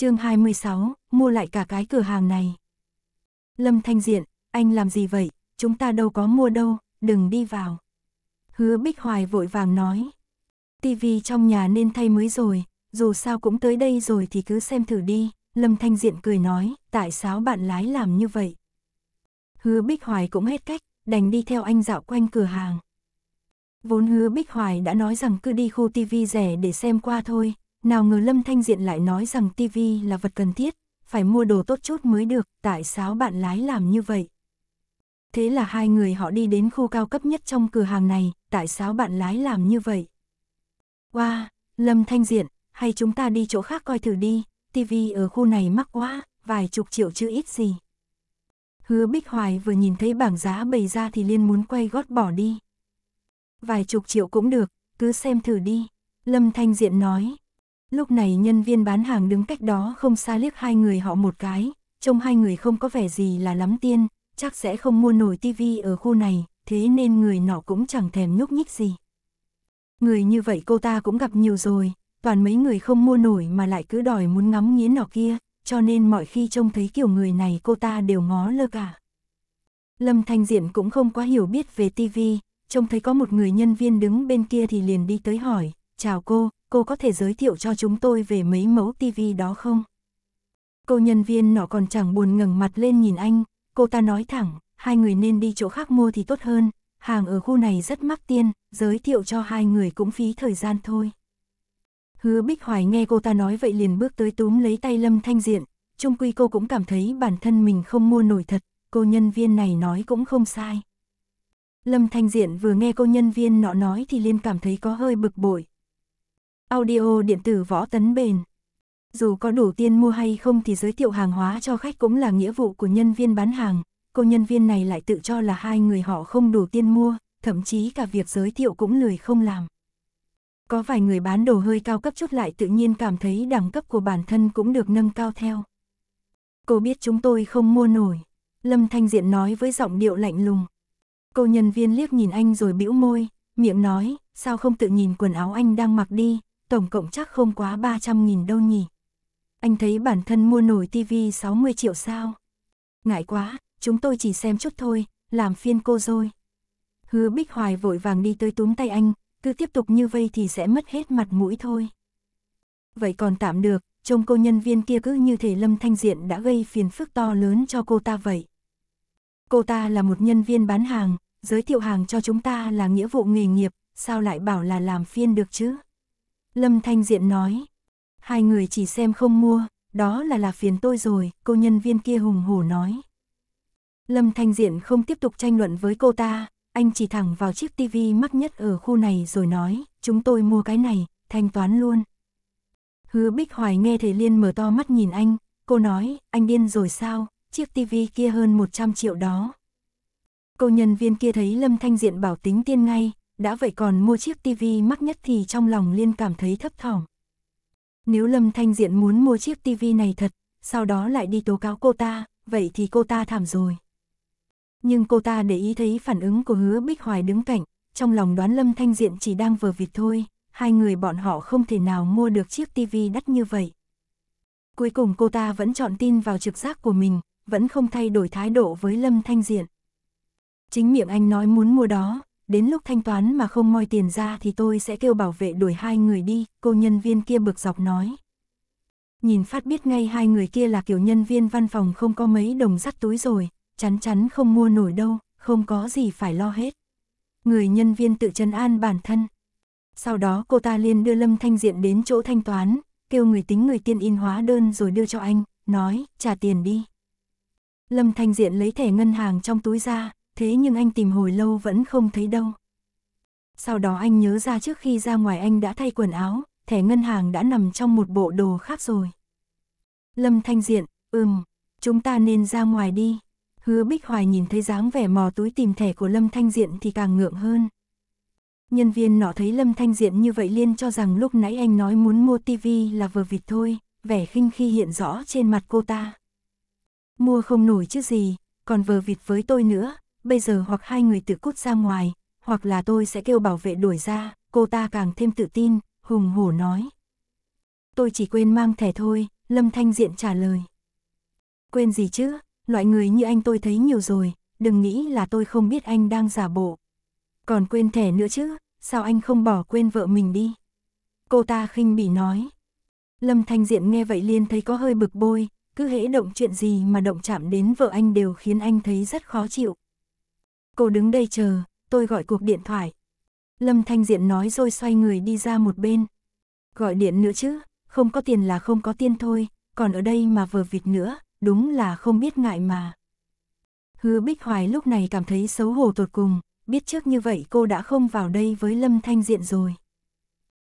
chương 26, mua lại cả cái cửa hàng này. Lâm Thanh Diện, anh làm gì vậy, chúng ta đâu có mua đâu, đừng đi vào. Hứa Bích Hoài vội vàng nói. Tivi trong nhà nên thay mới rồi, dù sao cũng tới đây rồi thì cứ xem thử đi. Lâm Thanh Diện cười nói, tại sao bạn lái làm như vậy? Hứa Bích Hoài cũng hết cách, đành đi theo anh dạo quanh cửa hàng. Vốn hứa Bích Hoài đã nói rằng cứ đi khu tivi rẻ để xem qua thôi, nào ngờ Lâm Thanh Diện lại nói rằng TV là vật cần thiết, phải mua đồ tốt chút mới được, tại sao bạn lái làm như vậy? Thế là hai người họ đi đến khu cao cấp nhất trong cửa hàng này, tại sao bạn lái làm như vậy? Wow, Lâm Thanh Diện, hay chúng ta đi chỗ khác coi thử đi, TV ở khu này mắc quá, vài chục triệu chứ ít gì. Hứa Bích Hoài vừa nhìn thấy bảng giá bày ra thì liên muốn quay gót bỏ đi. Vài chục triệu cũng được, cứ xem thử đi, Lâm Thanh Diện nói, Lúc này nhân viên bán hàng đứng cách đó không xa liếc hai người họ một cái, trông hai người không có vẻ gì là lắm tiên, chắc sẽ không mua nổi tivi ở khu này, thế nên người nọ cũng chẳng thèm nhúc nhích gì. Người như vậy cô ta cũng gặp nhiều rồi, toàn mấy người không mua nổi mà lại cứ đòi muốn ngắm nghiến nọ kia, cho nên mọi khi trông thấy kiểu người này cô ta đều ngó lơ cả. Lâm Thanh Diện cũng không quá hiểu biết về tivi, trông thấy có một người nhân viên đứng bên kia thì liền đi tới hỏi, chào cô, cô có thể giới thiệu cho chúng tôi về mấy mẫu tivi đó không? Cô nhân viên nọ còn chẳng buồn ngẩng mặt lên nhìn anh, cô ta nói thẳng, hai người nên đi chỗ khác mua thì tốt hơn, hàng ở khu này rất mắc tiền, giới thiệu cho hai người cũng phí thời gian thôi. Hứa Bích Hoài nghe cô ta nói vậy liền bước tới túm lấy tay Lâm Thanh Diện, chung quy cô cũng cảm thấy bản thân mình không mua nổi thật, cô nhân viên này nói cũng không sai. Lâm Thanh Diện vừa nghe cô nhân viên nọ nói thì liền cảm thấy có hơi bực bội, Audio điện tử võ tấn bền. Dù có đủ tiền mua hay không thì giới thiệu hàng hóa cho khách cũng là nghĩa vụ của nhân viên bán hàng, cô nhân viên này lại tự cho là hai người họ không đủ tiền mua, thậm chí cả việc giới thiệu cũng lười không làm. Có vài người bán đồ hơi cao cấp chút lại tự nhiên cảm thấy đẳng cấp của bản thân cũng được nâng cao theo. Cô biết chúng tôi không mua nổi. Lâm Thanh Diện nói với giọng điệu lạnh lùng. Cô nhân viên liếc nhìn anh rồi bĩu môi, miệng nói, sao không tự nhìn quần áo anh đang mặc đi, tổng cộng chắc không quá 300.000 đâu nhỉ. Anh thấy bản thân mua nổi tivi 60 triệu sao? Ngại quá, chúng tôi chỉ xem chút thôi, làm phiên cô rồi. Hứa Bích Hoài vội vàng đi tới túm tay anh, cứ tiếp tục như vây thì sẽ mất hết mặt mũi thôi. Vậy còn tạm được, trông cô nhân viên kia cứ như thể Lâm Thanh Diện đã gây phiền phức to lớn cho cô ta vậy. Cô ta là một nhân viên bán hàng, giới thiệu hàng cho chúng ta là nghĩa vụ nghề nghiệp, sao lại bảo là làm phiên được chứ? Lâm Thanh Diện nói. Hai người chỉ xem không mua, đó là là phiền tôi rồi, cô nhân viên kia hùng hổ nói. Lâm Thanh Diện không tiếp tục tranh luận với cô ta, anh chỉ thẳng vào chiếc tivi mắc nhất ở khu này rồi nói, chúng tôi mua cái này, thanh toán luôn. Hứa Bích Hoài nghe thấy Liên mở to mắt nhìn anh, cô nói, anh điên rồi sao, chiếc tivi kia hơn 100 triệu đó. Cô nhân viên kia thấy Lâm Thanh Diện bảo tính tiên ngay, đã vậy còn mua chiếc tivi mắc nhất thì trong lòng Liên cảm thấy thấp thỏm. Nếu Lâm Thanh Diện muốn mua chiếc tivi này thật, sau đó lại đi tố cáo cô ta, vậy thì cô ta thảm rồi. Nhưng cô ta để ý thấy phản ứng của hứa Bích Hoài đứng cạnh, trong lòng đoán Lâm Thanh Diện chỉ đang vờ vịt thôi, hai người bọn họ không thể nào mua được chiếc tivi đắt như vậy. Cuối cùng cô ta vẫn chọn tin vào trực giác của mình, vẫn không thay đổi thái độ với Lâm Thanh Diện. Chính miệng anh nói muốn mua đó, đến lúc thanh toán mà không moi tiền ra thì tôi sẽ kêu bảo vệ đuổi hai người đi, cô nhân viên kia bực dọc nói. Nhìn phát biết ngay hai người kia là kiểu nhân viên văn phòng không có mấy đồng sắt túi rồi, chắn chắn không mua nổi đâu, không có gì phải lo hết. Người nhân viên tự chân an bản thân. Sau đó cô ta liền đưa Lâm Thanh Diện đến chỗ thanh toán, kêu người tính người tiên in hóa đơn rồi đưa cho anh, nói, trả tiền đi. Lâm Thanh Diện lấy thẻ ngân hàng trong túi ra, thế nhưng anh tìm hồi lâu vẫn không thấy đâu. Sau đó anh nhớ ra trước khi ra ngoài anh đã thay quần áo, thẻ ngân hàng đã nằm trong một bộ đồ khác rồi. Lâm Thanh Diện, ừm, chúng ta nên ra ngoài đi. Hứa Bích Hoài nhìn thấy dáng vẻ mò túi tìm thẻ của Lâm Thanh Diện thì càng ngượng hơn. Nhân viên nọ thấy Lâm Thanh Diện như vậy liên cho rằng lúc nãy anh nói muốn mua tivi là vừa vịt thôi, vẻ khinh khi hiện rõ trên mặt cô ta. Mua không nổi chứ gì, còn vờ vịt với tôi nữa, bây giờ hoặc hai người tự cút ra ngoài, hoặc là tôi sẽ kêu bảo vệ đuổi ra, cô ta càng thêm tự tin, hùng hổ nói. Tôi chỉ quên mang thẻ thôi, Lâm Thanh Diện trả lời. Quên gì chứ, loại người như anh tôi thấy nhiều rồi, đừng nghĩ là tôi không biết anh đang giả bộ. Còn quên thẻ nữa chứ, sao anh không bỏ quên vợ mình đi? Cô ta khinh bỉ nói. Lâm Thanh Diện nghe vậy liền thấy có hơi bực bôi, cứ hễ động chuyện gì mà động chạm đến vợ anh đều khiến anh thấy rất khó chịu cô đứng đây chờ, tôi gọi cuộc điện thoại. Lâm Thanh Diện nói rồi xoay người đi ra một bên. Gọi điện nữa chứ, không có tiền là không có tiền thôi, còn ở đây mà vờ vịt nữa, đúng là không biết ngại mà. Hứa Bích Hoài lúc này cảm thấy xấu hổ tột cùng, biết trước như vậy cô đã không vào đây với Lâm Thanh Diện rồi.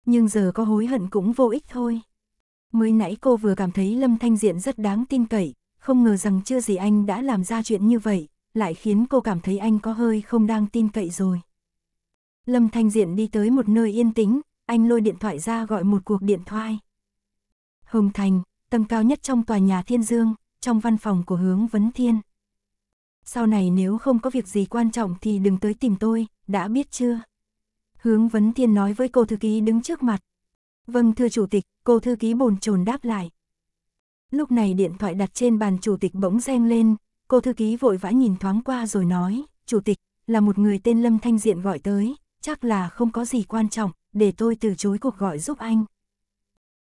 Nhưng giờ có hối hận cũng vô ích thôi. Mới nãy cô vừa cảm thấy Lâm Thanh Diện rất đáng tin cậy, không ngờ rằng chưa gì anh đã làm ra chuyện như vậy, lại khiến cô cảm thấy anh có hơi không đang tin cậy rồi. Lâm Thanh Diện đi tới một nơi yên tĩnh, anh lôi điện thoại ra gọi một cuộc điện thoại. Hồng Thành, tầng cao nhất trong tòa nhà Thiên Dương, trong văn phòng của hướng Vấn Thiên. Sau này nếu không có việc gì quan trọng thì đừng tới tìm tôi, đã biết chưa? Hướng Vấn Thiên nói với cô thư ký đứng trước mặt. Vâng thưa chủ tịch, cô thư ký bồn chồn đáp lại. Lúc này điện thoại đặt trên bàn chủ tịch bỗng reng lên, Cô thư ký vội vã nhìn thoáng qua rồi nói, chủ tịch, là một người tên Lâm Thanh Diện gọi tới, chắc là không có gì quan trọng, để tôi từ chối cuộc gọi giúp anh.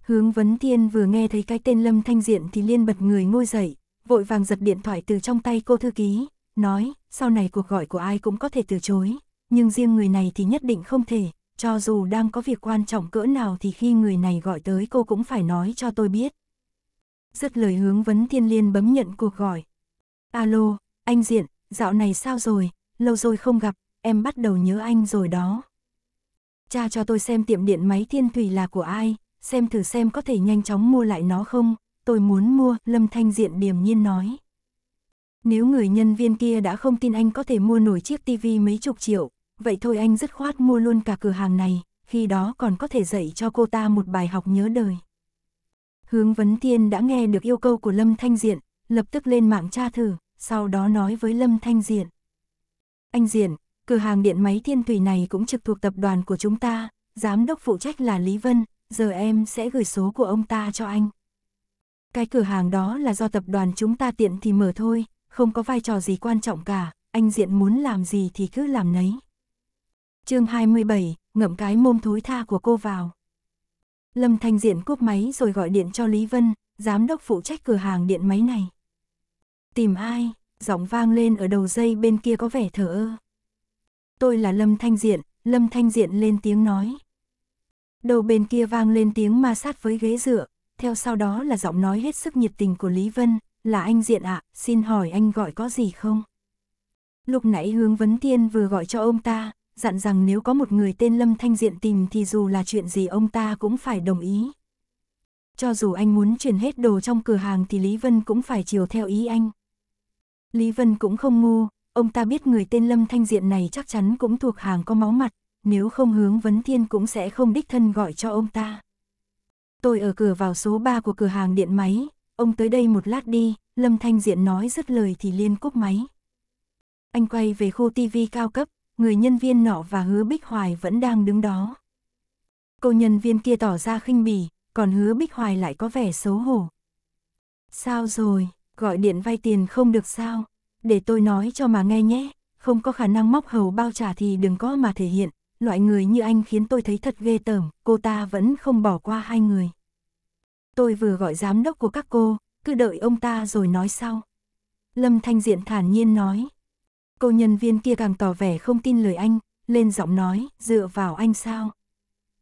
Hướng Vấn Thiên vừa nghe thấy cái tên Lâm Thanh Diện thì liên bật người ngôi dậy, vội vàng giật điện thoại từ trong tay cô thư ký, nói, sau này cuộc gọi của ai cũng có thể từ chối, nhưng riêng người này thì nhất định không thể, cho dù đang có việc quan trọng cỡ nào thì khi người này gọi tới cô cũng phải nói cho tôi biết. Dứt lời hướng Vấn Thiên Liên bấm nhận cuộc gọi, Alo, anh Diện, dạo này sao rồi, lâu rồi không gặp, em bắt đầu nhớ anh rồi đó. Cha cho tôi xem tiệm điện máy thiên thủy là của ai, xem thử xem có thể nhanh chóng mua lại nó không, tôi muốn mua, Lâm Thanh Diện điềm nhiên nói. Nếu người nhân viên kia đã không tin anh có thể mua nổi chiếc tivi mấy chục triệu, vậy thôi anh dứt khoát mua luôn cả cửa hàng này, khi đó còn có thể dạy cho cô ta một bài học nhớ đời. Hướng Vấn tiên đã nghe được yêu cầu của Lâm Thanh Diện, lập tức lên mạng tra thử, sau đó nói với Lâm Thanh Diện. Anh Diện, cửa hàng điện máy thiên thủy này cũng trực thuộc tập đoàn của chúng ta, giám đốc phụ trách là Lý Vân, giờ em sẽ gửi số của ông ta cho anh. Cái cửa hàng đó là do tập đoàn chúng ta tiện thì mở thôi, không có vai trò gì quan trọng cả, anh Diện muốn làm gì thì cứ làm nấy. chương 27, ngậm cái mồm thối tha của cô vào. Lâm Thanh Diện cúp máy rồi gọi điện cho Lý Vân, giám đốc phụ trách cửa hàng điện máy này. Tìm ai? Giọng vang lên ở đầu dây bên kia có vẻ thở ơ. Tôi là Lâm Thanh Diện, Lâm Thanh Diện lên tiếng nói. Đầu bên kia vang lên tiếng ma sát với ghế dựa, theo sau đó là giọng nói hết sức nhiệt tình của Lý Vân, là anh Diện ạ, à, xin hỏi anh gọi có gì không? Lúc nãy hướng vấn tiên vừa gọi cho ông ta, dặn rằng nếu có một người tên Lâm Thanh Diện tìm thì dù là chuyện gì ông ta cũng phải đồng ý. Cho dù anh muốn chuyển hết đồ trong cửa hàng thì Lý Vân cũng phải chiều theo ý anh. Lý Vân cũng không ngu, ông ta biết người tên Lâm Thanh Diện này chắc chắn cũng thuộc hàng có máu mặt, nếu không hướng vấn thiên cũng sẽ không đích thân gọi cho ông ta. Tôi ở cửa vào số 3 của cửa hàng điện máy, ông tới đây một lát đi, Lâm Thanh Diện nói dứt lời thì liên cúp máy. Anh quay về khu TV cao cấp, người nhân viên nọ và hứa Bích Hoài vẫn đang đứng đó. Cô nhân viên kia tỏ ra khinh bỉ, còn hứa Bích Hoài lại có vẻ xấu hổ. Sao rồi, gọi điện vay tiền không được sao? để tôi nói cho mà nghe nhé, không có khả năng móc hầu bao trả thì đừng có mà thể hiện, loại người như anh khiến tôi thấy thật ghê tởm, cô ta vẫn không bỏ qua hai người. Tôi vừa gọi giám đốc của các cô, cứ đợi ông ta rồi nói sau. Lâm Thanh Diện thản nhiên nói. Cô nhân viên kia càng tỏ vẻ không tin lời anh, lên giọng nói, dựa vào anh sao?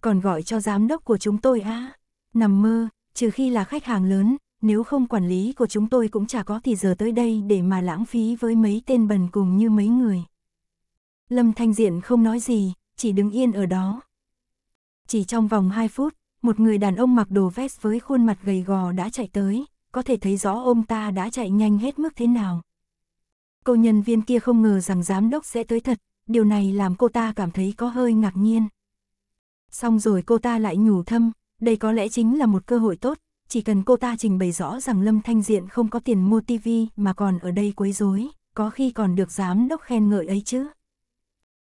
Còn gọi cho giám đốc của chúng tôi á? À? Nằm mơ, trừ khi là khách hàng lớn, nếu không quản lý của chúng tôi cũng chả có thì giờ tới đây để mà lãng phí với mấy tên bần cùng như mấy người. Lâm Thanh Diện không nói gì, chỉ đứng yên ở đó. Chỉ trong vòng 2 phút, một người đàn ông mặc đồ vest với khuôn mặt gầy gò đã chạy tới, có thể thấy rõ ông ta đã chạy nhanh hết mức thế nào. Cô nhân viên kia không ngờ rằng giám đốc sẽ tới thật, điều này làm cô ta cảm thấy có hơi ngạc nhiên. Xong rồi cô ta lại nhủ thâm, đây có lẽ chính là một cơ hội tốt, chỉ cần cô ta trình bày rõ rằng Lâm Thanh Diện không có tiền mua tivi mà còn ở đây quấy rối, có khi còn được giám đốc khen ngợi ấy chứ.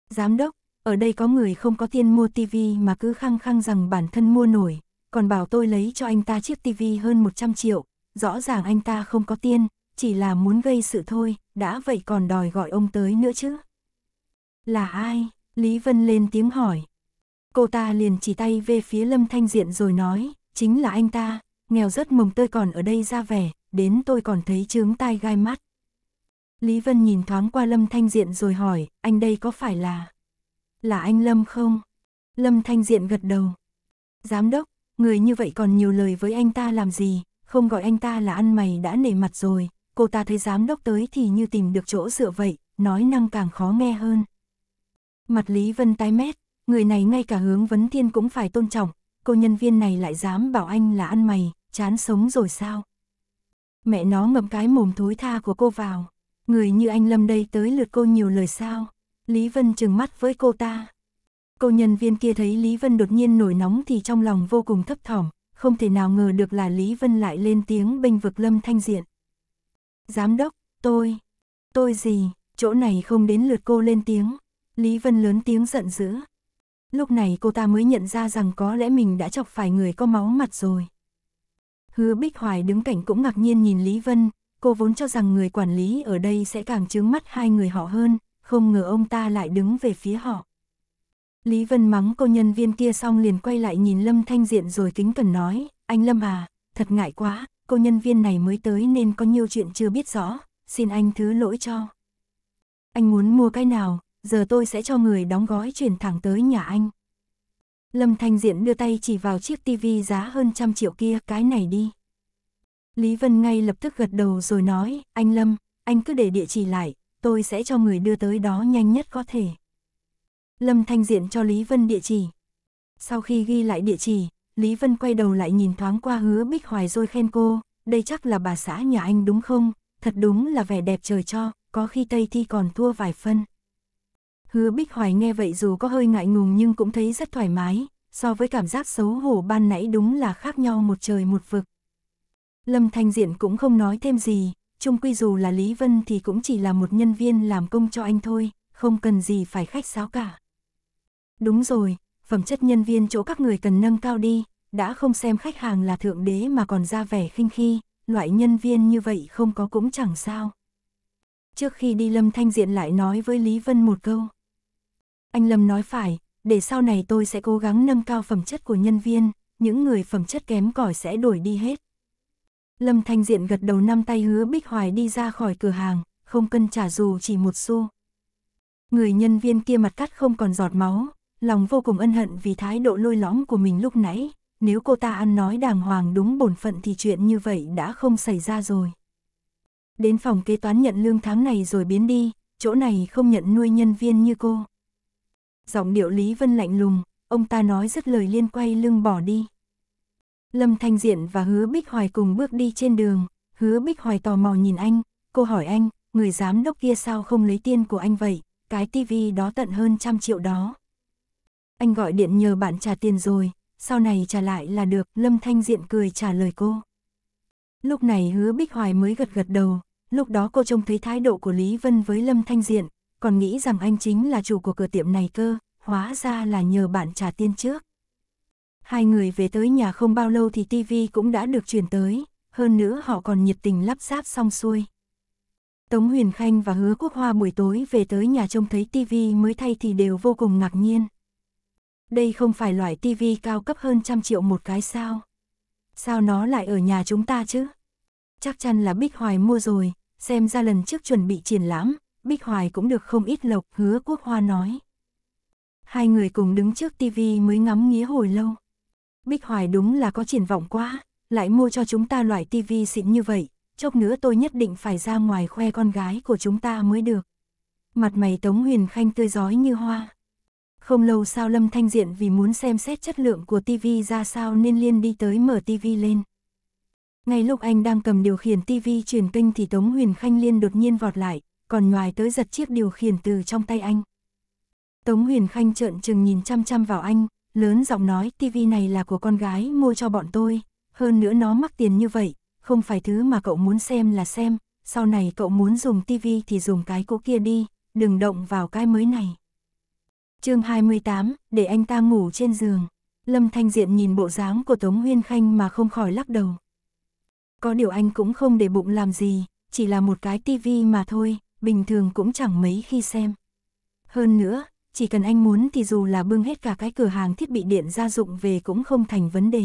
Giám đốc, ở đây có người không có tiền mua tivi mà cứ khăng khăng rằng bản thân mua nổi, còn bảo tôi lấy cho anh ta chiếc tivi hơn 100 triệu, rõ ràng anh ta không có tiền, chỉ là muốn gây sự thôi, đã vậy còn đòi gọi ông tới nữa chứ. Là ai? Lý Vân lên tiếng hỏi. Cô ta liền chỉ tay về phía Lâm Thanh Diện rồi nói, chính là anh ta, nghèo rất mồm tôi còn ở đây ra vẻ, đến tôi còn thấy chướng tai gai mắt. Lý Vân nhìn thoáng qua Lâm Thanh Diện rồi hỏi, anh đây có phải là... Là anh Lâm không? Lâm Thanh Diện gật đầu. Giám đốc, người như vậy còn nhiều lời với anh ta làm gì, không gọi anh ta là ăn mày đã nể mặt rồi, cô ta thấy giám đốc tới thì như tìm được chỗ dựa vậy, nói năng càng khó nghe hơn. Mặt Lý Vân tái mét, người này ngay cả hướng vấn thiên cũng phải tôn trọng, cô nhân viên này lại dám bảo anh là ăn mày, chán sống rồi sao? Mẹ nó ngậm cái mồm thối tha của cô vào, người như anh Lâm đây tới lượt cô nhiều lời sao? Lý Vân trừng mắt với cô ta. Cô nhân viên kia thấy Lý Vân đột nhiên nổi nóng thì trong lòng vô cùng thấp thỏm, không thể nào ngờ được là Lý Vân lại lên tiếng bênh vực Lâm Thanh Diện. Giám đốc, tôi, tôi gì, chỗ này không đến lượt cô lên tiếng. Lý Vân lớn tiếng giận dữ, Lúc này cô ta mới nhận ra rằng có lẽ mình đã chọc phải người có máu mặt rồi. Hứa Bích Hoài đứng cạnh cũng ngạc nhiên nhìn Lý Vân, cô vốn cho rằng người quản lý ở đây sẽ càng chướng mắt hai người họ hơn, không ngờ ông ta lại đứng về phía họ. Lý Vân mắng cô nhân viên kia xong liền quay lại nhìn Lâm Thanh Diện rồi kính cần nói, anh Lâm à, thật ngại quá, cô nhân viên này mới tới nên có nhiều chuyện chưa biết rõ, xin anh thứ lỗi cho. Anh muốn mua cái nào, giờ tôi sẽ cho người đóng gói chuyển thẳng tới nhà anh. Lâm Thanh Diện đưa tay chỉ vào chiếc tivi giá hơn trăm triệu kia, cái này đi. Lý Vân ngay lập tức gật đầu rồi nói, anh Lâm, anh cứ để địa chỉ lại, tôi sẽ cho người đưa tới đó nhanh nhất có thể. Lâm Thanh Diện cho Lý Vân địa chỉ. Sau khi ghi lại địa chỉ, Lý Vân quay đầu lại nhìn thoáng qua hứa Bích Hoài rồi khen cô, đây chắc là bà xã nhà anh đúng không, thật đúng là vẻ đẹp trời cho, có khi Tây Thi còn thua vài phân. Hứa Bích Hoài nghe vậy dù có hơi ngại ngùng nhưng cũng thấy rất thoải mái, so với cảm giác xấu hổ ban nãy đúng là khác nhau một trời một vực. Lâm Thanh Diện cũng không nói thêm gì, chung quy dù là Lý Vân thì cũng chỉ là một nhân viên làm công cho anh thôi, không cần gì phải khách sáo cả. Đúng rồi, phẩm chất nhân viên chỗ các người cần nâng cao đi, đã không xem khách hàng là thượng đế mà còn ra vẻ khinh khi, loại nhân viên như vậy không có cũng chẳng sao. Trước khi đi Lâm Thanh Diện lại nói với Lý Vân một câu anh Lâm nói phải, để sau này tôi sẽ cố gắng nâng cao phẩm chất của nhân viên, những người phẩm chất kém cỏi sẽ đổi đi hết. Lâm Thanh Diện gật đầu năm tay hứa Bích Hoài đi ra khỏi cửa hàng, không cần trả dù chỉ một xu. Người nhân viên kia mặt cắt không còn giọt máu, lòng vô cùng ân hận vì thái độ lôi lõm của mình lúc nãy, nếu cô ta ăn nói đàng hoàng đúng bổn phận thì chuyện như vậy đã không xảy ra rồi. Đến phòng kế toán nhận lương tháng này rồi biến đi, chỗ này không nhận nuôi nhân viên như cô giọng điệu Lý Vân lạnh lùng, ông ta nói rất lời liên quay lưng bỏ đi. Lâm Thanh Diện và Hứa Bích Hoài cùng bước đi trên đường, Hứa Bích Hoài tò mò nhìn anh, cô hỏi anh, người giám đốc kia sao không lấy tiền của anh vậy, cái tivi đó tận hơn trăm triệu đó. Anh gọi điện nhờ bạn trả tiền rồi, sau này trả lại là được, Lâm Thanh Diện cười trả lời cô. Lúc này Hứa Bích Hoài mới gật gật đầu, lúc đó cô trông thấy thái độ của Lý Vân với Lâm Thanh Diện, còn nghĩ rằng anh chính là chủ của cửa tiệm này cơ, hóa ra là nhờ bạn trả tiền trước. Hai người về tới nhà không bao lâu thì tivi cũng đã được chuyển tới, hơn nữa họ còn nhiệt tình lắp ráp xong xuôi. Tống Huyền Khanh và Hứa Quốc Hoa buổi tối về tới nhà trông thấy tivi mới thay thì đều vô cùng ngạc nhiên. Đây không phải loại tivi cao cấp hơn trăm triệu một cái sao? Sao nó lại ở nhà chúng ta chứ? Chắc chắn là Bích Hoài mua rồi, xem ra lần trước chuẩn bị triển lãm, Bích Hoài cũng được không ít lộc, hứa quốc hoa nói. Hai người cùng đứng trước tivi mới ngắm nghía hồi lâu. Bích Hoài đúng là có triển vọng quá, lại mua cho chúng ta loại tivi xịn như vậy, chốc nữa tôi nhất định phải ra ngoài khoe con gái của chúng ta mới được. Mặt mày Tống Huyền Khanh tươi giói như hoa. Không lâu sau Lâm Thanh Diện vì muốn xem xét chất lượng của tivi ra sao nên liên đi tới mở tivi lên. Ngay lúc anh đang cầm điều khiển tivi truyền kênh thì Tống Huyền Khanh liên đột nhiên vọt lại, còn ngoài tới giật chiếc điều khiển từ trong tay anh. Tống Huyền Khanh trợn trừng nhìn chăm chăm vào anh, lớn giọng nói tivi này là của con gái mua cho bọn tôi, hơn nữa nó mắc tiền như vậy, không phải thứ mà cậu muốn xem là xem, sau này cậu muốn dùng tivi thì dùng cái cũ kia đi, đừng động vào cái mới này. chương 28, để anh ta ngủ trên giường. Lâm Thanh Diện nhìn bộ dáng của Tống huyền Khanh mà không khỏi lắc đầu. Có điều anh cũng không để bụng làm gì, chỉ là một cái tivi mà thôi, bình thường cũng chẳng mấy khi xem. Hơn nữa, chỉ cần anh muốn thì dù là bưng hết cả cái cửa hàng thiết bị điện gia dụng về cũng không thành vấn đề.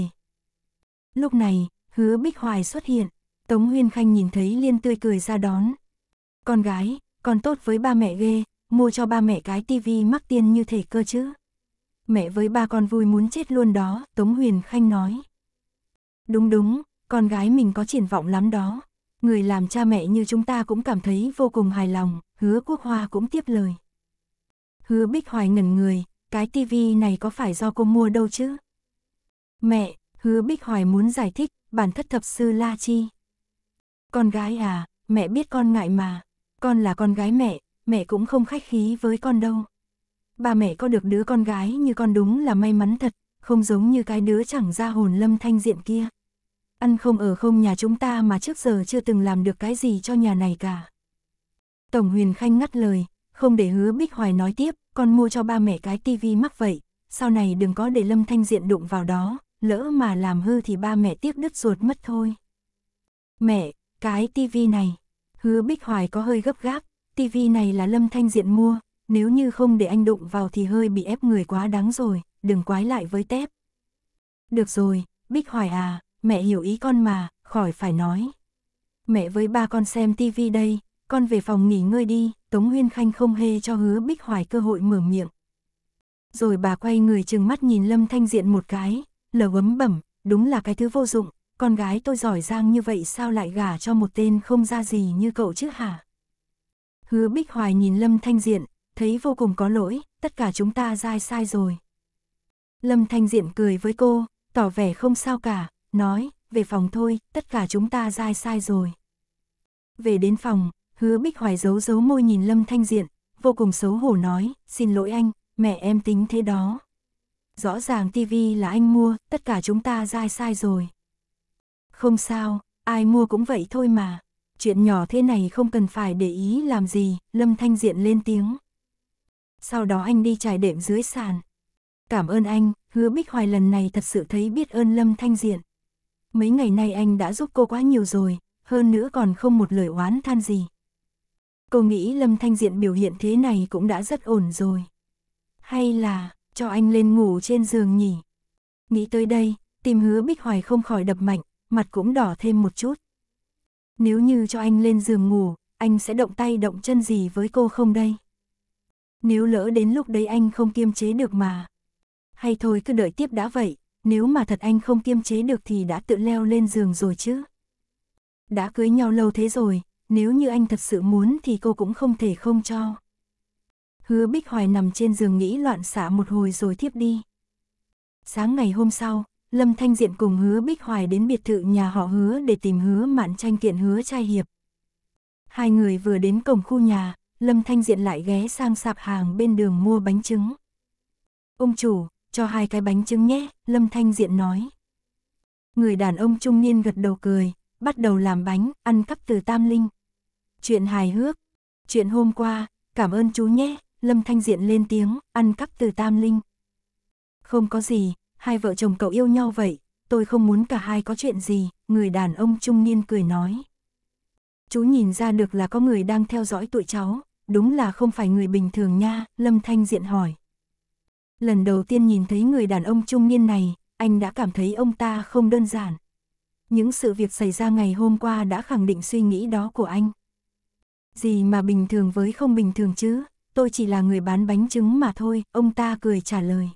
Lúc này, hứa Bích Hoài xuất hiện, Tống Huyên Khanh nhìn thấy liên tươi cười ra đón. Con gái, con tốt với ba mẹ ghê, mua cho ba mẹ cái tivi mắc tiền như thể cơ chứ. Mẹ với ba con vui muốn chết luôn đó, Tống Huyền Khanh nói. Đúng đúng, con gái mình có triển vọng lắm đó người làm cha mẹ như chúng ta cũng cảm thấy vô cùng hài lòng, hứa quốc hoa cũng tiếp lời. Hứa bích hoài ngẩn người, cái tivi này có phải do cô mua đâu chứ? Mẹ, hứa bích hoài muốn giải thích, bản thất thập sư La Chi. Con gái à, mẹ biết con ngại mà, con là con gái mẹ, mẹ cũng không khách khí với con đâu. Bà mẹ có được đứa con gái như con đúng là may mắn thật, không giống như cái đứa chẳng ra hồn lâm thanh diện kia ăn không ở không nhà chúng ta mà trước giờ chưa từng làm được cái gì cho nhà này cả. Tổng Huyền Khanh ngắt lời, không để hứa Bích Hoài nói tiếp, con mua cho ba mẹ cái tivi mắc vậy, sau này đừng có để Lâm Thanh Diện đụng vào đó, lỡ mà làm hư thì ba mẹ tiếc đứt ruột mất thôi. Mẹ, cái tivi này, hứa Bích Hoài có hơi gấp gáp, tivi này là Lâm Thanh Diện mua, nếu như không để anh đụng vào thì hơi bị ép người quá đáng rồi, đừng quái lại với tép. Được rồi, Bích Hoài à, mẹ hiểu ý con mà, khỏi phải nói. Mẹ với ba con xem tivi đây, con về phòng nghỉ ngơi đi, Tống Huyên Khanh không hề cho hứa Bích Hoài cơ hội mở miệng. Rồi bà quay người chừng mắt nhìn Lâm Thanh Diện một cái, lờ ấm bẩm, đúng là cái thứ vô dụng, con gái tôi giỏi giang như vậy sao lại gả cho một tên không ra gì như cậu chứ hả? Hứa Bích Hoài nhìn Lâm Thanh Diện, thấy vô cùng có lỗi, tất cả chúng ta dai sai rồi. Lâm Thanh Diện cười với cô, tỏ vẻ không sao cả, nói, về phòng thôi, tất cả chúng ta dai sai rồi. Về đến phòng, hứa Bích Hoài giấu giấu môi nhìn Lâm Thanh Diện, vô cùng xấu hổ nói, xin lỗi anh, mẹ em tính thế đó. Rõ ràng tivi là anh mua, tất cả chúng ta dai sai rồi. Không sao, ai mua cũng vậy thôi mà. Chuyện nhỏ thế này không cần phải để ý làm gì, Lâm Thanh Diện lên tiếng. Sau đó anh đi trải đệm dưới sàn. Cảm ơn anh, hứa Bích Hoài lần này thật sự thấy biết ơn Lâm Thanh Diện mấy ngày nay anh đã giúp cô quá nhiều rồi, hơn nữa còn không một lời oán than gì. Cô nghĩ Lâm Thanh Diện biểu hiện thế này cũng đã rất ổn rồi. Hay là, cho anh lên ngủ trên giường nhỉ? Nghĩ tới đây, tìm hứa Bích Hoài không khỏi đập mạnh, mặt cũng đỏ thêm một chút. Nếu như cho anh lên giường ngủ, anh sẽ động tay động chân gì với cô không đây? Nếu lỡ đến lúc đấy anh không kiêm chế được mà. Hay thôi cứ đợi tiếp đã vậy, nếu mà thật anh không kiêm chế được thì đã tự leo lên giường rồi chứ. Đã cưới nhau lâu thế rồi, nếu như anh thật sự muốn thì cô cũng không thể không cho. Hứa Bích Hoài nằm trên giường nghĩ loạn xả một hồi rồi thiếp đi. Sáng ngày hôm sau, Lâm Thanh Diện cùng Hứa Bích Hoài đến biệt thự nhà họ Hứa để tìm Hứa Mạn Tranh kiện Hứa Trai Hiệp. Hai người vừa đến cổng khu nhà, Lâm Thanh Diện lại ghé sang sạp hàng bên đường mua bánh trứng. Ông chủ, cho hai cái bánh trứng nhé, Lâm Thanh Diện nói. Người đàn ông trung niên gật đầu cười, bắt đầu làm bánh, ăn cắp từ Tam Linh. Chuyện hài hước, chuyện hôm qua, cảm ơn chú nhé, Lâm Thanh Diện lên tiếng, ăn cắp từ Tam Linh. Không có gì, hai vợ chồng cậu yêu nhau vậy, tôi không muốn cả hai có chuyện gì, người đàn ông trung niên cười nói. Chú nhìn ra được là có người đang theo dõi tụi cháu, đúng là không phải người bình thường nha, Lâm Thanh Diện hỏi. Lần đầu tiên nhìn thấy người đàn ông trung niên này, anh đã cảm thấy ông ta không đơn giản. Những sự việc xảy ra ngày hôm qua đã khẳng định suy nghĩ đó của anh. Gì mà bình thường với không bình thường chứ, tôi chỉ là người bán bánh trứng mà thôi, ông ta cười trả lời.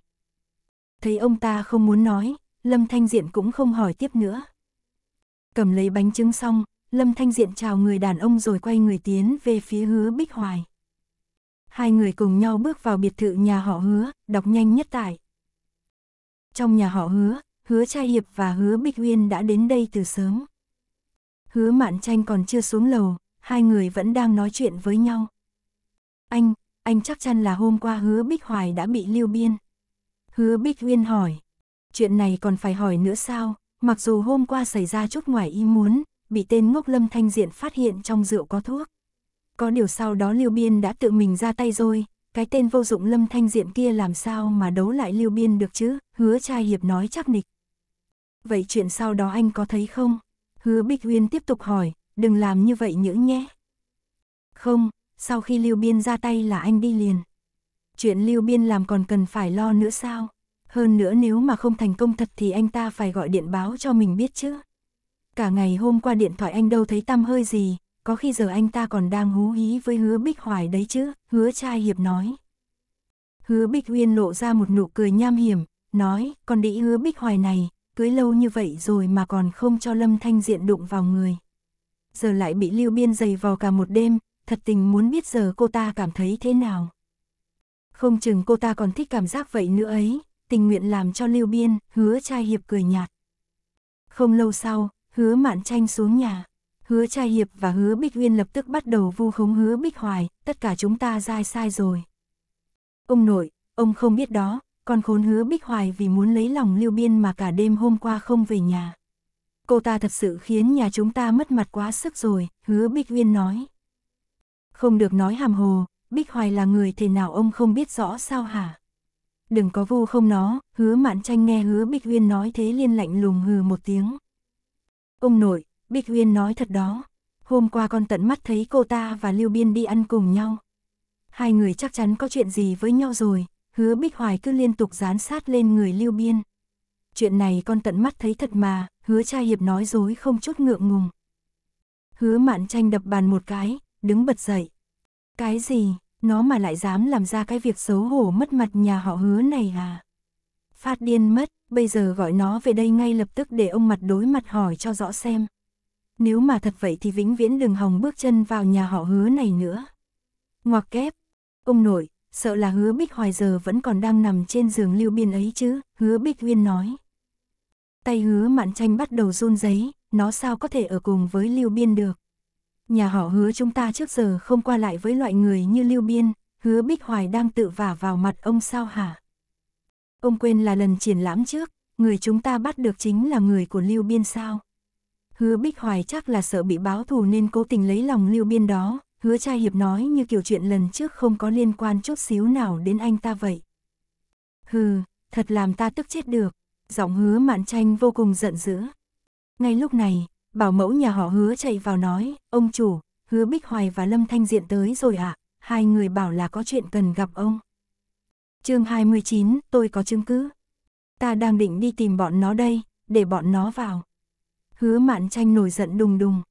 Thấy ông ta không muốn nói, Lâm Thanh Diện cũng không hỏi tiếp nữa. Cầm lấy bánh trứng xong, Lâm Thanh Diện chào người đàn ông rồi quay người tiến về phía hứa Bích Hoài hai người cùng nhau bước vào biệt thự nhà họ hứa, đọc nhanh nhất tại. Trong nhà họ hứa, hứa trai hiệp và hứa Bích Uyên đã đến đây từ sớm. Hứa mạn tranh còn chưa xuống lầu, hai người vẫn đang nói chuyện với nhau. Anh, anh chắc chắn là hôm qua hứa Bích Hoài đã bị lưu biên. Hứa Bích Uyên hỏi, chuyện này còn phải hỏi nữa sao, mặc dù hôm qua xảy ra chút ngoài ý muốn, bị tên ngốc Lâm Thanh Diện phát hiện trong rượu có thuốc. Có điều sau đó Lưu Biên đã tự mình ra tay rồi, cái tên vô dụng lâm thanh Diệm kia làm sao mà đấu lại Lưu Biên được chứ, hứa trai hiệp nói chắc nịch. Vậy chuyện sau đó anh có thấy không? Hứa Bích Huyên tiếp tục hỏi, đừng làm như vậy nhữ nhé. Không, sau khi Lưu Biên ra tay là anh đi liền. Chuyện Lưu Biên làm còn cần phải lo nữa sao? Hơn nữa nếu mà không thành công thật thì anh ta phải gọi điện báo cho mình biết chứ. Cả ngày hôm qua điện thoại anh đâu thấy tăm hơi gì, có khi giờ anh ta còn đang hú hí với hứa Bích Hoài đấy chứ, hứa trai hiệp nói. Hứa Bích Uyên lộ ra một nụ cười nham hiểm, nói, còn đĩ hứa Bích Hoài này, cưới lâu như vậy rồi mà còn không cho Lâm Thanh Diện đụng vào người. Giờ lại bị Lưu Biên giày vào cả một đêm, thật tình muốn biết giờ cô ta cảm thấy thế nào. Không chừng cô ta còn thích cảm giác vậy nữa ấy, tình nguyện làm cho Lưu Biên, hứa trai hiệp cười nhạt. Không lâu sau, hứa mạn tranh xuống nhà. Hứa Trai Hiệp và Hứa Bích Uyên lập tức bắt đầu vu khống Hứa Bích Hoài, tất cả chúng ta dai sai rồi. Ông nội, ông không biết đó, con khốn Hứa Bích Hoài vì muốn lấy lòng Lưu Biên mà cả đêm hôm qua không về nhà. Cô ta thật sự khiến nhà chúng ta mất mặt quá sức rồi, Hứa Bích Uyên nói. Không được nói hàm hồ, Bích Hoài là người thế nào ông không biết rõ sao hả? Đừng có vu không nó, hứa mạn tranh nghe hứa Bích Uyên nói thế liên lạnh lùng hừ một tiếng. Ông nội, Bích Huyên nói thật đó, hôm qua con tận mắt thấy cô ta và Lưu Biên đi ăn cùng nhau. Hai người chắc chắn có chuyện gì với nhau rồi, hứa Bích Hoài cứ liên tục dán sát lên người Lưu Biên. Chuyện này con tận mắt thấy thật mà, hứa cha hiệp nói dối không chút ngượng ngùng. Hứa mạn tranh đập bàn một cái, đứng bật dậy. Cái gì, nó mà lại dám làm ra cái việc xấu hổ mất mặt nhà họ hứa này à? Phát điên mất, bây giờ gọi nó về đây ngay lập tức để ông mặt đối mặt hỏi cho rõ xem. Nếu mà thật vậy thì vĩnh viễn đừng hòng bước chân vào nhà họ hứa này nữa. Ngoặc kép, ông nội, sợ là hứa Bích Hoài giờ vẫn còn đang nằm trên giường lưu biên ấy chứ, hứa Bích Uyên nói. Tay hứa mạn tranh bắt đầu run giấy, nó sao có thể ở cùng với lưu biên được. Nhà họ hứa chúng ta trước giờ không qua lại với loại người như lưu biên, hứa Bích Hoài đang tự vả vào mặt ông sao hả? Ông quên là lần triển lãm trước, người chúng ta bắt được chính là người của lưu biên sao? Hứa Bích Hoài chắc là sợ bị báo thù nên cố tình lấy lòng Lưu Biên đó, hứa trai hiệp nói như kiểu chuyện lần trước không có liên quan chút xíu nào đến anh ta vậy. Hừ, thật làm ta tức chết được, giọng hứa mạn tranh vô cùng giận dữ. Ngay lúc này, bảo mẫu nhà họ hứa chạy vào nói, ông chủ, hứa Bích Hoài và Lâm Thanh Diện tới rồi ạ, à? hai người bảo là có chuyện cần gặp ông. chương 29, tôi có chứng cứ. Ta đang định đi tìm bọn nó đây, để bọn nó vào hứa mạn tranh nổi giận đùng đùng.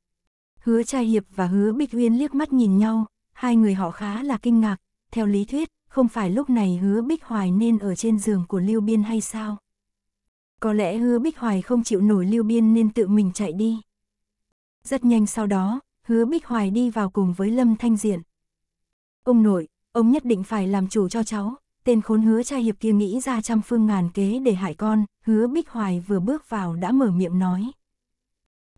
Hứa trai hiệp và hứa bích uyên liếc mắt nhìn nhau, hai người họ khá là kinh ngạc, theo lý thuyết, không phải lúc này hứa bích hoài nên ở trên giường của Lưu Biên hay sao? Có lẽ hứa bích hoài không chịu nổi Lưu Biên nên tự mình chạy đi. Rất nhanh sau đó, hứa bích hoài đi vào cùng với Lâm Thanh Diện. Ông nội, ông nhất định phải làm chủ cho cháu, tên khốn hứa trai hiệp kia nghĩ ra trăm phương ngàn kế để hại con, hứa bích hoài vừa bước vào đã mở miệng nói.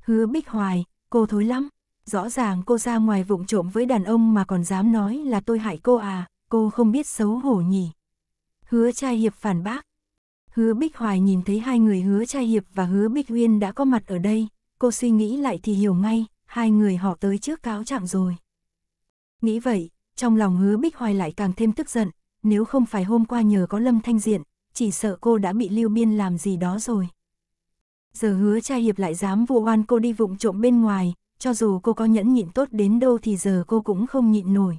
Hứa Bích Hoài, cô thối lắm. Rõ ràng cô ra ngoài vụng trộm với đàn ông mà còn dám nói là tôi hại cô à, cô không biết xấu hổ nhỉ. Hứa trai hiệp phản bác. Hứa Bích Hoài nhìn thấy hai người hứa trai hiệp và hứa Bích Uyên đã có mặt ở đây, cô suy nghĩ lại thì hiểu ngay, hai người họ tới trước cáo trạng rồi. Nghĩ vậy, trong lòng hứa Bích Hoài lại càng thêm tức giận, nếu không phải hôm qua nhờ có Lâm Thanh Diện, chỉ sợ cô đã bị Lưu Biên làm gì đó rồi giờ hứa cha hiệp lại dám vụ oan cô đi vụng trộm bên ngoài, cho dù cô có nhẫn nhịn tốt đến đâu thì giờ cô cũng không nhịn nổi.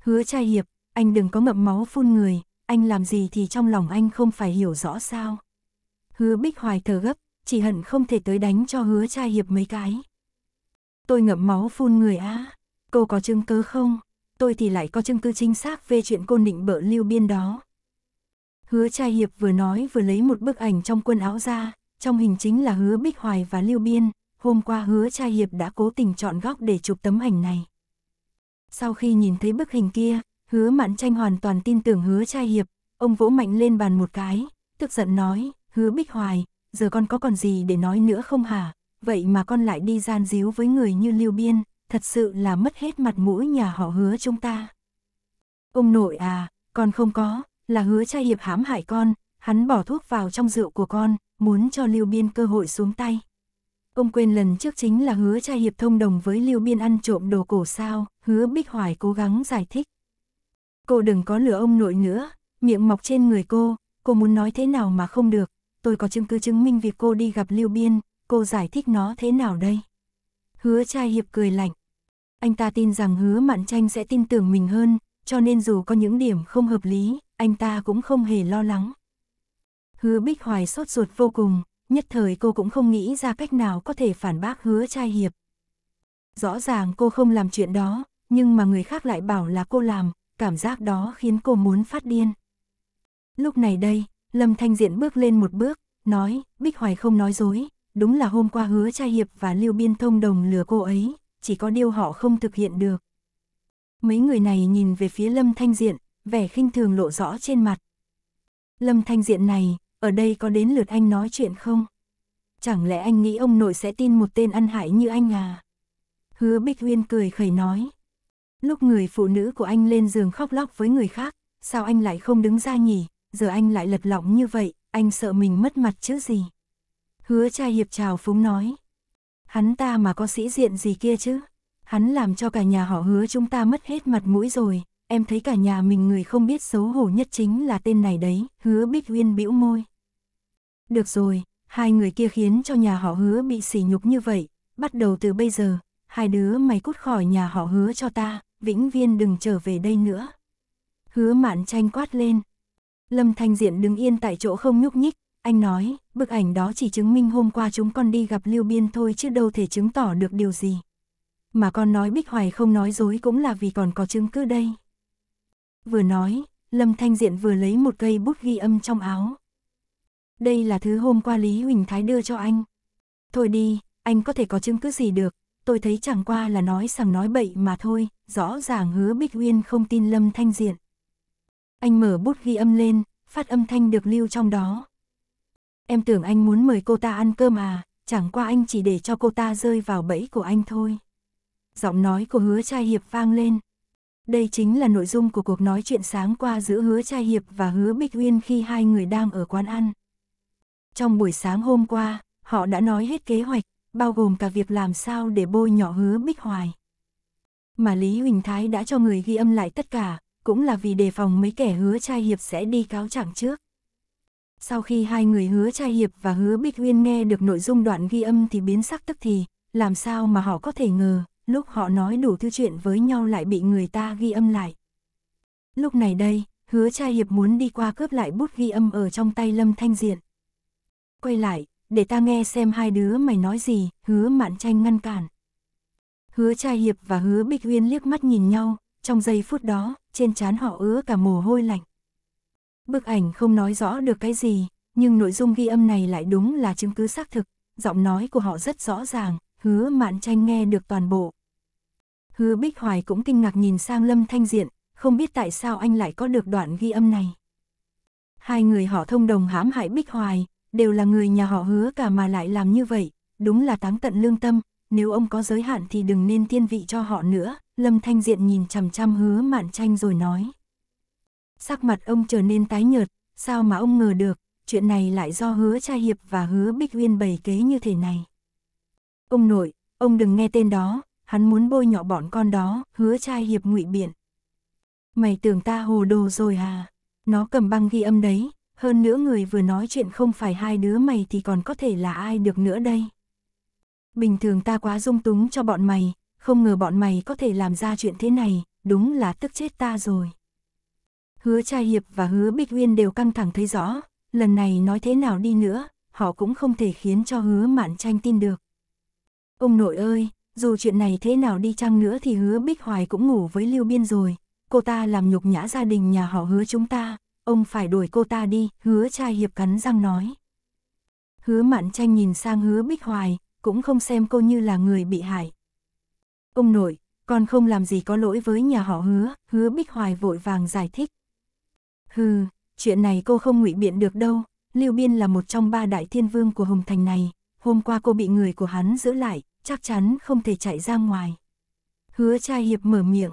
Hứa cha hiệp, anh đừng có ngậm máu phun người, anh làm gì thì trong lòng anh không phải hiểu rõ sao. Hứa bích hoài thở gấp, chỉ hận không thể tới đánh cho hứa cha hiệp mấy cái. Tôi ngậm máu phun người á, cô có chứng cứ không? Tôi thì lại có chứng cứ chính xác về chuyện cô định bợ lưu biên đó. Hứa cha hiệp vừa nói vừa lấy một bức ảnh trong quân áo ra, trong hình chính là hứa Bích Hoài và Lưu Biên, hôm qua hứa Trai Hiệp đã cố tình chọn góc để chụp tấm ảnh này. Sau khi nhìn thấy bức hình kia, hứa Mạn Tranh hoàn toàn tin tưởng hứa Trai Hiệp, ông vỗ mạnh lên bàn một cái, tức giận nói, hứa Bích Hoài, giờ con có còn gì để nói nữa không hả? Vậy mà con lại đi gian díu với người như Lưu Biên, thật sự là mất hết mặt mũi nhà họ hứa chúng ta. Ông nội à, con không có, là hứa Trai Hiệp hãm hại con, hắn bỏ thuốc vào trong rượu của con, muốn cho Lưu Biên cơ hội xuống tay. Ông quên lần trước chính là hứa trai hiệp thông đồng với Lưu Biên ăn trộm đồ cổ sao, hứa Bích Hoài cố gắng giải thích. Cô đừng có lừa ông nội nữa, miệng mọc trên người cô, cô muốn nói thế nào mà không được, tôi có chứng cứ chứng minh việc cô đi gặp Lưu Biên, cô giải thích nó thế nào đây? Hứa trai hiệp cười lạnh. Anh ta tin rằng hứa mạn tranh sẽ tin tưởng mình hơn, cho nên dù có những điểm không hợp lý, anh ta cũng không hề lo lắng. Hứa Bích Hoài sốt ruột vô cùng, nhất thời cô cũng không nghĩ ra cách nào có thể phản bác hứa trai hiệp. Rõ ràng cô không làm chuyện đó, nhưng mà người khác lại bảo là cô làm, cảm giác đó khiến cô muốn phát điên. Lúc này đây, Lâm Thanh Diện bước lên một bước, nói, Bích Hoài không nói dối, đúng là hôm qua hứa trai hiệp và Lưu Biên Thông đồng lừa cô ấy, chỉ có điều họ không thực hiện được. Mấy người này nhìn về phía Lâm Thanh Diện, vẻ khinh thường lộ rõ trên mặt. Lâm Thanh Diện này, ở đây có đến lượt anh nói chuyện không? Chẳng lẽ anh nghĩ ông nội sẽ tin một tên ăn hại như anh à? Hứa Bích Huyên cười khẩy nói. Lúc người phụ nữ của anh lên giường khóc lóc với người khác, sao anh lại không đứng ra nhỉ? Giờ anh lại lật lọng như vậy, anh sợ mình mất mặt chứ gì? Hứa cha hiệp chào phúng nói. Hắn ta mà có sĩ diện gì kia chứ? Hắn làm cho cả nhà họ hứa chúng ta mất hết mặt mũi rồi, em thấy cả nhà mình người không biết xấu hổ nhất chính là tên này đấy, hứa Bích Huyên bĩu môi. Được rồi, hai người kia khiến cho nhà họ hứa bị sỉ nhục như vậy, bắt đầu từ bây giờ, hai đứa mày cút khỏi nhà họ hứa cho ta, vĩnh viên đừng trở về đây nữa. Hứa mạn tranh quát lên. Lâm Thanh Diện đứng yên tại chỗ không nhúc nhích, anh nói, bức ảnh đó chỉ chứng minh hôm qua chúng con đi gặp Lưu Biên thôi chứ đâu thể chứng tỏ được điều gì. Mà con nói Bích Hoài không nói dối cũng là vì còn có chứng cứ đây. Vừa nói, Lâm Thanh Diện vừa lấy một cây bút ghi âm trong áo, đây là thứ hôm qua Lý Huỳnh Thái đưa cho anh. Thôi đi, anh có thể có chứng cứ gì được, tôi thấy chẳng qua là nói sằng nói bậy mà thôi, rõ ràng hứa Bích Uyên không tin Lâm Thanh Diện. Anh mở bút ghi âm lên, phát âm thanh được lưu trong đó. Em tưởng anh muốn mời cô ta ăn cơm à, chẳng qua anh chỉ để cho cô ta rơi vào bẫy của anh thôi. Giọng nói của hứa trai hiệp vang lên. Đây chính là nội dung của cuộc nói chuyện sáng qua giữa hứa trai hiệp và hứa Bích Uyên khi hai người đang ở quán ăn. Trong buổi sáng hôm qua, họ đã nói hết kế hoạch, bao gồm cả việc làm sao để bôi nhỏ hứa Bích Hoài. Mà Lý Huỳnh Thái đã cho người ghi âm lại tất cả, cũng là vì đề phòng mấy kẻ hứa trai hiệp sẽ đi cáo trạng trước. Sau khi hai người hứa trai hiệp và hứa Bích Huyên nghe được nội dung đoạn ghi âm thì biến sắc tức thì, làm sao mà họ có thể ngờ, lúc họ nói đủ thứ chuyện với nhau lại bị người ta ghi âm lại. Lúc này đây, hứa trai hiệp muốn đi qua cướp lại bút ghi âm ở trong tay Lâm Thanh Diện quay lại, để ta nghe xem hai đứa mày nói gì, hứa mạn tranh ngăn cản. Hứa trai hiệp và hứa bích uyên liếc mắt nhìn nhau, trong giây phút đó, trên trán họ ứa cả mồ hôi lạnh. Bức ảnh không nói rõ được cái gì, nhưng nội dung ghi âm này lại đúng là chứng cứ xác thực, giọng nói của họ rất rõ ràng, hứa mạn tranh nghe được toàn bộ. Hứa Bích Hoài cũng kinh ngạc nhìn sang Lâm Thanh Diện, không biết tại sao anh lại có được đoạn ghi âm này. Hai người họ thông đồng hãm hại Bích Hoài, đều là người nhà họ hứa cả mà lại làm như vậy, đúng là táng tận lương tâm, nếu ông có giới hạn thì đừng nên thiên vị cho họ nữa, Lâm Thanh Diện nhìn chằm chằm hứa mạn tranh rồi nói. Sắc mặt ông trở nên tái nhợt, sao mà ông ngờ được, chuyện này lại do hứa cha hiệp và hứa Bích Uyên bày kế như thế này. Ông nội, ông đừng nghe tên đó, hắn muốn bôi nhọ bọn con đó, hứa cha hiệp ngụy biện. Mày tưởng ta hồ đồ rồi à? Nó cầm băng ghi âm đấy, hơn nữa người vừa nói chuyện không phải hai đứa mày thì còn có thể là ai được nữa đây. Bình thường ta quá dung túng cho bọn mày, không ngờ bọn mày có thể làm ra chuyện thế này, đúng là tức chết ta rồi. Hứa Trai Hiệp và Hứa Bích Uyên đều căng thẳng thấy rõ, lần này nói thế nào đi nữa, họ cũng không thể khiến cho Hứa Mạn Tranh tin được. Ông nội ơi, dù chuyện này thế nào đi chăng nữa thì Hứa Bích Hoài cũng ngủ với Lưu Biên rồi, cô ta làm nhục nhã gia đình nhà họ Hứa chúng ta, ông phải đuổi cô ta đi, hứa trai hiệp cắn răng nói. Hứa mạn tranh nhìn sang hứa bích hoài, cũng không xem cô như là người bị hại. Ông nội, con không làm gì có lỗi với nhà họ hứa, hứa bích hoài vội vàng giải thích. Hừ, chuyện này cô không ngụy biện được đâu, Lưu Biên là một trong ba đại thiên vương của Hồng Thành này, hôm qua cô bị người của hắn giữ lại, chắc chắn không thể chạy ra ngoài. Hứa trai hiệp mở miệng.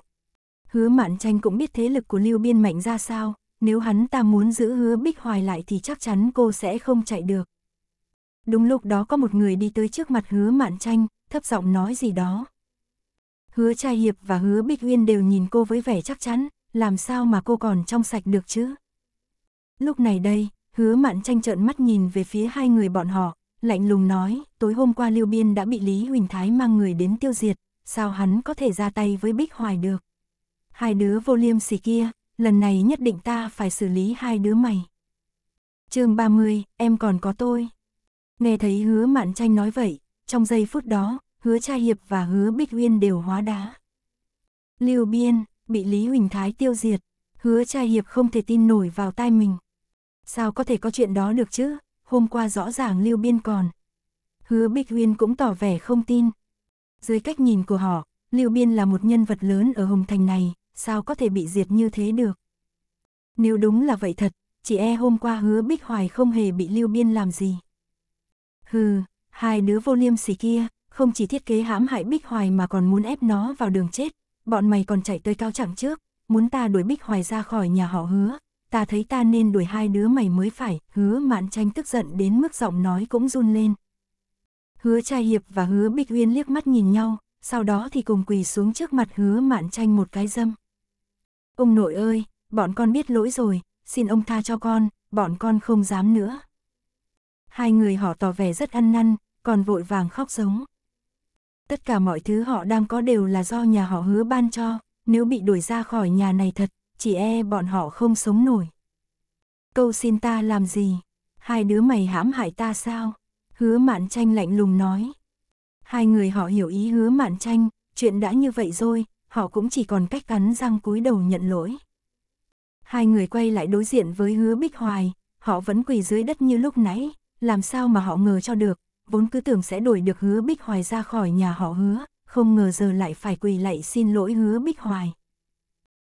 Hứa mạn tranh cũng biết thế lực của Lưu Biên mạnh ra sao, nếu hắn ta muốn giữ hứa bích hoài lại thì chắc chắn cô sẽ không chạy được. Đúng lúc đó có một người đi tới trước mặt hứa mạn tranh, thấp giọng nói gì đó. Hứa trai hiệp và hứa bích uyên đều nhìn cô với vẻ chắc chắn, làm sao mà cô còn trong sạch được chứ? Lúc này đây, hứa mạn tranh trợn mắt nhìn về phía hai người bọn họ, lạnh lùng nói, tối hôm qua Lưu Biên đã bị Lý Huỳnh Thái mang người đến tiêu diệt, sao hắn có thể ra tay với Bích Hoài được? Hai đứa vô liêm sỉ kia, lần này nhất định ta phải xử lý hai đứa mày. chương 30, em còn có tôi. Nghe thấy hứa mạn tranh nói vậy, trong giây phút đó, hứa cha hiệp và hứa bích uyên đều hóa đá. Liêu biên, bị Lý Huỳnh Thái tiêu diệt, hứa cha hiệp không thể tin nổi vào tai mình. Sao có thể có chuyện đó được chứ, hôm qua rõ ràng Liêu biên còn. Hứa bích uyên cũng tỏ vẻ không tin. Dưới cách nhìn của họ, Liêu biên là một nhân vật lớn ở Hồng Thành này, sao có thể bị diệt như thế được. Nếu đúng là vậy thật, chị e hôm qua hứa Bích Hoài không hề bị Lưu Biên làm gì. Hừ, hai đứa vô liêm sỉ kia, không chỉ thiết kế hãm hại Bích Hoài mà còn muốn ép nó vào đường chết, bọn mày còn chạy tới cao chẳng trước, muốn ta đuổi Bích Hoài ra khỏi nhà họ hứa, ta thấy ta nên đuổi hai đứa mày mới phải, hứa mạn tranh tức giận đến mức giọng nói cũng run lên. Hứa trai hiệp và hứa Bích Uyên liếc mắt nhìn nhau, sau đó thì cùng quỳ xuống trước mặt hứa mạn tranh một cái dâm. Ông nội ơi, bọn con biết lỗi rồi, xin ông tha cho con, bọn con không dám nữa. Hai người họ tỏ vẻ rất ăn năn, còn vội vàng khóc giống. Tất cả mọi thứ họ đang có đều là do nhà họ hứa ban cho, nếu bị đuổi ra khỏi nhà này thật, chỉ e bọn họ không sống nổi. Câu xin ta làm gì? Hai đứa mày hãm hại ta sao? Hứa mạn tranh lạnh lùng nói. Hai người họ hiểu ý hứa mạn tranh, chuyện đã như vậy rồi, họ cũng chỉ còn cách cắn răng cúi đầu nhận lỗi. Hai người quay lại đối diện với hứa bích hoài, họ vẫn quỳ dưới đất như lúc nãy, làm sao mà họ ngờ cho được, vốn cứ tưởng sẽ đuổi được hứa bích hoài ra khỏi nhà họ hứa, không ngờ giờ lại phải quỳ lạy xin lỗi hứa bích hoài.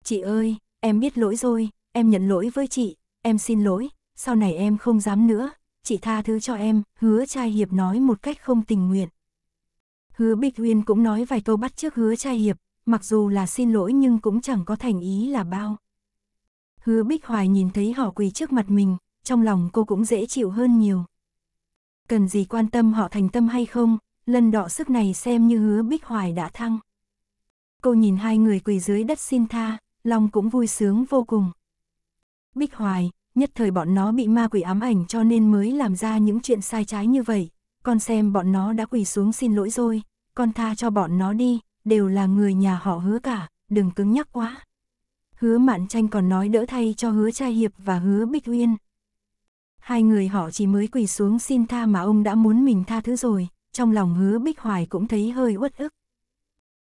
Chị ơi, em biết lỗi rồi, em nhận lỗi với chị, em xin lỗi, sau này em không dám nữa, chị tha thứ cho em, hứa trai hiệp nói một cách không tình nguyện. Hứa Bích Uyên cũng nói vài câu bắt trước hứa trai hiệp, mặc dù là xin lỗi nhưng cũng chẳng có thành ý là bao. Hứa Bích Hoài nhìn thấy họ quỳ trước mặt mình, trong lòng cô cũng dễ chịu hơn nhiều. Cần gì quan tâm họ thành tâm hay không, lần đọ sức này xem như hứa Bích Hoài đã thăng. Cô nhìn hai người quỳ dưới đất xin tha, lòng cũng vui sướng vô cùng. Bích Hoài, nhất thời bọn nó bị ma quỷ ám ảnh cho nên mới làm ra những chuyện sai trái như vậy. Con xem bọn nó đã quỳ xuống xin lỗi rồi, con tha cho bọn nó đi, đều là người nhà họ hứa cả, đừng cứng nhắc quá. Hứa Mạn Tranh còn nói đỡ thay cho hứa trai hiệp và hứa Bích Uyên. Hai người họ chỉ mới quỳ xuống xin tha mà ông đã muốn mình tha thứ rồi, trong lòng hứa Bích Hoài cũng thấy hơi uất ức.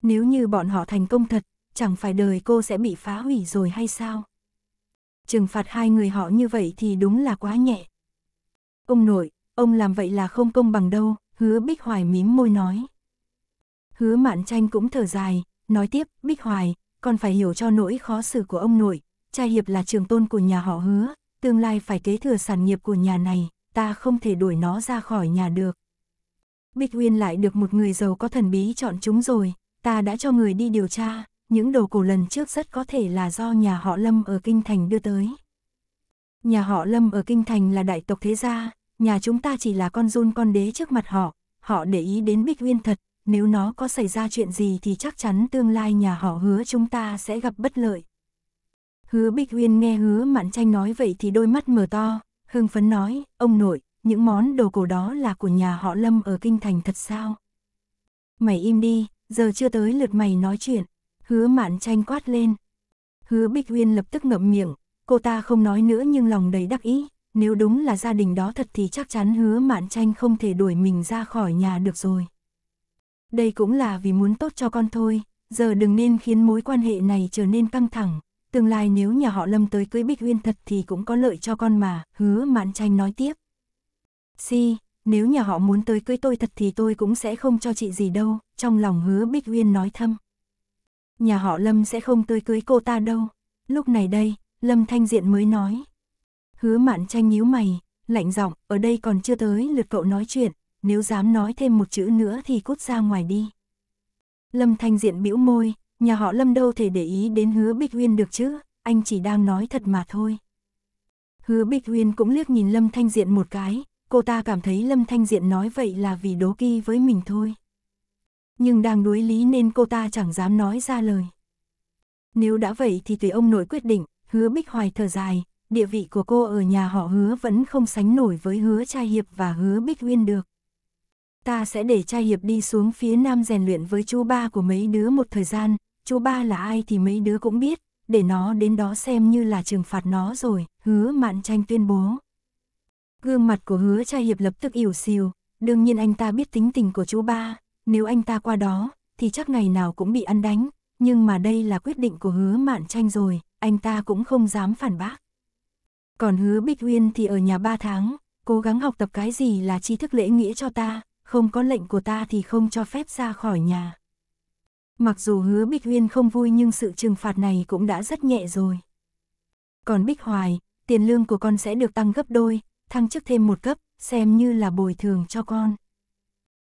Nếu như bọn họ thành công thật, chẳng phải đời cô sẽ bị phá hủy rồi hay sao? Trừng phạt hai người họ như vậy thì đúng là quá nhẹ. Ông nội, ông làm vậy là không công bằng đâu, hứa Bích Hoài mím môi nói. Hứa mạn tranh cũng thở dài, nói tiếp, Bích Hoài, còn phải hiểu cho nỗi khó xử của ông nội, cha Hiệp là trường tôn của nhà họ hứa, tương lai phải kế thừa sản nghiệp của nhà này, ta không thể đuổi nó ra khỏi nhà được. Bích Uyên lại được một người giàu có thần bí chọn chúng rồi, ta đã cho người đi điều tra, những đồ cổ lần trước rất có thể là do nhà họ Lâm ở Kinh Thành đưa tới. Nhà họ Lâm ở Kinh Thành là đại tộc thế gia, nhà chúng ta chỉ là con run con đế trước mặt họ, họ để ý đến Bích Uyên thật, nếu nó có xảy ra chuyện gì thì chắc chắn tương lai nhà họ hứa chúng ta sẽ gặp bất lợi. Hứa Bích Uyên nghe hứa Mạn Tranh nói vậy thì đôi mắt mở to, hưng phấn nói, ông nội, những món đồ cổ đó là của nhà họ Lâm ở Kinh Thành thật sao? Mày im đi, giờ chưa tới lượt mày nói chuyện, hứa Mạn Tranh quát lên. Hứa Bích Uyên lập tức ngậm miệng, cô ta không nói nữa nhưng lòng đầy đắc ý, nếu đúng là gia đình đó thật thì chắc chắn hứa Mạn Tranh không thể đuổi mình ra khỏi nhà được rồi. Đây cũng là vì muốn tốt cho con thôi, giờ đừng nên khiến mối quan hệ này trở nên căng thẳng. Tương lai nếu nhà họ Lâm tới cưới Bích Huyên thật thì cũng có lợi cho con mà, hứa Mạn Tranh nói tiếp. Si, nếu nhà họ muốn tới cưới tôi thật thì tôi cũng sẽ không cho chị gì đâu, trong lòng hứa Bích Huyên nói thâm. Nhà họ Lâm sẽ không tới cưới cô ta đâu. Lúc này đây, Lâm Thanh Diện mới nói. Hứa Mạn Tranh nhíu mày, lạnh giọng, ở đây còn chưa tới lượt cậu nói chuyện, nếu dám nói thêm một chữ nữa thì cút ra ngoài đi. Lâm Thanh Diện bĩu môi, nhà họ Lâm đâu thể để ý đến hứa Bích Huyên được chứ, anh chỉ đang nói thật mà thôi. Hứa Bích Huyên cũng liếc nhìn Lâm Thanh Diện một cái, cô ta cảm thấy Lâm Thanh Diện nói vậy là vì đố kỵ với mình thôi. Nhưng đang đuối lý nên cô ta chẳng dám nói ra lời. Nếu đã vậy thì tùy ông nội quyết định, hứa Bích Hoài thở dài, địa vị của cô ở nhà họ hứa vẫn không sánh nổi với hứa trai hiệp và hứa Bích Huyên được ta sẽ để trai hiệp đi xuống phía nam rèn luyện với chú ba của mấy đứa một thời gian, chú ba là ai thì mấy đứa cũng biết, để nó đến đó xem như là trừng phạt nó rồi, hứa mạn tranh tuyên bố. Gương mặt của hứa trai hiệp lập tức ỉu xìu, đương nhiên anh ta biết tính tình của chú ba, nếu anh ta qua đó, thì chắc ngày nào cũng bị ăn đánh, nhưng mà đây là quyết định của hứa mạn tranh rồi, anh ta cũng không dám phản bác. Còn hứa Bích Uyên thì ở nhà ba tháng, cố gắng học tập cái gì là tri thức lễ nghĩa cho ta, không có lệnh của ta thì không cho phép ra khỏi nhà. Mặc dù hứa Bích Huyên không vui nhưng sự trừng phạt này cũng đã rất nhẹ rồi. Còn Bích Hoài, tiền lương của con sẽ được tăng gấp đôi, thăng chức thêm một cấp, xem như là bồi thường cho con.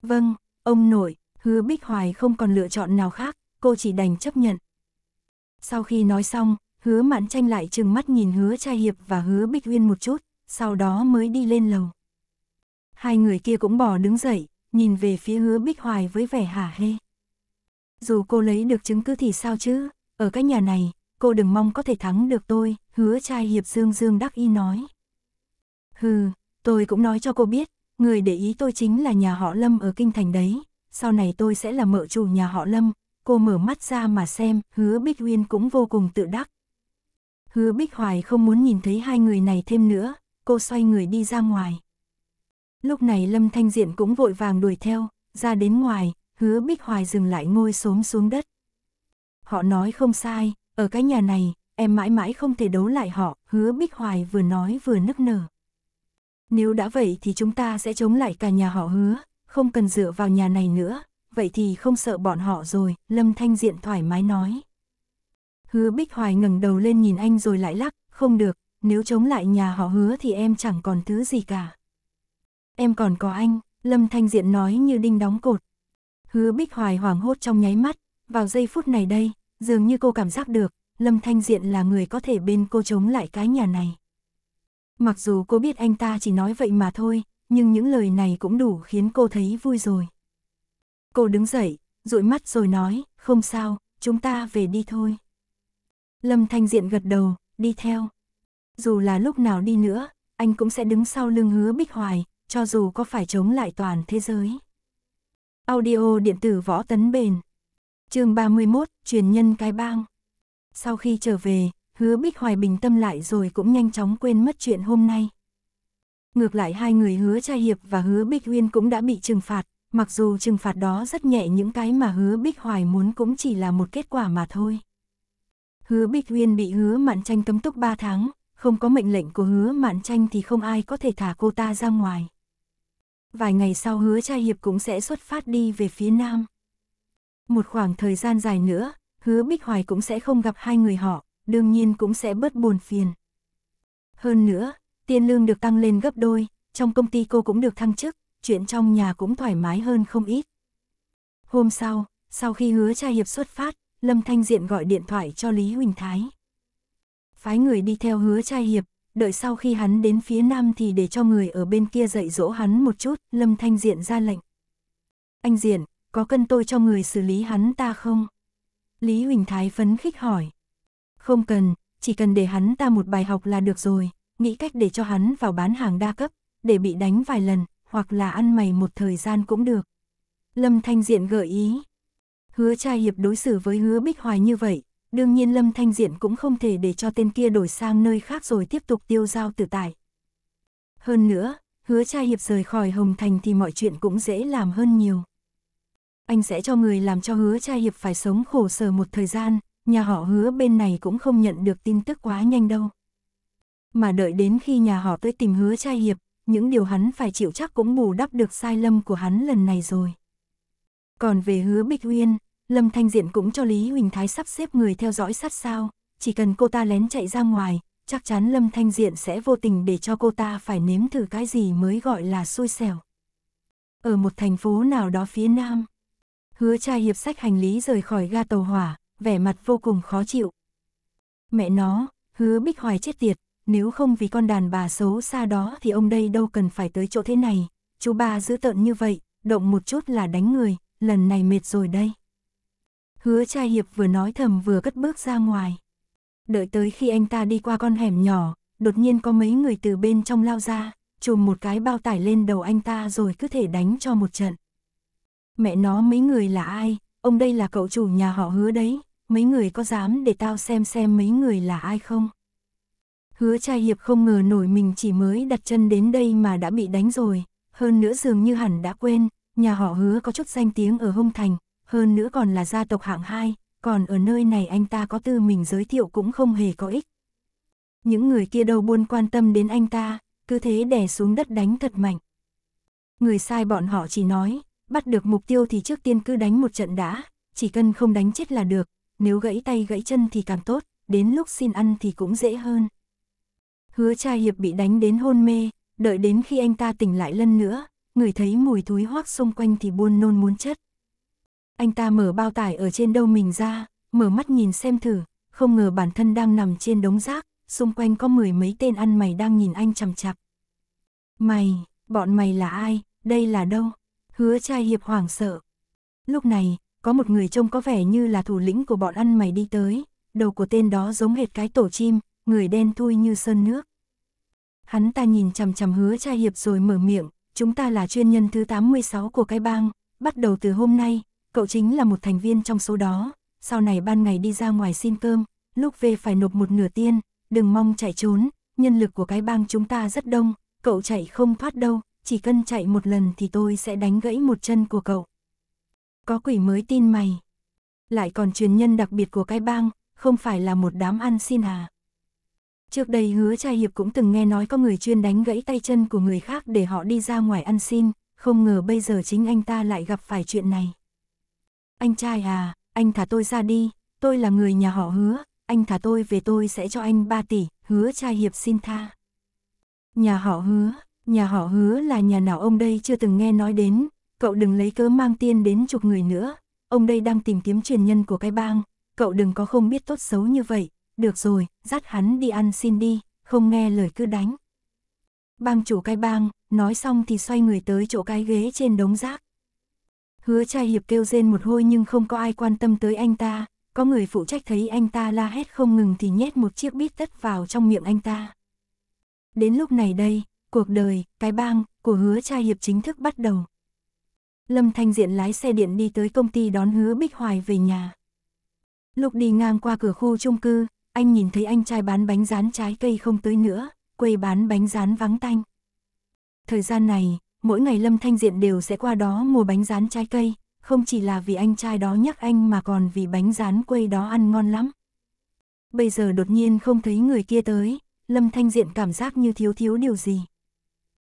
Vâng, ông nội, hứa Bích Hoài không còn lựa chọn nào khác, cô chỉ đành chấp nhận. Sau khi nói xong, hứa mãn tranh lại trừng mắt nhìn hứa trai hiệp và hứa Bích Huyên một chút, sau đó mới đi lên lầu. Hai người kia cũng bỏ đứng dậy, nhìn về phía hứa bích hoài với vẻ hả hê. Dù cô lấy được chứng cứ thì sao chứ, ở cái nhà này, cô đừng mong có thể thắng được tôi, hứa trai hiệp dương dương đắc y nói. Hừ, tôi cũng nói cho cô biết, người để ý tôi chính là nhà họ Lâm ở Kinh Thành đấy, sau này tôi sẽ là mợ chủ nhà họ Lâm, cô mở mắt ra mà xem, hứa Bích Uyên cũng vô cùng tự đắc. Hứa Bích Hoài không muốn nhìn thấy hai người này thêm nữa, cô xoay người đi ra ngoài. Lúc này Lâm Thanh Diện cũng vội vàng đuổi theo, ra đến ngoài, hứa Bích Hoài dừng lại ngôi xốm xuống đất. Họ nói không sai, ở cái nhà này, em mãi mãi không thể đấu lại họ, hứa Bích Hoài vừa nói vừa nức nở. Nếu đã vậy thì chúng ta sẽ chống lại cả nhà họ hứa, không cần dựa vào nhà này nữa, vậy thì không sợ bọn họ rồi, Lâm Thanh Diện thoải mái nói. Hứa Bích Hoài ngẩng đầu lên nhìn anh rồi lại lắc, không được, nếu chống lại nhà họ hứa thì em chẳng còn thứ gì cả em còn có anh, Lâm Thanh Diện nói như đinh đóng cột. Hứa Bích Hoài hoảng hốt trong nháy mắt, vào giây phút này đây, dường như cô cảm giác được, Lâm Thanh Diện là người có thể bên cô chống lại cái nhà này. Mặc dù cô biết anh ta chỉ nói vậy mà thôi, nhưng những lời này cũng đủ khiến cô thấy vui rồi. Cô đứng dậy, dụi mắt rồi nói, không sao, chúng ta về đi thôi. Lâm Thanh Diện gật đầu, đi theo. Dù là lúc nào đi nữa, anh cũng sẽ đứng sau lưng hứa Bích Hoài, cho dù có phải chống lại toàn thế giới. Audio điện tử võ tấn bền. chương 31, truyền nhân cái bang. Sau khi trở về, hứa Bích Hoài bình tâm lại rồi cũng nhanh chóng quên mất chuyện hôm nay. Ngược lại hai người hứa Trai Hiệp và hứa Bích Huyên cũng đã bị trừng phạt, mặc dù trừng phạt đó rất nhẹ những cái mà hứa Bích Hoài muốn cũng chỉ là một kết quả mà thôi. Hứa Bích Huyên bị hứa Mạn Tranh cấm túc 3 tháng, không có mệnh lệnh của hứa Mạn Tranh thì không ai có thể thả cô ta ra ngoài vài ngày sau hứa trai hiệp cũng sẽ xuất phát đi về phía nam. Một khoảng thời gian dài nữa, hứa Bích Hoài cũng sẽ không gặp hai người họ, đương nhiên cũng sẽ bớt buồn phiền. Hơn nữa, tiền lương được tăng lên gấp đôi, trong công ty cô cũng được thăng chức, chuyện trong nhà cũng thoải mái hơn không ít. Hôm sau, sau khi hứa trai hiệp xuất phát, Lâm Thanh Diện gọi điện thoại cho Lý Huỳnh Thái. Phái người đi theo hứa trai hiệp, đợi sau khi hắn đến phía nam thì để cho người ở bên kia dạy dỗ hắn một chút, Lâm Thanh Diện ra lệnh. Anh Diện, có cân tôi cho người xử lý hắn ta không? Lý Huỳnh Thái phấn khích hỏi. Không cần, chỉ cần để hắn ta một bài học là được rồi, nghĩ cách để cho hắn vào bán hàng đa cấp, để bị đánh vài lần, hoặc là ăn mày một thời gian cũng được. Lâm Thanh Diện gợi ý. Hứa trai hiệp đối xử với hứa bích hoài như vậy, đương nhiên Lâm Thanh Diện cũng không thể để cho tên kia đổi sang nơi khác rồi tiếp tục tiêu giao tử tài. Hơn nữa, hứa Trai hiệp rời khỏi Hồng Thành thì mọi chuyện cũng dễ làm hơn nhiều. Anh sẽ cho người làm cho hứa Trai hiệp phải sống khổ sở một thời gian, nhà họ hứa bên này cũng không nhận được tin tức quá nhanh đâu. Mà đợi đến khi nhà họ tới tìm hứa Trai hiệp, những điều hắn phải chịu chắc cũng bù đắp được sai lầm của hắn lần này rồi. Còn về hứa Bích Uyên, Lâm Thanh Diện cũng cho Lý Huỳnh Thái sắp xếp người theo dõi sát sao, chỉ cần cô ta lén chạy ra ngoài, chắc chắn Lâm Thanh Diện sẽ vô tình để cho cô ta phải nếm thử cái gì mới gọi là xui xẻo. Ở một thành phố nào đó phía nam, hứa cha hiệp sách hành lý rời khỏi ga tàu hỏa, vẻ mặt vô cùng khó chịu. Mẹ nó, hứa bích hoài chết tiệt, nếu không vì con đàn bà xấu xa đó thì ông đây đâu cần phải tới chỗ thế này, chú ba dữ tợn như vậy, động một chút là đánh người, lần này mệt rồi đây. Hứa trai hiệp vừa nói thầm vừa cất bước ra ngoài. Đợi tới khi anh ta đi qua con hẻm nhỏ, đột nhiên có mấy người từ bên trong lao ra, chùm một cái bao tải lên đầu anh ta rồi cứ thể đánh cho một trận. Mẹ nó mấy người là ai, ông đây là cậu chủ nhà họ hứa đấy, mấy người có dám để tao xem xem mấy người là ai không? Hứa trai hiệp không ngờ nổi mình chỉ mới đặt chân đến đây mà đã bị đánh rồi, hơn nữa dường như hẳn đã quên, nhà họ hứa có chút danh tiếng ở hung Thành, hơn nữa còn là gia tộc hạng hai, còn ở nơi này anh ta có tư mình giới thiệu cũng không hề có ích. Những người kia đâu buôn quan tâm đến anh ta, cứ thế đè xuống đất đánh thật mạnh. Người sai bọn họ chỉ nói, bắt được mục tiêu thì trước tiên cứ đánh một trận đã, chỉ cần không đánh chết là được, nếu gãy tay gãy chân thì càng tốt, đến lúc xin ăn thì cũng dễ hơn. Hứa cha hiệp bị đánh đến hôn mê, đợi đến khi anh ta tỉnh lại lần nữa, người thấy mùi thúi hoác xung quanh thì buôn nôn muốn chất anh ta mở bao tải ở trên đâu mình ra, mở mắt nhìn xem thử, không ngờ bản thân đang nằm trên đống rác, xung quanh có mười mấy tên ăn mày đang nhìn anh chằm chặp. Mày, bọn mày là ai, đây là đâu? Hứa trai hiệp hoảng sợ. Lúc này, có một người trông có vẻ như là thủ lĩnh của bọn ăn mày đi tới, đầu của tên đó giống hệt cái tổ chim, người đen thui như sơn nước. Hắn ta nhìn chằm chằm hứa trai hiệp rồi mở miệng, chúng ta là chuyên nhân thứ 86 của cái bang, bắt đầu từ hôm nay, cậu chính là một thành viên trong số đó, sau này ban ngày đi ra ngoài xin cơm, lúc về phải nộp một nửa tiên, đừng mong chạy trốn, nhân lực của cái bang chúng ta rất đông, cậu chạy không thoát đâu, chỉ cần chạy một lần thì tôi sẽ đánh gãy một chân của cậu. Có quỷ mới tin mày. Lại còn truyền nhân đặc biệt của cái bang, không phải là một đám ăn xin à. Trước đây hứa trai hiệp cũng từng nghe nói có người chuyên đánh gãy tay chân của người khác để họ đi ra ngoài ăn xin, không ngờ bây giờ chính anh ta lại gặp phải chuyện này. Anh trai à, anh thả tôi ra đi, tôi là người nhà họ hứa, anh thả tôi về tôi sẽ cho anh 3 tỷ, hứa trai hiệp xin tha. Nhà họ hứa, nhà họ hứa là nhà nào ông đây chưa từng nghe nói đến, cậu đừng lấy cớ mang tiên đến chục người nữa, ông đây đang tìm kiếm truyền nhân của cái bang, cậu đừng có không biết tốt xấu như vậy, được rồi, dắt hắn đi ăn xin đi, không nghe lời cứ đánh. Bang chủ cái bang, nói xong thì xoay người tới chỗ cái ghế trên đống rác. Hứa trai hiệp kêu rên một hôi nhưng không có ai quan tâm tới anh ta, có người phụ trách thấy anh ta la hét không ngừng thì nhét một chiếc bít tất vào trong miệng anh ta. Đến lúc này đây, cuộc đời, cái bang, của hứa trai hiệp chính thức bắt đầu. Lâm Thanh Diện lái xe điện đi tới công ty đón hứa Bích Hoài về nhà. Lúc đi ngang qua cửa khu chung cư, anh nhìn thấy anh trai bán bánh rán trái cây không tới nữa, quầy bán bánh rán vắng tanh. Thời gian này, mỗi ngày Lâm Thanh Diện đều sẽ qua đó mua bánh rán trái cây, không chỉ là vì anh trai đó nhắc anh mà còn vì bánh rán quê đó ăn ngon lắm. Bây giờ đột nhiên không thấy người kia tới, Lâm Thanh Diện cảm giác như thiếu thiếu điều gì.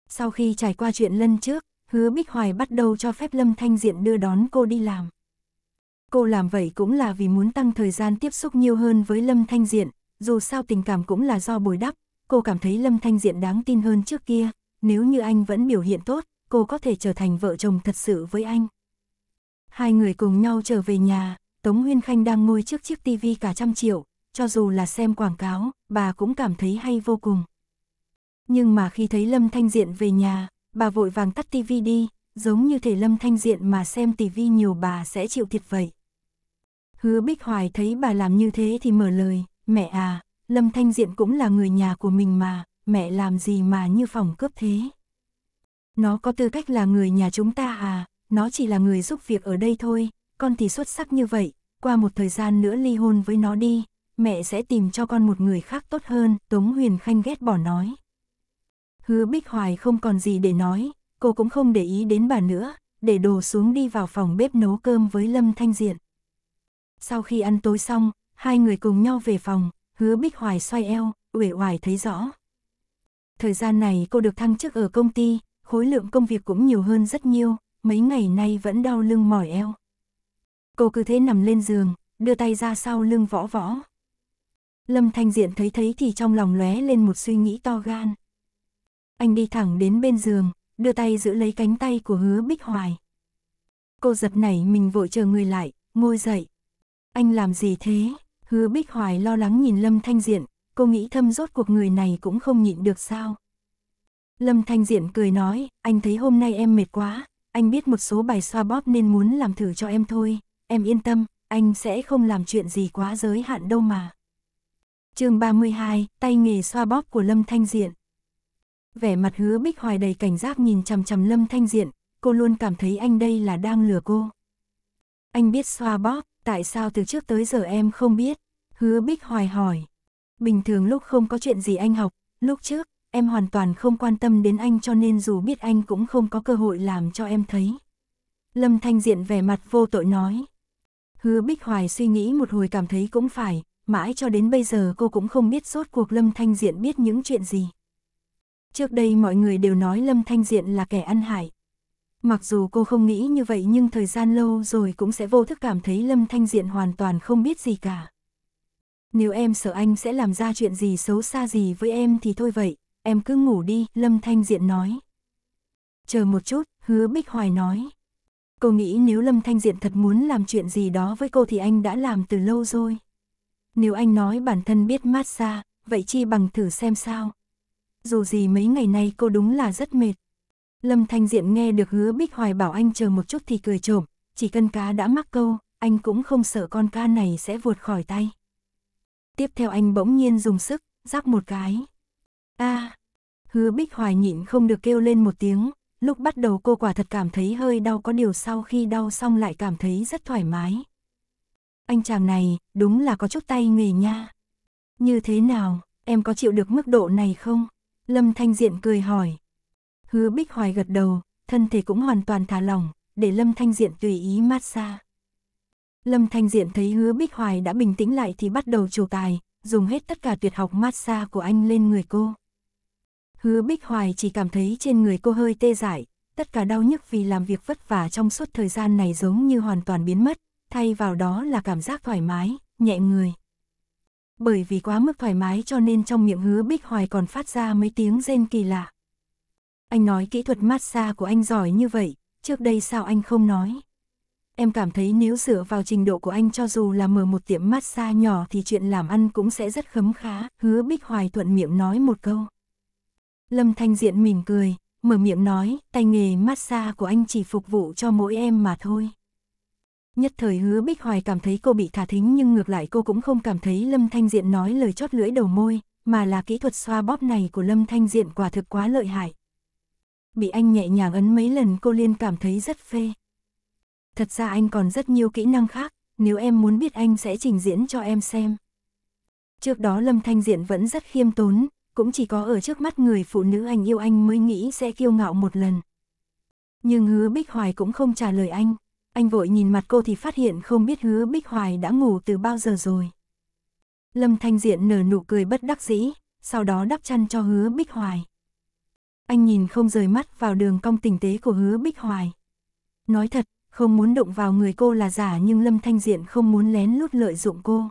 Sau khi trải qua chuyện lần trước, hứa Bích Hoài bắt đầu cho phép Lâm Thanh Diện đưa đón cô đi làm. Cô làm vậy cũng là vì muốn tăng thời gian tiếp xúc nhiều hơn với Lâm Thanh Diện, dù sao tình cảm cũng là do bồi đắp, cô cảm thấy Lâm Thanh Diện đáng tin hơn trước kia, nếu như anh vẫn biểu hiện tốt, cô có thể trở thành vợ chồng thật sự với anh. Hai người cùng nhau trở về nhà, Tống Huyên Khanh đang ngồi trước chiếc tivi cả trăm triệu, cho dù là xem quảng cáo, bà cũng cảm thấy hay vô cùng. Nhưng mà khi thấy Lâm Thanh Diện về nhà, bà vội vàng tắt tivi đi, giống như thể Lâm Thanh Diện mà xem tivi nhiều bà sẽ chịu thiệt vậy. Hứa Bích Hoài thấy bà làm như thế thì mở lời, mẹ à, Lâm Thanh Diện cũng là người nhà của mình mà, mẹ làm gì mà như phòng cướp thế? Nó có tư cách là người nhà chúng ta à, nó chỉ là người giúp việc ở đây thôi, con thì xuất sắc như vậy, qua một thời gian nữa ly hôn với nó đi, mẹ sẽ tìm cho con một người khác tốt hơn, Tống Huyền Khanh ghét bỏ nói. Hứa Bích Hoài không còn gì để nói, cô cũng không để ý đến bà nữa, để đồ xuống đi vào phòng bếp nấu cơm với Lâm Thanh Diện. Sau khi ăn tối xong, hai người cùng nhau về phòng, hứa Bích Hoài xoay eo, uể oải thấy rõ thời gian này cô được thăng chức ở công ty, khối lượng công việc cũng nhiều hơn rất nhiều, mấy ngày nay vẫn đau lưng mỏi eo. Cô cứ thế nằm lên giường, đưa tay ra sau lưng võ võ. Lâm Thanh Diện thấy thấy thì trong lòng lóe lên một suy nghĩ to gan. Anh đi thẳng đến bên giường, đưa tay giữ lấy cánh tay của hứa Bích Hoài. Cô giật nảy mình vội chờ người lại, ngồi dậy. Anh làm gì thế? Hứa Bích Hoài lo lắng nhìn Lâm Thanh Diện, cô nghĩ thâm rốt cuộc người này cũng không nhịn được sao. Lâm Thanh Diện cười nói, anh thấy hôm nay em mệt quá, anh biết một số bài xoa bóp nên muốn làm thử cho em thôi, em yên tâm, anh sẽ không làm chuyện gì quá giới hạn đâu mà. chương 32, tay nghề xoa bóp của Lâm Thanh Diện. Vẻ mặt hứa bích hoài đầy cảnh giác nhìn chằm chằm Lâm Thanh Diện, cô luôn cảm thấy anh đây là đang lừa cô. Anh biết xoa bóp, tại sao từ trước tới giờ em không biết? Hứa bích hoài hỏi bình thường lúc không có chuyện gì anh học, lúc trước, em hoàn toàn không quan tâm đến anh cho nên dù biết anh cũng không có cơ hội làm cho em thấy. Lâm Thanh Diện vẻ mặt vô tội nói. Hứa Bích Hoài suy nghĩ một hồi cảm thấy cũng phải, mãi cho đến bây giờ cô cũng không biết rốt cuộc Lâm Thanh Diện biết những chuyện gì. Trước đây mọi người đều nói Lâm Thanh Diện là kẻ ăn hại. Mặc dù cô không nghĩ như vậy nhưng thời gian lâu rồi cũng sẽ vô thức cảm thấy Lâm Thanh Diện hoàn toàn không biết gì cả. Nếu em sợ anh sẽ làm ra chuyện gì xấu xa gì với em thì thôi vậy, em cứ ngủ đi, Lâm Thanh Diện nói. Chờ một chút, hứa Bích Hoài nói. Cô nghĩ nếu Lâm Thanh Diện thật muốn làm chuyện gì đó với cô thì anh đã làm từ lâu rồi. Nếu anh nói bản thân biết mát xa vậy chi bằng thử xem sao. Dù gì mấy ngày nay cô đúng là rất mệt. Lâm Thanh Diện nghe được hứa Bích Hoài bảo anh chờ một chút thì cười trộm, chỉ cần cá đã mắc câu, anh cũng không sợ con cá này sẽ vụt khỏi tay tiếp theo anh bỗng nhiên dùng sức, rắc một cái. a à, hứa bích hoài nhịn không được kêu lên một tiếng, lúc bắt đầu cô quả thật cảm thấy hơi đau có điều sau khi đau xong lại cảm thấy rất thoải mái. Anh chàng này, đúng là có chút tay nghề nha. Như thế nào, em có chịu được mức độ này không? Lâm Thanh Diện cười hỏi. Hứa Bích Hoài gật đầu, thân thể cũng hoàn toàn thả lỏng, để Lâm Thanh Diện tùy ý mát xa Lâm Thanh Diện thấy hứa Bích Hoài đã bình tĩnh lại thì bắt đầu chủ tài, dùng hết tất cả tuyệt học massage của anh lên người cô. Hứa Bích Hoài chỉ cảm thấy trên người cô hơi tê dại, tất cả đau nhức vì làm việc vất vả trong suốt thời gian này giống như hoàn toàn biến mất, thay vào đó là cảm giác thoải mái, nhẹ người. Bởi vì quá mức thoải mái cho nên trong miệng hứa Bích Hoài còn phát ra mấy tiếng rên kỳ lạ. Anh nói kỹ thuật massage của anh giỏi như vậy, trước đây sao anh không nói em cảm thấy nếu dựa vào trình độ của anh cho dù là mở một tiệm massage nhỏ thì chuyện làm ăn cũng sẽ rất khấm khá, hứa Bích Hoài thuận miệng nói một câu. Lâm Thanh Diện mỉm cười, mở miệng nói, tay nghề massage của anh chỉ phục vụ cho mỗi em mà thôi. Nhất thời hứa Bích Hoài cảm thấy cô bị thả thính nhưng ngược lại cô cũng không cảm thấy Lâm Thanh Diện nói lời chót lưỡi đầu môi, mà là kỹ thuật xoa bóp này của Lâm Thanh Diện quả thực quá lợi hại. Bị anh nhẹ nhàng ấn mấy lần cô liên cảm thấy rất phê thật ra anh còn rất nhiều kỹ năng khác, nếu em muốn biết anh sẽ trình diễn cho em xem. Trước đó Lâm Thanh Diện vẫn rất khiêm tốn, cũng chỉ có ở trước mắt người phụ nữ anh yêu anh mới nghĩ sẽ kiêu ngạo một lần. Nhưng hứa Bích Hoài cũng không trả lời anh, anh vội nhìn mặt cô thì phát hiện không biết hứa Bích Hoài đã ngủ từ bao giờ rồi. Lâm Thanh Diện nở nụ cười bất đắc dĩ, sau đó đắp chăn cho hứa Bích Hoài. Anh nhìn không rời mắt vào đường cong tinh tế của hứa Bích Hoài. Nói thật, không muốn động vào người cô là giả nhưng Lâm Thanh Diện không muốn lén lút lợi dụng cô.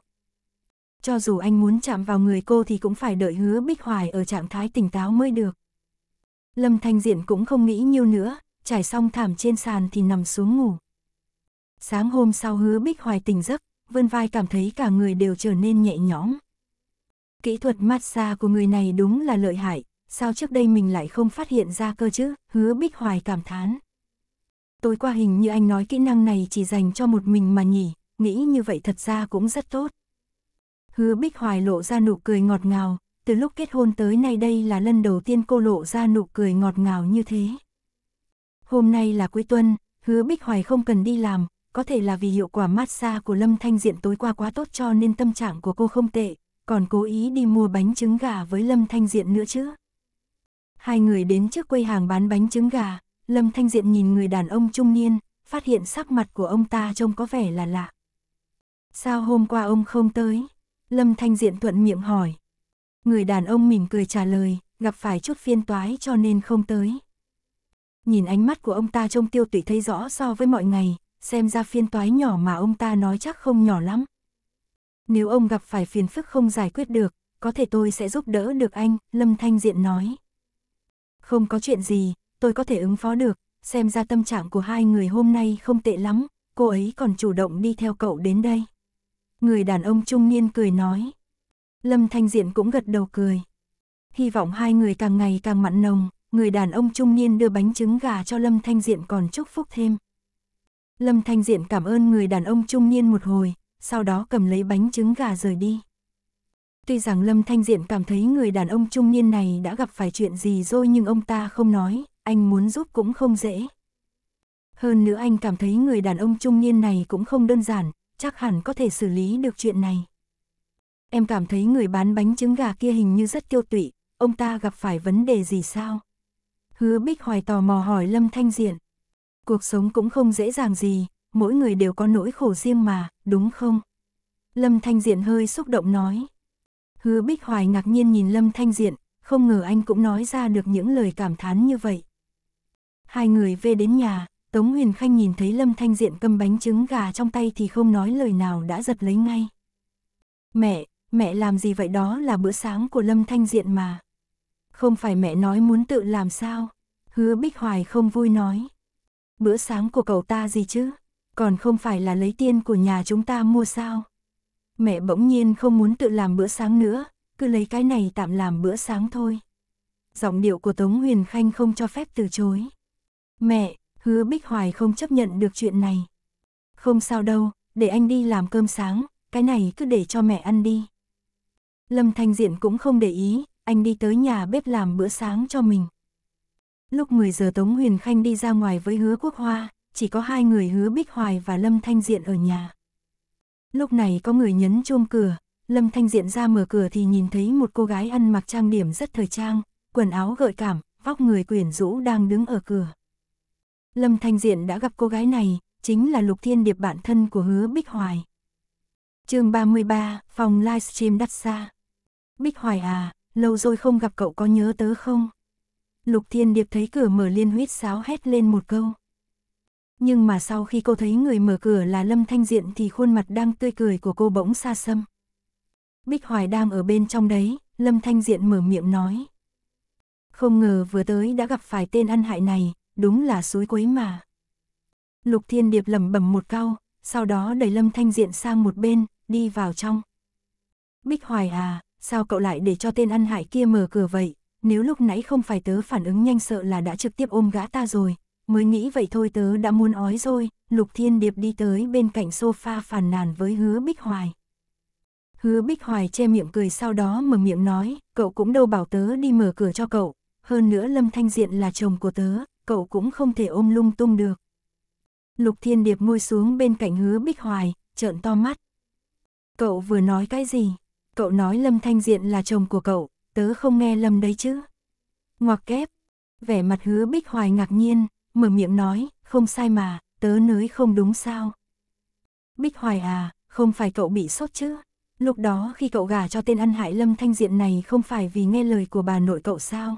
Cho dù anh muốn chạm vào người cô thì cũng phải đợi hứa Bích Hoài ở trạng thái tỉnh táo mới được. Lâm Thanh Diện cũng không nghĩ nhiều nữa, trải xong thảm trên sàn thì nằm xuống ngủ. Sáng hôm sau hứa Bích Hoài tỉnh giấc, vươn vai cảm thấy cả người đều trở nên nhẹ nhõm. Kỹ thuật massage của người này đúng là lợi hại, sao trước đây mình lại không phát hiện ra cơ chứ, hứa Bích Hoài cảm thán. Tối qua hình như anh nói kỹ năng này chỉ dành cho một mình mà nhỉ, nghĩ như vậy thật ra cũng rất tốt. Hứa Bích Hoài lộ ra nụ cười ngọt ngào, từ lúc kết hôn tới nay đây là lần đầu tiên cô lộ ra nụ cười ngọt ngào như thế. Hôm nay là cuối tuần, hứa Bích Hoài không cần đi làm, có thể là vì hiệu quả massage của Lâm Thanh Diện tối qua quá tốt cho nên tâm trạng của cô không tệ, còn cố ý đi mua bánh trứng gà với Lâm Thanh Diện nữa chứ. Hai người đến trước quầy hàng bán bánh trứng gà, Lâm Thanh Diện nhìn người đàn ông trung niên, phát hiện sắc mặt của ông ta trông có vẻ là lạ. Sao hôm qua ông không tới? Lâm Thanh Diện thuận miệng hỏi. Người đàn ông mỉm cười trả lời, gặp phải chút phiên toái cho nên không tới. Nhìn ánh mắt của ông ta trông tiêu Tụy thấy rõ so với mọi ngày, xem ra phiên toái nhỏ mà ông ta nói chắc không nhỏ lắm. Nếu ông gặp phải phiền phức không giải quyết được, có thể tôi sẽ giúp đỡ được anh, Lâm Thanh Diện nói. Không có chuyện gì, tôi có thể ứng phó được, xem ra tâm trạng của hai người hôm nay không tệ lắm, cô ấy còn chủ động đi theo cậu đến đây. Người đàn ông trung niên cười nói. Lâm Thanh Diện cũng gật đầu cười. Hy vọng hai người càng ngày càng mặn nồng, người đàn ông trung niên đưa bánh trứng gà cho Lâm Thanh Diện còn chúc phúc thêm. Lâm Thanh Diện cảm ơn người đàn ông trung niên một hồi, sau đó cầm lấy bánh trứng gà rời đi. Tuy rằng Lâm Thanh Diện cảm thấy người đàn ông trung niên này đã gặp phải chuyện gì rồi nhưng ông ta không nói, anh muốn giúp cũng không dễ. Hơn nữa anh cảm thấy người đàn ông trung niên này cũng không đơn giản, chắc hẳn có thể xử lý được chuyện này. Em cảm thấy người bán bánh trứng gà kia hình như rất tiêu tụy, ông ta gặp phải vấn đề gì sao? Hứa Bích Hoài tò mò hỏi Lâm Thanh Diện. Cuộc sống cũng không dễ dàng gì, mỗi người đều có nỗi khổ riêng mà, đúng không? Lâm Thanh Diện hơi xúc động nói. Hứa Bích Hoài ngạc nhiên nhìn Lâm Thanh Diện, không ngờ anh cũng nói ra được những lời cảm thán như vậy. Hai người về đến nhà, Tống Huyền Khanh nhìn thấy Lâm Thanh Diện cầm bánh trứng gà trong tay thì không nói lời nào đã giật lấy ngay. Mẹ, mẹ làm gì vậy đó là bữa sáng của Lâm Thanh Diện mà. Không phải mẹ nói muốn tự làm sao? Hứa Bích Hoài không vui nói. Bữa sáng của cậu ta gì chứ? Còn không phải là lấy tiền của nhà chúng ta mua sao? Mẹ bỗng nhiên không muốn tự làm bữa sáng nữa, cứ lấy cái này tạm làm bữa sáng thôi. Giọng điệu của Tống Huyền Khanh không cho phép từ chối. Mẹ, hứa Bích Hoài không chấp nhận được chuyện này. Không sao đâu, để anh đi làm cơm sáng, cái này cứ để cho mẹ ăn đi. Lâm Thanh Diện cũng không để ý, anh đi tới nhà bếp làm bữa sáng cho mình. Lúc 10 giờ Tống Huyền Khanh đi ra ngoài với hứa quốc hoa, chỉ có hai người hứa Bích Hoài và Lâm Thanh Diện ở nhà. Lúc này có người nhấn chuông cửa, Lâm Thanh Diện ra mở cửa thì nhìn thấy một cô gái ăn mặc trang điểm rất thời trang, quần áo gợi cảm, vóc người quyển rũ đang đứng ở cửa. Lâm Thanh Diện đã gặp cô gái này, chính là Lục Thiên Điệp bạn thân của hứa Bích Hoài. chương 33, phòng livestream đắt xa. Bích Hoài à, lâu rồi không gặp cậu có nhớ tớ không? Lục Thiên Điệp thấy cửa mở liên huyết sáo hét lên một câu. Nhưng mà sau khi cô thấy người mở cửa là Lâm Thanh Diện thì khuôn mặt đang tươi cười của cô bỗng xa xăm. Bích Hoài đang ở bên trong đấy, Lâm Thanh Diện mở miệng nói. Không ngờ vừa tới đã gặp phải tên ăn hại này, đúng là suối quấy mà. Lục Thiên Điệp lẩm bẩm một câu, sau đó đẩy Lâm Thanh Diện sang một bên, đi vào trong. Bích Hoài à, sao cậu lại để cho tên ăn hại kia mở cửa vậy? Nếu lúc nãy không phải tớ phản ứng nhanh sợ là đã trực tiếp ôm gã ta rồi, mới nghĩ vậy thôi tớ đã muốn ói rồi, Lục Thiên Điệp đi tới bên cạnh sofa phàn nàn với hứa Bích Hoài. Hứa Bích Hoài che miệng cười sau đó mở miệng nói, cậu cũng đâu bảo tớ đi mở cửa cho cậu, hơn nữa Lâm Thanh Diện là chồng của tớ, cậu cũng không thể ôm lung tung được. Lục Thiên Điệp môi xuống bên cạnh hứa Bích Hoài, trợn to mắt. Cậu vừa nói cái gì? Cậu nói Lâm Thanh Diện là chồng của cậu, tớ không nghe Lâm đấy chứ. Ngoặc kép, vẻ mặt hứa Bích Hoài ngạc nhiên, mở miệng nói, không sai mà, tớ nới không đúng sao. Bích Hoài à, không phải cậu bị sốt chứ? Lúc đó khi cậu gả cho tên ăn hại Lâm Thanh Diện này không phải vì nghe lời của bà nội cậu sao?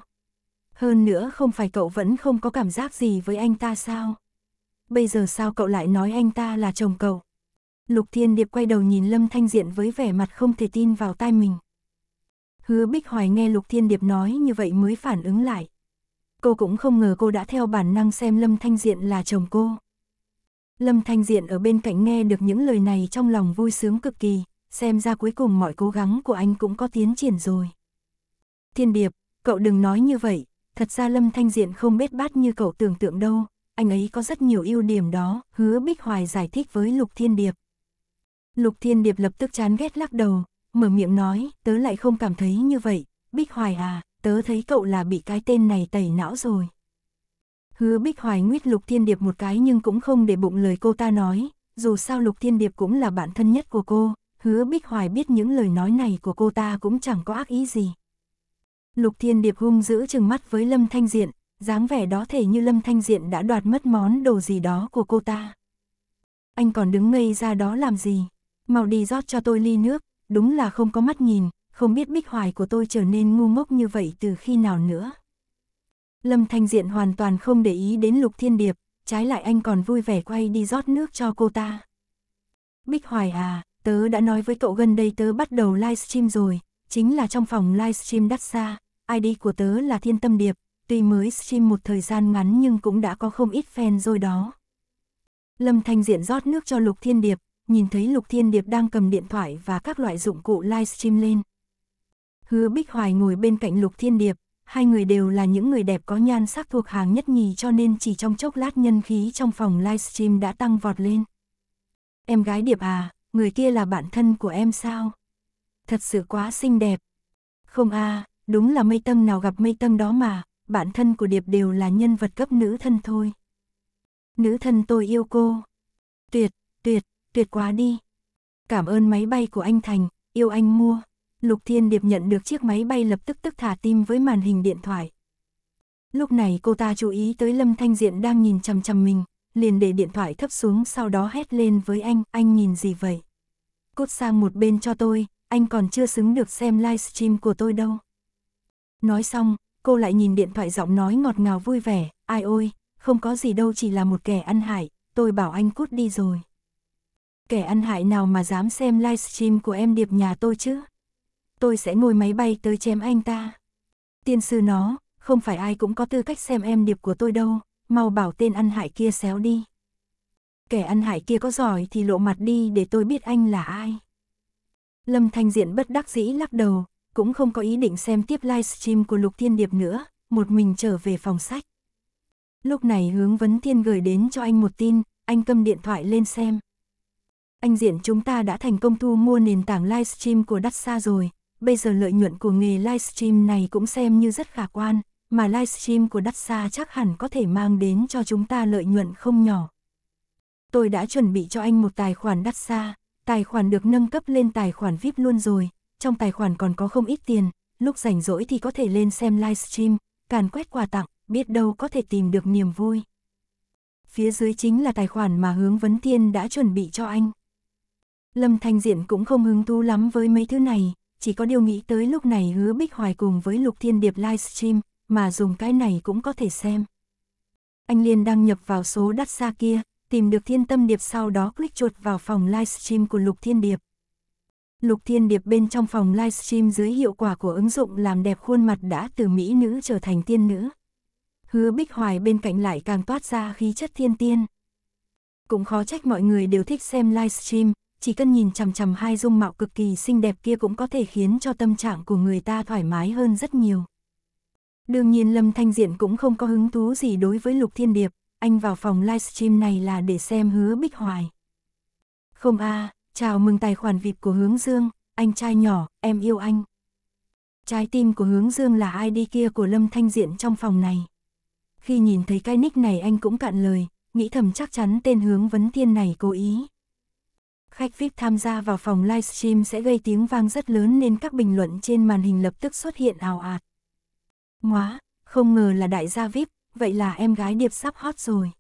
Hơn nữa không phải cậu vẫn không có cảm giác gì với anh ta sao? Bây giờ sao cậu lại nói anh ta là chồng cậu? Lục Thiên Điệp quay đầu nhìn Lâm Thanh Diện với vẻ mặt không thể tin vào tai mình. Hứa Bích Hoài nghe Lục Thiên Điệp nói như vậy mới phản ứng lại. Cô cũng không ngờ cô đã theo bản năng xem Lâm Thanh Diện là chồng cô. Lâm Thanh Diện ở bên cạnh nghe được những lời này trong lòng vui sướng cực kỳ, xem ra cuối cùng mọi cố gắng của anh cũng có tiến triển rồi. Thiên Điệp, cậu đừng nói như vậy, thật ra Lâm Thanh Diện không bết bát như cậu tưởng tượng đâu, anh ấy có rất nhiều ưu điểm đó, hứa Bích Hoài giải thích với Lục Thiên Điệp. Lục Thiên Điệp lập tức chán ghét lắc đầu, mở miệng nói, tớ lại không cảm thấy như vậy, Bích Hoài à, tớ thấy cậu là bị cái tên này tẩy não rồi. Hứa Bích Hoài nguyết Lục Thiên Điệp một cái nhưng cũng không để bụng lời cô ta nói, dù sao Lục Thiên Điệp cũng là bạn thân nhất của cô, hứa Bích Hoài biết những lời nói này của cô ta cũng chẳng có ác ý gì. Lục Thiên Điệp hung giữ chừng mắt với Lâm Thanh Diện, dáng vẻ đó thể như Lâm Thanh Diện đã đoạt mất món đồ gì đó của cô ta. Anh còn đứng ngây ra đó làm gì? Mau đi rót cho tôi ly nước, đúng là không có mắt nhìn, không biết bích hoài của tôi trở nên ngu ngốc như vậy từ khi nào nữa. Lâm Thanh Diện hoàn toàn không để ý đến Lục Thiên Điệp, trái lại anh còn vui vẻ quay đi rót nước cho cô ta. Bích Hoài à, tớ đã nói với cậu gần đây tớ bắt đầu livestream rồi, chính là trong phòng livestream đắt xa, ID của tớ là Thiên Tâm Điệp, tuy mới stream một thời gian ngắn nhưng cũng đã có không ít fan rồi đó. Lâm Thanh Diện rót nước cho Lục Thiên Điệp, nhìn thấy Lục Thiên Điệp đang cầm điện thoại và các loại dụng cụ livestream lên. Hứa Bích Hoài ngồi bên cạnh Lục Thiên Điệp, hai người đều là những người đẹp có nhan sắc thuộc hàng nhất nhì cho nên chỉ trong chốc lát nhân khí trong phòng livestream đã tăng vọt lên. Em gái Điệp à, người kia là bạn thân của em sao? thật sự quá xinh đẹp. Không a, à, đúng là mây tâm nào gặp mây tâm đó mà, bản thân của Điệp đều là nhân vật cấp nữ thân thôi. Nữ thân tôi yêu cô. Tuyệt, tuyệt, tuyệt quá đi. Cảm ơn máy bay của anh Thành, yêu anh mua. Lục Thiên Điệp nhận được chiếc máy bay lập tức tức thả tim với màn hình điện thoại. Lúc này cô ta chú ý tới Lâm Thanh Diện đang nhìn chằm chằm mình, liền để điện thoại thấp xuống sau đó hét lên với anh, anh nhìn gì vậy? Cút sang một bên cho tôi, anh còn chưa xứng được xem livestream của tôi đâu. Nói xong, cô lại nhìn điện thoại giọng nói ngọt ngào vui vẻ, ai ôi, không có gì đâu chỉ là một kẻ ăn hại, tôi bảo anh cút đi rồi. Kẻ ăn hại nào mà dám xem livestream của em điệp nhà tôi chứ? Tôi sẽ ngồi máy bay tới chém anh ta. Tiên sư nó, không phải ai cũng có tư cách xem em điệp của tôi đâu, mau bảo tên ăn hại kia xéo đi. Kẻ ăn hại kia có giỏi thì lộ mặt đi để tôi biết anh là ai. Lâm Thanh Diện bất đắc dĩ lắc đầu, cũng không có ý định xem tiếp livestream của Lục Thiên Điệp nữa, một mình trở về phòng sách. Lúc này hướng vấn thiên gửi đến cho anh một tin, anh cầm điện thoại lên xem. Anh Diện chúng ta đã thành công thu mua nền tảng livestream của đắt xa rồi, bây giờ lợi nhuận của nghề livestream này cũng xem như rất khả quan, mà livestream của đắt xa chắc hẳn có thể mang đến cho chúng ta lợi nhuận không nhỏ. Tôi đã chuẩn bị cho anh một tài khoản đắt xa, Tài khoản được nâng cấp lên tài khoản VIP luôn rồi, trong tài khoản còn có không ít tiền, lúc rảnh rỗi thì có thể lên xem livestream, càn quét quà tặng, biết đâu có thể tìm được niềm vui. Phía dưới chính là tài khoản mà Hướng Vấn Thiên đã chuẩn bị cho anh. Lâm Thanh Diện cũng không hứng thú lắm với mấy thứ này, chỉ có điều nghĩ tới lúc này hứa Bích Hoài cùng với Lục Thiên Điệp livestream, mà dùng cái này cũng có thể xem. Anh liền đăng nhập vào số đắt xa kia, tìm được Thiên Tâm Điệp sau đó click chuột vào phòng livestream của Lục Thiên Điệp. Lục Thiên Điệp bên trong phòng livestream dưới hiệu quả của ứng dụng làm đẹp khuôn mặt đã từ mỹ nữ trở thành tiên nữ. Hứa Bích Hoài bên cạnh lại càng toát ra khí chất thiên tiên. Cũng khó trách mọi người đều thích xem livestream, chỉ cần nhìn chằm chằm hai dung mạo cực kỳ xinh đẹp kia cũng có thể khiến cho tâm trạng của người ta thoải mái hơn rất nhiều. Đương nhiên Lâm Thanh Diện cũng không có hứng thú gì đối với Lục Thiên Điệp, anh vào phòng livestream này là để xem hứa Bích Hoài. Không a, à, chào mừng tài khoản VIP của Hướng Dương, anh trai nhỏ, em yêu anh. Trái tim của Hướng Dương là ID kia của Lâm Thanh Diện trong phòng này. Khi nhìn thấy cái nick này anh cũng cạn lời, nghĩ thầm chắc chắn tên Hướng Vấn Thiên này cố ý. Khách VIP tham gia vào phòng livestream sẽ gây tiếng vang rất lớn nên các bình luận trên màn hình lập tức xuất hiện ào ạt. Ngoá, không ngờ là đại gia VIP, vậy là em gái điệp sắp hot rồi.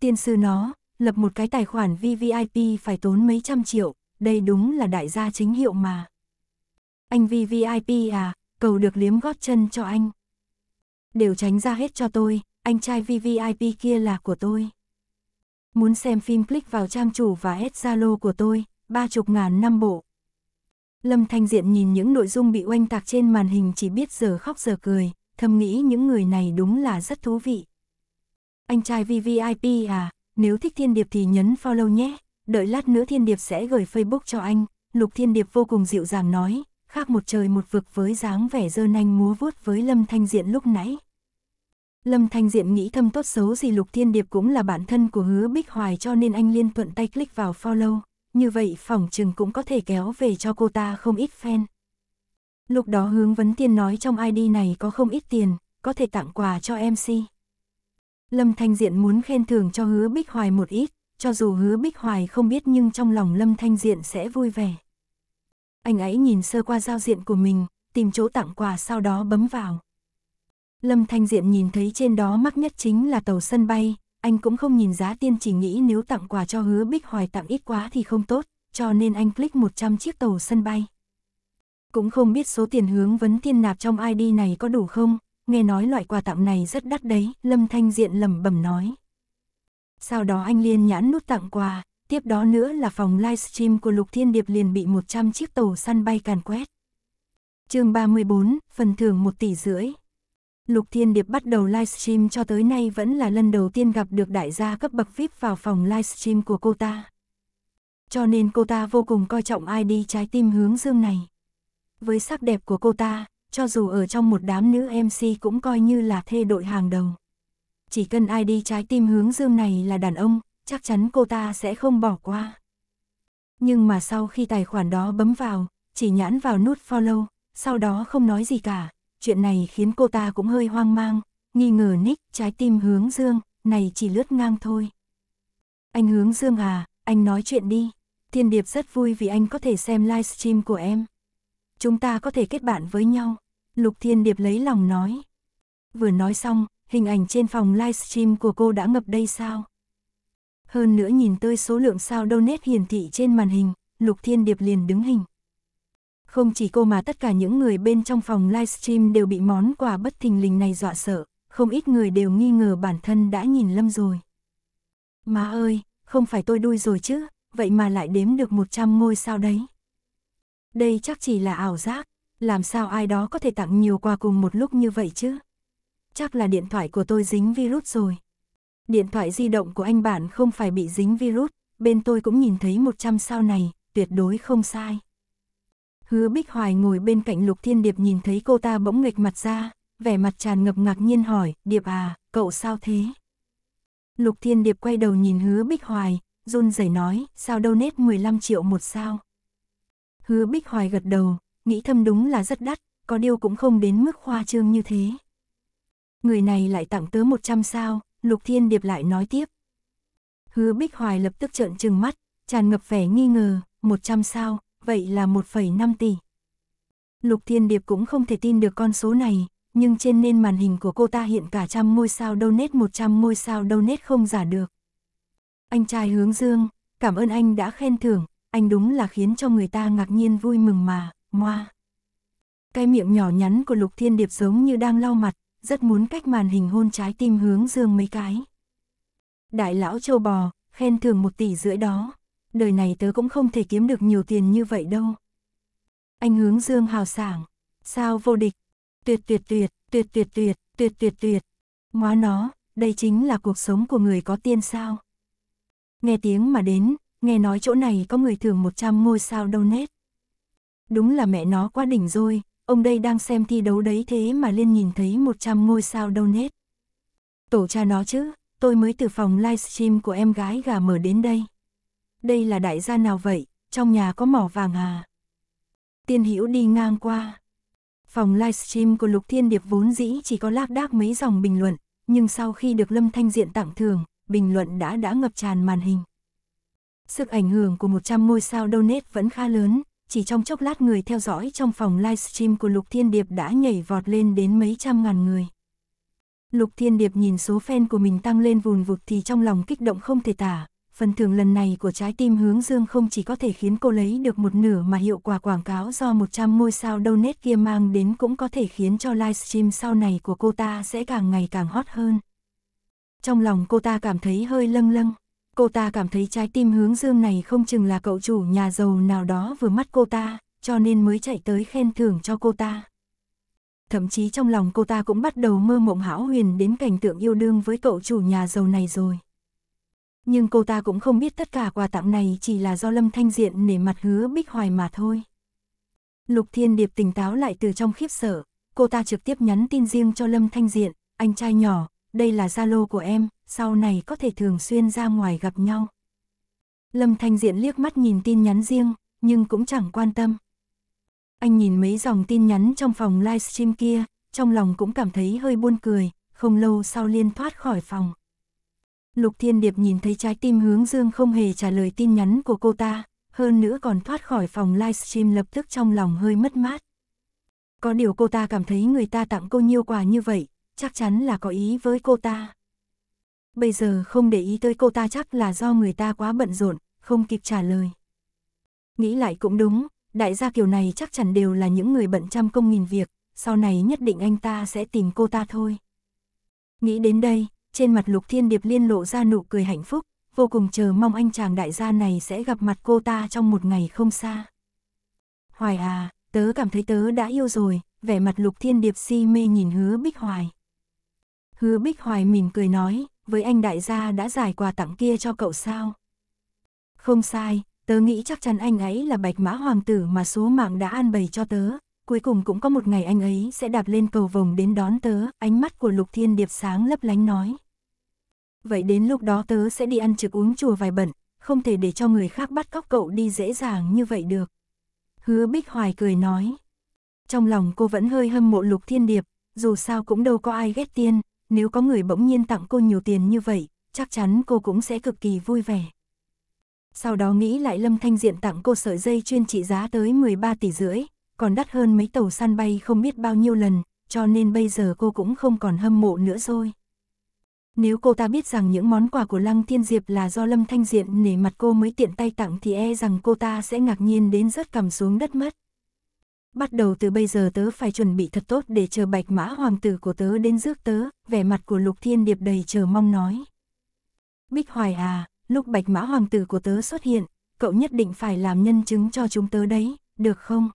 Tiên sư nó, lập một cái tài khoản VVIP phải tốn mấy trăm triệu, đây đúng là đại gia chính hiệu mà. Anh VVIP à, cầu được liếm gót chân cho anh. Đều tránh ra hết cho tôi, anh trai VVIP kia là của tôi. Muốn xem phim click vào trang chủ và ad Zalo của tôi, ba chục ngàn năm bộ. Lâm Thanh Diện nhìn những nội dung bị oanh tạc trên màn hình chỉ biết giờ khóc giờ cười, thầm nghĩ những người này đúng là rất thú vị. Anh trai VVIP à, nếu thích Thiên Điệp thì nhấn follow nhé, đợi lát nữa Thiên Điệp sẽ gửi Facebook cho anh, Lục Thiên Điệp vô cùng dịu dàng nói, khác một trời một vực với dáng vẻ dơ nanh múa vuốt với Lâm Thanh Diện lúc nãy. Lâm Thanh Diện nghĩ thâm tốt xấu gì Lục Thiên Điệp cũng là bản thân của hứa Bích Hoài cho nên anh liên thuận tay click vào follow, như vậy phỏng chừng cũng có thể kéo về cho cô ta không ít fan. Lúc đó hướng vấn tiên nói trong ID này có không ít tiền, có thể tặng quà cho MC. Lâm Thanh Diện muốn khen thưởng cho hứa Bích Hoài một ít, cho dù hứa Bích Hoài không biết nhưng trong lòng Lâm Thanh Diện sẽ vui vẻ. Anh ấy nhìn sơ qua giao diện của mình, tìm chỗ tặng quà sau đó bấm vào. Lâm Thanh Diện nhìn thấy trên đó mắc nhất chính là tàu sân bay, anh cũng không nhìn giá tiên chỉ nghĩ nếu tặng quà cho hứa Bích Hoài tặng ít quá thì không tốt, cho nên anh click 100 chiếc tàu sân bay cũng không biết số tiền hướng vấn thiên nạp trong ID này có đủ không, nghe nói loại quà tặng này rất đắt đấy, Lâm Thanh Diện lẩm bẩm nói. Sau đó anh liên nhãn nút tặng quà, tiếp đó nữa là phòng livestream của Lục Thiên Điệp liền bị 100 chiếc tàu săn bay càn quét. chương 34, phần thưởng 1 tỷ rưỡi. Lục Thiên Điệp bắt đầu livestream cho tới nay vẫn là lần đầu tiên gặp được đại gia cấp bậc VIP vào phòng livestream của cô ta. Cho nên cô ta vô cùng coi trọng ID trái tim hướng dương này với sắc đẹp của cô ta, cho dù ở trong một đám nữ MC cũng coi như là thê đội hàng đầu. Chỉ cần ai đi trái tim hướng dương này là đàn ông, chắc chắn cô ta sẽ không bỏ qua. Nhưng mà sau khi tài khoản đó bấm vào, chỉ nhãn vào nút follow, sau đó không nói gì cả, chuyện này khiến cô ta cũng hơi hoang mang, nghi ngờ nick trái tim hướng dương, này chỉ lướt ngang thôi. Anh hướng dương à, anh nói chuyện đi, thiên điệp rất vui vì anh có thể xem livestream của em chúng ta có thể kết bạn với nhau. Lục Thiên Điệp lấy lòng nói. Vừa nói xong, hình ảnh trên phòng livestream của cô đã ngập đây sao. Hơn nữa nhìn tới số lượng sao donate hiển thị trên màn hình, Lục Thiên Điệp liền đứng hình. Không chỉ cô mà tất cả những người bên trong phòng livestream đều bị món quà bất thình lình này dọa sợ, không ít người đều nghi ngờ bản thân đã nhìn lâm rồi. Má ơi, không phải tôi đuôi rồi chứ, vậy mà lại đếm được 100 ngôi sao đấy đây chắc chỉ là ảo giác, làm sao ai đó có thể tặng nhiều quà cùng một lúc như vậy chứ? Chắc là điện thoại của tôi dính virus rồi. Điện thoại di động của anh bạn không phải bị dính virus, bên tôi cũng nhìn thấy 100 sao này, tuyệt đối không sai. Hứa Bích Hoài ngồi bên cạnh Lục Thiên Điệp nhìn thấy cô ta bỗng nghịch mặt ra, vẻ mặt tràn ngập ngạc nhiên hỏi, Điệp à, cậu sao thế? Lục Thiên Điệp quay đầu nhìn Hứa Bích Hoài, run rẩy nói, sao đâu nết 15 triệu một sao? Hứa Bích Hoài gật đầu, nghĩ thầm đúng là rất đắt, có điều cũng không đến mức khoa trương như thế. Người này lại tặng tớ 100 sao, Lục Thiên Điệp lại nói tiếp. Hứa Bích Hoài lập tức trợn trừng mắt, tràn ngập vẻ nghi ngờ, 100 sao, vậy là 1,5 tỷ. Lục Thiên Điệp cũng không thể tin được con số này, nhưng trên nền màn hình của cô ta hiện cả trăm ngôi sao đâu nết 100 ngôi sao đâu nết không giả được. Anh trai hướng dương, cảm ơn anh đã khen thưởng, anh đúng là khiến cho người ta ngạc nhiên vui mừng mà, moa. Cái miệng nhỏ nhắn của Lục Thiên Điệp giống như đang lau mặt, rất muốn cách màn hình hôn trái tim hướng dương mấy cái. Đại lão châu bò, khen thường một tỷ rưỡi đó, đời này tớ cũng không thể kiếm được nhiều tiền như vậy đâu. Anh hướng dương hào sảng, sao vô địch, tuyệt tuyệt tuyệt, tuyệt tuyệt tuyệt, tuyệt tuyệt tuyệt. Ngoá nó, đây chính là cuộc sống của người có tiên sao. Nghe tiếng mà đến, nghe nói chỗ này có người thưởng 100 ngôi sao donate. Đúng là mẹ nó quá đỉnh rồi, ông đây đang xem thi đấu đấy thế mà liên nhìn thấy 100 ngôi sao donate. Tổ cha nó chứ, tôi mới từ phòng livestream của em gái gà mở đến đây. Đây là đại gia nào vậy, trong nhà có mỏ vàng à? Tiên Hữu đi ngang qua. Phòng livestream của Lục Thiên Điệp vốn dĩ chỉ có lác đác mấy dòng bình luận, nhưng sau khi được Lâm Thanh Diện tặng thưởng, bình luận đã đã ngập tràn màn hình. Sức ảnh hưởng của 100 ngôi sao donate vẫn khá lớn, chỉ trong chốc lát người theo dõi trong phòng livestream của Lục Thiên Điệp đã nhảy vọt lên đến mấy trăm ngàn người. Lục Thiên Điệp nhìn số fan của mình tăng lên vùn vụt thì trong lòng kích động không thể tả, phần thưởng lần này của trái tim hướng dương không chỉ có thể khiến cô lấy được một nửa mà hiệu quả quảng cáo do 100 ngôi sao donate kia mang đến cũng có thể khiến cho livestream sau này của cô ta sẽ càng ngày càng hot hơn. Trong lòng cô ta cảm thấy hơi lâng lâng cô ta cảm thấy trái tim hướng dương này không chừng là cậu chủ nhà giàu nào đó vừa mắt cô ta, cho nên mới chạy tới khen thưởng cho cô ta. Thậm chí trong lòng cô ta cũng bắt đầu mơ mộng hão huyền đến cảnh tượng yêu đương với cậu chủ nhà giàu này rồi. Nhưng cô ta cũng không biết tất cả quà tặng này chỉ là do Lâm Thanh Diện nể mặt hứa Bích Hoài mà thôi. Lục Thiên Điệp tỉnh táo lại từ trong khiếp sợ, cô ta trực tiếp nhắn tin riêng cho Lâm Thanh Diện, anh trai nhỏ, đây là Zalo của em, sau này có thể thường xuyên ra ngoài gặp nhau. Lâm Thanh Diện liếc mắt nhìn tin nhắn riêng, nhưng cũng chẳng quan tâm. Anh nhìn mấy dòng tin nhắn trong phòng livestream kia, trong lòng cũng cảm thấy hơi buôn cười, không lâu sau liên thoát khỏi phòng. Lục Thiên Điệp nhìn thấy trái tim hướng dương không hề trả lời tin nhắn của cô ta, hơn nữa còn thoát khỏi phòng livestream lập tức trong lòng hơi mất mát. Có điều cô ta cảm thấy người ta tặng cô nhiều quà như vậy, chắc chắn là có ý với cô ta bây giờ không để ý tới cô ta chắc là do người ta quá bận rộn, không kịp trả lời. Nghĩ lại cũng đúng, đại gia kiểu này chắc chắn đều là những người bận trăm công nghìn việc, sau này nhất định anh ta sẽ tìm cô ta thôi. Nghĩ đến đây, trên mặt Lục Thiên Điệp liên lộ ra nụ cười hạnh phúc, vô cùng chờ mong anh chàng đại gia này sẽ gặp mặt cô ta trong một ngày không xa. Hoài à, tớ cảm thấy tớ đã yêu rồi, vẻ mặt Lục Thiên Điệp si mê nhìn hứa Bích Hoài. Hứa Bích Hoài mỉm cười nói, với anh đại gia đã giải quà tặng kia cho cậu sao? Không sai, tớ nghĩ chắc chắn anh ấy là bạch mã hoàng tử mà số mạng đã an bày cho tớ. Cuối cùng cũng có một ngày anh ấy sẽ đạp lên cầu vồng đến đón tớ, ánh mắt của Lục Thiên Điệp sáng lấp lánh nói. Vậy đến lúc đó tớ sẽ đi ăn trực uống chùa vài bận, không thể để cho người khác bắt cóc cậu đi dễ dàng như vậy được. Hứa Bích Hoài cười nói. Trong lòng cô vẫn hơi hâm mộ Lục Thiên Điệp, dù sao cũng đâu có ai ghét tiên, nếu có người bỗng nhiên tặng cô nhiều tiền như vậy, chắc chắn cô cũng sẽ cực kỳ vui vẻ. Sau đó nghĩ lại Lâm Thanh Diện tặng cô sợi dây chuyên trị giá tới 13 tỷ rưỡi, còn đắt hơn mấy tàu săn bay không biết bao nhiêu lần, cho nên bây giờ cô cũng không còn hâm mộ nữa rồi. Nếu cô ta biết rằng những món quà của Lăng Thiên Diệp là do Lâm Thanh Diện nể mặt cô mới tiện tay tặng thì e rằng cô ta sẽ ngạc nhiên đến rớt cầm xuống đất mất bắt đầu từ bây giờ tớ phải chuẩn bị thật tốt để chờ bạch mã hoàng tử của tớ đến rước tớ, vẻ mặt của Lục Thiên Điệp đầy chờ mong nói. Bích Hoài à, lúc bạch mã hoàng tử của tớ xuất hiện, cậu nhất định phải làm nhân chứng cho chúng tớ đấy, được không?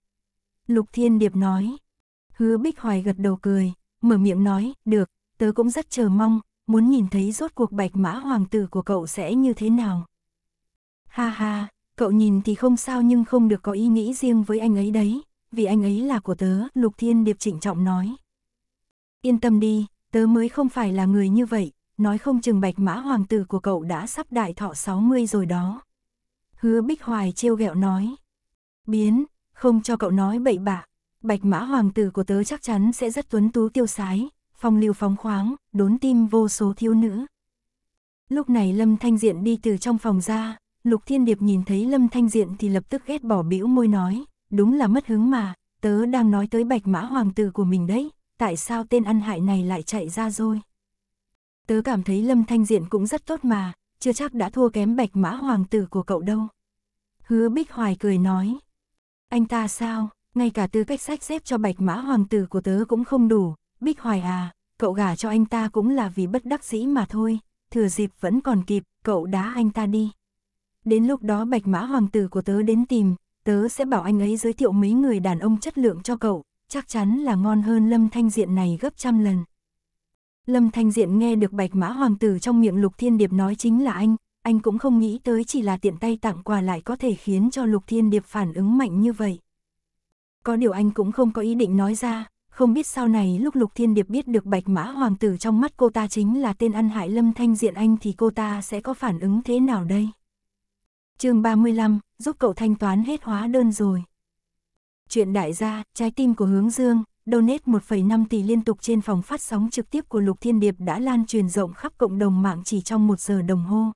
Lục Thiên Điệp nói. Hứa Bích Hoài gật đầu cười, mở miệng nói, được, tớ cũng rất chờ mong, muốn nhìn thấy rốt cuộc bạch mã hoàng tử của cậu sẽ như thế nào. Ha ha, cậu nhìn thì không sao nhưng không được có ý nghĩ riêng với anh ấy đấy, vì anh ấy là của tớ, Lục Thiên Điệp trịnh trọng nói. Yên tâm đi, tớ mới không phải là người như vậy, nói không chừng bạch mã hoàng tử của cậu đã sắp đại thọ 60 rồi đó. Hứa Bích Hoài trêu ghẹo nói. Biến, không cho cậu nói bậy bạ, bạch mã hoàng tử của tớ chắc chắn sẽ rất tuấn tú tiêu sái, phong lưu phóng khoáng, đốn tim vô số thiếu nữ. Lúc này Lâm Thanh Diện đi từ trong phòng ra, Lục Thiên Điệp nhìn thấy Lâm Thanh Diện thì lập tức ghét bỏ bĩu môi nói đúng là mất hứng mà, tớ đang nói tới bạch mã hoàng tử của mình đấy, tại sao tên ăn hại này lại chạy ra rồi? Tớ cảm thấy Lâm Thanh Diện cũng rất tốt mà, chưa chắc đã thua kém bạch mã hoàng tử của cậu đâu. Hứa Bích Hoài cười nói, anh ta sao, ngay cả tư cách sách xếp cho bạch mã hoàng tử của tớ cũng không đủ, Bích Hoài à, cậu gả cho anh ta cũng là vì bất đắc dĩ mà thôi, thừa dịp vẫn còn kịp, cậu đá anh ta đi. Đến lúc đó bạch mã hoàng tử của tớ đến tìm, tớ sẽ bảo anh ấy giới thiệu mấy người đàn ông chất lượng cho cậu, chắc chắn là ngon hơn Lâm Thanh Diện này gấp trăm lần. Lâm Thanh Diện nghe được bạch mã hoàng tử trong miệng Lục Thiên Điệp nói chính là anh, anh cũng không nghĩ tới chỉ là tiện tay tặng quà lại có thể khiến cho Lục Thiên Điệp phản ứng mạnh như vậy. Có điều anh cũng không có ý định nói ra, không biết sau này lúc Lục Thiên Điệp biết được bạch mã hoàng tử trong mắt cô ta chính là tên ăn hại Lâm Thanh Diện anh thì cô ta sẽ có phản ứng thế nào đây? chương 35, giúp cậu thanh toán hết hóa đơn rồi. Chuyện đại gia, trái tim của hướng dương, donate 1,5 tỷ liên tục trên phòng phát sóng trực tiếp của Lục Thiên Điệp đã lan truyền rộng khắp cộng đồng mạng chỉ trong một giờ đồng hồ.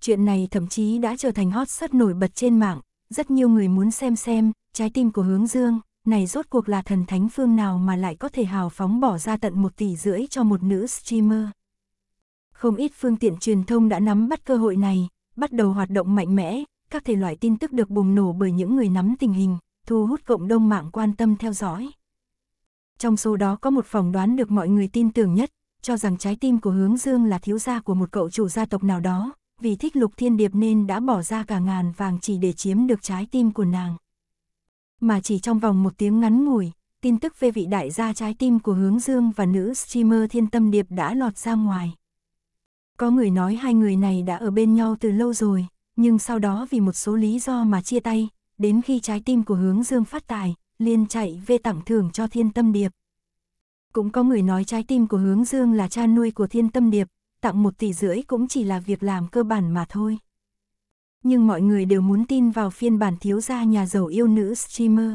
Chuyện này thậm chí đã trở thành hot rất nổi bật trên mạng, rất nhiều người muốn xem xem, trái tim của hướng dương, này rốt cuộc là thần thánh phương nào mà lại có thể hào phóng bỏ ra tận một tỷ rưỡi cho một nữ streamer. Không ít phương tiện truyền thông đã nắm bắt cơ hội này, bắt đầu hoạt động mạnh mẽ, các thể loại tin tức được bùng nổ bởi những người nắm tình hình, thu hút cộng đông mạng quan tâm theo dõi. Trong số đó có một phỏng đoán được mọi người tin tưởng nhất, cho rằng trái tim của Hướng Dương là thiếu gia của một cậu chủ gia tộc nào đó, vì thích Lục Thiên Điệp nên đã bỏ ra cả ngàn vàng chỉ để chiếm được trái tim của nàng. Mà chỉ trong vòng một tiếng ngắn ngủi, tin tức về vị đại gia trái tim của Hướng Dương và nữ streamer Thiên Tâm Điệp đã lọt ra ngoài. Có người nói hai người này đã ở bên nhau từ lâu rồi, nhưng sau đó vì một số lý do mà chia tay, đến khi trái tim của hướng dương phát tài, liền chạy về tặng thưởng cho thiên tâm điệp. Cũng có người nói trái tim của hướng dương là cha nuôi của thiên tâm điệp, tặng một tỷ rưỡi cũng chỉ là việc làm cơ bản mà thôi. Nhưng mọi người đều muốn tin vào phiên bản thiếu gia nhà giàu yêu nữ streamer.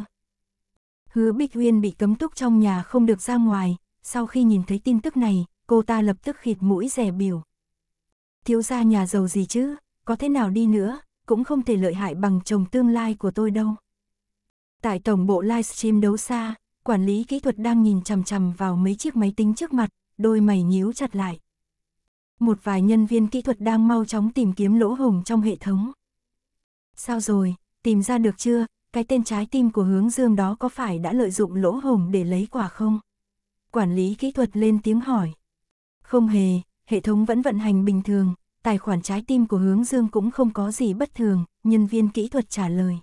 Hứa Bích Uyên bị cấm túc trong nhà không được ra ngoài, sau khi nhìn thấy tin tức này, cô ta lập tức khịt mũi rẻ biểu thiếu gia nhà giàu gì chứ, có thế nào đi nữa, cũng không thể lợi hại bằng chồng tương lai của tôi đâu. Tại tổng bộ livestream đấu xa, quản lý kỹ thuật đang nhìn chằm chằm vào mấy chiếc máy tính trước mặt, đôi mày nhíu chặt lại. Một vài nhân viên kỹ thuật đang mau chóng tìm kiếm lỗ hổng trong hệ thống. Sao rồi, tìm ra được chưa, cái tên trái tim của hướng dương đó có phải đã lợi dụng lỗ hổng để lấy quả không? Quản lý kỹ thuật lên tiếng hỏi. Không hề, hệ thống vẫn vận hành bình thường, tài khoản trái tim của hướng dương cũng không có gì bất thường, nhân viên kỹ thuật trả lời.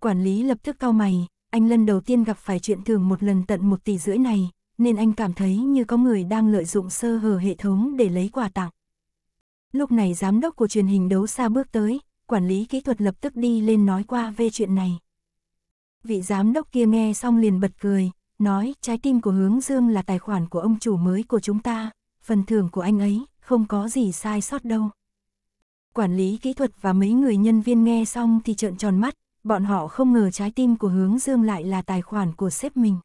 Quản lý lập tức cau mày, anh lần đầu tiên gặp phải chuyện thường một lần tận một tỷ rưỡi này, nên anh cảm thấy như có người đang lợi dụng sơ hở hệ thống để lấy quà tặng. Lúc này giám đốc của truyền hình đấu xa bước tới, quản lý kỹ thuật lập tức đi lên nói qua về chuyện này. Vị giám đốc kia nghe xong liền bật cười, nói trái tim của hướng dương là tài khoản của ông chủ mới của chúng ta, phần thưởng của anh ấy, không có gì sai sót đâu. Quản lý kỹ thuật và mấy người nhân viên nghe xong thì trợn tròn mắt, bọn họ không ngờ trái tim của hướng dương lại là tài khoản của sếp mình.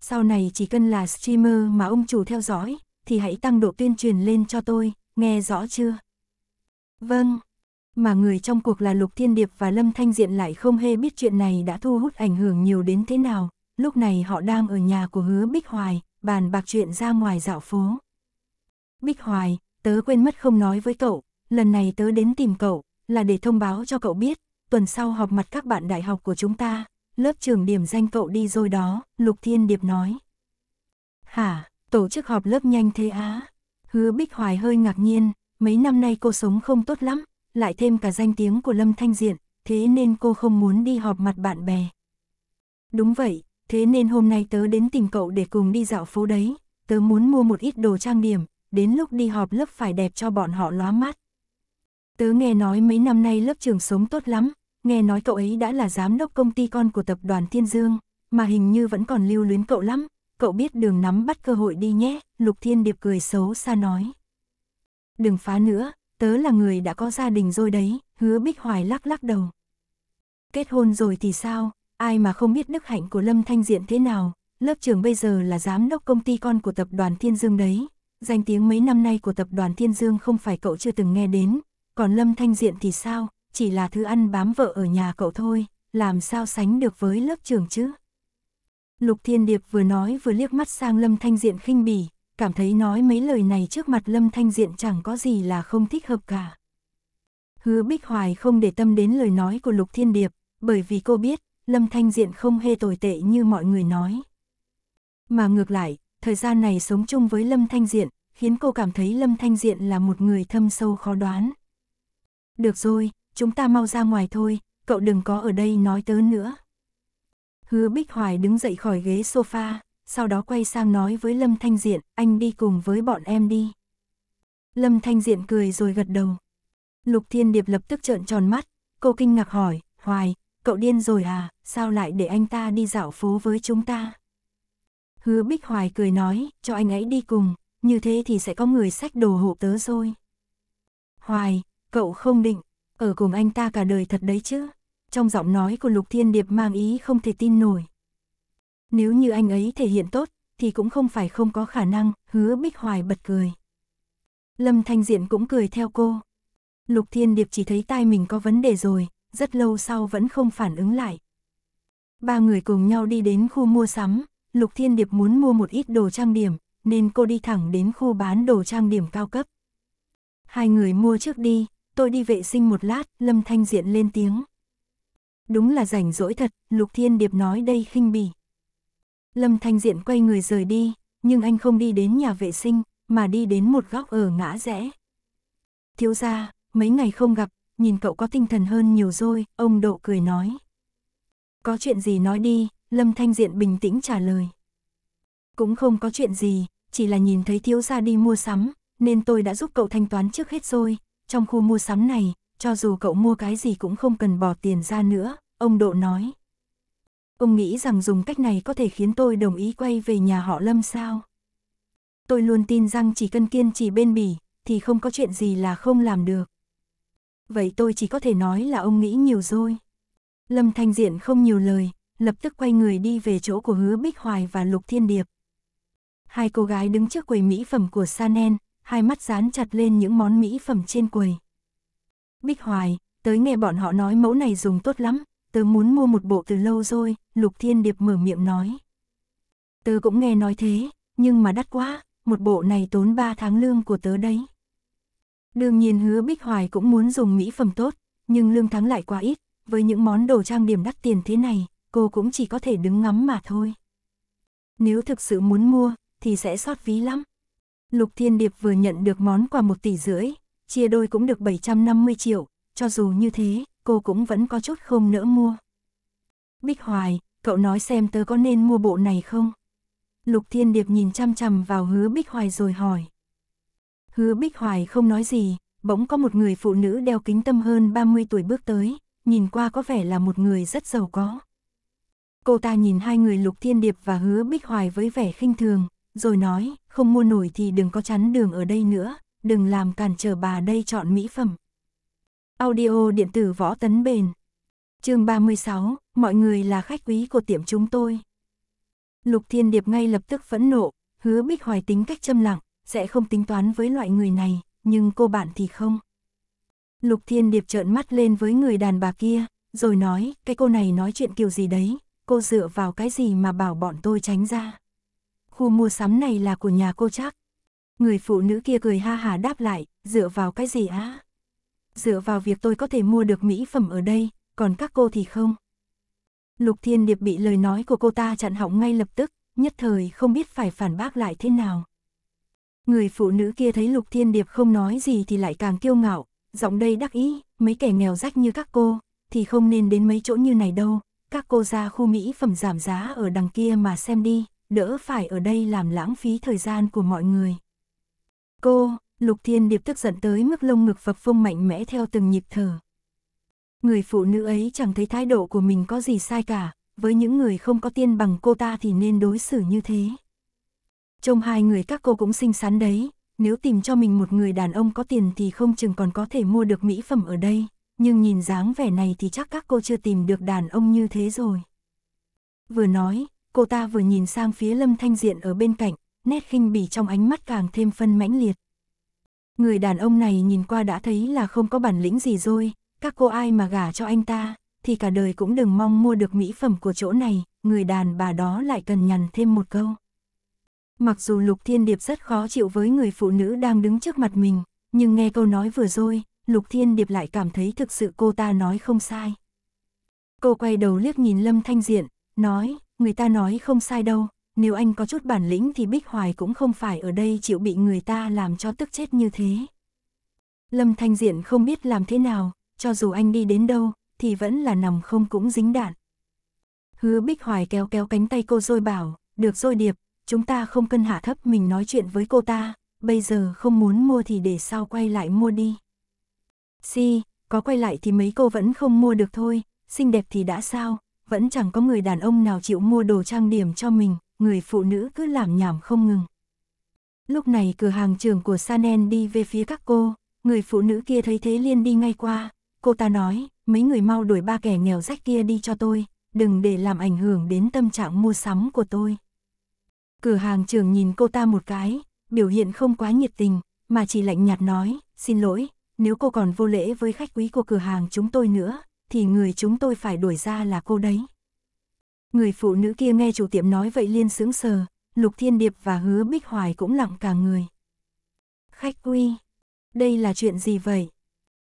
Sau này chỉ cần là streamer mà ông chủ theo dõi, thì hãy tăng độ tuyên truyền lên cho tôi, nghe rõ chưa? Vâng, mà người trong cuộc là Lục Thiên Điệp và Lâm Thanh Diện lại không hề biết chuyện này đã thu hút ảnh hưởng nhiều đến thế nào, lúc này họ đang ở nhà của hứa Bích Hoài, bàn bạc chuyện ra ngoài dạo phố. Bích Hoài, tớ quên mất không nói với cậu, lần này tớ đến tìm cậu, là để thông báo cho cậu biết, tuần sau họp mặt các bạn đại học của chúng ta, lớp trường điểm danh cậu đi rồi đó, Lục Thiên Điệp nói. Hả, tổ chức họp lớp nhanh thế á? Hứa Bích Hoài hơi ngạc nhiên, mấy năm nay cô sống không tốt lắm, lại thêm cả danh tiếng của Lâm Thanh Diện, thế nên cô không muốn đi họp mặt bạn bè. Đúng vậy, thế nên hôm nay tớ đến tìm cậu để cùng đi dạo phố đấy, tớ muốn mua một ít đồ trang điểm, đến lúc đi họp lớp phải đẹp cho bọn họ lóa mắt. Tớ nghe nói mấy năm nay lớp trường sống tốt lắm, nghe nói cậu ấy đã là giám đốc công ty con của tập đoàn Thiên Dương, mà hình như vẫn còn lưu luyến cậu lắm, cậu biết đường nắm bắt cơ hội đi nhé, Lục Thiên Điệp cười xấu xa nói. Đừng phá nữa, tớ là người đã có gia đình rồi đấy, hứa Bích Hoài lắc lắc đầu. Kết hôn rồi thì sao, ai mà không biết đức hạnh của Lâm Thanh Diện thế nào, lớp trường bây giờ là giám đốc công ty con của tập đoàn Thiên Dương đấy, danh tiếng mấy năm nay của tập đoàn Thiên Dương không phải cậu chưa từng nghe đến, còn Lâm Thanh Diện thì sao, chỉ là thứ ăn bám vợ ở nhà cậu thôi, làm sao sánh được với lớp trường chứ? Lục Thiên Điệp vừa nói vừa liếc mắt sang Lâm Thanh Diện khinh bỉ, cảm thấy nói mấy lời này trước mặt Lâm Thanh Diện chẳng có gì là không thích hợp cả. Hứa Bích Hoài không để tâm đến lời nói của Lục Thiên Điệp, bởi vì cô biết, Lâm Thanh Diện không hề tồi tệ như mọi người nói. Mà ngược lại, Thời gian này sống chung với Lâm Thanh Diện, khiến cô cảm thấy Lâm Thanh Diện là một người thâm sâu khó đoán. Được rồi, chúng ta mau ra ngoài thôi, cậu đừng có ở đây nói tớ nữa. Hứa Bích Hoài đứng dậy khỏi ghế sofa, sau đó quay sang nói với Lâm Thanh Diện, anh đi cùng với bọn em đi. Lâm Thanh Diện cười rồi gật đầu. Lục Thiên Điệp lập tức trợn tròn mắt, cô kinh ngạc hỏi, Hoài, cậu điên rồi à, sao lại để anh ta đi dạo phố với chúng ta? Hứa Bích Hoài cười nói, cho anh ấy đi cùng, như thế thì sẽ có người sách đồ hộ tớ rồi. Hoài, cậu không định, ở cùng anh ta cả đời thật đấy chứ. Trong giọng nói của Lục Thiên Điệp mang ý không thể tin nổi. Nếu như anh ấy thể hiện tốt, thì cũng không phải không có khả năng, hứa Bích Hoài bật cười. Lâm Thanh Diện cũng cười theo cô. Lục Thiên Điệp chỉ thấy tai mình có vấn đề rồi, rất lâu sau vẫn không phản ứng lại. Ba người cùng nhau đi đến khu mua sắm, Lục Thiên Điệp muốn mua một ít đồ trang điểm, nên cô đi thẳng đến khu bán đồ trang điểm cao cấp. Hai người mua trước đi, tôi đi vệ sinh một lát, Lâm Thanh Diện lên tiếng. Đúng là rảnh rỗi thật, Lục Thiên Điệp nói đây khinh bỉ. Lâm Thanh Diện quay người rời đi, nhưng anh không đi đến nhà vệ sinh, mà đi đến một góc ở ngã rẽ. Thiếu gia, mấy ngày không gặp, nhìn cậu có tinh thần hơn nhiều rồi, ông Độ cười nói. Có chuyện gì nói đi, Lâm Thanh Diện bình tĩnh trả lời. Cũng không có chuyện gì, chỉ là nhìn thấy thiếu gia đi mua sắm, nên tôi đã giúp cậu thanh toán trước hết rồi. Trong khu mua sắm này, cho dù cậu mua cái gì cũng không cần bỏ tiền ra nữa, ông Độ nói. Ông nghĩ rằng dùng cách này có thể khiến tôi đồng ý quay về nhà họ Lâm sao? Tôi luôn tin rằng chỉ cần kiên trì bên bỉ, thì không có chuyện gì là không làm được. Vậy tôi chỉ có thể nói là ông nghĩ nhiều rồi. Lâm Thanh Diện không nhiều lời, lập tức quay người đi về chỗ của hứa Bích Hoài và Lục Thiên Điệp. Hai cô gái đứng trước quầy mỹ phẩm của Sanen, hai mắt dán chặt lên những món mỹ phẩm trên quầy. Bích Hoài, tới nghe bọn họ nói mẫu này dùng tốt lắm, tớ muốn mua một bộ từ lâu rồi, Lục Thiên Điệp mở miệng nói. Tớ cũng nghe nói thế, nhưng mà đắt quá, một bộ này tốn 3 tháng lương của tớ đấy. Đương nhiên hứa Bích Hoài cũng muốn dùng mỹ phẩm tốt, nhưng lương tháng lại quá ít, với những món đồ trang điểm đắt tiền thế này, cô cũng chỉ có thể đứng ngắm mà thôi. Nếu thực sự muốn mua, thì sẽ sót ví lắm. Lục Thiên Điệp vừa nhận được món quà một tỷ rưỡi, chia đôi cũng được 750 triệu, cho dù như thế, cô cũng vẫn có chút không nỡ mua. Bích Hoài, cậu nói xem tớ có nên mua bộ này không? Lục Thiên Điệp nhìn chăm chằm vào hứa Bích Hoài rồi hỏi. Hứa Bích Hoài không nói gì, bỗng có một người phụ nữ đeo kính tâm hơn 30 tuổi bước tới, nhìn qua có vẻ là một người rất giàu có. Cô ta nhìn hai người Lục Thiên Điệp và Hứa Bích Hoài với vẻ khinh thường, rồi nói, không mua nổi thì đừng có chắn đường ở đây nữa, đừng làm cản trở bà đây chọn mỹ phẩm. Audio điện tử võ tấn bền. Chương 36, mọi người là khách quý của tiệm chúng tôi. Lục Thiên Điệp ngay lập tức phẫn nộ, Hứa Bích Hoài tính cách châm lặng, sẽ không tính toán với loại người này, nhưng cô bạn thì không. Lục Thiên Điệp trợn mắt lên với người đàn bà kia, rồi nói, cái cô này nói chuyện kiểu gì đấy, cô dựa vào cái gì mà bảo bọn tôi tránh ra. Khu mua sắm này là của nhà cô chắc. Người phụ nữ kia cười ha hà đáp lại, dựa vào cái gì á? Dựa vào việc tôi có thể mua được mỹ phẩm ở đây, còn các cô thì không. Lục Thiên Điệp bị lời nói của cô ta chặn hỏng ngay lập tức, nhất thời không biết phải phản bác lại thế nào. Người phụ nữ kia thấy Lục Thiên Điệp không nói gì thì lại càng kiêu ngạo, giọng đây đắc ý, mấy kẻ nghèo rách như các cô, thì không nên đến mấy chỗ như này đâu, các cô ra khu mỹ phẩm giảm giá ở đằng kia mà xem đi, đỡ phải ở đây làm lãng phí thời gian của mọi người. Cô, Lục Thiên Điệp tức giận tới mức lông ngực phập phông mạnh mẽ theo từng nhịp thở. Người phụ nữ ấy chẳng thấy thái độ của mình có gì sai cả, với những người không có tiên bằng cô ta thì nên đối xử như thế. Trông hai người các cô cũng xinh xắn đấy, nếu tìm cho mình một người đàn ông có tiền thì không chừng còn có thể mua được mỹ phẩm ở đây nhưng nhìn dáng vẻ này thì chắc các cô chưa tìm được đàn ông như thế rồi. Vừa nói, cô ta vừa nhìn sang phía Lâm Thanh Diện ở bên cạnh, nét khinh bỉ trong ánh mắt càng thêm phân mãnh liệt. Người đàn ông này nhìn qua đã thấy là không có bản lĩnh gì rồi, các cô ai mà gả cho anh ta, thì cả đời cũng đừng mong mua được mỹ phẩm của chỗ này, người đàn bà đó lại cần nhằn thêm một câu. Mặc dù Lục Thiên Điệp rất khó chịu với người phụ nữ đang đứng trước mặt mình, nhưng nghe câu nói vừa rồi, Lục Thiên Điệp lại cảm thấy thực sự cô ta nói không sai. Cô quay đầu liếc nhìn Lâm Thanh Diện, nói, người ta nói không sai đâu, nếu anh có chút bản lĩnh thì Bích Hoài cũng không phải ở đây chịu bị người ta làm cho tức chết như thế. Lâm Thanh Diện không biết làm thế nào, cho dù anh đi đến đâu, thì vẫn là nằm không cũng dính đạn. Hứa Bích Hoài kéo kéo cánh tay cô rồi bảo, được rồi Điệp, chúng ta không cân hạ thấp mình nói chuyện với cô ta, bây giờ không muốn mua thì để sau quay lại mua đi. Si, có quay lại thì mấy cô vẫn không mua được thôi, xinh đẹp thì đã sao, vẫn chẳng có người đàn ông nào chịu mua đồ trang điểm cho mình, người phụ nữ cứ làm nhảm không ngừng. Lúc này cửa hàng trưởng của Sanen đi về phía các cô, người phụ nữ kia thấy thế liền đi ngay qua, cô ta nói, mấy người mau đuổi ba kẻ nghèo rách kia đi cho tôi, đừng để làm ảnh hưởng đến tâm trạng mua sắm của tôi. Cửa hàng trưởng nhìn cô ta một cái, biểu hiện không quá nhiệt tình, mà chỉ lạnh nhạt nói, xin lỗi, nếu cô còn vô lễ với khách quý của cửa hàng chúng tôi nữa, thì người chúng tôi phải đuổi ra là cô đấy. Người phụ nữ kia nghe chủ tiệm nói vậy liên sững sờ, Lục Thiên Điệp và Hứa Bích Hoài cũng lặng cả người. Khách quý, đây là chuyện gì vậy?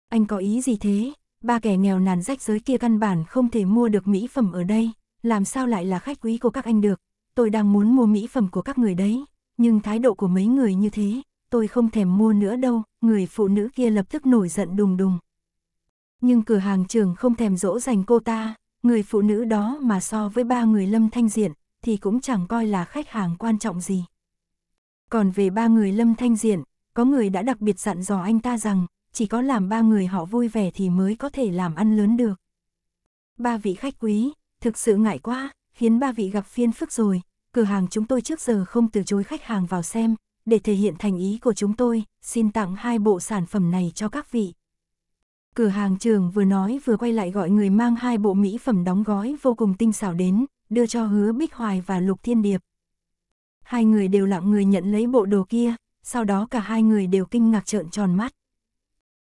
Anh có ý gì thế? Ba kẻ nghèo nàn rách giới kia căn bản không thể mua được mỹ phẩm ở đây, làm sao lại là khách quý của các anh được? Tôi đang muốn mua mỹ phẩm của các người đấy, nhưng thái độ của mấy người như thế, tôi không thèm mua nữa đâu, người phụ nữ kia lập tức nổi giận đùng đùng. Nhưng cửa hàng trường không thèm dỗ dành cô ta, người phụ nữ đó mà so với ba người lâm thanh diện, thì cũng chẳng coi là khách hàng quan trọng gì. Còn về ba người lâm thanh diện, có người đã đặc biệt dặn dò anh ta rằng, chỉ có làm ba người họ vui vẻ thì mới có thể làm ăn lớn được. Ba vị khách quý, thực sự ngại quá, khiến ba vị gặp phiên phức rồi, cửa hàng chúng tôi trước giờ không từ chối khách hàng vào xem, để thể hiện thành ý của chúng tôi, xin tặng hai bộ sản phẩm này cho các vị. Cửa hàng trường vừa nói vừa quay lại gọi người mang hai bộ mỹ phẩm đóng gói vô cùng tinh xảo đến, đưa cho hứa Bích Hoài và Lục Thiên Điệp. Hai người đều lặng người nhận lấy bộ đồ kia, sau đó cả hai người đều kinh ngạc trợn tròn mắt.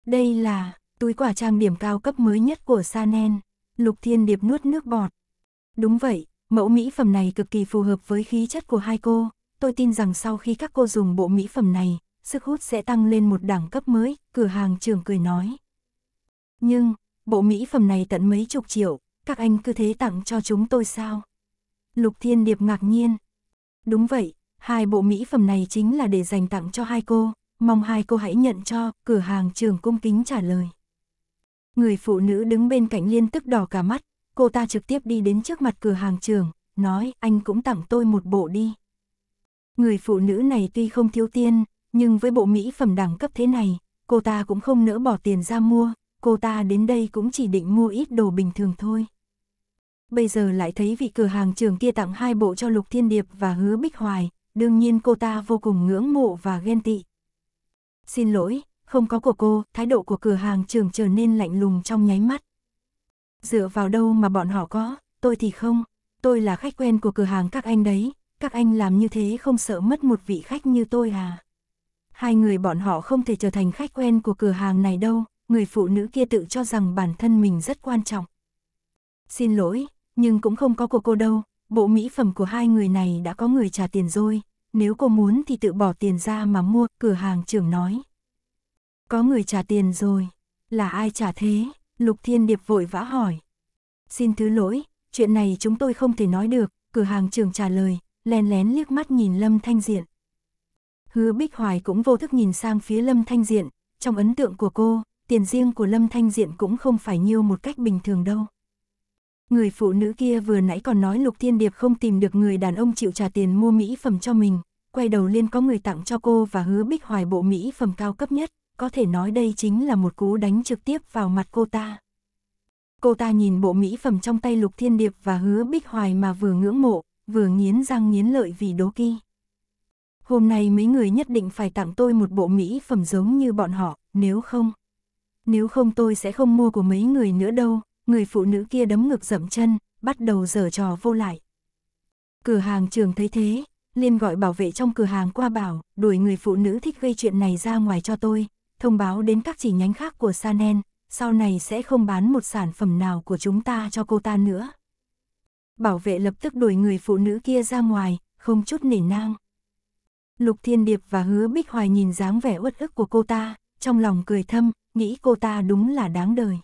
Đây là túi quả trang điểm cao cấp mới nhất của Sanen, Lục Thiên Điệp nuốt nước bọt. Đúng vậy, mẫu mỹ phẩm này cực kỳ phù hợp với khí chất của hai cô, tôi tin rằng sau khi các cô dùng bộ mỹ phẩm này, sức hút sẽ tăng lên một đẳng cấp mới, cửa hàng trưởng cười nói. Nhưng, bộ mỹ phẩm này tận mấy chục triệu, các anh cứ thế tặng cho chúng tôi sao? Lục Thiên Điệp ngạc nhiên. Đúng vậy, hai bộ mỹ phẩm này chính là để dành tặng cho hai cô, mong hai cô hãy nhận cho, cửa hàng trưởng cung kính trả lời. Người phụ nữ đứng bên cạnh liên tức đỏ cả mắt, cô ta trực tiếp đi đến trước mặt cửa hàng trưởng, nói anh cũng tặng tôi một bộ đi. Người phụ nữ này tuy không thiếu tiền, nhưng với bộ mỹ phẩm đẳng cấp thế này, cô ta cũng không nỡ bỏ tiền ra mua, cô ta đến đây cũng chỉ định mua ít đồ bình thường thôi. Bây giờ lại thấy vị cửa hàng trường kia tặng hai bộ cho Lục Thiên Điệp và Hứa Bích Hoài, đương nhiên cô ta vô cùng ngưỡng mộ và ghen tị. Xin lỗi, không có của cô, thái độ của cửa hàng trường trở nên lạnh lùng trong nháy mắt. Dựa vào đâu mà bọn họ có, tôi thì không, tôi là khách quen của cửa hàng các anh đấy, các anh làm như thế không sợ mất một vị khách như tôi à? Hai người bọn họ không thể trở thành khách quen của cửa hàng này đâu, người phụ nữ kia tự cho rằng bản thân mình rất quan trọng. Xin lỗi, nhưng cũng không có của cô đâu, bộ mỹ phẩm của hai người này đã có người trả tiền rồi, nếu cô muốn thì tự bỏ tiền ra mà mua, cửa hàng trưởng nói. Có người trả tiền rồi, là ai trả thế? Lục Thiên Điệp vội vã hỏi. Xin thứ lỗi, chuyện này chúng tôi không thể nói được, cửa hàng trưởng trả lời, len lén liếc mắt nhìn Lâm Thanh Diện. Hứa Bích Hoài cũng vô thức nhìn sang phía Lâm Thanh Diện, trong ấn tượng của cô, tiền riêng của Lâm Thanh Diện cũng không phải nhiêu một cách bình thường đâu. Người phụ nữ kia vừa nãy còn nói Lục Thiên Điệp không tìm được người đàn ông chịu trả tiền mua mỹ phẩm cho mình, quay đầu liên có người tặng cho cô và hứa Bích Hoài bộ mỹ phẩm cao cấp nhất, có thể nói đây chính là một cú đánh trực tiếp vào mặt cô ta. Cô ta nhìn bộ mỹ phẩm trong tay Lục Thiên Điệp và hứa Bích Hoài mà vừa ngưỡng mộ, vừa nghiến răng nghiến lợi vì đố kỵ. Hôm nay mấy người nhất định phải tặng tôi một bộ mỹ phẩm giống như bọn họ, nếu không. Nếu không tôi sẽ không mua của mấy người nữa đâu, người phụ nữ kia đấm ngực dậm chân, bắt đầu giở trò vô lại. Cửa hàng trường thấy thế, liền gọi bảo vệ trong cửa hàng qua bảo, đuổi người phụ nữ thích gây chuyện này ra ngoài cho tôi, thông báo đến các chỉ nhánh khác của Sanen, sau này sẽ không bán một sản phẩm nào của chúng ta cho cô ta nữa bảo vệ lập tức đuổi người phụ nữ kia ra ngoài, không chút nể nang. Lục Thiên Điệp và Hứa Bích Hoài nhìn dáng vẻ uất ức của cô ta, trong lòng cười thâm, nghĩ cô ta đúng là đáng đời.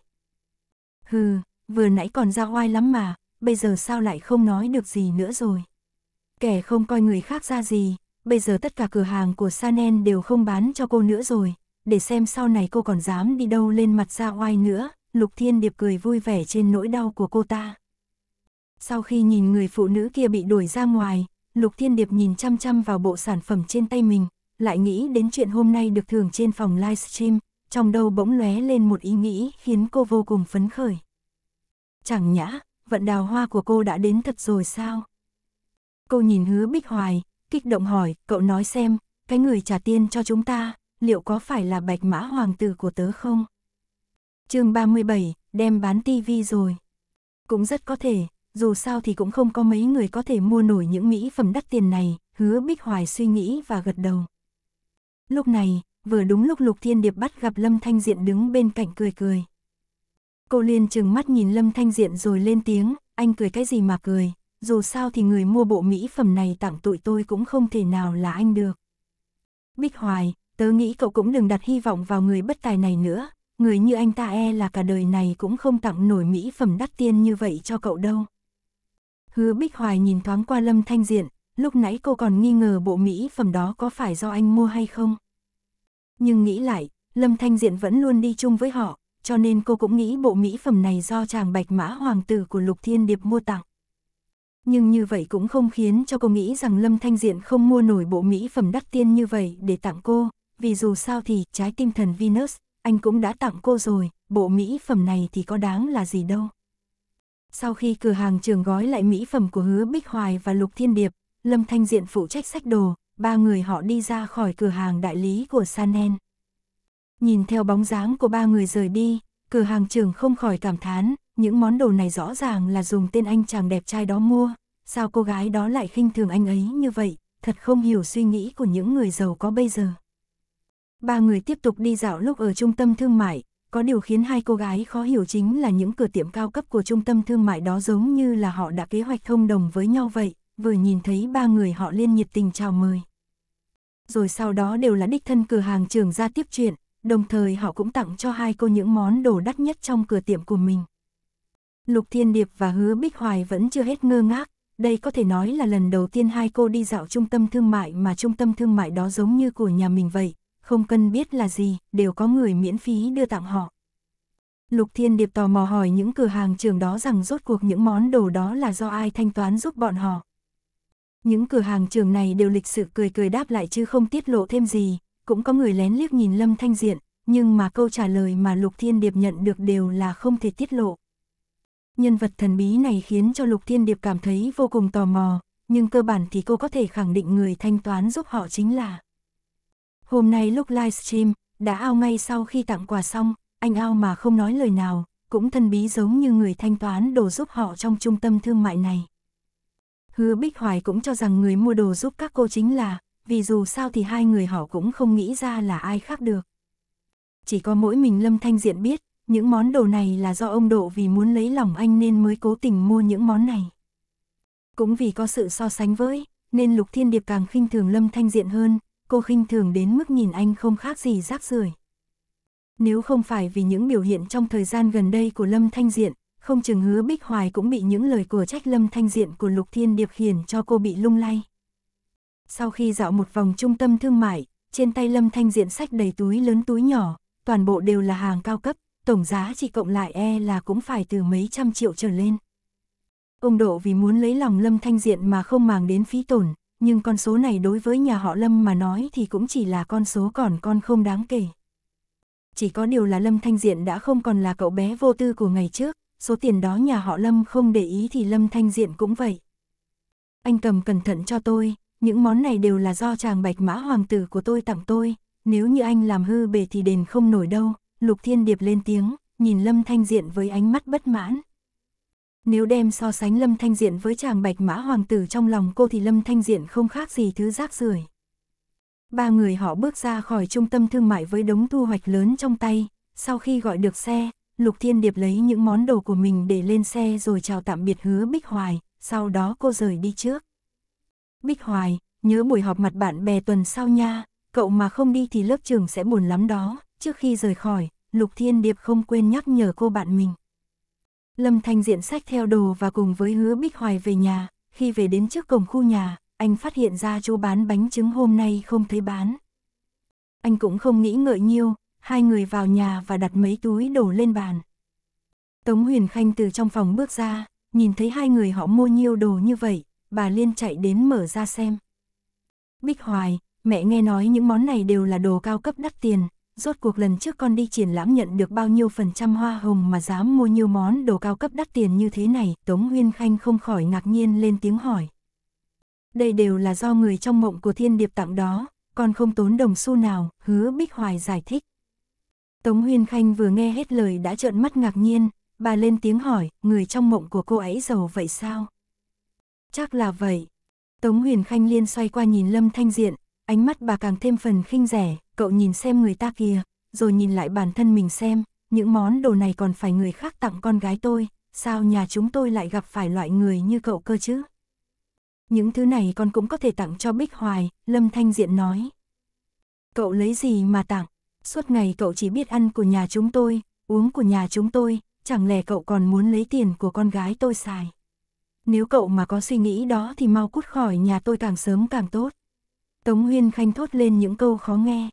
Hừ, vừa nãy còn ra oai lắm mà, bây giờ sao lại không nói được gì nữa rồi. Kẻ không coi người khác ra gì, bây giờ tất cả cửa hàng của Chanel đều không bán cho cô nữa rồi, để xem sau này cô còn dám đi đâu lên mặt ra oai nữa, Lục Thiên Điệp cười vui vẻ trên nỗi đau của cô ta. Sau khi nhìn người phụ nữ kia bị đuổi ra ngoài, Lục Thiên Điệp nhìn chăm chăm vào bộ sản phẩm trên tay mình, lại nghĩ đến chuyện hôm nay được thưởng trên phòng livestream, trong đầu bỗng lóe lên một ý nghĩ khiến cô vô cùng phấn khởi. Chẳng nhã, vận đào hoa của cô đã đến thật rồi sao? Cô nhìn hứa Bích Hoài, kích động hỏi, cậu nói xem, cái người trả tiền cho chúng ta, liệu có phải là bạch mã hoàng tử của tớ không? chương 37, đem bán tivi rồi. Cũng rất có thể, dù sao thì cũng không có mấy người có thể mua nổi những mỹ phẩm đắt tiền này, hứa Bích Hoài suy nghĩ và gật đầu. Lúc này, vừa đúng lúc Lục Thiên Điệp bắt gặp Lâm Thanh Diện đứng bên cạnh cười cười. Cô liền chừng mắt nhìn Lâm Thanh Diện rồi lên tiếng, anh cười cái gì mà cười, dù sao thì người mua bộ mỹ phẩm này tặng tụi tôi cũng không thể nào là anh được. Bích Hoài, tớ nghĩ cậu cũng đừng đặt hy vọng vào người bất tài này nữa, người như anh ta e là cả đời này cũng không tặng nổi mỹ phẩm đắt tiền như vậy cho cậu đâu. Hứa Bích Hoài nhìn thoáng qua Lâm Thanh Diện, lúc nãy cô còn nghi ngờ bộ mỹ phẩm đó có phải do anh mua hay không. Nhưng nghĩ lại, Lâm Thanh Diện vẫn luôn đi chung với họ, cho nên cô cũng nghĩ bộ mỹ phẩm này do chàng bạch mã hoàng tử của Lục Thiên Điệp mua tặng. Nhưng như vậy cũng không khiến cho cô nghĩ rằng Lâm Thanh Diện không mua nổi bộ mỹ phẩm đắt tiên như vậy để tặng cô, vì dù sao thì trái tim thần Venus, anh cũng đã tặng cô rồi, bộ mỹ phẩm này thì có đáng là gì đâu. Sau khi cửa hàng trường gói lại mỹ phẩm của hứa Bích Hoài và Lục Thiên Điệp, Lâm Thanh Diện phụ trách sách đồ, ba người họ đi ra khỏi cửa hàng đại lý của Sanen. Nhìn theo bóng dáng của ba người rời đi, cửa hàng trưởng không khỏi cảm thán, những món đồ này rõ ràng là dùng tên anh chàng đẹp trai đó mua, sao cô gái đó lại khinh thường anh ấy như vậy, thật không hiểu suy nghĩ của những người giàu có bây giờ. Ba người tiếp tục đi dạo lúc ở trung tâm thương mại, có điều khiến hai cô gái khó hiểu chính là những cửa tiệm cao cấp của trung tâm thương mại đó giống như là họ đã kế hoạch thông đồng với nhau vậy, vừa nhìn thấy ba người họ liên nhiệt tình chào mời. Rồi sau đó đều là đích thân cửa hàng trưởng ra tiếp chuyện, đồng thời họ cũng tặng cho hai cô những món đồ đắt nhất trong cửa tiệm của mình. Lục Thiên Điệp và Hứa Bích Hoài vẫn chưa hết ngơ ngác, đây có thể nói là lần đầu tiên hai cô đi dạo trung tâm thương mại mà trung tâm thương mại đó giống như của nhà mình vậy, không cần biết là gì, đều có người miễn phí đưa tặng họ. Lục Thiên Điệp tò mò hỏi những cửa hàng trường đó rằng rốt cuộc những món đồ đó là do ai thanh toán giúp bọn họ. Những cửa hàng trường này đều lịch sự cười cười đáp lại chứ không tiết lộ thêm gì, cũng có người lén liếc nhìn Lâm Thanh Diện, nhưng mà câu trả lời mà Lục Thiên Điệp nhận được đều là không thể tiết lộ. Nhân vật thần bí này khiến cho Lục Thiên Điệp cảm thấy vô cùng tò mò, nhưng cơ bản thì cô có thể khẳng định người thanh toán giúp họ chính là Hôm nay lúc livestream, đã ao ngay sau khi tặng quà xong, anh ao mà không nói lời nào, cũng thân bí giống như người thanh toán đồ giúp họ trong trung tâm thương mại này. Hứa Bích Hoài cũng cho rằng người mua đồ giúp các cô chính là, vì dù sao thì hai người họ cũng không nghĩ ra là ai khác được. Chỉ có mỗi mình Lâm Thanh Diện biết, những món đồ này là do ông Độ vì muốn lấy lòng anh nên mới cố tình mua những món này. Cũng vì có sự so sánh với, nên Lục Thiên Điệp càng khinh thường Lâm Thanh Diện hơn, cô khinh thường đến mức nhìn anh không khác gì rác rưởi. Nếu không phải vì những biểu hiện trong thời gian gần đây của Lâm Thanh Diện, không chừng hứa Bích Hoài cũng bị những lời của trách Lâm Thanh Diện của Lục Thiên Điệp khiến cho cô bị lung lay. Sau khi dạo một vòng trung tâm thương mại, trên tay Lâm Thanh Diện sách đầy túi lớn túi nhỏ, toàn bộ đều là hàng cao cấp, tổng giá chỉ cộng lại e là cũng phải từ mấy trăm triệu trở lên. Ông Độ vì muốn lấy lòng Lâm Thanh Diện mà không màng đến phí tổn, nhưng con số này đối với nhà họ Lâm mà nói thì cũng chỉ là con số còn con không đáng kể. Chỉ có điều là Lâm Thanh Diện đã không còn là cậu bé vô tư của ngày trước, số tiền đó nhà họ Lâm không để ý thì Lâm Thanh Diện cũng vậy. Anh cầm cẩn thận cho tôi, những món này đều là do chàng bạch mã hoàng tử của tôi tặng tôi, nếu như anh làm hư bề thì đền không nổi đâu, Lục Thiên Điệp lên tiếng, nhìn Lâm Thanh Diện với ánh mắt bất mãn. Nếu đem so sánh Lâm Thanh Diện với chàng bạch mã hoàng tử trong lòng cô thì Lâm Thanh Diện không khác gì thứ rác rưởi. Ba người họ bước ra khỏi trung tâm thương mại với đống thu hoạch lớn trong tay, sau khi gọi được xe, Lục Thiên Điệp lấy những món đồ của mình để lên xe rồi chào tạm biệt hứa Bích Hoài, sau đó cô rời đi trước. Bích Hoài, nhớ buổi họp mặt bạn bè tuần sau nha, cậu mà không đi thì lớp trường sẽ buồn lắm đó, trước khi rời khỏi, Lục Thiên Điệp không quên nhắc nhở cô bạn mình. Lâm Thanh Diện sách theo đồ và cùng với hứa Bích Hoài về nhà, khi về đến trước cổng khu nhà, anh phát hiện ra chú bán bánh trứng hôm nay không thấy bán. Anh cũng không nghĩ ngợi nhiều, hai người vào nhà và đặt mấy túi đổ lên bàn. Tống Huyền Khanh từ trong phòng bước ra, nhìn thấy hai người họ mua nhiều đồ như vậy, bà Liên chạy đến mở ra xem. Bích Hoài, mẹ nghe nói những món này đều là đồ cao cấp đắt tiền, rốt cuộc lần trước con đi triển lãm nhận được bao nhiêu phần trăm hoa hồng mà dám mua nhiều món đồ cao cấp đắt tiền như thế này, Tống Huyên Khanh không khỏi ngạc nhiên lên tiếng hỏi. Đây đều là do người trong mộng của thiên điệp tặng đó, Con không tốn đồng xu nào, hứa Bích Hoài giải thích. Tống Huyên Khanh vừa nghe hết lời đã trợn mắt ngạc nhiên, bà lên tiếng hỏi, người trong mộng của cô ấy giàu vậy sao? Chắc là vậy. Tống Huyền Khanh liên xoay qua nhìn Lâm Thanh Diện, ánh mắt bà càng thêm phần khinh rẻ, cậu nhìn xem người ta kia rồi nhìn lại bản thân mình xem, những món đồ này còn phải người khác tặng con gái tôi, sao nhà chúng tôi lại gặp phải loại người như cậu cơ chứ? Những thứ này con cũng có thể tặng cho Bích Hoài, Lâm Thanh Diện nói. Cậu lấy gì mà tặng? Suốt ngày cậu chỉ biết ăn của nhà chúng tôi, uống của nhà chúng tôi, chẳng lẽ cậu còn muốn lấy tiền của con gái tôi xài? Nếu cậu mà có suy nghĩ đó thì mau cút khỏi nhà tôi càng sớm càng tốt. Tống Huyên Khanh thốt lên những câu khó nghe,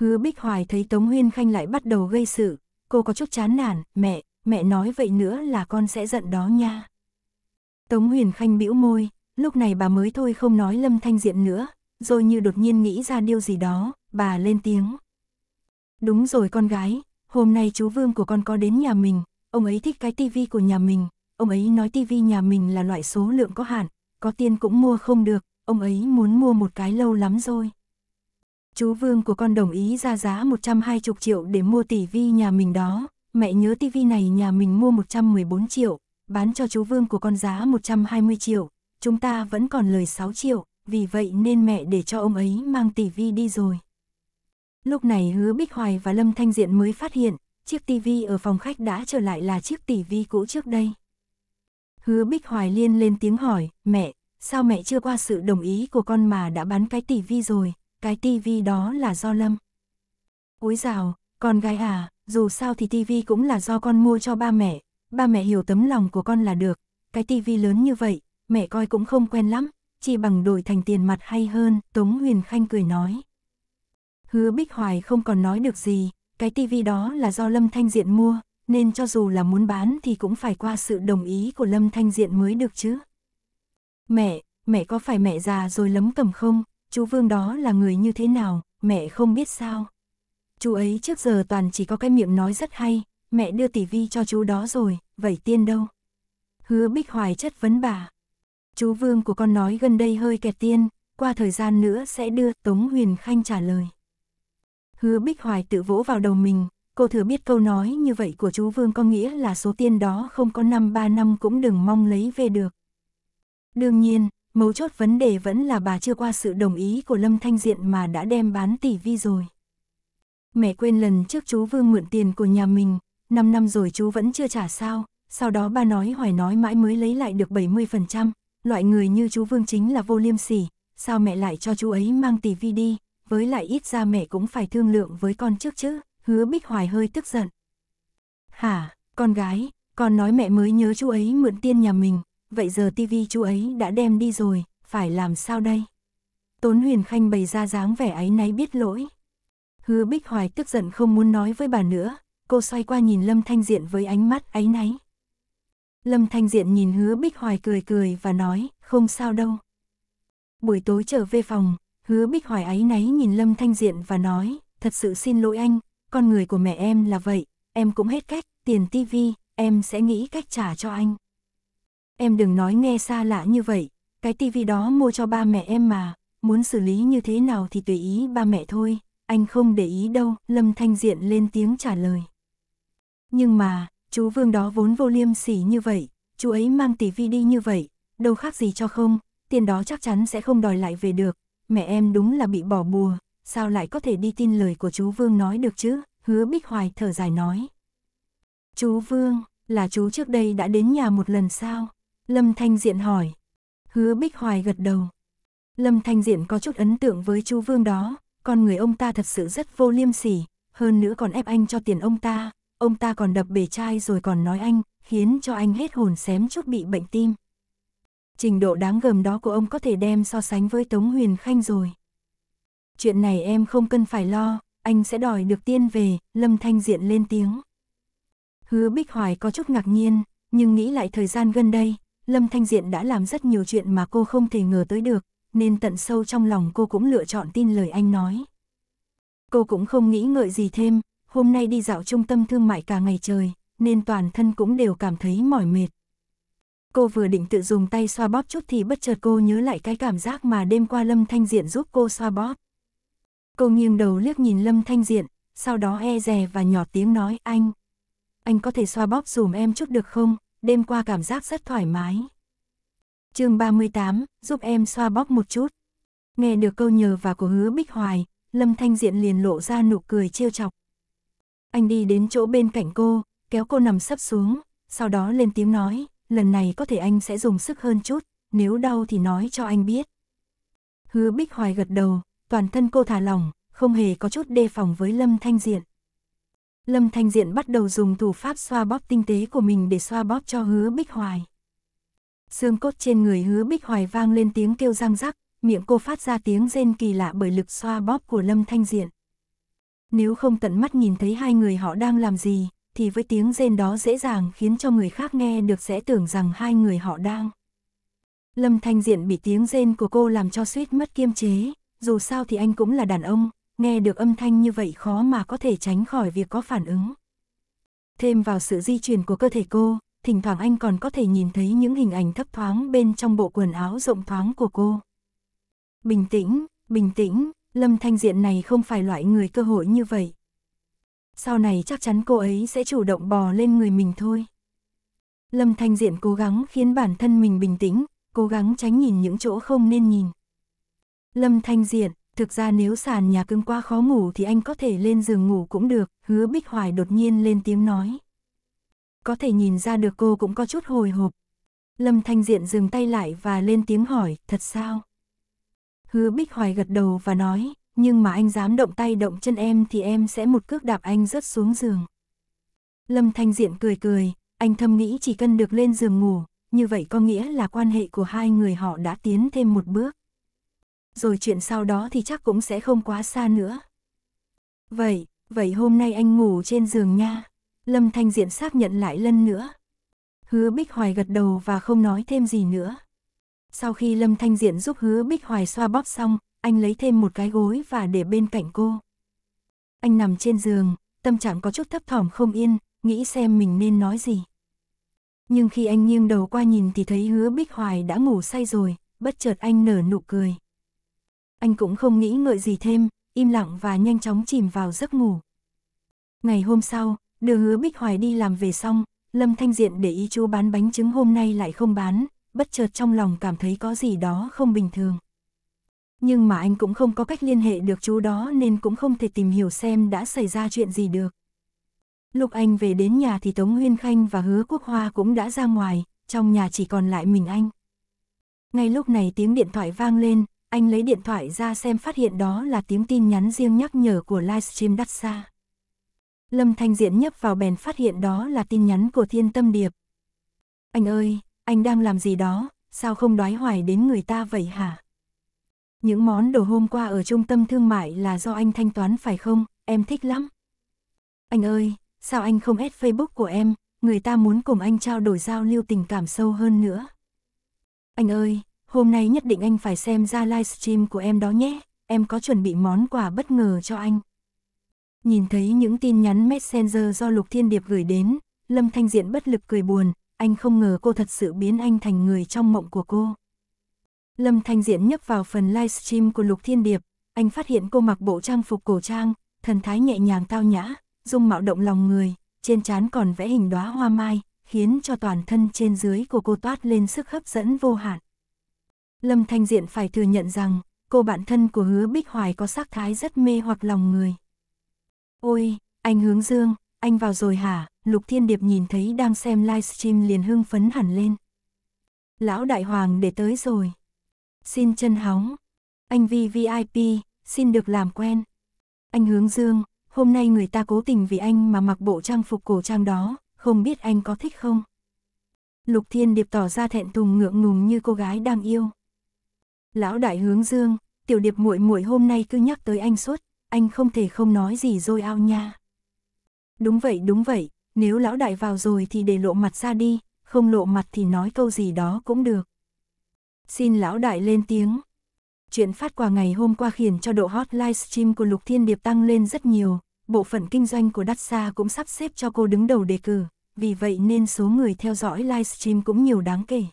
Hứa Bích Hoài thấy Tống Huyên Khanh lại bắt đầu gây sự, cô có chút chán nản, mẹ, mẹ nói vậy nữa là con sẽ giận đó nha. Tống Huyền Khanh bĩu môi, lúc này bà mới thôi không nói Lâm Thanh Diện nữa, rồi như đột nhiên nghĩ ra điều gì đó, bà lên tiếng. Đúng rồi con gái, hôm nay chú Vương của con có đến nhà mình, ông ấy thích cái tivi của nhà mình, ông ấy nói tivi nhà mình là loại số lượng có hạn, có tiền cũng mua không được, ông ấy muốn mua một cái lâu lắm rồi. Chú Vương của con đồng ý ra giá 120 triệu để mua tivi nhà mình đó, mẹ nhớ tivi này nhà mình mua 114 triệu, bán cho chú Vương của con giá 120 triệu, chúng ta vẫn còn lời 6 triệu, vì vậy nên mẹ để cho ông ấy mang tivi đi rồi. Lúc này Hứa Bích Hoài và Lâm Thanh Diện mới phát hiện, chiếc tivi ở phòng khách đã trở lại là chiếc tivi cũ trước đây. Hứa Bích Hoài liên lên tiếng hỏi, mẹ, sao mẹ chưa qua sự đồng ý của con mà đã bán cái tivi rồi, cái tivi đó là do Lâm. Úi rào con gái à, dù sao thì tivi cũng là do con mua cho ba mẹ, ba mẹ hiểu tấm lòng của con là được, cái tivi lớn như vậy, mẹ coi cũng không quen lắm, chỉ bằng đổi thành tiền mặt hay hơn, Tống Huyền Khanh cười nói. Hứa Bích Hoài không còn nói được gì, cái tivi đó là do Lâm Thanh Diện mua, nên cho dù là muốn bán thì cũng phải qua sự đồng ý của Lâm Thanh Diện mới được chứ. Mẹ, mẹ có phải mẹ già rồi lấm cầm không? chú Vương đó là người như thế nào, mẹ không biết sao. Chú ấy trước giờ toàn chỉ có cái miệng nói rất hay, mẹ đưa tỷ vi cho chú đó rồi, vậy tiên đâu? Hứa Bích Hoài chất vấn bà. Chú Vương của con nói gần đây hơi kẹt tiên, qua thời gian nữa sẽ đưa Tống Huyền Khanh trả lời. Hứa Bích Hoài tự vỗ vào đầu mình, cô thừa biết câu nói như vậy của chú Vương có nghĩa là số tiên đó không có năm ba năm cũng đừng mong lấy về được. Đương nhiên, mấu chốt vấn đề vẫn là bà chưa qua sự đồng ý của Lâm Thanh Diện mà đã đem bán tỷ vi rồi. Mẹ quên lần trước chú Vương mượn tiền của nhà mình, 5 năm rồi chú vẫn chưa trả sao, sau đó ba nói hoài nói mãi mới lấy lại được 70%, loại người như chú Vương chính là vô liêm sỉ, sao mẹ lại cho chú ấy mang tỷ vi đi, với lại ít ra mẹ cũng phải thương lượng với con trước chứ, hứa Bích Hoài hơi tức giận. Hả, con gái, con nói mẹ mới nhớ chú ấy mượn tiền nhà mình, vậy giờ tivi chú ấy đã đem đi rồi, phải làm sao đây? Tốn huyền khanh bày ra dáng vẻ ấy náy biết lỗi. Hứa Bích Hoài tức giận không muốn nói với bà nữa, cô xoay qua nhìn Lâm Thanh Diện với ánh mắt ấy náy. Lâm Thanh Diện nhìn hứa Bích Hoài cười cười và nói, không sao đâu. Buổi tối trở về phòng, hứa Bích Hoài ấy náy nhìn Lâm Thanh Diện và nói, thật sự xin lỗi anh, con người của mẹ em là vậy, em cũng hết cách, tiền tivi, em sẽ nghĩ cách trả cho anh. Em đừng nói nghe xa lạ như vậy, cái tivi đó mua cho ba mẹ em mà, muốn xử lý như thế nào thì tùy ý ba mẹ thôi, anh không để ý đâu, Lâm Thanh Diện lên tiếng trả lời. Nhưng mà, chú Vương đó vốn vô liêm sỉ như vậy, chú ấy mang tivi đi như vậy, đâu khác gì cho không, tiền đó chắc chắn sẽ không đòi lại về được, mẹ em đúng là bị bỏ bùa, sao lại có thể đi tin lời của chú Vương nói được chứ, hứa Bích Hoài thở dài nói. Chú Vương, là chú trước đây đã đến nhà một lần sao? Lâm Thanh Diện hỏi. Hứa Bích Hoài gật đầu. Lâm Thanh Diện có chút ấn tượng với chú Vương đó, con người ông ta thật sự rất vô liêm sỉ, hơn nữa còn ép anh cho tiền ông ta, ông ta còn đập bể chai rồi còn nói anh, khiến cho anh hết hồn xém chút bị bệnh tim. Trình độ đáng gờm đó của ông có thể đem so sánh với Tống Huyền Khanh rồi. Chuyện này em không cần phải lo, anh sẽ đòi được tiên về, Lâm Thanh Diện lên tiếng. Hứa Bích Hoài có chút ngạc nhiên, nhưng nghĩ lại thời gian gần đây, Lâm Thanh Diện đã làm rất nhiều chuyện mà cô không thể ngờ tới được, nên tận sâu trong lòng cô cũng lựa chọn tin lời anh nói. Cô cũng không nghĩ ngợi gì thêm, hôm nay đi dạo trung tâm thương mại cả ngày trời, nên toàn thân cũng đều cảm thấy mỏi mệt. Cô vừa định tự dùng tay xoa bóp chút thì bất chợt cô nhớ lại cái cảm giác mà đêm qua Lâm Thanh Diện giúp cô xoa bóp. Cô nghiêng đầu liếc nhìn Lâm Thanh Diện, sau đó e dè và nhỏ tiếng nói anh. Anh có thể xoa bóp dùm em chút được không? đêm qua cảm giác rất thoải mái. chương 38, giúp em xoa bóp một chút. Nghe được câu nhờ và của hứa Bích Hoài, Lâm Thanh Diện liền lộ ra nụ cười trêu chọc. Anh đi đến chỗ bên cạnh cô, kéo cô nằm sấp xuống, sau đó lên tiếng nói, lần này có thể anh sẽ dùng sức hơn chút, nếu đau thì nói cho anh biết. Hứa Bích Hoài gật đầu, toàn thân cô thả lỏng, không hề có chút đề phòng với Lâm Thanh Diện. Lâm Thanh Diện bắt đầu dùng thủ pháp xoa bóp tinh tế của mình để xoa bóp cho hứa Bích Hoài. Xương cốt trên người hứa Bích Hoài vang lên tiếng kêu răng rắc, miệng cô phát ra tiếng rên kỳ lạ bởi lực xoa bóp của Lâm Thanh Diện. Nếu không tận mắt nhìn thấy hai người họ đang làm gì, thì với tiếng rên đó dễ dàng khiến cho người khác nghe được sẽ tưởng rằng hai người họ đang. Lâm Thanh Diện bị tiếng rên của cô làm cho suýt mất kiêm chế, dù sao thì anh cũng là đàn ông, nghe được âm thanh như vậy khó mà có thể tránh khỏi việc có phản ứng. Thêm vào sự di chuyển của cơ thể cô, thỉnh thoảng anh còn có thể nhìn thấy những hình ảnh thấp thoáng bên trong bộ quần áo rộng thoáng của cô. Bình tĩnh, bình tĩnh, Lâm Thanh Diện này không phải loại người cơ hội như vậy. Sau này chắc chắn cô ấy sẽ chủ động bò lên người mình thôi. Lâm Thanh Diện cố gắng khiến bản thân mình bình tĩnh, cố gắng tránh nhìn những chỗ không nên nhìn. Lâm Thanh Diện, Thực ra nếu sàn nhà cưng qua khó ngủ thì anh có thể lên giường ngủ cũng được, hứa Bích Hoài đột nhiên lên tiếng nói. Có thể nhìn ra được cô cũng có chút hồi hộp. Lâm Thanh Diện dừng tay lại và lên tiếng hỏi, thật sao? Hứa Bích Hoài gật đầu và nói, nhưng mà anh dám động tay động chân em thì em sẽ một cước đạp anh rớt xuống giường. Lâm Thanh Diện cười cười, anh thầm nghĩ chỉ cần được lên giường ngủ, như vậy có nghĩa là quan hệ của hai người họ đã tiến thêm một bước rồi chuyện sau đó thì chắc cũng sẽ không quá xa nữa. Vậy, vậy hôm nay anh ngủ trên giường nha. Lâm Thanh Diện xác nhận lại lần nữa. Hứa Bích Hoài gật đầu và không nói thêm gì nữa. Sau khi Lâm Thanh Diện giúp Hứa Bích Hoài xoa bóp xong, anh lấy thêm một cái gối và để bên cạnh cô. Anh nằm trên giường, tâm trạng có chút thấp thỏm không yên, nghĩ xem mình nên nói gì. Nhưng khi anh nghiêng đầu qua nhìn thì thấy Hứa Bích Hoài đã ngủ say rồi, bất chợt anh nở nụ cười anh cũng không nghĩ ngợi gì thêm, im lặng và nhanh chóng chìm vào giấc ngủ. Ngày hôm sau, đưa hứa Bích Hoài đi làm về xong, Lâm Thanh Diện để ý chú bán bánh trứng hôm nay lại không bán, bất chợt trong lòng cảm thấy có gì đó không bình thường. Nhưng mà anh cũng không có cách liên hệ được chú đó nên cũng không thể tìm hiểu xem đã xảy ra chuyện gì được. Lúc anh về đến nhà thì Tống Huyên Khanh và Hứa Quốc Hoa cũng đã ra ngoài, trong nhà chỉ còn lại mình anh. Ngay lúc này tiếng điện thoại vang lên, anh lấy điện thoại ra xem phát hiện đó là tiếng tin nhắn riêng nhắc nhở của livestream đắt xa. Lâm Thanh Diện nhấp vào bèn phát hiện đó là tin nhắn của Thiên Tâm Điệp. Anh ơi, anh đang làm gì đó, sao không đoái hoài đến người ta vậy hả? Những món đồ hôm qua ở trung tâm thương mại là do anh thanh toán phải không, em thích lắm. Anh ơi, sao anh không add Facebook của em, người ta muốn cùng anh trao đổi giao lưu tình cảm sâu hơn nữa. Anh ơi, hôm nay nhất định anh phải xem ra livestream của em đó nhé, em có chuẩn bị món quà bất ngờ cho anh. Nhìn thấy những tin nhắn Messenger do Lục Thiên Điệp gửi đến, Lâm Thanh Diện bất lực cười buồn, anh không ngờ cô thật sự biến anh thành người trong mộng của cô. Lâm Thanh Diện nhấp vào phần livestream của Lục Thiên Điệp, anh phát hiện cô mặc bộ trang phục cổ trang, thần thái nhẹ nhàng tao nhã, dung mạo động lòng người, trên trán còn vẽ hình đóa hoa mai, khiến cho toàn thân trên dưới của cô toát lên sức hấp dẫn vô hạn. Lâm Thanh Diện phải thừa nhận rằng, cô bạn thân của hứa Bích Hoài có sắc thái rất mê hoặc lòng người. Ôi, anh hướng dương, anh vào rồi hả? Lục Thiên Điệp nhìn thấy đang xem livestream liền hưng phấn hẳn lên. Lão Đại Hoàng để tới rồi. Xin chân hóng. Anh Vi VIP, xin được làm quen. Anh hướng dương, hôm nay người ta cố tình vì anh mà mặc bộ trang phục cổ trang đó, không biết anh có thích không? Lục Thiên Điệp tỏ ra thẹn thùng ngượng ngùng như cô gái đang yêu. Lão đại hướng dương, tiểu điệp muội muội hôm nay cứ nhắc tới anh suốt, anh không thể không nói gì rồi ao nha. Đúng vậy đúng vậy, nếu lão đại vào rồi thì để lộ mặt ra đi, không lộ mặt thì nói câu gì đó cũng được. Xin lão đại lên tiếng. Chuyện phát quà ngày hôm qua khiến cho độ hot livestream của Lục Thiên Điệp tăng lên rất nhiều, bộ phận kinh doanh của đắt xa cũng sắp xếp cho cô đứng đầu đề cử, vì vậy nên số người theo dõi livestream cũng nhiều đáng kể.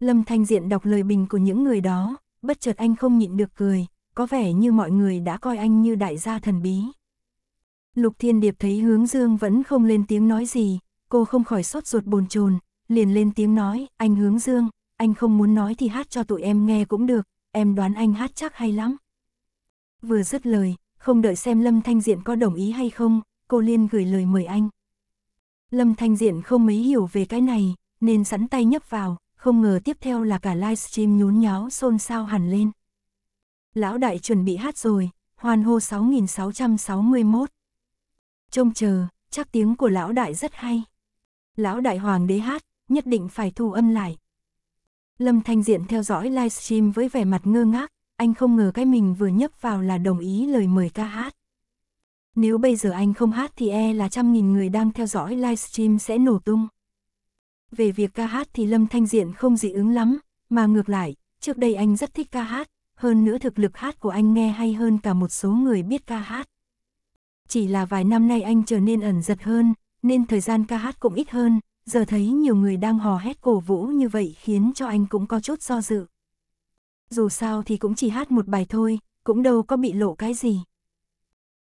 Lâm Thanh Diện đọc lời bình của những người đó, bất chợt anh không nhịn được cười, có vẻ như mọi người đã coi anh như đại gia thần bí. Lục Thiên Điệp thấy hướng dương vẫn không lên tiếng nói gì, cô không khỏi sốt ruột bồn chồn, liền lên tiếng nói, anh hướng dương, anh không muốn nói thì hát cho tụi em nghe cũng được, em đoán anh hát chắc hay lắm. Vừa dứt lời, không đợi xem Lâm Thanh Diện có đồng ý hay không, cô liên gửi lời mời anh. Lâm Thanh Diện không mấy hiểu về cái này, nên sẵn tay nhấp vào, không ngờ tiếp theo là cả livestream nhún nháo xôn xao hẳn lên. Lão đại chuẩn bị hát rồi, hoan hô 6661. Trông chờ, chắc tiếng của lão đại rất hay. Lão đại hoàng đế hát, nhất định phải thu âm lại. Lâm Thanh Diện theo dõi livestream với vẻ mặt ngơ ngác, anh không ngờ cái mình vừa nhấp vào là đồng ý lời mời ca hát. Nếu bây giờ anh không hát thì e là trăm nghìn người đang theo dõi livestream sẽ nổ tung. Về việc ca hát thì Lâm Thanh Diện không dị ứng lắm, mà ngược lại, trước đây anh rất thích ca hát, hơn nữa thực lực hát của anh nghe hay hơn cả một số người biết ca hát. Chỉ là vài năm nay anh trở nên ẩn giật hơn, nên thời gian ca hát cũng ít hơn, giờ thấy nhiều người đang hò hét cổ vũ như vậy khiến cho anh cũng có chút do dự. Dù sao thì cũng chỉ hát một bài thôi, cũng đâu có bị lộ cái gì.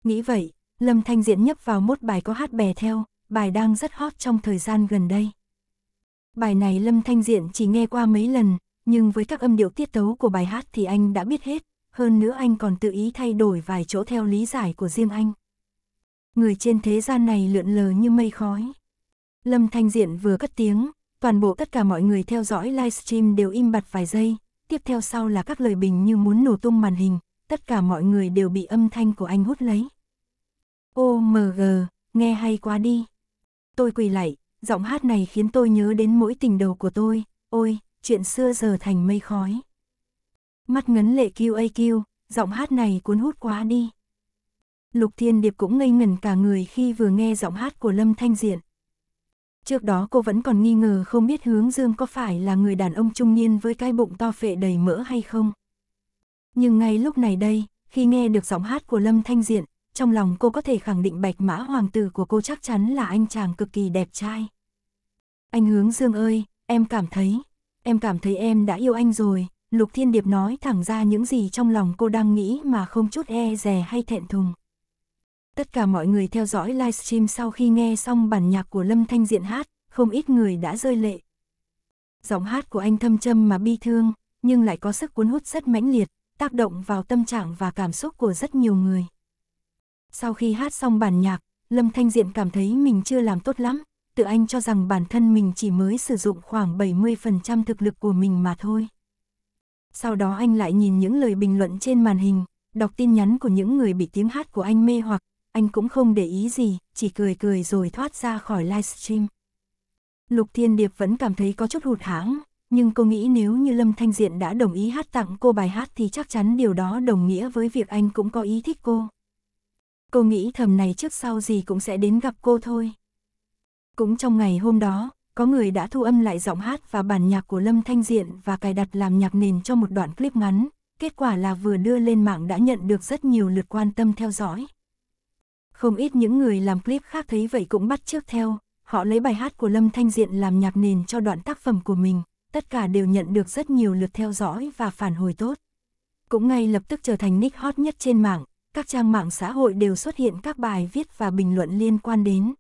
Nghĩ vậy, Lâm Thanh diện nhấp vào một bài có hát bè theo, bài đang rất hot trong thời gian gần đây. Bài này Lâm Thanh Diện chỉ nghe qua mấy lần, nhưng với các âm điệu tiết tấu của bài hát thì anh đã biết hết, hơn nữa anh còn tự ý thay đổi vài chỗ theo lý giải của riêng anh. Người trên thế gian này lượn lờ như mây khói. Lâm Thanh Diện vừa cất tiếng, toàn bộ tất cả mọi người theo dõi livestream đều im bặt vài giây, tiếp theo sau là các lời bình như muốn nổ tung màn hình, tất cả mọi người đều bị âm thanh của anh hút lấy. OMG, nghe hay quá đi. Tôi quỳ lại, giọng hát này khiến tôi nhớ đến mỗi tình đầu của tôi, ôi, chuyện xưa giờ thành mây khói. Mắt ngấn lệ kêu kêu giọng hát này cuốn hút quá đi. Lục Thiên Điệp cũng ngây ngẩn cả người khi vừa nghe giọng hát của Lâm Thanh Diện. Trước đó cô vẫn còn nghi ngờ không biết hướng Dương có phải là người đàn ông trung niên với cái bụng to phệ đầy mỡ hay không. Nhưng ngay lúc này đây, khi nghe được giọng hát của Lâm Thanh Diện, trong lòng cô có thể khẳng định bạch mã hoàng tử của cô chắc chắn là anh chàng cực kỳ đẹp trai. Anh Hướng Dương ơi, em cảm thấy, em cảm thấy em đã yêu anh rồi. Lục Thiên Điệp nói thẳng ra những gì trong lòng cô đang nghĩ mà không chút e dè hay thẹn thùng. Tất cả mọi người theo dõi livestream sau khi nghe xong bản nhạc của Lâm Thanh Diện hát, không ít người đã rơi lệ. Giọng hát của anh thâm trầm mà bi thương, nhưng lại có sức cuốn hút rất mãnh liệt, tác động vào tâm trạng và cảm xúc của rất nhiều người. Sau khi hát xong bản nhạc, Lâm Thanh Diện cảm thấy mình chưa làm tốt lắm, tự anh cho rằng bản thân mình chỉ mới sử dụng khoảng 70% thực lực của mình mà thôi. Sau đó anh lại nhìn những lời bình luận trên màn hình, đọc tin nhắn của những người bị tiếng hát của anh mê hoặc, anh cũng không để ý gì, chỉ cười cười rồi thoát ra khỏi livestream. Lục Thiên Điệp vẫn cảm thấy có chút hụt hãng, nhưng cô nghĩ nếu như Lâm Thanh Diện đã đồng ý hát tặng cô bài hát thì chắc chắn điều đó đồng nghĩa với việc anh cũng có ý thích cô. Cô nghĩ thầm này trước sau gì cũng sẽ đến gặp cô thôi. Cũng trong ngày hôm đó, có người đã thu âm lại giọng hát và bản nhạc của Lâm Thanh Diện và cài đặt làm nhạc nền cho một đoạn clip ngắn. Kết quả là vừa đưa lên mạng đã nhận được rất nhiều lượt quan tâm theo dõi. Không ít những người làm clip khác thấy vậy cũng bắt chước theo, họ lấy bài hát của Lâm Thanh Diện làm nhạc nền cho đoạn tác phẩm của mình, tất cả đều nhận được rất nhiều lượt theo dõi và phản hồi tốt. Cũng ngay lập tức trở thành nick hot nhất trên mạng, các trang mạng xã hội đều xuất hiện các bài viết và bình luận liên quan đến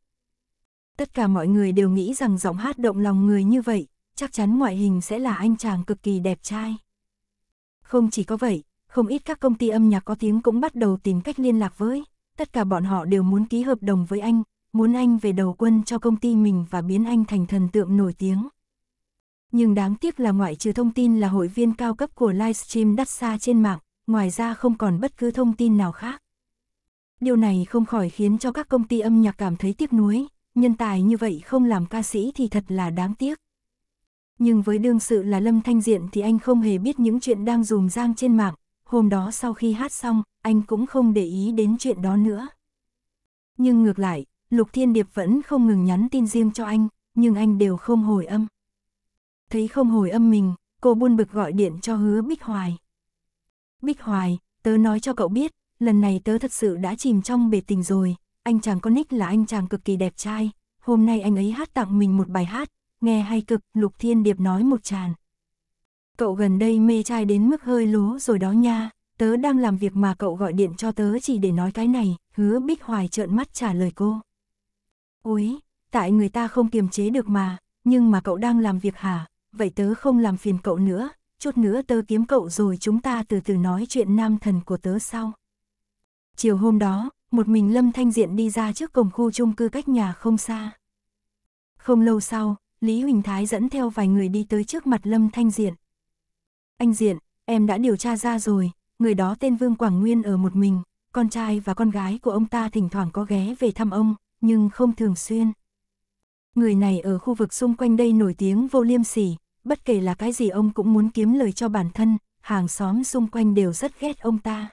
tất cả mọi người đều nghĩ rằng giọng hát động lòng người như vậy, chắc chắn ngoại hình sẽ là anh chàng cực kỳ đẹp trai. Không chỉ có vậy, không ít các công ty âm nhạc có tiếng cũng bắt đầu tìm cách liên lạc với, tất cả bọn họ đều muốn ký hợp đồng với anh, muốn anh về đầu quân cho công ty mình và biến anh thành thần tượng nổi tiếng. Nhưng đáng tiếc là ngoại trừ thông tin là hội viên cao cấp của livestream đắt xa trên mạng, ngoài ra không còn bất cứ thông tin nào khác. Điều này không khỏi khiến cho các công ty âm nhạc cảm thấy tiếc nuối, nhân tài như vậy không làm ca sĩ thì thật là đáng tiếc. Nhưng với đương sự là Lâm Thanh Diện thì anh không hề biết những chuyện đang dùm giang trên mạng, hôm đó sau khi hát xong, anh cũng không để ý đến chuyện đó nữa. Nhưng ngược lại, Lục Thiên Điệp vẫn không ngừng nhắn tin riêng cho anh, nhưng anh đều không hồi âm. Thấy không hồi âm mình, cô buôn bực gọi điện cho hứa Bích Hoài. Bích Hoài, tớ nói cho cậu biết, lần này tớ thật sự đã chìm trong bể tình rồi, anh chàng con nick là anh chàng cực kỳ đẹp trai, hôm nay anh ấy hát tặng mình một bài hát, nghe hay cực, Lục Thiên Điệp nói một tràn. Cậu gần đây mê trai đến mức hơi lố rồi đó nha, tớ đang làm việc mà cậu gọi điện cho tớ chỉ để nói cái này, hứa Bích Hoài trợn mắt trả lời cô. Ôi, tại người ta không kiềm chế được mà, nhưng mà cậu đang làm việc hả, vậy tớ không làm phiền cậu nữa, chút nữa tớ kiếm cậu rồi chúng ta từ từ nói chuyện nam thần của tớ sau. Chiều hôm đó, một mình Lâm Thanh Diện đi ra trước cổng khu chung cư cách nhà không xa. Không lâu sau, Lý Huỳnh Thái dẫn theo vài người đi tới trước mặt Lâm Thanh Diện. Anh Diện, em đã điều tra ra rồi, người đó tên Vương Quảng Nguyên ở một mình, con trai và con gái của ông ta thỉnh thoảng có ghé về thăm ông, nhưng không thường xuyên. Người này ở khu vực xung quanh đây nổi tiếng vô liêm sỉ, bất kể là cái gì ông cũng muốn kiếm lời cho bản thân, hàng xóm xung quanh đều rất ghét ông ta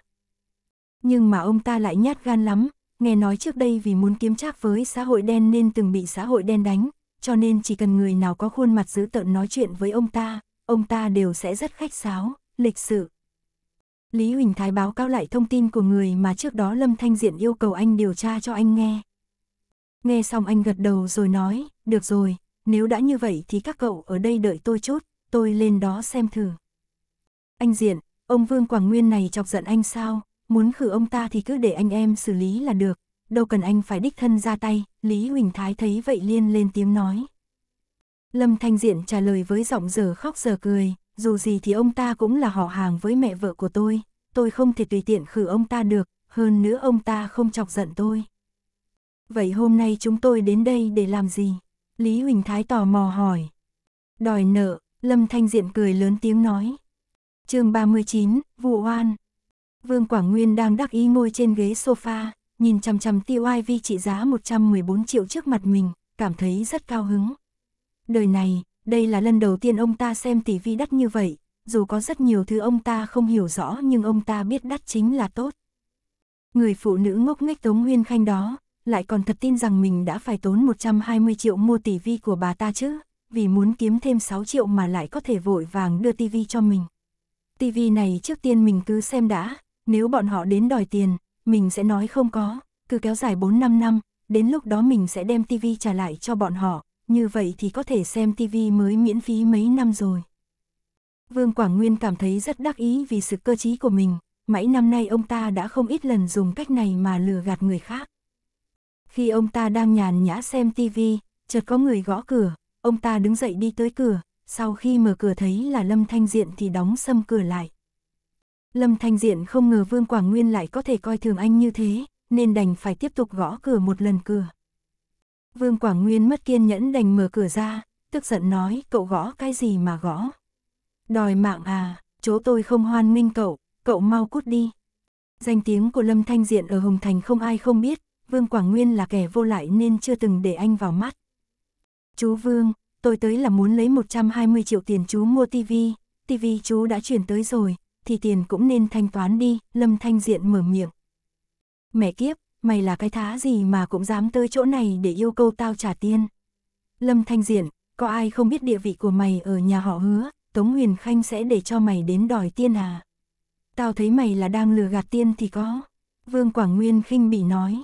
nhưng mà ông ta lại nhát gan lắm, nghe nói trước đây vì muốn kiếm trác với xã hội đen nên từng bị xã hội đen đánh, cho nên chỉ cần người nào có khuôn mặt dữ tợn nói chuyện với ông ta, ông ta đều sẽ rất khách sáo, lịch sự. Lý Huỳnh Thái báo cáo lại thông tin của người mà trước đó Lâm Thanh Diện yêu cầu anh điều tra cho anh nghe. Nghe xong anh gật đầu rồi nói, được rồi, nếu đã như vậy thì các cậu ở đây đợi tôi chút, tôi lên đó xem thử. Anh Diện, ông Vương Quảng Nguyên này chọc giận anh sao, muốn khử ông ta thì cứ để anh em xử lý là được, đâu cần anh phải đích thân ra tay, Lý Huỳnh Thái thấy vậy liên lên tiếng nói. Lâm Thanh Diện trả lời với giọng giờ khóc giờ cười, dù gì thì ông ta cũng là họ hàng với mẹ vợ của tôi, tôi không thể tùy tiện khử ông ta được, hơn nữa ông ta không chọc giận tôi. Vậy hôm nay chúng tôi đến đây để làm gì? Lý Huỳnh Thái tò mò hỏi. Đòi nợ, Lâm Thanh Diện cười lớn tiếng nói. chương 39, vụ oan, Vương Quảng Nguyên đang đắc ý ngồi trên ghế sofa, nhìn chằm chằm tiêu ai vi trị giá 114 triệu trước mặt mình, cảm thấy rất cao hứng. Đời này, đây là lần đầu tiên ông ta xem tỷ vi đắt như vậy, dù có rất nhiều thứ ông ta không hiểu rõ nhưng ông ta biết đắt chính là tốt. Người phụ nữ ngốc nghếch Tống nguyên Khanh đó, lại còn thật tin rằng mình đã phải tốn 120 triệu mua tỷ vi của bà ta chứ, vì muốn kiếm thêm 6 triệu mà lại có thể vội vàng đưa tivi cho mình. Tivi này trước tiên mình cứ xem đã, nếu bọn họ đến đòi tiền, mình sẽ nói không có, cứ kéo dài 4-5 năm, đến lúc đó mình sẽ đem tivi trả lại cho bọn họ, như vậy thì có thể xem tivi mới miễn phí mấy năm rồi. Vương Quảng Nguyên cảm thấy rất đắc ý vì sự cơ trí của mình, mãi năm nay ông ta đã không ít lần dùng cách này mà lừa gạt người khác. Khi ông ta đang nhàn nhã xem tivi, chợt có người gõ cửa, ông ta đứng dậy đi tới cửa, sau khi mở cửa thấy là Lâm Thanh Diện thì đóng sầm cửa lại. Lâm Thanh Diện không ngờ Vương Quảng Nguyên lại có thể coi thường anh như thế, nên đành phải tiếp tục gõ cửa một lần cửa. Vương Quảng Nguyên mất kiên nhẫn đành mở cửa ra, tức giận nói cậu gõ cái gì mà gõ. Đòi mạng à, chỗ tôi không hoan nghênh cậu, cậu mau cút đi. Danh tiếng của Lâm Thanh Diện ở Hồng Thành không ai không biết, Vương Quảng Nguyên là kẻ vô lại nên chưa từng để anh vào mắt. Chú Vương, tôi tới là muốn lấy 120 triệu tiền chú mua tivi, tivi chú đã chuyển tới rồi, thì tiền cũng nên thanh toán đi, Lâm Thanh Diện mở miệng. Mẹ kiếp, mày là cái thá gì mà cũng dám tới chỗ này để yêu cầu tao trả tiền. Lâm Thanh Diện, có ai không biết địa vị của mày ở nhà họ hứa, Tống Huyền Khanh sẽ để cho mày đến đòi tiên à? Tao thấy mày là đang lừa gạt tiên thì có. Vương Quảng Nguyên khinh bị nói.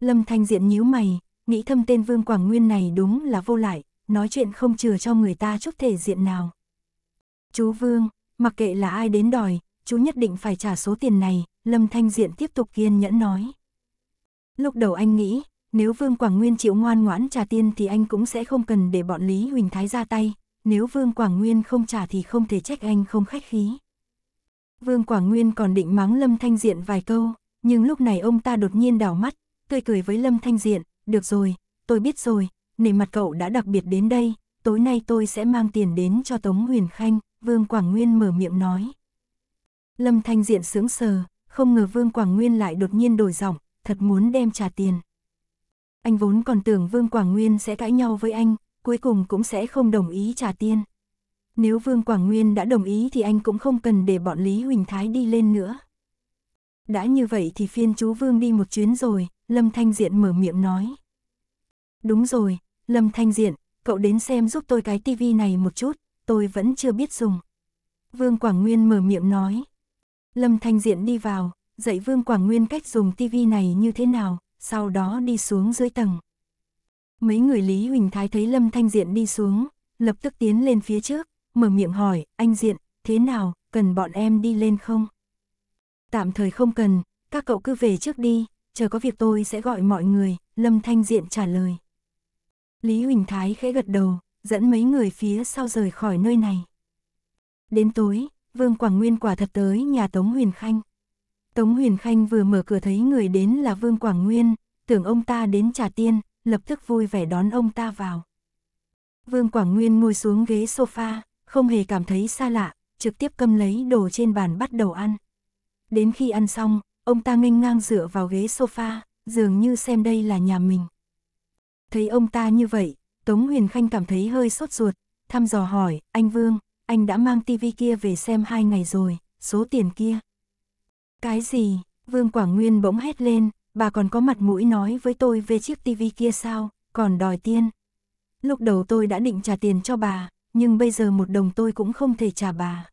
Lâm Thanh Diện nhíu mày, nghĩ thâm tên Vương Quảng Nguyên này đúng là vô lại, nói chuyện không chừa cho người ta chút thể diện nào. Chú Vương, Mặc kệ là ai đến đòi, chú nhất định phải trả số tiền này, Lâm Thanh Diện tiếp tục kiên nhẫn nói. Lúc đầu anh nghĩ, nếu Vương Quảng Nguyên chịu ngoan ngoãn trả tiền thì anh cũng sẽ không cần để bọn Lý Huỳnh Thái ra tay, nếu Vương Quảng Nguyên không trả thì không thể trách anh không khách khí. Vương Quảng Nguyên còn định mắng Lâm Thanh Diện vài câu, nhưng lúc này ông ta đột nhiên đảo mắt, tươi cười với Lâm Thanh Diện, được rồi, tôi biết rồi, nể mặt cậu đã đặc biệt đến đây, tối nay tôi sẽ mang tiền đến cho Tống Huyền Khanh. Vương Quảng Nguyên mở miệng nói. Lâm Thanh Diện sướng sờ, không ngờ Vương Quảng Nguyên lại đột nhiên đổi giọng, thật muốn đem trả tiền. Anh vốn còn tưởng Vương Quảng Nguyên sẽ cãi nhau với anh, cuối cùng cũng sẽ không đồng ý trả tiền. Nếu Vương Quảng Nguyên đã đồng ý thì anh cũng không cần để bọn Lý Huỳnh Thái đi lên nữa. Đã như vậy thì phiên chú Vương đi một chuyến rồi, Lâm Thanh Diện mở miệng nói. Đúng rồi, Lâm Thanh Diện, cậu đến xem giúp tôi cái tivi này một chút, tôi vẫn chưa biết dùng. Vương Quảng Nguyên mở miệng nói. Lâm Thanh Diện đi vào, dạy Vương Quảng Nguyên cách dùng tivi này như thế nào, sau đó đi xuống dưới tầng. Mấy người Lý Huỳnh Thái thấy Lâm Thanh Diện đi xuống, lập tức tiến lên phía trước, mở miệng hỏi, anh Diện, thế nào, cần bọn em đi lên không? Tạm thời không cần, các cậu cứ về trước đi, chờ có việc tôi sẽ gọi mọi người, Lâm Thanh Diện trả lời. Lý Huỳnh Thái khẽ gật đầu, dẫn mấy người phía sau rời khỏi nơi này. Đến tối, Vương Quảng Nguyên quả thật tới nhà Tống Huyền Khanh. Tống Huyền Khanh vừa mở cửa thấy người đến là Vương Quảng Nguyên, tưởng ông ta đến trà tiên, lập tức vui vẻ đón ông ta vào. Vương Quảng Nguyên ngồi xuống ghế sofa, không hề cảm thấy xa lạ, trực tiếp cầm lấy đồ trên bàn bắt đầu ăn. Đến khi ăn xong, ông ta nghênh ngang dựa vào ghế sofa, dường như xem đây là nhà mình. Thấy ông ta như vậy, Tống Huyền Khanh cảm thấy hơi sốt ruột, thăm dò hỏi, anh Vương, anh đã mang tivi kia về xem hai ngày rồi, số tiền kia. Cái gì? Vương Quảng Nguyên bỗng hét lên, bà còn có mặt mũi nói với tôi về chiếc tivi kia sao, còn đòi tiền. Lúc đầu tôi đã định trả tiền cho bà, nhưng bây giờ một đồng tôi cũng không thể trả bà.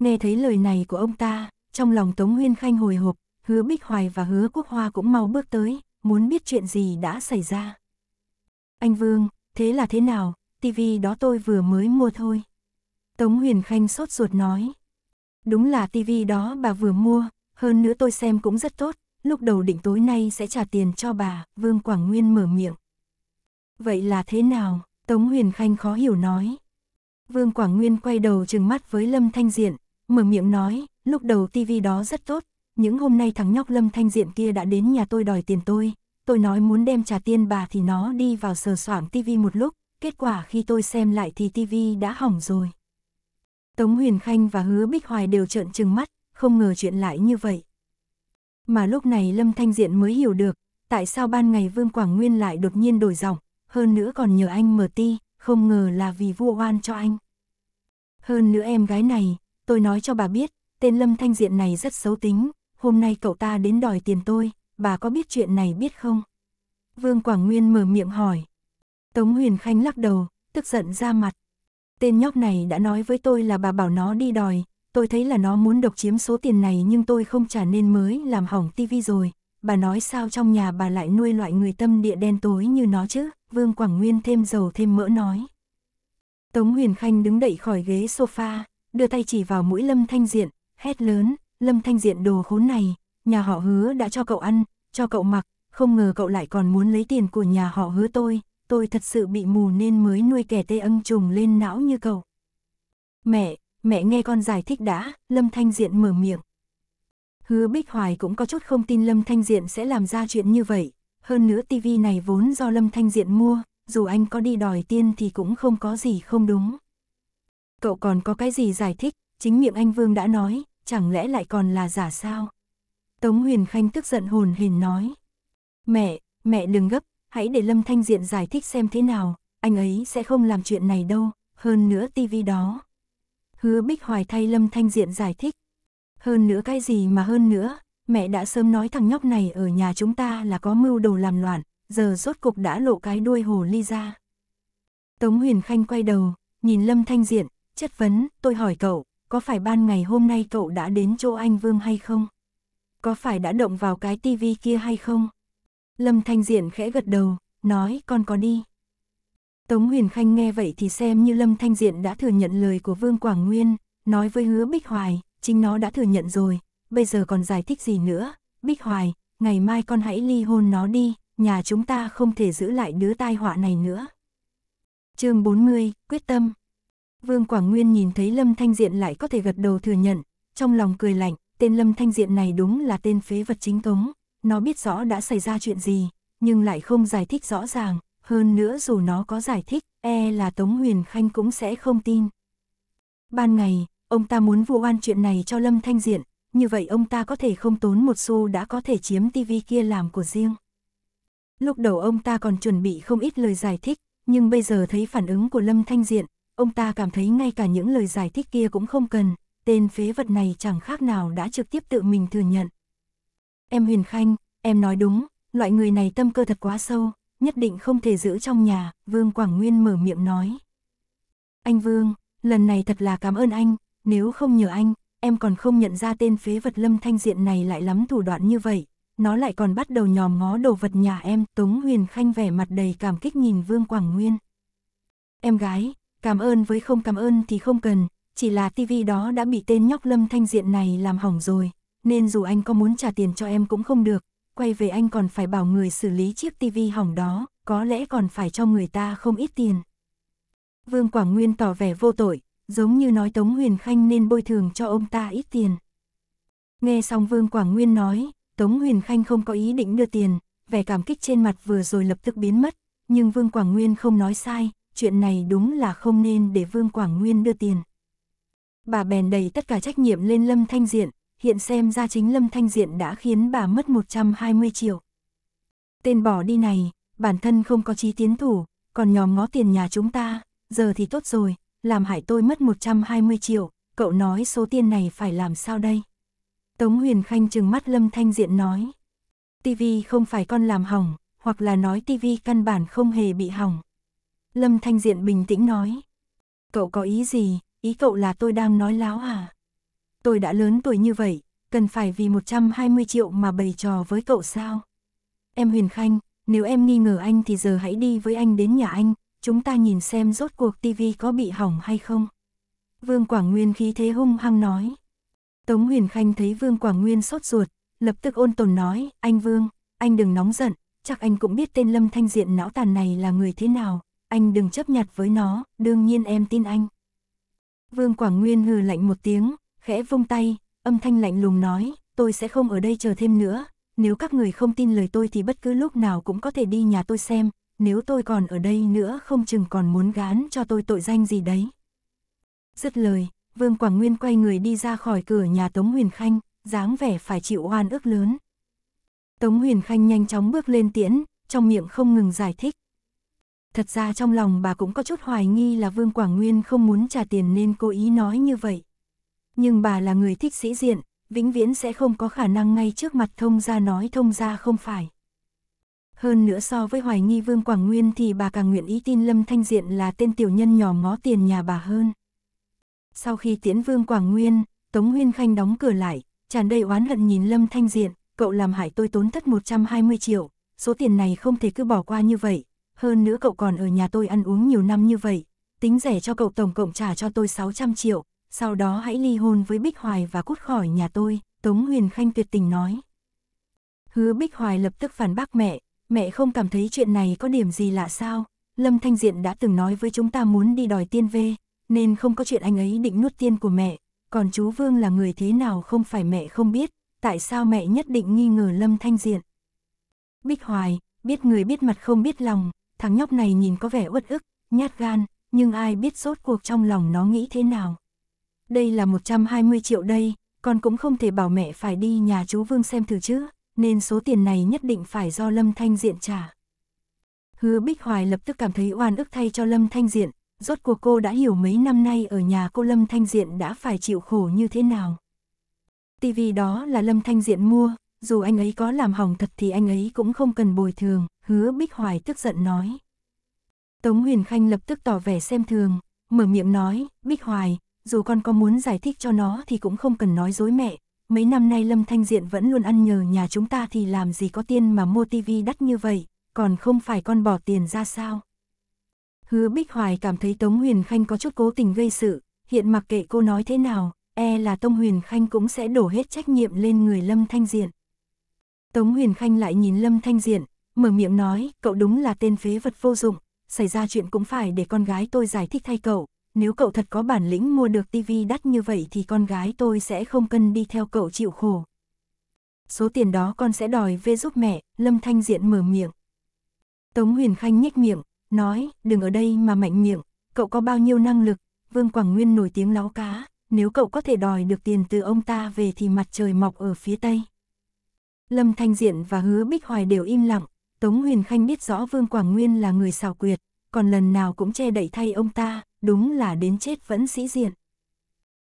Nghe thấy lời này của ông ta, trong lòng Tống Huyên Khanh hồi hộp, hứa Bích Hoài và hứa Quốc Hoa cũng mau bước tới, muốn biết chuyện gì đã xảy ra. Anh Vương, thế là thế nào, tivi đó tôi vừa mới mua thôi. Tống Huyền Khanh sốt ruột nói. Đúng là tivi đó bà vừa mua, hơn nữa tôi xem cũng rất tốt, lúc đầu định tối nay sẽ trả tiền cho bà, Vương Quảng Nguyên mở miệng. Vậy là thế nào? Tống Huyền Khanh khó hiểu nói. Vương Quảng Nguyên quay đầu trừng mắt với Lâm Thanh Diện, mở miệng nói, lúc đầu tivi đó rất tốt, những hôm nay thằng nhóc Lâm Thanh Diện kia đã đến nhà tôi đòi tiền tôi, tôi nói muốn đem trà tiên bà thì nó đi vào sờ soảng tivi một lúc, kết quả khi tôi xem lại thì tivi đã hỏng rồi. Tống Huyền Khanh và Hứa Bích Hoài đều trợn trừng mắt, không ngờ chuyện lại như vậy. Mà lúc này Lâm Thanh Diện mới hiểu được, tại sao ban ngày Vương Quảng Nguyên lại đột nhiên đổi giọng, hơn nữa còn nhờ anh mở ti, không ngờ là vì vua oan cho anh. Hơn nữa em gái này, tôi nói cho bà biết, tên Lâm Thanh Diện này rất xấu tính, hôm nay cậu ta đến đòi tiền tôi, bà có biết chuyện này biết không? Vương Quảng Nguyên mở miệng hỏi. Tống Huyền Khanh lắc đầu, tức giận ra mặt. Tên nhóc này đã nói với tôi là bà bảo nó đi đòi, tôi thấy là nó muốn độc chiếm số tiền này nhưng tôi không trả nên mới làm hỏng tivi rồi. Bà nói sao trong nhà bà lại nuôi loại người tâm địa đen tối như nó chứ? Vương Quảng Nguyên thêm dầu thêm mỡ nói. Tống Huyền Khanh đứng đậy khỏi ghế sofa, đưa tay chỉ vào mũi Lâm Thanh Diện, hét lớn, Lâm Thanh Diện đồ khốn này, nhà họ hứa đã cho cậu ăn, cho cậu mặc, không ngờ cậu lại còn muốn lấy tiền của nhà họ hứa tôi, tôi thật sự bị mù nên mới nuôi kẻ tê âm trùng lên não như cậu. Mẹ, mẹ nghe con giải thích đã, Lâm Thanh Diện mở miệng. Hứa Bích Hoài cũng có chút không tin Lâm Thanh Diện sẽ làm ra chuyện như vậy, hơn nữa tivi này vốn do Lâm Thanh Diện mua, dù anh có đi đòi tiền thì cũng không có gì không đúng. Cậu còn có cái gì giải thích, chính miệng anh Vương đã nói, chẳng lẽ lại còn là giả sao? Tống Huyền Khanh tức giận hồn hển nói. Mẹ, mẹ đừng gấp, hãy để Lâm Thanh Diện giải thích xem thế nào, anh ấy sẽ không làm chuyện này đâu, hơn nữa tivi đó. Hứa Bích Hoài thay Lâm Thanh Diện giải thích. Hơn nữa cái gì mà hơn nữa, mẹ đã sớm nói thằng nhóc này ở nhà chúng ta là có mưu đồ làm loạn, giờ rốt cục đã lộ cái đuôi hồ ly ra. Tống Huyền Khanh quay đầu, nhìn Lâm Thanh Diện, chất vấn, tôi hỏi cậu, có phải ban ngày hôm nay cậu đã đến chỗ anh Vương hay không? có phải đã động vào cái tivi kia hay không? Lâm Thanh Diện khẽ gật đầu, nói con có đi. Tống Huyền Khanh nghe vậy thì xem như Lâm Thanh Diện đã thừa nhận lời của Vương Quảng Nguyên, nói với hứa Bích Hoài, chính nó đã thừa nhận rồi, bây giờ còn giải thích gì nữa, Bích Hoài, ngày mai con hãy ly hôn nó đi, nhà chúng ta không thể giữ lại đứa tai họa này nữa. chương 40, quyết tâm. Vương Quảng Nguyên nhìn thấy Lâm Thanh Diện lại có thể gật đầu thừa nhận, trong lòng cười lạnh, tên Lâm Thanh Diện này đúng là tên phế vật chính thống. nó biết rõ đã xảy ra chuyện gì, nhưng lại không giải thích rõ ràng, hơn nữa dù nó có giải thích, e là Tống Huyền Khanh cũng sẽ không tin. Ban ngày, ông ta muốn vụ oan chuyện này cho Lâm Thanh Diện, như vậy ông ta có thể không tốn một xu đã có thể chiếm tivi kia làm của riêng. Lúc đầu ông ta còn chuẩn bị không ít lời giải thích, nhưng bây giờ thấy phản ứng của Lâm Thanh Diện, ông ta cảm thấy ngay cả những lời giải thích kia cũng không cần, tên phế vật này chẳng khác nào đã trực tiếp tự mình thừa nhận. Em Huyền Khanh, em nói đúng, loại người này tâm cơ thật quá sâu, nhất định không thể giữ trong nhà, Vương Quảng Nguyên mở miệng nói. Anh Vương, lần này thật là cảm ơn anh, nếu không nhờ anh, em còn không nhận ra tên phế vật lâm thanh diện này lại lắm thủ đoạn như vậy. Nó lại còn bắt đầu nhòm ngó đồ vật nhà em, Tống Huyền Khanh vẻ mặt đầy cảm kích nhìn Vương Quảng Nguyên. Em gái, cảm ơn với không cảm ơn thì không cần, chỉ là tivi đó đã bị tên nhóc lâm thanh diện này làm hỏng rồi, nên dù anh có muốn trả tiền cho em cũng không được, quay về anh còn phải bảo người xử lý chiếc tivi hỏng đó, có lẽ còn phải cho người ta không ít tiền. Vương Quảng Nguyên tỏ vẻ vô tội, giống như nói Tống Huyền Khanh nên bồi thường cho ông ta ít tiền. Nghe xong Vương Quảng Nguyên nói, Tống Huyền Khanh không có ý định đưa tiền, vẻ cảm kích trên mặt vừa rồi lập tức biến mất, nhưng Vương Quảng Nguyên không nói sai, chuyện này đúng là không nên để Vương Quảng Nguyên đưa tiền bà bèn đầy tất cả trách nhiệm lên Lâm Thanh Diện, hiện xem ra chính Lâm Thanh Diện đã khiến bà mất 120 triệu. Tên bỏ đi này, bản thân không có chí tiến thủ, còn nhòm ngó tiền nhà chúng ta, giờ thì tốt rồi, làm hại tôi mất 120 triệu, cậu nói số tiền này phải làm sao đây? Tống Huyền Khanh trừng mắt Lâm Thanh Diện nói. TV không phải con làm hỏng, hoặc là nói TV căn bản không hề bị hỏng. Lâm Thanh Diện bình tĩnh nói. Cậu có ý gì, ý cậu là tôi đang nói láo à? Tôi đã lớn tuổi như vậy, cần phải vì 120 triệu mà bày trò với cậu sao? Em Huyền Khanh, nếu em nghi ngờ anh thì giờ hãy đi với anh đến nhà anh, chúng ta nhìn xem rốt cuộc TV có bị hỏng hay không. Vương Quảng Nguyên khí thế hung hăng nói. Tống Huyền Khanh thấy Vương Quảng Nguyên sốt ruột, lập tức ôn tồn nói, anh Vương, anh đừng nóng giận, chắc anh cũng biết tên Lâm Thanh Diện não tàn này là người thế nào, anh đừng chấp nhặt với nó, đương nhiên em tin anh. Vương Quảng Nguyên hừ lạnh một tiếng, khẽ vung tay, âm thanh lạnh lùng nói, tôi sẽ không ở đây chờ thêm nữa, nếu các người không tin lời tôi thì bất cứ lúc nào cũng có thể đi nhà tôi xem, nếu tôi còn ở đây nữa không chừng còn muốn gán cho tôi tội danh gì đấy. Dứt lời, Vương Quảng Nguyên quay người đi ra khỏi cửa nhà Tống Huyền Khanh, dáng vẻ phải chịu oan ức lớn. Tống Huyền Khanh nhanh chóng bước lên tiễn, trong miệng không ngừng giải thích, Thật ra trong lòng bà cũng có chút hoài nghi là Vương Quảng Nguyên không muốn trả tiền nên cố ý nói như vậy. Nhưng bà là người thích sĩ diện, vĩnh viễn sẽ không có khả năng ngay trước mặt thông gia nói thông gia không phải. Hơn nữa so với hoài nghi Vương Quảng Nguyên thì bà càng nguyện ý tin Lâm Thanh Diện là tên tiểu nhân nhỏ ngó tiền nhà bà hơn. Sau khi tiễn Vương Quảng Nguyên, Tống Huyên Khanh đóng cửa lại, tràn đầy oán hận nhìn Lâm Thanh Diện, cậu làm hại tôi tốn thất 120 triệu, số tiền này không thể cứ bỏ qua như vậy, hơn nữa cậu còn ở nhà tôi ăn uống nhiều năm như vậy, tính rẻ cho cậu tổng cộng trả cho tôi 600 triệu, sau đó hãy ly hôn với Bích Hoài và cút khỏi nhà tôi, Tống Huyền Khanh tuyệt tình nói. Hứa Bích Hoài lập tức phản bác mẹ, mẹ không cảm thấy chuyện này có điểm gì lạ sao, Lâm Thanh Diện đã từng nói với chúng ta muốn đi đòi tiên về, nên không có chuyện anh ấy định nuốt tiên của mẹ, còn chú Vương là người thế nào không phải mẹ không biết, tại sao mẹ nhất định nghi ngờ Lâm Thanh Diện. Bích Hoài, biết người biết mặt không biết lòng, thằng nhóc này nhìn có vẻ uất ức, nhát gan, nhưng ai biết rốt cuộc trong lòng nó nghĩ thế nào. Đây là 120 triệu đây, con cũng không thể bảo mẹ phải đi nhà chú Vương xem thử chứ, nên số tiền này nhất định phải do Lâm Thanh Diện trả. Hứa Bích Hoài lập tức cảm thấy oan ức thay cho Lâm Thanh Diện, rốt cuộc cô đã hiểu mấy năm nay ở nhà cô Lâm Thanh Diện đã phải chịu khổ như thế nào. TV đó là Lâm Thanh Diện mua, dù anh ấy có làm hỏng thật thì anh ấy cũng không cần bồi thường, hứa Bích Hoài tức giận nói. Tống Huyền Khanh lập tức tỏ vẻ xem thường, mở miệng nói, Bích Hoài, dù con có muốn giải thích cho nó thì cũng không cần nói dối mẹ, mấy năm nay Lâm Thanh Diện vẫn luôn ăn nhờ nhà chúng ta thì làm gì có tiền mà mua tivi đắt như vậy, còn không phải con bỏ tiền ra sao. Hứa Bích Hoài cảm thấy Tống Huyền Khanh có chút cố tình gây sự, hiện mặc kệ cô nói thế nào, e là Tông Huyền Khanh cũng sẽ đổ hết trách nhiệm lên người Lâm Thanh Diện. Tống Huyền Khanh lại nhìn Lâm Thanh Diện, mở miệng nói, cậu đúng là tên phế vật vô dụng, xảy ra chuyện cũng phải để con gái tôi giải thích thay cậu, nếu cậu thật có bản lĩnh mua được tivi đắt như vậy thì con gái tôi sẽ không cần đi theo cậu chịu khổ. Số tiền đó con sẽ đòi về giúp mẹ, Lâm Thanh Diện mở miệng. Tống Huyền Khanh nhếch miệng, nói, đừng ở đây mà mạnh miệng, cậu có bao nhiêu năng lực, Vương Quảng Nguyên nổi tiếng láo cá, nếu cậu có thể đòi được tiền từ ông ta về thì mặt trời mọc ở phía Tây. Lâm Thanh Diện và Hứa Bích Hoài đều im lặng, Tống Huyền Khanh biết rõ Vương Quảng Nguyên là người xào quyệt, còn lần nào cũng che đậy thay ông ta, đúng là đến chết vẫn sĩ diện.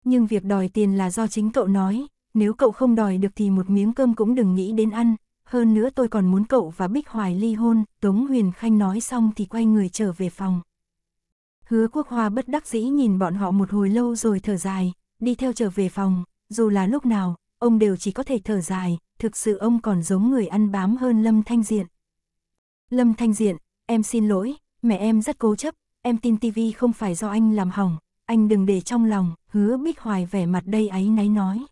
Nhưng việc đòi tiền là do chính cậu nói, nếu cậu không đòi được thì một miếng cơm cũng đừng nghĩ đến ăn, hơn nữa tôi còn muốn cậu và Bích Hoài ly hôn, Tống Huyền Khanh nói xong thì quay người trở về phòng. Hứa Quốc Hoa bất đắc dĩ nhìn bọn họ một hồi lâu rồi thở dài, đi theo trở về phòng, dù là lúc nào, ông đều chỉ có thể thở dài, thực sự ông còn giống người ăn bám hơn Lâm Thanh Diện. Lâm Thanh Diện, em xin lỗi, mẹ em rất cố chấp, em tin tivi không phải do anh làm hỏng, anh đừng để trong lòng, hứa Bích Hoài vẻ mặt đây ấy náy nói.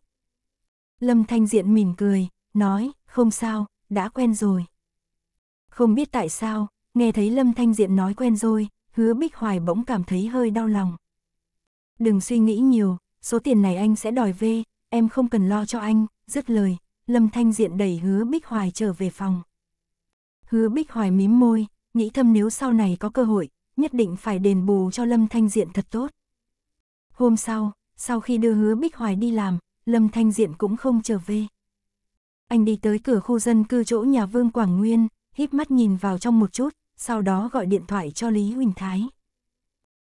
Lâm Thanh Diện mỉm cười, nói, không sao, đã quen rồi. Không biết tại sao, nghe thấy Lâm Thanh Diện nói quen rồi, hứa Bích Hoài bỗng cảm thấy hơi đau lòng. Đừng suy nghĩ nhiều, số tiền này anh sẽ đòi về, em không cần lo cho anh, dứt lời, Lâm Thanh Diện đẩy hứa Bích Hoài trở về phòng. Hứa Bích Hoài mím môi, nghĩ thầm nếu sau này có cơ hội, nhất định phải đền bù cho Lâm Thanh Diện thật tốt. Hôm sau, sau khi đưa hứa Bích Hoài đi làm, Lâm Thanh Diện cũng không trở về. Anh đi tới cửa khu dân cư chỗ nhà Vương Quảng Nguyên, híp mắt nhìn vào trong một chút, sau đó gọi điện thoại cho Lý Huỳnh Thái.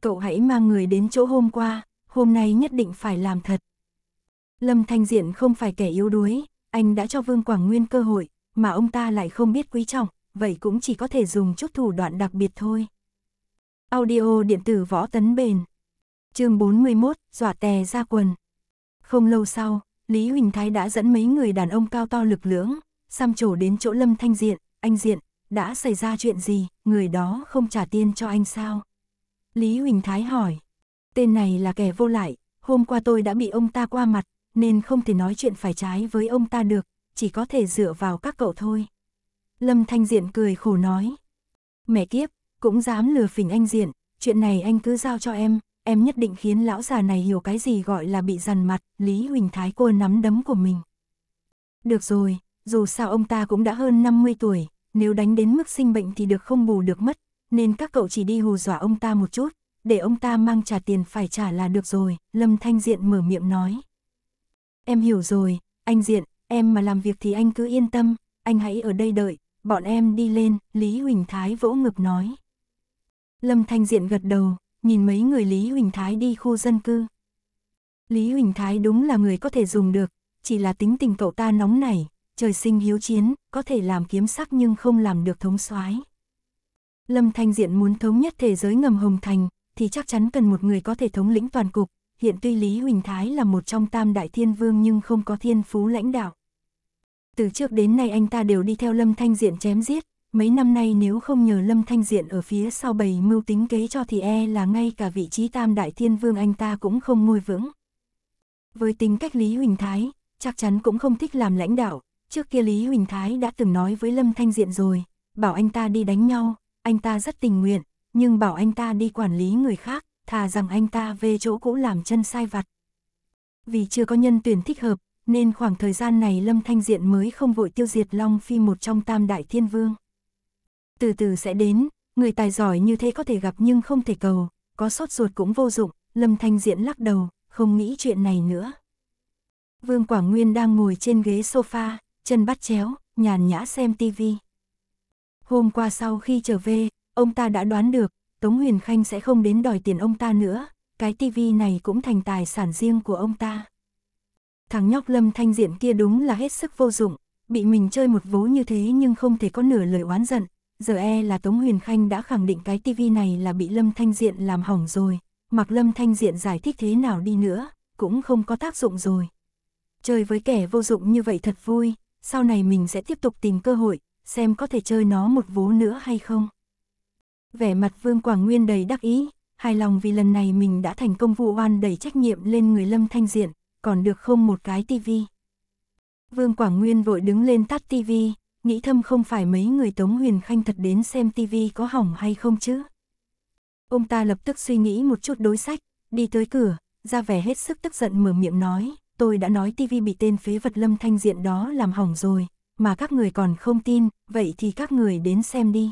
Cậu hãy mang người đến chỗ hôm qua, hôm nay nhất định phải làm thật. Lâm Thanh Diện không phải kẻ yếu đuối, anh đã cho Vương Quảng Nguyên cơ hội, mà ông ta lại không biết quý trọng, vậy cũng chỉ có thể dùng chút thủ đoạn đặc biệt thôi. Audio điện tử võ tấn bền chương 41, dọa tè ra quần. Không lâu sau, Lý Huỳnh Thái đã dẫn mấy người đàn ông cao to lực lưỡng, xăm trổ đến chỗ Lâm Thanh Diện, anh Diện, đã xảy ra chuyện gì, người đó không trả tiền cho anh sao? Lý Huỳnh Thái hỏi, tên này là kẻ vô lại, hôm qua tôi đã bị ông ta qua mặt, nên không thể nói chuyện phải trái với ông ta được, chỉ có thể dựa vào các cậu thôi. Lâm Thanh Diện cười khổ nói. Mẹ kiếp, cũng dám lừa phỉnh anh Diện, chuyện này anh cứ giao cho em, em nhất định khiến lão già này hiểu cái gì gọi là bị dằn mặt, Lý Huỳnh Thái cô nắm đấm của mình. Được rồi, dù sao ông ta cũng đã hơn 50 tuổi, nếu đánh đến mức sinh bệnh thì được không bù được mất, nên các cậu chỉ đi hù dọa ông ta một chút, để ông ta mang trả tiền phải trả là được rồi, Lâm Thanh Diện mở miệng nói. Em hiểu rồi, anh Diện, em mà làm việc thì anh cứ yên tâm, anh hãy ở đây đợi, bọn em đi lên, Lý Huỳnh Thái vỗ ngực nói. Lâm Thanh Diện gật đầu, nhìn mấy người Lý Huỳnh Thái đi khu dân cư. Lý Huỳnh Thái đúng là người có thể dùng được, chỉ là tính tình cậu ta nóng nảy, trời sinh hiếu chiến, có thể làm kiếm sắc nhưng không làm được thống soái. Lâm Thanh Diện muốn thống nhất thế giới ngầm Hồng Thành, thì chắc chắn cần một người có thể thống lĩnh toàn cục, hiện tuy Lý Huỳnh Thái là một trong tam đại thiên vương nhưng không có thiên phú lãnh đạo. Từ trước đến nay anh ta đều đi theo Lâm Thanh Diện chém giết, mấy năm nay nếu không nhờ Lâm Thanh Diện ở phía sau bầy mưu tính kế cho thì e là ngay cả vị trí tam đại thiên vương anh ta cũng không ngôi vững. Với tính cách Lý Huỳnh Thái, chắc chắn cũng không thích làm lãnh đạo, trước kia Lý Huỳnh Thái đã từng nói với Lâm Thanh Diện rồi, bảo anh ta đi đánh nhau, anh ta rất tình nguyện, nhưng bảo anh ta đi quản lý người khác, thà rằng anh ta về chỗ cũ làm chân sai vặt. Vì chưa có nhân tuyển thích hợp, nên khoảng thời gian này Lâm Thanh Diện mới không vội tiêu diệt Long Phi một trong tam đại thiên vương. Từ từ sẽ đến, người tài giỏi như thế có thể gặp nhưng không thể cầu, có sốt ruột cũng vô dụng, Lâm Thanh Diện lắc đầu, không nghĩ chuyện này nữa. Vương Quảng Nguyên đang ngồi trên ghế sofa, chân bắt chéo, nhàn nhã xem tivi. Hôm qua sau khi trở về, ông ta đã đoán được, Tống Huyền Khanh sẽ không đến đòi tiền ông ta nữa, cái tivi này cũng thành tài sản riêng của ông ta. Thằng nhóc Lâm Thanh Diện kia đúng là hết sức vô dụng, bị mình chơi một vố như thế nhưng không thể có nửa lời oán giận, giờ e là Tống Huyền Khanh đã khẳng định cái tivi này là bị Lâm Thanh Diện làm hỏng rồi, mặc Lâm Thanh Diện giải thích thế nào đi nữa, cũng không có tác dụng rồi. Chơi với kẻ vô dụng như vậy thật vui, sau này mình sẽ tiếp tục tìm cơ hội, xem có thể chơi nó một vố nữa hay không vẻ mặt Vương Quảng Nguyên đầy đắc ý, hài lòng vì lần này mình đã thành công vụ oan đẩy trách nhiệm lên người Lâm Thanh Diện, còn được không một cái tivi. Vương Quảng Nguyên vội đứng lên tắt tivi, nghĩ thâm không phải mấy người Tống Huyền Khanh thật đến xem tivi có hỏng hay không chứ. Ông ta lập tức suy nghĩ một chút đối sách, đi tới cửa, ra vẻ hết sức tức giận mở miệng nói, tôi đã nói tivi bị tên phế vật Lâm Thanh Diện đó làm hỏng rồi, mà các người còn không tin, vậy thì các người đến xem đi.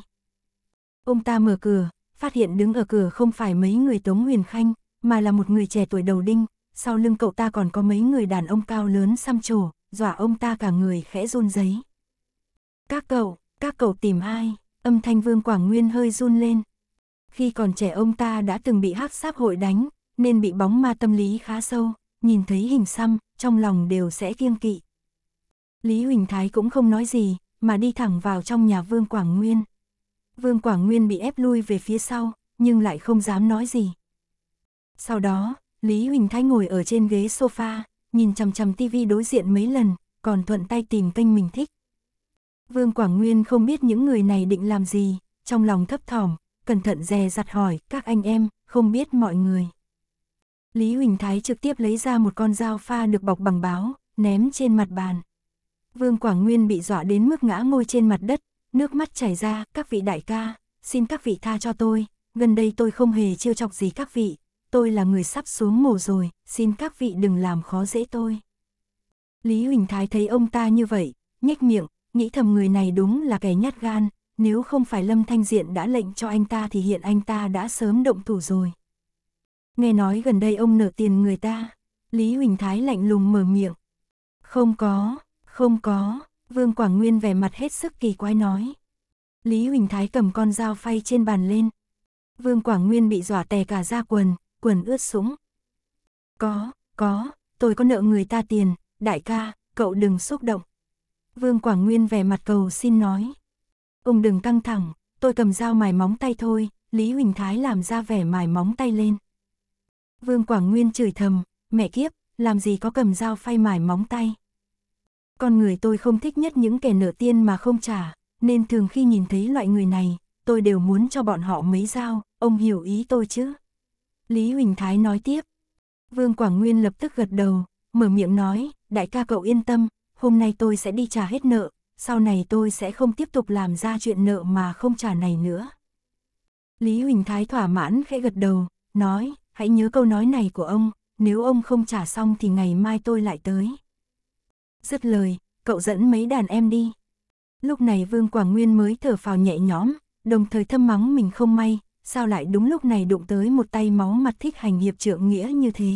Ông ta mở cửa, phát hiện đứng ở cửa không phải mấy người Tống Huyền Khanh, mà là một người trẻ tuổi đầu đinh, sau lưng cậu ta còn có mấy người đàn ông cao lớn xăm trổ, dọa ông ta cả người khẽ run giấy. Các cậu, các cậu tìm ai? Âm thanh Vương Quảng Nguyên hơi run lên. Khi còn trẻ ông ta đã từng bị hắc sáp hội đánh, nên bị bóng ma tâm lý khá sâu, nhìn thấy hình xăm, trong lòng đều sẽ kiêng kỵ. Lý Huỳnh Thái cũng không nói gì, mà đi thẳng vào trong nhà Vương Quảng Nguyên. Vương Quảng Nguyên bị ép lui về phía sau, nhưng lại không dám nói gì. Sau đó, Lý Huỳnh Thái ngồi ở trên ghế sofa, nhìn chằm chằm tivi đối diện mấy lần, còn thuận tay tìm kênh mình thích. Vương Quảng Nguyên không biết những người này định làm gì, trong lòng thấp thỏm, cẩn thận dè dặt hỏi các anh em, không biết mọi người. Lý Huỳnh Thái trực tiếp lấy ra một con dao pha được bọc bằng báo, ném trên mặt bàn. Vương Quảng Nguyên bị dọa đến mức ngã ngồi trên mặt đất, nước mắt chảy ra, các vị đại ca, xin các vị tha cho tôi, gần đây tôi không hề chiêu chọc gì các vị, tôi là người sắp xuống mồ rồi, xin các vị đừng làm khó dễ tôi. Lý Huỳnh Thái thấy ông ta như vậy, nhếch miệng, nghĩ thầm người này đúng là kẻ nhát gan, nếu không phải Lâm Thanh Diện đã lệnh cho anh ta thì hiện anh ta đã sớm động thủ rồi. Nghe nói gần đây ông nợ tiền người ta, Lý Huỳnh Thái lạnh lùng mở miệng. Không có, không có, Vương Quảng Nguyên vẻ mặt hết sức kỳ quái nói. Lý Huỳnh Thái cầm con dao phay trên bàn lên. Vương Quảng Nguyên bị dọa tè cả ra quần, quần ướt sũng. Có, có, tôi có nợ người ta tiền, đại ca, cậu đừng xúc động. Vương Quảng Nguyên vẻ mặt cầu xin nói. Ông đừng căng thẳng, tôi cầm dao mài móng tay thôi, Lý Huỳnh Thái làm ra vẻ mài móng tay lên. Vương Quảng Nguyên chửi thầm, mẹ kiếp, làm gì có cầm dao phay mài móng tay. Con người tôi không thích nhất những kẻ nợ tiên mà không trả, nên thường khi nhìn thấy loại người này, tôi đều muốn cho bọn họ mấy dao, ông hiểu ý tôi chứ? Lý Huỳnh Thái nói tiếp. Vương Quảng Nguyên lập tức gật đầu, mở miệng nói, đại ca cậu yên tâm, hôm nay tôi sẽ đi trả hết nợ, sau này tôi sẽ không tiếp tục làm ra chuyện nợ mà không trả này nữa. Lý Huỳnh Thái thỏa mãn khẽ gật đầu, nói, hãy nhớ câu nói này của ông, nếu ông không trả xong thì ngày mai tôi lại tới. Dứt lời, cậu dẫn mấy đàn em đi. Lúc này Vương Quảng Nguyên mới thở phào nhẹ nhõm, đồng thời thâm mắng mình không may, sao lại đúng lúc này đụng tới một tay máu mặt thích hành hiệp trượng nghĩa như thế.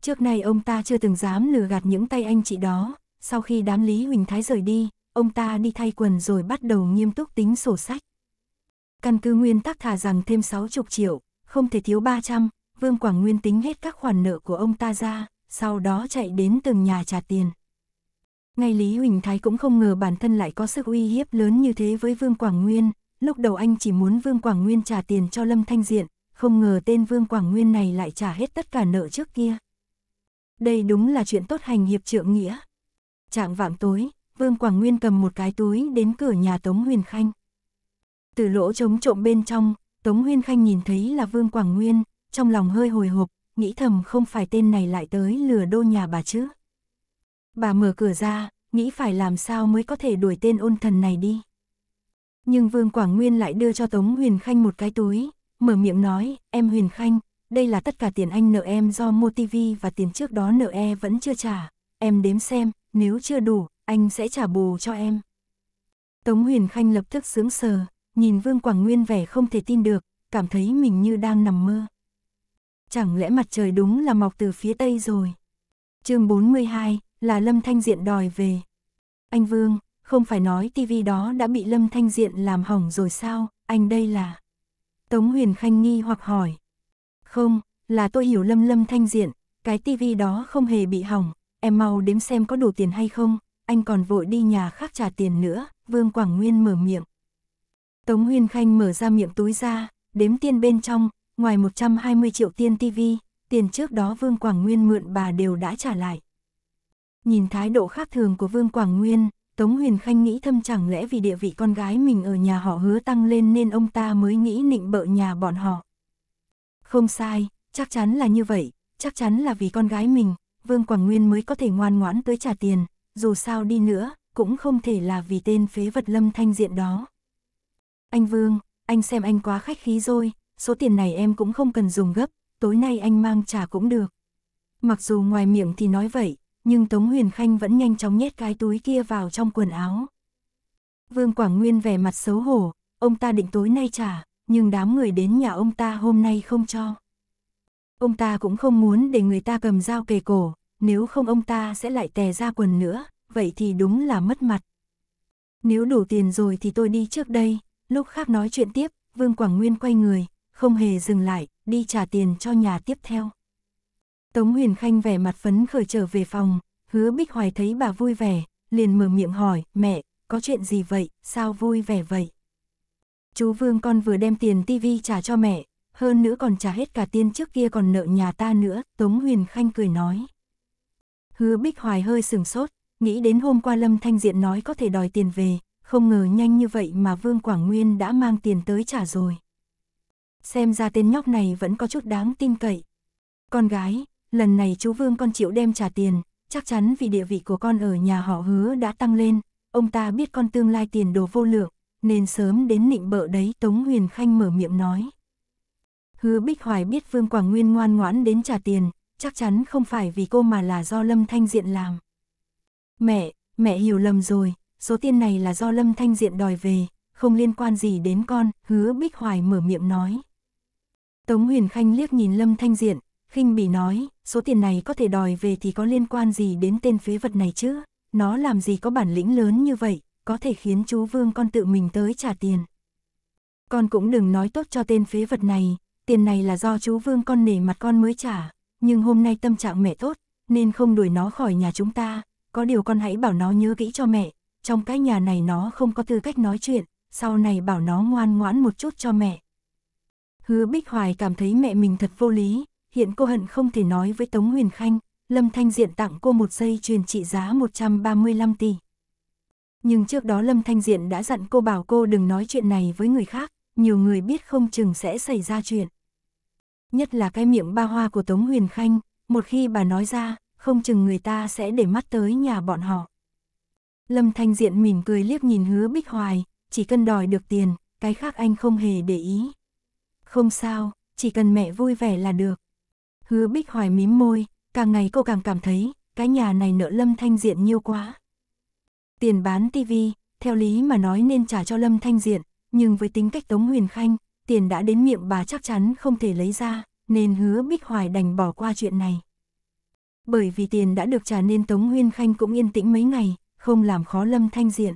Trước nay ông ta chưa từng dám lừa gạt những tay anh chị đó, sau khi đám Lý Huỳnh Thái rời đi, ông ta đi thay quần rồi bắt đầu nghiêm túc tính sổ sách. Căn cứ nguyên tắc thả rằng thêm 60 triệu, không thể thiếu 300, Vương Quảng Nguyên tính hết các khoản nợ của ông ta ra, sau đó chạy đến từng nhà trả tiền ngay Lý Huỳnh Thái cũng không ngờ bản thân lại có sức uy hiếp lớn như thế với Vương Quảng Nguyên, lúc đầu anh chỉ muốn Vương Quảng Nguyên trả tiền cho Lâm Thanh Diện, không ngờ tên Vương Quảng Nguyên này lại trả hết tất cả nợ trước kia. Đây đúng là chuyện tốt hành hiệp trượng nghĩa. Trạng vạng tối, Vương Quảng Nguyên cầm một cái túi đến cửa nhà Tống Huyền Khanh. Từ lỗ trống trộm bên trong, Tống Huyền Khanh nhìn thấy là Vương Quảng Nguyên, trong lòng hơi hồi hộp, nghĩ thầm không phải tên này lại tới lừa đô nhà bà chứ. Bà mở cửa ra, nghĩ phải làm sao mới có thể đuổi tên ôn thần này đi. Nhưng Vương Quảng Nguyên lại đưa cho Tống Huyền Khanh một cái túi, mở miệng nói, em Huyền Khanh, đây là tất cả tiền anh nợ em do mua tivi và tiền trước đó nợ e vẫn chưa trả, em đếm xem, nếu chưa đủ, anh sẽ trả bù cho em. Tống Huyền Khanh lập tức sướng sờ, nhìn Vương Quảng Nguyên vẻ không thể tin được, cảm thấy mình như đang nằm mơ. Chẳng lẽ mặt trời đúng là mọc từ phía tây rồi. Chương 42, là Lâm Thanh Diện đòi về. Anh Vương, không phải nói tivi đó đã bị Lâm Thanh Diện làm hỏng rồi sao, anh đây là... Tống Huyền Khanh nghi hoặc hỏi. Không, là tôi hiểu Lâm Lâm Thanh Diện, cái tivi đó không hề bị hỏng, em mau đếm xem có đủ tiền hay không, anh còn vội đi nhà khác trả tiền nữa, Vương Quảng Nguyên mở miệng. Tống Huyền Khanh mở ra miệng túi ra, đếm tiền bên trong, ngoài 120 triệu tiền tivi, tiền trước đó Vương Quảng Nguyên mượn bà đều đã trả lại nhìn thái độ khác thường của Vương Quảng Nguyên, Tống Huyền Khanh nghĩ thâm chẳng lẽ vì địa vị con gái mình ở nhà họ hứa tăng lên nên ông ta mới nghĩ nịnh bợ nhà bọn họ. Không sai, chắc chắn là như vậy, chắc chắn là vì con gái mình, Vương Quảng Nguyên mới có thể ngoan ngoãn tới trả tiền, dù sao đi nữa, cũng không thể là vì tên phế vật lâm thanh diện đó. Anh Vương, anh xem anh quá khách khí rồi, số tiền này em cũng không cần dùng gấp, tối nay anh mang trả cũng được. Mặc dù ngoài miệng thì nói vậy, nhưng Tống Huyền Khanh vẫn nhanh chóng nhét cái túi kia vào trong quần áo. Vương Quảng Nguyên vẻ mặt xấu hổ, ông ta định tối nay trả, nhưng đám người đến nhà ông ta hôm nay không cho. Ông ta cũng không muốn để người ta cầm dao kề cổ, nếu không ông ta sẽ lại tè ra quần nữa, vậy thì đúng là mất mặt. Nếu đủ tiền rồi thì tôi đi trước đây, lúc khác nói chuyện tiếp, Vương Quảng Nguyên quay người, không hề dừng lại, đi trả tiền cho nhà tiếp theo. Tống Huyền Khanh vẻ mặt phấn khởi trở về phòng, hứa Bích Hoài thấy bà vui vẻ, liền mở miệng hỏi, mẹ, có chuyện gì vậy, sao vui vẻ vậy? Chú Vương con vừa đem tiền tivi trả cho mẹ, hơn nữa còn trả hết cả tiền trước kia còn nợ nhà ta nữa, Tống Huyền Khanh cười nói. Hứa Bích Hoài hơi sừng sốt, nghĩ đến hôm qua Lâm Thanh Diện nói có thể đòi tiền về, không ngờ nhanh như vậy mà Vương Quảng Nguyên đã mang tiền tới trả rồi. Xem ra tên nhóc này vẫn có chút đáng tin cậy. Con gái, lần này chú Vương con chịu đem trả tiền, chắc chắn vì địa vị của con ở nhà họ hứa đã tăng lên, ông ta biết con tương lai tiền đồ vô lượng, nên sớm đến nịnh bợ đấy Tống Huyền Khanh mở miệng nói. Hứa Bích Hoài biết Vương Quảng Nguyên ngoan ngoãn đến trả tiền, chắc chắn không phải vì cô mà là do Lâm Thanh Diện làm. Mẹ, mẹ hiểu lầm rồi, số tiền này là do Lâm Thanh Diện đòi về, không liên quan gì đến con, hứa Bích Hoài mở miệng nói. Tống Huyền Khanh liếc nhìn Lâm Thanh Diện, khinh bỉ nói, số tiền này có thể đòi về thì có liên quan gì đến tên phế vật này chứ, nó làm gì có bản lĩnh lớn như vậy, có thể khiến chú Vương con tự mình tới trả tiền. Con cũng đừng nói tốt cho tên phế vật này, tiền này là do chú Vương con nể mặt con mới trả, nhưng hôm nay tâm trạng mẹ tốt, nên không đuổi nó khỏi nhà chúng ta, có điều con hãy bảo nó nhớ kỹ cho mẹ, trong cái nhà này nó không có tư cách nói chuyện, sau này bảo nó ngoan ngoãn một chút cho mẹ. Hứa Bích Hoài cảm thấy mẹ mình thật vô lý, hiện cô hận không thể nói với Tống Huyền Khanh, Lâm Thanh Diện tặng cô một dây chuyền trị giá 135 tỷ. Nhưng trước đó Lâm Thanh Diện đã dặn cô bảo cô đừng nói chuyện này với người khác, nhiều người biết không chừng sẽ xảy ra chuyện. Nhất là cái miệng ba hoa của Tống Huyền Khanh, một khi bà nói ra, không chừng người ta sẽ để mắt tới nhà bọn họ. Lâm Thanh Diện mỉm cười liếc nhìn hứa Bích Hoài, chỉ cần đòi được tiền, cái khác anh không hề để ý. Không sao, chỉ cần mẹ vui vẻ là được. Hứa Bích Hoài mím môi, càng ngày cô càng cảm thấy, cái nhà này nợ Lâm Thanh Diện nhiều quá. Tiền bán tivi, theo lý mà nói nên trả cho Lâm Thanh Diện, nhưng với tính cách Tống Huyền Khanh, tiền đã đến miệng bà chắc chắn không thể lấy ra, nên hứa Bích Hoài đành bỏ qua chuyện này. Bởi vì tiền đã được trả nên Tống huyền Khanh cũng yên tĩnh mấy ngày, không làm khó Lâm Thanh Diện.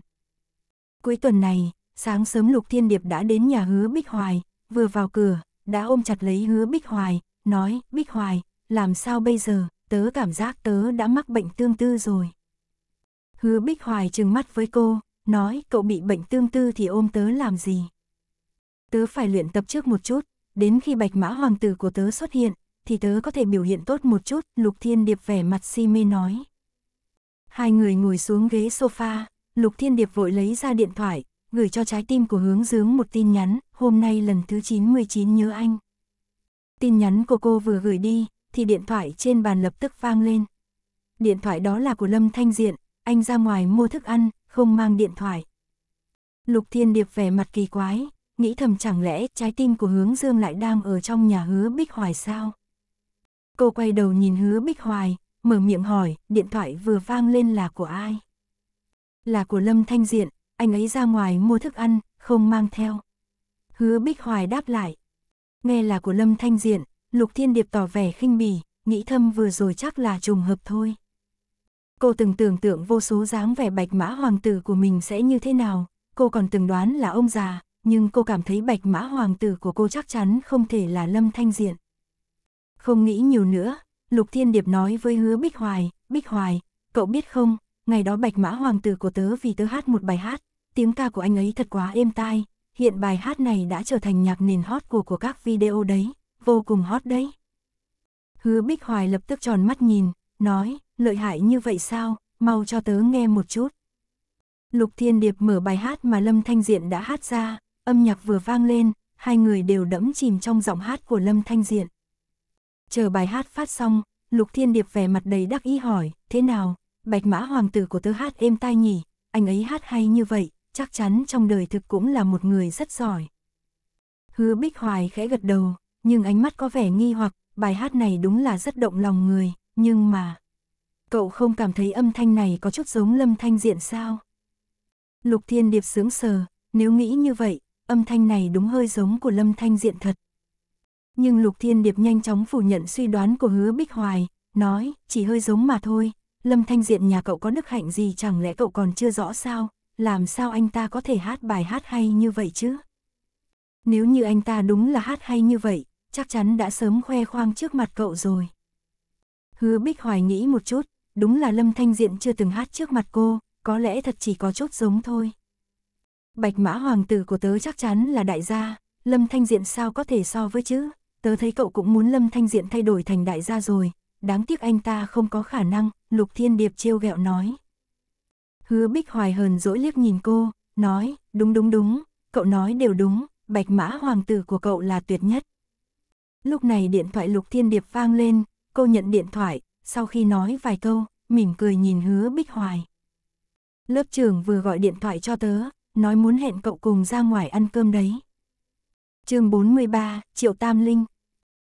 Cuối tuần này, sáng sớm Lục Thiên Điệp đã đến nhà hứa Bích Hoài, vừa vào cửa, đã ôm chặt lấy hứa Bích Hoài, nói, Bích Hoài, làm sao bây giờ, tớ cảm giác tớ đã mắc bệnh tương tư rồi. Hứa Bích Hoài trừng mắt với cô, nói cậu bị bệnh tương tư thì ôm tớ làm gì. Tớ phải luyện tập trước một chút, đến khi bạch mã hoàng tử của tớ xuất hiện, thì tớ có thể biểu hiện tốt một chút, Lục Thiên Điệp vẻ mặt si mê nói. Hai người ngồi xuống ghế sofa, Lục Thiên Điệp vội lấy ra điện thoại, gửi cho trái tim của hướng dướng một tin nhắn, hôm nay lần thứ 99 nhớ anh. Tin nhắn của cô vừa gửi đi, thì điện thoại trên bàn lập tức vang lên. Điện thoại đó là của Lâm Thanh Diện, anh ra ngoài mua thức ăn, không mang điện thoại. Lục Thiên Điệp vẻ mặt kỳ quái, nghĩ thầm chẳng lẽ trái tim của hướng dương lại đang ở trong nhà hứa Bích Hoài sao? Cô quay đầu nhìn hứa Bích Hoài, mở miệng hỏi, điện thoại vừa vang lên là của ai? Là của Lâm Thanh Diện, anh ấy ra ngoài mua thức ăn, không mang theo. Hứa Bích Hoài đáp lại, nghe là của Lâm Thanh Diện, Lục Thiên Điệp tỏ vẻ khinh bỉ, nghĩ thâm vừa rồi chắc là trùng hợp thôi. Cô từng tưởng tượng vô số dáng vẻ bạch mã hoàng tử của mình sẽ như thế nào, cô còn từng đoán là ông già, nhưng cô cảm thấy bạch mã hoàng tử của cô chắc chắn không thể là Lâm Thanh Diện. Không nghĩ nhiều nữa, Lục Thiên Điệp nói với hứa Bích Hoài, Bích Hoài, cậu biết không, ngày đó bạch mã hoàng tử của tớ vì tớ hát một bài hát, tiếng ca của anh ấy thật quá êm tai, Hiện bài hát này đã trở thành nhạc nền hot của của các video đấy, vô cùng hot đấy. Hứa Bích Hoài lập tức tròn mắt nhìn, nói, lợi hại như vậy sao, mau cho tớ nghe một chút. Lục Thiên Điệp mở bài hát mà Lâm Thanh Diện đã hát ra, âm nhạc vừa vang lên, hai người đều đẫm chìm trong giọng hát của Lâm Thanh Diện. Chờ bài hát phát xong, Lục Thiên Điệp vẻ mặt đầy đắc ý hỏi, thế nào, bạch mã hoàng tử của tớ hát êm tai nhỉ, anh ấy hát hay như vậy, chắc chắn trong đời thực cũng là một người rất giỏi. Hứa Bích Hoài khẽ gật đầu, nhưng ánh mắt có vẻ nghi hoặc, bài hát này đúng là rất động lòng người, nhưng mà... Cậu không cảm thấy âm thanh này có chút giống lâm thanh diện sao? Lục Thiên Điệp sướng sờ, nếu nghĩ như vậy, âm thanh này đúng hơi giống của lâm thanh diện thật. Nhưng Lục Thiên Điệp nhanh chóng phủ nhận suy đoán của hứa Bích Hoài, nói, chỉ hơi giống mà thôi, lâm thanh diện nhà cậu có đức hạnh gì chẳng lẽ cậu còn chưa rõ sao, làm sao anh ta có thể hát bài hát hay như vậy chứ? Nếu như anh ta đúng là hát hay như vậy, chắc chắn đã sớm khoe khoang trước mặt cậu rồi. Hứa Bích Hoài nghĩ một chút, đúng là Lâm Thanh Diện chưa từng hát trước mặt cô, có lẽ thật chỉ có chút giống thôi. Bạch mã hoàng tử của tớ chắc chắn là đại gia, Lâm Thanh Diện sao có thể so với chứ, tớ thấy cậu cũng muốn Lâm Thanh Diện thay đổi thành đại gia rồi, đáng tiếc anh ta không có khả năng, Lục Thiên Điệp trêu ghẹo nói. Hứa Bích Hoài hờn dỗi liếc nhìn cô, nói, đúng đúng đúng, cậu nói đều đúng, bạch mã hoàng tử của cậu là tuyệt nhất. Lúc này điện thoại Lục Thiên Điệp vang lên, cô nhận điện thoại, sau khi nói vài câu, mỉm cười nhìn hứa Bích Hoài. Lớp trưởng vừa gọi điện thoại cho tớ, nói muốn hẹn cậu cùng ra ngoài ăn cơm đấy. chương 43, Triệu Tam Linh.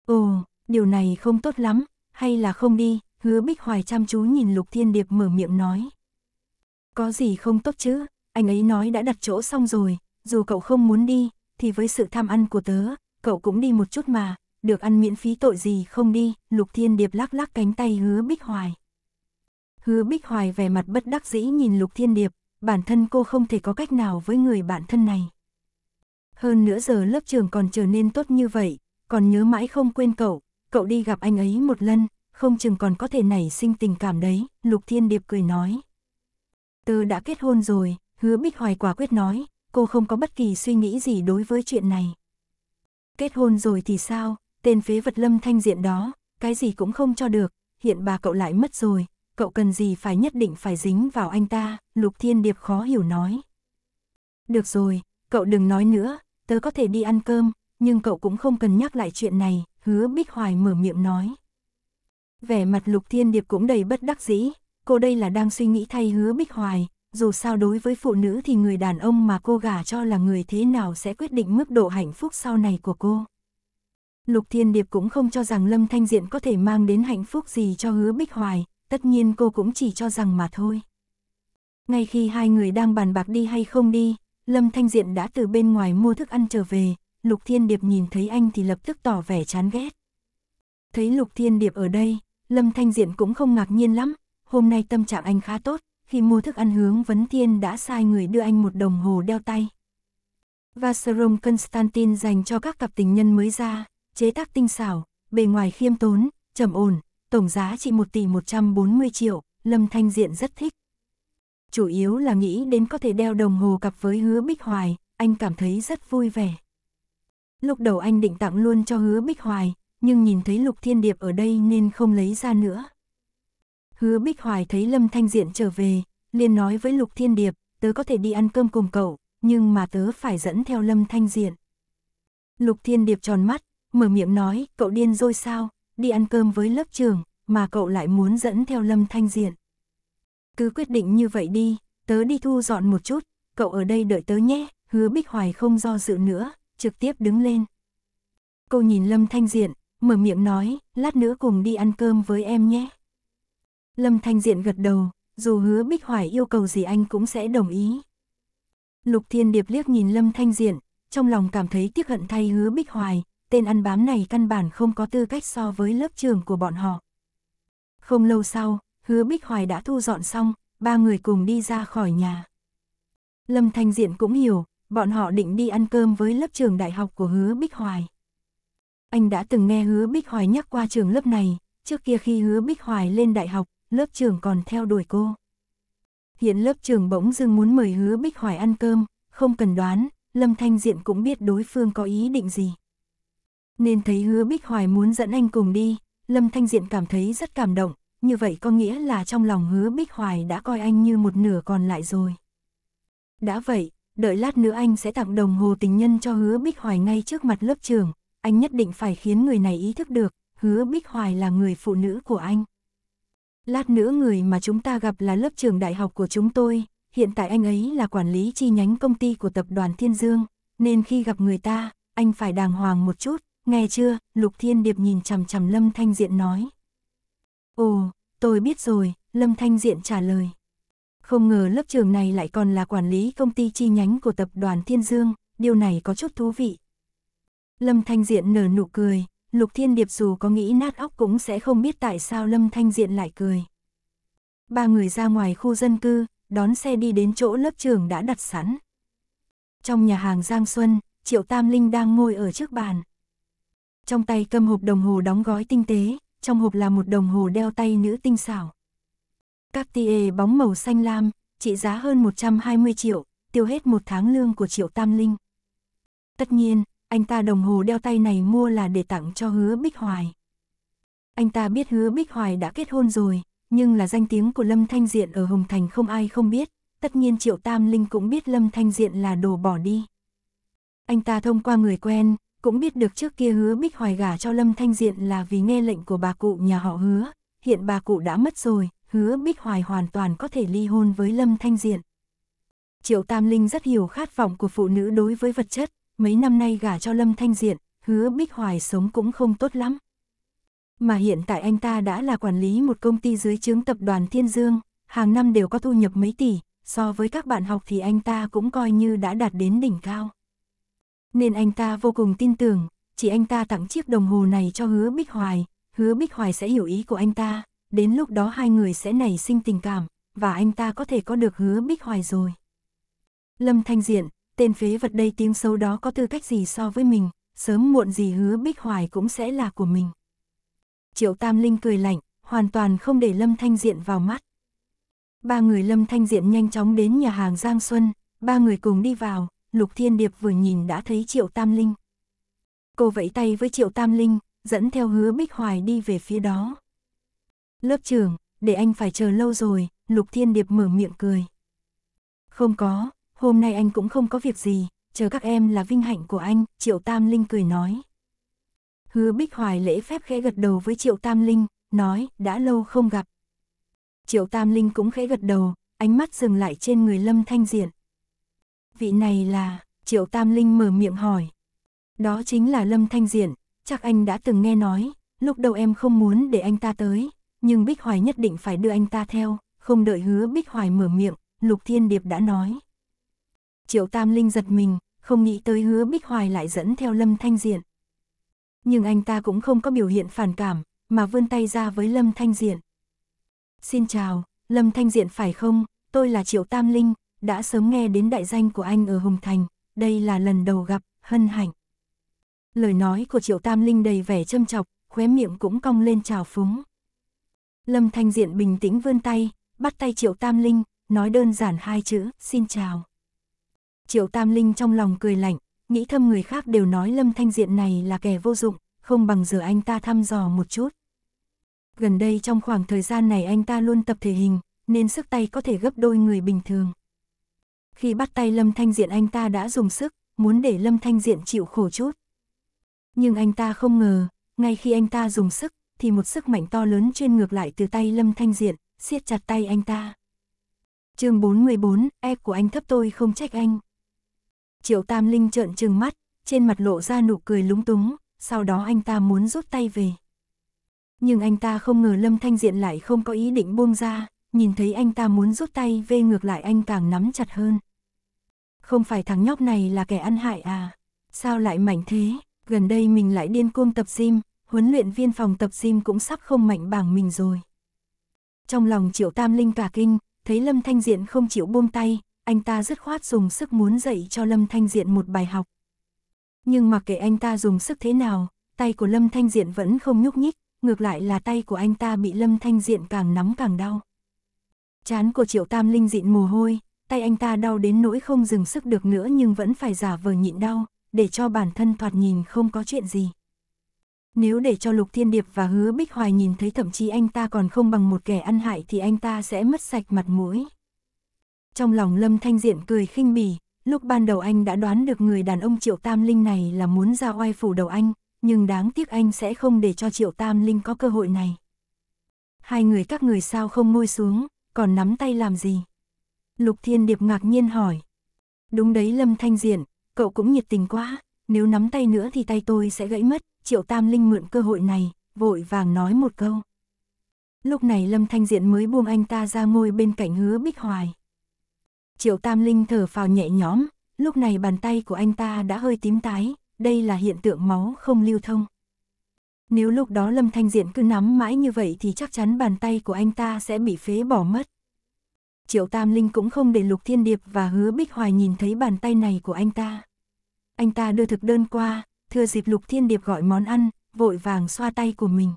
Ồ, điều này không tốt lắm, hay là không đi, hứa Bích Hoài chăm chú nhìn Lục Thiên Điệp mở miệng nói. Có gì không tốt chứ, anh ấy nói đã đặt chỗ xong rồi, dù cậu không muốn đi, thì với sự tham ăn của tớ, cậu cũng đi một chút mà, được ăn miễn phí tội gì không đi, Lục Thiên Điệp lắc lắc cánh tay hứa Bích Hoài. Hứa Bích Hoài vẻ mặt bất đắc dĩ nhìn Lục Thiên Điệp, bản thân cô không thể có cách nào với người bạn thân này. Hơn nữa giờ lớp trường còn trở nên tốt như vậy, còn nhớ mãi không quên cậu, cậu đi gặp anh ấy một lần, không chừng còn có thể nảy sinh tình cảm đấy, Lục Thiên Điệp cười nói. Tớ đã kết hôn rồi, hứa Bích Hoài quả quyết nói, cô không có bất kỳ suy nghĩ gì đối với chuyện này. Kết hôn rồi thì sao, tên phế vật lâm thanh diện đó, cái gì cũng không cho được, hiện bà cậu lại mất rồi, cậu cần gì phải nhất định phải dính vào anh ta, Lục Thiên Điệp khó hiểu nói. Được rồi, cậu đừng nói nữa, tớ có thể đi ăn cơm, nhưng cậu cũng không cần nhắc lại chuyện này, hứa Bích Hoài mở miệng nói. Vẻ mặt Lục Thiên Điệp cũng đầy bất đắc dĩ, cô đây là đang suy nghĩ thay hứa Bích Hoài, dù sao đối với phụ nữ thì người đàn ông mà cô gả cho là người thế nào sẽ quyết định mức độ hạnh phúc sau này của cô. Lục Thiên Điệp cũng không cho rằng Lâm Thanh Diện có thể mang đến hạnh phúc gì cho hứa Bích Hoài, tất nhiên cô cũng chỉ cho rằng mà thôi. Ngay khi hai người đang bàn bạc đi hay không đi, Lâm Thanh Diện đã từ bên ngoài mua thức ăn trở về, Lục Thiên Điệp nhìn thấy anh thì lập tức tỏ vẻ chán ghét. Thấy Lục Thiên Điệp ở đây, Lâm Thanh Diện cũng không ngạc nhiên lắm, hôm nay tâm trạng anh khá tốt, khi mua thức ăn hướng Vấn Thiên đã sai người đưa anh một đồng hồ đeo tay. Vaserum Constantin dành cho các cặp tình nhân mới ra, chế tác tinh xảo, bề ngoài khiêm tốn, trầm ổn, tổng giá trị 1 tỷ 140 triệu, Lâm Thanh Diện rất thích. Chủ yếu là nghĩ đến có thể đeo đồng hồ cặp với hứa Bích Hoài, anh cảm thấy rất vui vẻ. Lúc đầu anh định tặng luôn cho hứa Bích Hoài, nhưng nhìn thấy Lục Thiên Điệp ở đây nên không lấy ra nữa. Hứa Bích Hoài thấy Lâm Thanh Diện trở về, liền nói với Lục Thiên Điệp, tớ có thể đi ăn cơm cùng cậu, nhưng mà tớ phải dẫn theo Lâm Thanh Diện. Lục Thiên Điệp tròn mắt, mở miệng nói, cậu điên rồi sao, đi ăn cơm với lớp trường, mà cậu lại muốn dẫn theo Lâm Thanh Diện. Cứ quyết định như vậy đi, tớ đi thu dọn một chút, cậu ở đây đợi tớ nhé, hứa Bích Hoài không do dự nữa, trực tiếp đứng lên. Cô nhìn Lâm Thanh Diện, mở miệng nói, lát nữa cùng đi ăn cơm với em nhé. Lâm Thanh Diện gật đầu, dù hứa Bích Hoài yêu cầu gì anh cũng sẽ đồng ý. Lục Thiên Điệp liếc nhìn Lâm Thanh Diện, trong lòng cảm thấy tiếc hận thay hứa Bích Hoài, tên ăn bám này căn bản không có tư cách so với lớp trường của bọn họ. Không lâu sau, hứa Bích Hoài đã thu dọn xong, ba người cùng đi ra khỏi nhà. Lâm Thanh Diện cũng hiểu, bọn họ định đi ăn cơm với lớp trường đại học của hứa Bích Hoài. Anh đã từng nghe hứa Bích Hoài nhắc qua trường lớp này, trước kia khi hứa Bích Hoài lên đại học, lớp trưởng còn theo đuổi cô. Hiện lớp trưởng bỗng dưng muốn mời hứa Bích Hoài ăn cơm, không cần đoán, Lâm Thanh Diện cũng biết đối phương có ý định gì. Nên thấy hứa Bích Hoài muốn dẫn anh cùng đi, Lâm Thanh Diện cảm thấy rất cảm động, như vậy có nghĩa là trong lòng hứa Bích Hoài đã coi anh như một nửa còn lại rồi. Đã vậy, đợi lát nữa anh sẽ tặng đồng hồ tình nhân cho hứa Bích Hoài ngay trước mặt lớp trường, anh nhất định phải khiến người này ý thức được, hứa Bích Hoài là người phụ nữ của anh. Lát nữa người mà chúng ta gặp là lớp trường đại học của chúng tôi, hiện tại anh ấy là quản lý chi nhánh công ty của tập đoàn Thiên Dương, nên khi gặp người ta, anh phải đàng hoàng một chút, nghe chưa? Lục Thiên Điệp nhìn chằm chằm Lâm Thanh Diện nói. Ồ, tôi biết rồi, Lâm Thanh Diện trả lời. Không ngờ lớp trường này lại còn là quản lý công ty chi nhánh của tập đoàn Thiên Dương, điều này có chút thú vị. Lâm Thanh Diện nở nụ cười, Lục Thiên Điệp dù có nghĩ nát óc cũng sẽ không biết tại sao Lâm Thanh Diện lại cười. Ba người ra ngoài khu dân cư, đón xe đi đến chỗ lớp trường đã đặt sẵn. Trong nhà hàng Giang Xuân, Triệu Tam Linh đang ngồi ở trước bàn. Trong tay cầm hộp đồng hồ đóng gói tinh tế, trong hộp là một đồng hồ đeo tay nữ tinh xảo. Cartier bóng màu xanh lam, trị giá hơn 120 triệu, tiêu hết một tháng lương của Triệu Tam Linh. Tất nhiên, anh ta đồng hồ đeo tay này mua là để tặng cho hứa Bích Hoài. Anh ta biết hứa Bích Hoài đã kết hôn rồi, nhưng là danh tiếng của Lâm Thanh Diện ở Hồng Thành không ai không biết, tất nhiên Triệu Tam Linh cũng biết Lâm Thanh Diện là đồ bỏ đi. Anh ta thông qua người quen, cũng biết được trước kia hứa Bích Hoài gả cho Lâm Thanh Diện là vì nghe lệnh của bà cụ nhà họ hứa, hiện bà cụ đã mất rồi, hứa Bích Hoài hoàn toàn có thể ly hôn với Lâm Thanh Diện. Triệu Tam Linh rất hiểu khát vọng của phụ nữ đối với vật chất, mấy năm nay gả cho Lâm Thanh Diện, hứa Bích Hoài sống cũng không tốt lắm. Mà hiện tại anh ta đã là quản lý một công ty dưới chướng tập đoàn Thiên Dương, hàng năm đều có thu nhập mấy tỷ, so với các bạn học thì anh ta cũng coi như đã đạt đến đỉnh cao. Nên anh ta vô cùng tin tưởng, chỉ anh ta tặng chiếc đồng hồ này cho hứa Bích Hoài, hứa Bích Hoài sẽ hiểu ý của anh ta, đến lúc đó hai người sẽ nảy sinh tình cảm, và anh ta có thể có được hứa Bích Hoài rồi. Lâm Thanh Diện, tên phế vật đây tiếng xấu đó có tư cách gì so với mình, sớm muộn gì hứa Bích Hoài cũng sẽ là của mình. Triệu Tam Linh cười lạnh, hoàn toàn không để Lâm Thanh Diện vào mắt. Ba người Lâm Thanh Diện nhanh chóng đến nhà hàng Giang Xuân, ba người cùng đi vào, Lục Thiên Điệp vừa nhìn đã thấy Triệu Tam Linh. Cô vẫy tay với Triệu Tam Linh, dẫn theo hứa Bích Hoài đi về phía đó. Lớp trưởng, để anh phải chờ lâu rồi, Lục Thiên Điệp mở miệng cười. Không có, hôm nay anh cũng không có việc gì, chờ các em là vinh hạnh của anh, Triệu Tam Linh cười nói. Hứa Bích Hoài lễ phép khẽ gật đầu với Triệu Tam Linh, nói, đã lâu không gặp. Triệu Tam Linh cũng khẽ gật đầu, ánh mắt dừng lại trên người Lâm Thanh Diện. Vị này là, Triệu Tam Linh mở miệng hỏi. Đó chính là Lâm Thanh Diện, chắc anh đã từng nghe nói, lúc đầu em không muốn để anh ta tới, nhưng Bích Hoài nhất định phải đưa anh ta theo, không đợi hứa Bích Hoài mở miệng, Lục Thiên Điệp đã nói. Triệu Tam Linh giật mình, không nghĩ tới hứa Bích Hoài lại dẫn theo Lâm Thanh Diện. Nhưng anh ta cũng không có biểu hiện phản cảm, mà vươn tay ra với Lâm Thanh Diện. Xin chào, Lâm Thanh Diện phải không, tôi là Triệu Tam Linh, đã sớm nghe đến đại danh của anh ở Hùng Thành, đây là lần đầu gặp, hân hạnh. Lời nói của Triệu Tam Linh đầy vẻ châm chọc, khóe miệng cũng cong lên trào phúng. Lâm Thanh Diện bình tĩnh vươn tay, bắt tay Triệu Tam Linh, nói đơn giản hai chữ, xin chào. Triệu Tam Linh trong lòng cười lạnh, nghĩ thâm người khác đều nói Lâm Thanh Diện này là kẻ vô dụng, không bằng giờ anh ta thăm dò một chút. Gần đây trong khoảng thời gian này anh ta luôn tập thể hình, nên sức tay có thể gấp đôi người bình thường. Khi bắt tay Lâm Thanh Diện anh ta đã dùng sức, muốn để Lâm Thanh Diện chịu khổ chút. Nhưng anh ta không ngờ, ngay khi anh ta dùng sức, thì một sức mạnh to lớn trên ngược lại từ tay Lâm Thanh Diện, siết chặt tay anh ta. Chương 414, e của anh thấp tôi không trách anh. Triệu Tam Linh trợn trừng mắt, trên mặt lộ ra nụ cười lúng túng, sau đó anh ta muốn rút tay về. Nhưng anh ta không ngờ Lâm Thanh Diện lại không có ý định buông ra, nhìn thấy anh ta muốn rút tay về ngược lại anh càng nắm chặt hơn. Không phải thằng nhóc này là kẻ ăn hại à? Sao lại mạnh thế? Gần đây mình lại điên cuông tập gym, huấn luyện viên phòng tập gym cũng sắp không mạnh bằng mình rồi. Trong lòng Triệu Tam Linh cả kinh, thấy Lâm Thanh Diện không chịu buông tay, anh ta dứt khoát dùng sức muốn dạy cho Lâm Thanh Diện một bài học. Nhưng mặc kệ anh ta dùng sức thế nào, tay của Lâm Thanh Diện vẫn không nhúc nhích, ngược lại là tay của anh ta bị Lâm Thanh Diện càng nắm càng đau. Chán của Triệu Tam Linh dịn mồ hôi, tay anh ta đau đến nỗi không dừng sức được nữa nhưng vẫn phải giả vờ nhịn đau, để cho bản thân thoạt nhìn không có chuyện gì. Nếu để cho Lục Thiên Điệp và Hứa Bích Hoài nhìn thấy thậm chí anh ta còn không bằng một kẻ ăn hại thì anh ta sẽ mất sạch mặt mũi. Trong lòng Lâm Thanh Diện cười khinh bỉ, lúc ban đầu anh đã đoán được người đàn ông Triệu Tam Linh này là muốn ra oai phủ đầu anh, nhưng đáng tiếc anh sẽ không để cho Triệu Tam Linh có cơ hội này. Hai người các người sao không ngồi xuống, còn nắm tay làm gì? Lục Thiên Điệp ngạc nhiên hỏi. Đúng đấy Lâm Thanh Diện, cậu cũng nhiệt tình quá, nếu nắm tay nữa thì tay tôi sẽ gãy mất, Triệu Tam Linh mượn cơ hội này, vội vàng nói một câu. Lúc này Lâm Thanh Diện mới buông anh ta ra ngồi bên cạnh hứa Bích Hoài. Triệu Tam Linh thở phào nhẹ nhõm, lúc này bàn tay của anh ta đã hơi tím tái, đây là hiện tượng máu không lưu thông. Nếu lúc đó Lâm Thanh Diện cứ nắm mãi như vậy thì chắc chắn bàn tay của anh ta sẽ bị phế bỏ mất. Triệu Tam Linh cũng không để Lục Thiên Điệp và Hứa Bích Hoài nhìn thấy bàn tay này của anh ta. Anh ta đưa thực đơn qua, thừa dịp Lục Thiên Điệp gọi món ăn, vội vàng xoa tay của mình.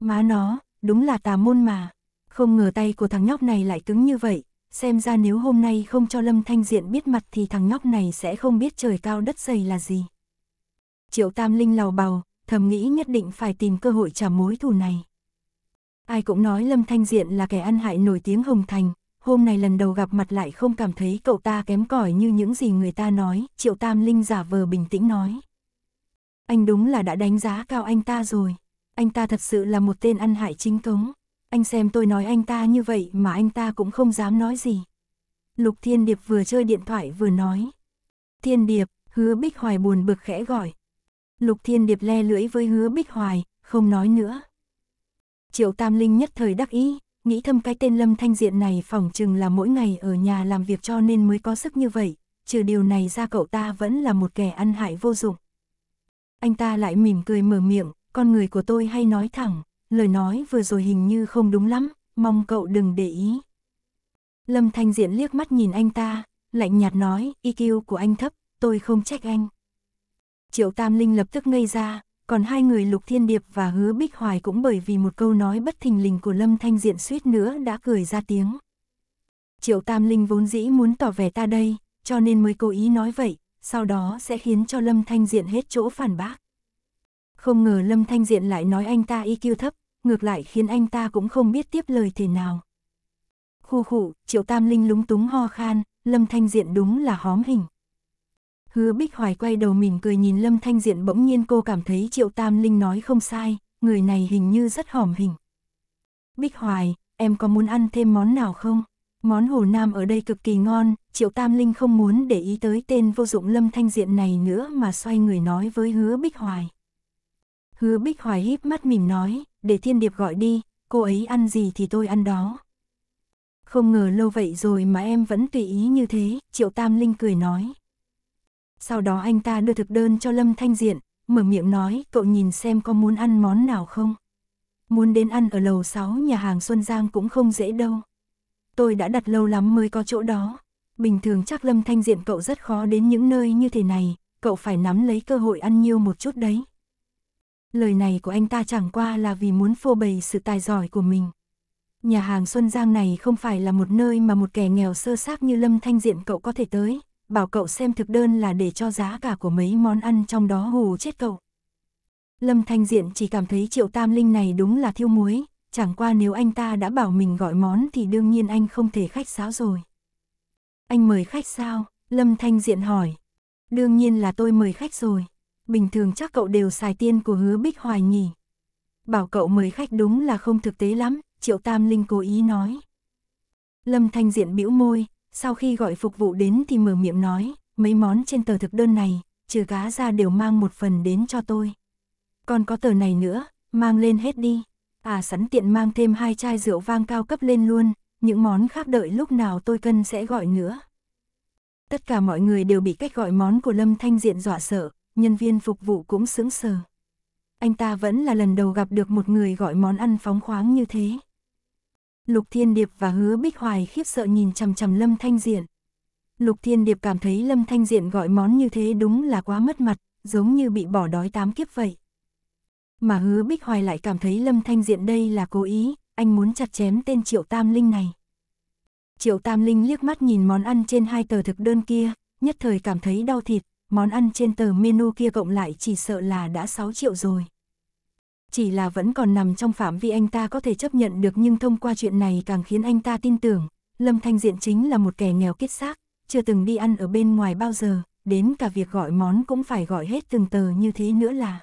Má nó, đúng là tà môn mà, không ngờ tay của thằng nhóc này lại cứng như vậy, xem ra nếu hôm nay không cho Lâm Thanh Diện biết mặt thì thằng ngóc này sẽ không biết trời cao đất dày là gì. Triệu Tam Linh lào bào, thầm nghĩ nhất định phải tìm cơ hội trả mối thù này. Ai cũng nói Lâm Thanh Diện là kẻ ăn hại nổi tiếng Hồng Thành, hôm nay lần đầu gặp mặt lại không cảm thấy cậu ta kém cỏi như những gì người ta nói, Triệu Tam Linh giả vờ bình tĩnh nói. Anh đúng là đã đánh giá cao anh ta rồi, anh ta thật sự là một tên ăn hại chính cống anh xem tôi nói anh ta như vậy mà anh ta cũng không dám nói gì. Lục Thiên Điệp vừa chơi điện thoại vừa nói. Thiên Điệp, hứa Bích Hoài buồn bực khẽ gọi. Lục Thiên Điệp le lưỡi với hứa Bích Hoài, không nói nữa. Triệu Tam Linh nhất thời đắc ý, nghĩ thâm cái tên Lâm Thanh Diện này phỏng chừng là mỗi ngày ở nhà làm việc cho nên mới có sức như vậy, trừ điều này ra cậu ta vẫn là một kẻ ăn hại vô dụng. Anh ta lại mỉm cười mở miệng, con người của tôi hay nói thẳng, lời nói vừa rồi hình như không đúng lắm, mong cậu đừng để ý. Lâm Thanh Diện liếc mắt nhìn anh ta, lạnh nhạt nói, e IQ của anh thấp, tôi không trách anh. Triệu Tam Linh lập tức ngây ra, còn hai người Lục Thiên Điệp và Hứa Bích Hoài cũng bởi vì một câu nói bất thình lình của Lâm Thanh Diện suýt nữa đã cười ra tiếng. Triệu Tam Linh vốn dĩ muốn tỏ vẻ ta đây, cho nên mới cố ý nói vậy, sau đó sẽ khiến cho Lâm Thanh Diện hết chỗ phản bác. Không ngờ Lâm Thanh Diện lại nói anh ta e IQ thấp, ngược lại khiến anh ta cũng không biết tiếp lời thế nào. Khu khụ, Triệu Tam Linh lúng túng ho khan, Lâm Thanh Diện đúng là hóm hình. Hứa Bích Hoài quay đầu mỉm cười nhìn Lâm Thanh Diện bỗng nhiên cô cảm thấy Triệu Tam Linh nói không sai, người này hình như rất hòm hình. Bích Hoài, em có muốn ăn thêm món nào không? Món Hồ Nam ở đây cực kỳ ngon, Triệu Tam Linh không muốn để ý tới tên vô dụng Lâm Thanh Diện này nữa mà xoay người nói với Hứa Bích Hoài. Hứa Bích Hoài híp mắt mỉm nói, để thiên điệp gọi đi, cô ấy ăn gì thì tôi ăn đó. Không ngờ lâu vậy rồi mà em vẫn tùy ý như thế, Triệu Tam Linh cười nói. Sau đó anh ta đưa thực đơn cho Lâm Thanh Diện, mở miệng nói cậu nhìn xem có muốn ăn món nào không. Muốn đến ăn ở lầu 6 nhà hàng Xuân Giang cũng không dễ đâu. Tôi đã đặt lâu lắm mới có chỗ đó. Bình thường chắc Lâm Thanh Diện cậu rất khó đến những nơi như thế này, cậu phải nắm lấy cơ hội ăn nhiều một chút đấy lời này của anh ta chẳng qua là vì muốn phô bày sự tài giỏi của mình. Nhà hàng Xuân Giang này không phải là một nơi mà một kẻ nghèo sơ xác như Lâm Thanh Diện cậu có thể tới, bảo cậu xem thực đơn là để cho giá cả của mấy món ăn trong đó hù chết cậu. Lâm Thanh Diện chỉ cảm thấy triệu tam linh này đúng là thiêu muối, chẳng qua nếu anh ta đã bảo mình gọi món thì đương nhiên anh không thể khách sáo rồi. Anh mời khách sao? Lâm Thanh Diện hỏi. Đương nhiên là tôi mời khách rồi bình thường chắc cậu đều xài tiền của hứa Bích Hoài nhỉ. Bảo cậu mời khách đúng là không thực tế lắm, Triệu Tam Linh cố ý nói. Lâm Thanh Diện bĩu môi, sau khi gọi phục vụ đến thì mở miệng nói, mấy món trên tờ thực đơn này, trừ cá ra đều mang một phần đến cho tôi. Còn có tờ này nữa, mang lên hết đi. À sẵn tiện mang thêm hai chai rượu vang cao cấp lên luôn, những món khác đợi lúc nào tôi cần sẽ gọi nữa. Tất cả mọi người đều bị cách gọi món của Lâm Thanh Diện dọa sợ, nhân viên phục vụ cũng sững sờ. Anh ta vẫn là lần đầu gặp được một người gọi món ăn phóng khoáng như thế. Lục Thiên Điệp và Hứa Bích Hoài khiếp sợ nhìn chằm chằm Lâm Thanh Diện. Lục Thiên Điệp cảm thấy Lâm Thanh Diện gọi món như thế đúng là quá mất mặt, giống như bị bỏ đói tám kiếp vậy. Mà Hứa Bích Hoài lại cảm thấy Lâm Thanh Diện đây là cố ý, anh muốn chặt chém tên Triệu Tam Linh này. Triệu Tam Linh liếc mắt nhìn món ăn trên hai tờ thực đơn kia, nhất thời cảm thấy đau thịt, món ăn trên tờ menu kia cộng lại chỉ sợ là đã 6 triệu rồi. Chỉ là vẫn còn nằm trong phạm vi anh ta có thể chấp nhận được nhưng thông qua chuyện này càng khiến anh ta tin tưởng, Lâm Thanh Diện chính là một kẻ nghèo kết xác, chưa từng đi ăn ở bên ngoài bao giờ, đến cả việc gọi món cũng phải gọi hết từng tờ như thế nữa là.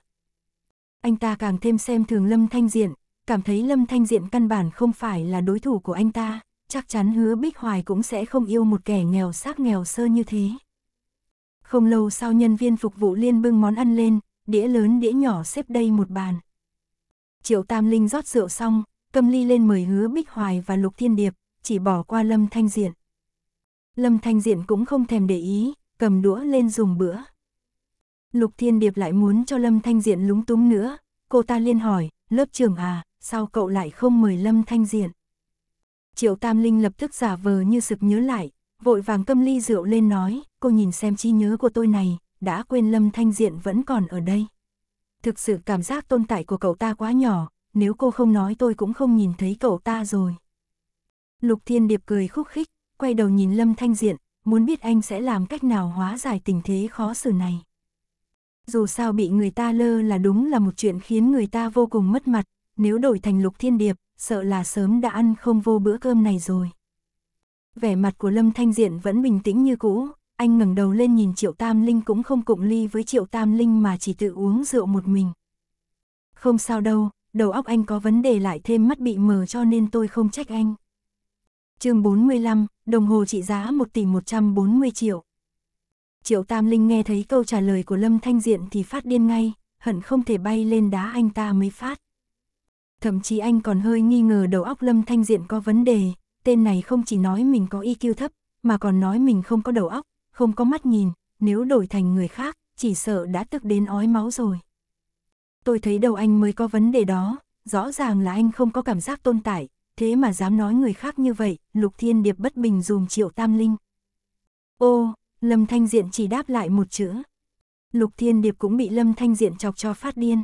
Anh ta càng thêm xem thường Lâm Thanh Diện, cảm thấy Lâm Thanh Diện căn bản không phải là đối thủ của anh ta, chắc chắn hứa Bích Hoài cũng sẽ không yêu một kẻ nghèo xác nghèo sơ như thế. Không lâu sau nhân viên phục vụ liên bưng món ăn lên, đĩa lớn đĩa nhỏ xếp đây một bàn. Triệu Tam Linh rót rượu xong, cầm ly lên mời hứa Bích Hoài và Lục Thiên Điệp, chỉ bỏ qua Lâm Thanh Diện. Lâm Thanh Diện cũng không thèm để ý, cầm đũa lên dùng bữa. Lục Thiên Điệp lại muốn cho Lâm Thanh Diện lúng túng nữa, cô ta liên hỏi, lớp trưởng à, sao cậu lại không mời Lâm Thanh Diện? Triệu Tam Linh lập tức giả vờ như sực nhớ lại, Vội vàng cầm ly rượu lên nói, cô nhìn xem chi nhớ của tôi này, đã quên Lâm Thanh Diện vẫn còn ở đây. Thực sự cảm giác tồn tại của cậu ta quá nhỏ, nếu cô không nói tôi cũng không nhìn thấy cậu ta rồi. Lục Thiên Điệp cười khúc khích, quay đầu nhìn Lâm Thanh Diện, muốn biết anh sẽ làm cách nào hóa giải tình thế khó xử này. Dù sao bị người ta lơ là đúng là một chuyện khiến người ta vô cùng mất mặt, nếu đổi thành Lục Thiên Điệp, sợ là sớm đã ăn không vô bữa cơm này rồi. Vẻ mặt của Lâm Thanh Diện vẫn bình tĩnh như cũ, anh ngẩng đầu lên nhìn Triệu Tam Linh cũng không cụng ly với Triệu Tam Linh mà chỉ tự uống rượu một mình. Không sao đâu, đầu óc anh có vấn đề lại thêm mắt bị mờ cho nên tôi không trách anh. chương 45, đồng hồ trị giá 1 tỷ 140 triệu. Triệu Tam Linh nghe thấy câu trả lời của Lâm Thanh Diện thì phát điên ngay, hận không thể bay lên đá anh ta mới phát. Thậm chí anh còn hơi nghi ngờ đầu óc Lâm Thanh Diện có vấn đề, tên này không chỉ nói mình có IQ thấp, mà còn nói mình không có đầu óc, không có mắt nhìn, nếu đổi thành người khác, chỉ sợ đã tức đến ói máu rồi. Tôi thấy đầu anh mới có vấn đề đó, rõ ràng là anh không có cảm giác tồn tại, thế mà dám nói người khác như vậy, Lục Thiên Điệp bất bình dùm Triệu Tam Linh. Ô, Lâm Thanh Diện chỉ đáp lại một chữ. Lục Thiên Điệp cũng bị Lâm Thanh Diện chọc cho phát điên.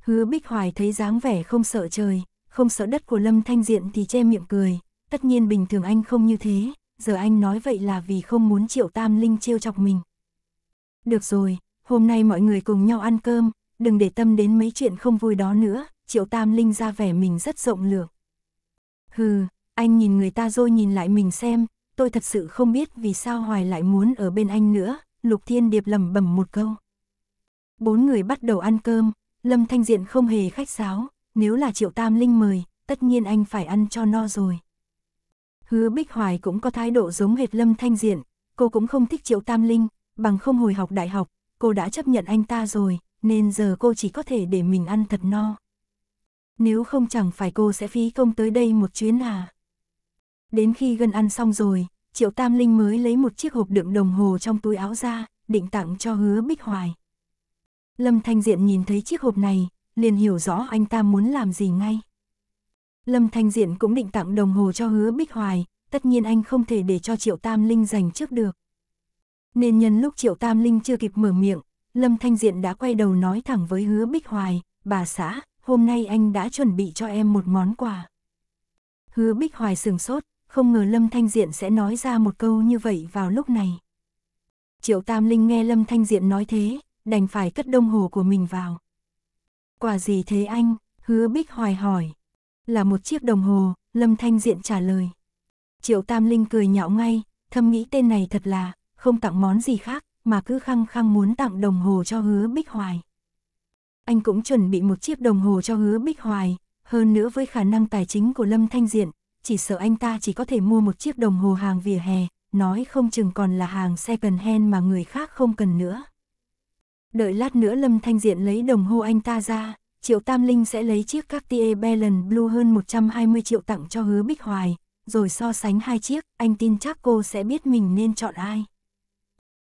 Hứa Bích Hoài thấy dáng vẻ không sợ trời, không sợ đất của Lâm Thanh Diện thì che miệng cười, tất nhiên bình thường anh không như thế, giờ anh nói vậy là vì không muốn Triệu Tam Linh trêu chọc mình. Được rồi, hôm nay mọi người cùng nhau ăn cơm, đừng để tâm đến mấy chuyện không vui đó nữa, Triệu Tam Linh ra vẻ mình rất rộng lượng. Hừ, anh nhìn người ta rồi nhìn lại mình xem, tôi thật sự không biết vì sao Hoài lại muốn ở bên anh nữa, Lục Thiên Điệp lẩm bẩm một câu. Bốn người bắt đầu ăn cơm, Lâm Thanh Diện không hề khách sáo, nếu là Triệu Tam Linh mời, tất nhiên anh phải ăn cho no rồi. Hứa Bích Hoài cũng có thái độ giống hệt Lâm Thanh Diện, cô cũng không thích Triệu Tam Linh, bằng không hồi học đại học, cô đã chấp nhận anh ta rồi, nên giờ cô chỉ có thể để mình ăn thật no. Nếu không chẳng phải cô sẽ phí công tới đây một chuyến à. Đến khi gần ăn xong rồi, Triệu Tam Linh mới lấy một chiếc hộp đựng đồng hồ trong túi áo ra, định tặng cho hứa Bích Hoài. Lâm Thanh Diện nhìn thấy chiếc hộp này, liền hiểu rõ anh ta muốn làm gì ngay. Lâm Thanh Diện cũng định tặng đồng hồ cho hứa Bích Hoài, tất nhiên anh không thể để cho Triệu Tam Linh giành trước được. Nên nhân lúc Triệu Tam Linh chưa kịp mở miệng, Lâm Thanh Diện đã quay đầu nói thẳng với hứa Bích Hoài, bà xã, hôm nay anh đã chuẩn bị cho em một món quà. Hứa Bích Hoài sừng sốt, không ngờ Lâm Thanh Diện sẽ nói ra một câu như vậy vào lúc này. Triệu Tam Linh nghe Lâm Thanh Diện nói thế, đành phải cất đồng hồ của mình vào quà gì thế anh? Hứa Bích Hoài hỏi. Là một chiếc đồng hồ, Lâm Thanh Diện trả lời. Triệu Tam Linh cười nhạo ngay, thầm nghĩ tên này thật là, không tặng món gì khác, mà cứ khăng khăng muốn tặng đồng hồ cho hứa Bích Hoài. Anh cũng chuẩn bị một chiếc đồng hồ cho hứa Bích Hoài, hơn nữa với khả năng tài chính của Lâm Thanh Diện, chỉ sợ anh ta chỉ có thể mua một chiếc đồng hồ hàng vỉa hè, nói không chừng còn là hàng second hand mà người khác không cần nữa đợi lát nữa Lâm Thanh Diện lấy đồng hồ anh ta ra, Triệu Tam Linh sẽ lấy chiếc Cartier Belen Blue hơn 120 triệu tặng cho hứa Bích Hoài, rồi so sánh hai chiếc, anh tin chắc cô sẽ biết mình nên chọn ai.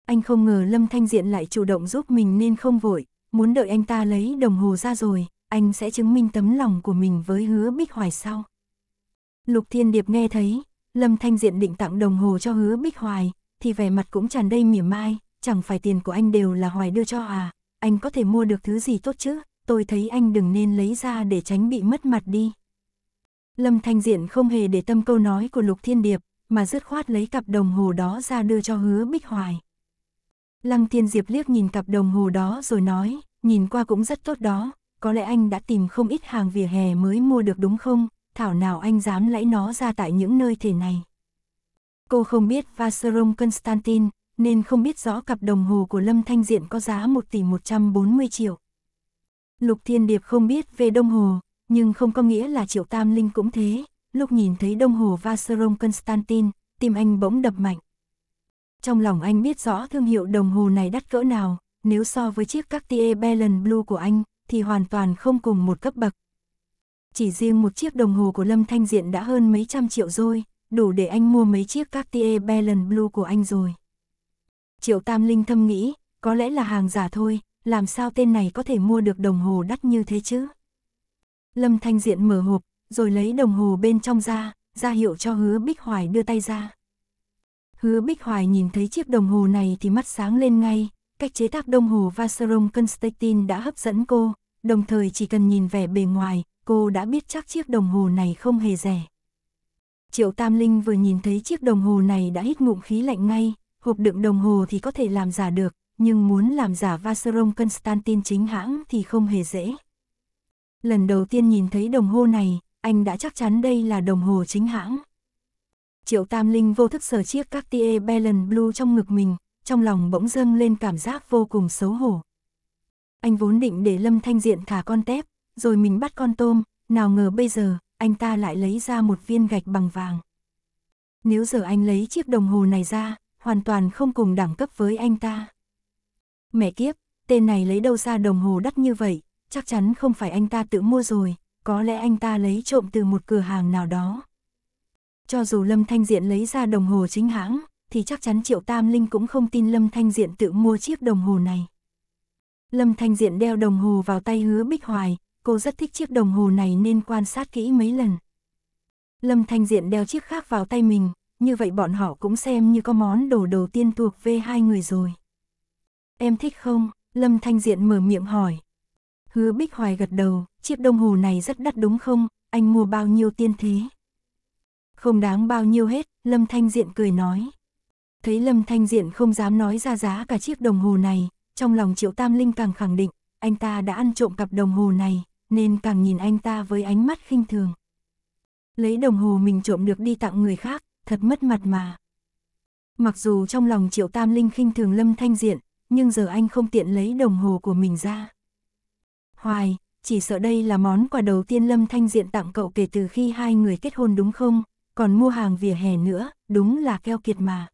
Anh không ngờ Lâm Thanh Diện lại chủ động giúp mình nên không vội, muốn đợi anh ta lấy đồng hồ ra rồi, anh sẽ chứng minh tấm lòng của mình với hứa Bích Hoài sau. Lục Thiên Điệp nghe thấy, Lâm Thanh Diện định tặng đồng hồ cho hứa Bích Hoài, thì vẻ mặt cũng tràn đầy mỉa mai, chẳng phải tiền của anh đều là Hoài đưa cho à, anh có thể mua được thứ gì tốt chứ, tôi thấy anh đừng nên lấy ra để tránh bị mất mặt đi. Lâm Thanh Diện không hề để tâm câu nói của Lục Thiên Điệp, mà dứt khoát lấy cặp đồng hồ đó ra đưa cho hứa Bích Hoài. Lăng Thiên Diệp liếc nhìn cặp đồng hồ đó rồi nói, nhìn qua cũng rất tốt đó, có lẽ anh đã tìm không ít hàng vỉa hè mới mua được đúng không, thảo nào anh dám lấy nó ra tại những nơi thế này. Cô không biết Vasserom Constantine, nên không biết rõ cặp đồng hồ của Lâm Thanh Diện có giá 1 tỷ 140 triệu. Lục Thiên Điệp không biết về đồng hồ, nhưng không có nghĩa là Triệu Tam Linh cũng thế, lúc nhìn thấy đồng hồ Vacheron Constantin, tim anh bỗng đập mạnh. Trong lòng anh biết rõ thương hiệu đồng hồ này đắt cỡ nào, nếu so với chiếc Cartier Belen Blue của anh, thì hoàn toàn không cùng một cấp bậc. Chỉ riêng một chiếc đồng hồ của Lâm Thanh Diện đã hơn mấy trăm triệu rồi, đủ để anh mua mấy chiếc Cartier Belen Blue của anh rồi. Triệu Tam Linh thâm nghĩ, có lẽ là hàng giả thôi, làm sao tên này có thể mua được đồng hồ đắt như thế chứ? Lâm Thanh Diện mở hộp, rồi lấy đồng hồ bên trong ra, ra hiệu cho hứa Bích Hoài đưa tay ra. Hứa Bích Hoài nhìn thấy chiếc đồng hồ này thì mắt sáng lên ngay, cách chế tác đồng hồ Vacheron Constantin đã hấp dẫn cô, đồng thời chỉ cần nhìn vẻ bề ngoài, cô đã biết chắc chiếc đồng hồ này không hề rẻ. Triệu Tam Linh vừa nhìn thấy chiếc đồng hồ này đã hít ngụm khí lạnh ngay, hộp đựng đồng hồ thì có thể làm giả được, nhưng muốn làm giả Vacheron Constantin chính hãng thì không hề dễ. Lần đầu tiên nhìn thấy đồng hồ này, anh đã chắc chắn đây là đồng hồ chính hãng. Triệu Tam Linh vô thức sờ chiếc Cartier Balance Blue trong ngực mình, trong lòng bỗng dâng lên cảm giác vô cùng xấu hổ. Anh vốn định để Lâm Thanh Diện thả con tép, rồi mình bắt con tôm, nào ngờ bây giờ, anh ta lại lấy ra một viên gạch bằng vàng. Nếu giờ anh lấy chiếc đồng hồ này ra, hoàn toàn không cùng đẳng cấp với anh ta. Mẹ kiếp, tên này lấy đâu ra đồng hồ đắt như vậy, chắc chắn không phải anh ta tự mua rồi, có lẽ anh ta lấy trộm từ một cửa hàng nào đó. Cho dù Lâm Thanh Diện lấy ra đồng hồ chính hãng, thì chắc chắn Triệu Tam Linh cũng không tin Lâm Thanh Diện tự mua chiếc đồng hồ này. Lâm Thanh Diện đeo đồng hồ vào tay hứa Bích Hoài, cô rất thích chiếc đồng hồ này nên quan sát kỹ mấy lần. Lâm Thanh Diện đeo chiếc khác vào tay mình, như vậy bọn họ cũng xem như có món đồ đầu tiên thuộc về hai người rồi. Em thích không? Lâm Thanh Diện mở miệng hỏi. Hứa Bích Hoài gật đầu, chiếc đồng hồ này rất đắt đúng không? Anh mua bao nhiêu tiên thế? Không đáng bao nhiêu hết, Lâm Thanh Diện cười nói. Thấy Lâm Thanh Diện không dám nói ra giá cả chiếc đồng hồ này, trong lòng Triệu Tam Linh càng khẳng định, anh ta đã ăn trộm cặp đồng hồ này, nên càng nhìn anh ta với ánh mắt khinh thường. Lấy đồng hồ mình trộm được đi tặng người khác, thật mất mặt mà. Mặc dù trong lòng Triệu Tam Linh khinh thường Lâm Thanh Diện, nhưng giờ anh không tiện lấy đồng hồ của mình ra. Hoài, chỉ sợ đây là món quà đầu tiên Lâm Thanh Diện tặng cậu kể từ khi hai người kết hôn đúng không? Còn mua hàng vỉa hè nữa, đúng là keo kiệt mà.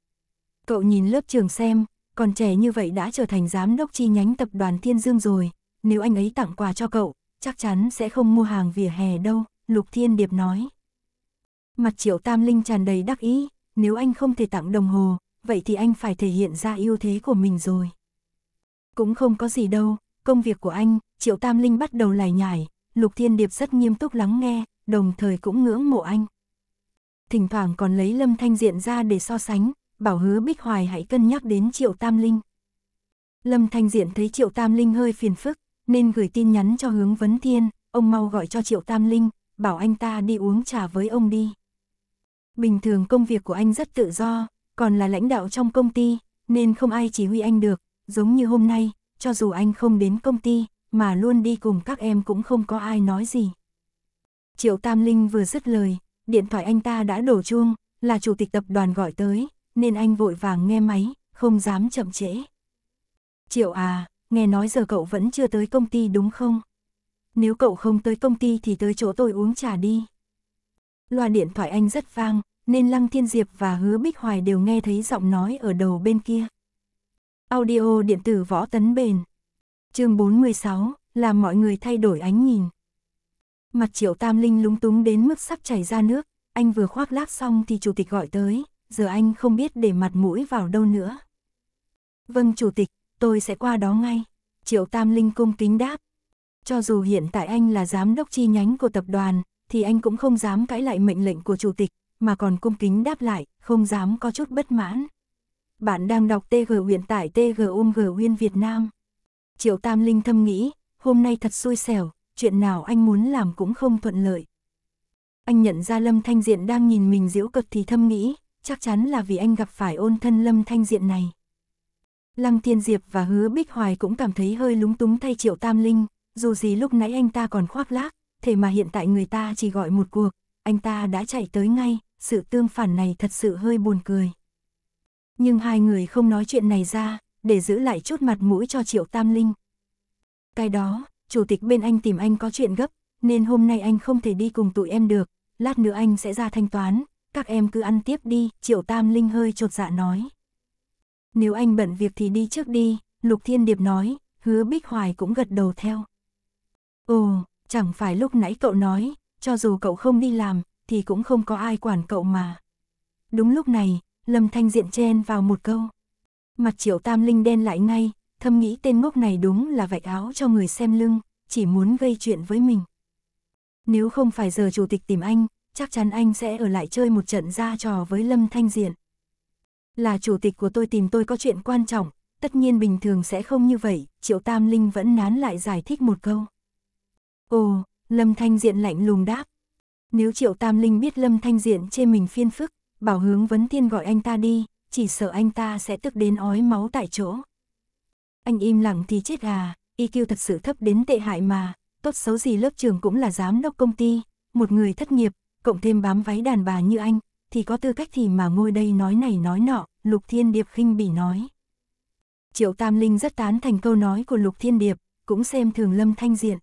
Cậu nhìn lớp trường xem, còn trẻ như vậy đã trở thành giám đốc chi nhánh tập đoàn Thiên Dương rồi. Nếu anh ấy tặng quà cho cậu, chắc chắn sẽ không mua hàng vỉa hè đâu, Lục Thiên Điệp nói mặt triệu tam linh tràn đầy đắc ý, nếu anh không thể tặng đồng hồ, vậy thì anh phải thể hiện ra ưu thế của mình rồi. Cũng không có gì đâu, công việc của anh, triệu tam linh bắt đầu lải nhải, lục thiên điệp rất nghiêm túc lắng nghe, đồng thời cũng ngưỡng mộ anh. Thỉnh thoảng còn lấy lâm thanh diện ra để so sánh, bảo hứa Bích Hoài hãy cân nhắc đến triệu tam linh. Lâm Thanh Diện thấy Triệu Tam Linh hơi phiền phức, nên gửi tin nhắn cho hướng vấn thiên, ông mau gọi cho Triệu Tam Linh, bảo anh ta đi uống trà với ông đi bình thường công việc của anh rất tự do, còn là lãnh đạo trong công ty, nên không ai chỉ huy anh được, giống như hôm nay, cho dù anh không đến công ty, mà luôn đi cùng các em cũng không có ai nói gì. Triệu Tam Linh vừa dứt lời, điện thoại anh ta đã đổ chuông, là chủ tịch tập đoàn gọi tới, nên anh vội vàng nghe máy, không dám chậm trễ. Triệu à, nghe nói giờ cậu vẫn chưa tới công ty đúng không? Nếu cậu không tới công ty thì tới chỗ tôi uống trà đi. Loa điện thoại anh rất vang, nên Lăng Thiên Diệp và Hứa Bích Hoài đều nghe thấy giọng nói ở đầu bên kia. Audio điện tử võ tấn bền. Chương 46, làm mọi người thay đổi ánh nhìn. Mặt Triệu Tam Linh lúng túng đến mức sắp chảy ra nước, anh vừa khoác lác xong thì chủ tịch gọi tới, giờ anh không biết để mặt mũi vào đâu nữa. Vâng chủ tịch, tôi sẽ qua đó ngay. Triệu Tam Linh cung kính đáp. Cho dù hiện tại anh là giám đốc chi nhánh của tập đoàn, thì anh cũng không dám cãi lại mệnh lệnh của chủ tịch, mà còn cung kính đáp lại, không dám có chút bất mãn. Bạn đang đọc TG huyện tải TG ôm G uyên Việt Nam. Triệu Tam Linh thâm nghĩ, hôm nay thật xui xẻo, chuyện nào anh muốn làm cũng không thuận lợi. Anh nhận ra Lâm Thanh Diện đang nhìn mình diễu cợt thì thâm nghĩ, chắc chắn là vì anh gặp phải ôn thân Lâm Thanh Diện này. Lăng Thiên Diệp và Hứa Bích Hoài cũng cảm thấy hơi lúng túng thay Triệu Tam Linh, dù gì lúc nãy anh ta còn khoác lác, thế mà hiện tại người ta chỉ gọi một cuộc, anh ta đã chạy tới ngay, sự tương phản này thật sự hơi buồn cười. Nhưng hai người không nói chuyện này ra, để giữ lại chút mặt mũi cho Triệu Tam Linh. Cái đó, chủ tịch bên anh tìm anh có chuyện gấp, nên hôm nay anh không thể đi cùng tụi em được, lát nữa anh sẽ ra thanh toán, các em cứ ăn tiếp đi, Triệu Tam Linh hơi trột dạ nói. Nếu anh bận việc thì đi trước đi, Lục Thiên Điệp nói, hứa Bích Hoài cũng gật đầu theo. Ồ, Chẳng phải lúc nãy cậu nói, cho dù cậu không đi làm, thì cũng không có ai quản cậu mà. Đúng lúc này, Lâm Thanh Diện chen vào một câu. Mặt triệu tam linh đen lại ngay, thâm nghĩ tên ngốc này đúng là vạch áo cho người xem lưng, chỉ muốn gây chuyện với mình. Nếu không phải giờ chủ tịch tìm anh, chắc chắn anh sẽ ở lại chơi một trận ra trò với Lâm Thanh Diện. Là chủ tịch của tôi tìm tôi có chuyện quan trọng, tất nhiên bình thường sẽ không như vậy, Triệu Tam Linh vẫn nán lại giải thích một câu. Ồ, Lâm Thanh Diện lạnh lùng đáp. Nếu Triệu Tam Linh biết Lâm Thanh Diện chê mình phiên phức, bảo hướng vấn Thiên gọi anh ta đi, chỉ sợ anh ta sẽ tức đến ói máu tại chỗ. Anh im lặng thì chết à, IQ thật sự thấp đến tệ hại mà, tốt xấu gì lớp trường cũng là giám đốc công ty, một người thất nghiệp, cộng thêm bám váy đàn bà như anh, thì có tư cách thì mà ngồi đây nói này nói nọ, Lục Thiên Điệp khinh bỉ nói. Triệu Tam Linh rất tán thành câu nói của Lục Thiên Điệp, cũng xem thường Lâm Thanh Diện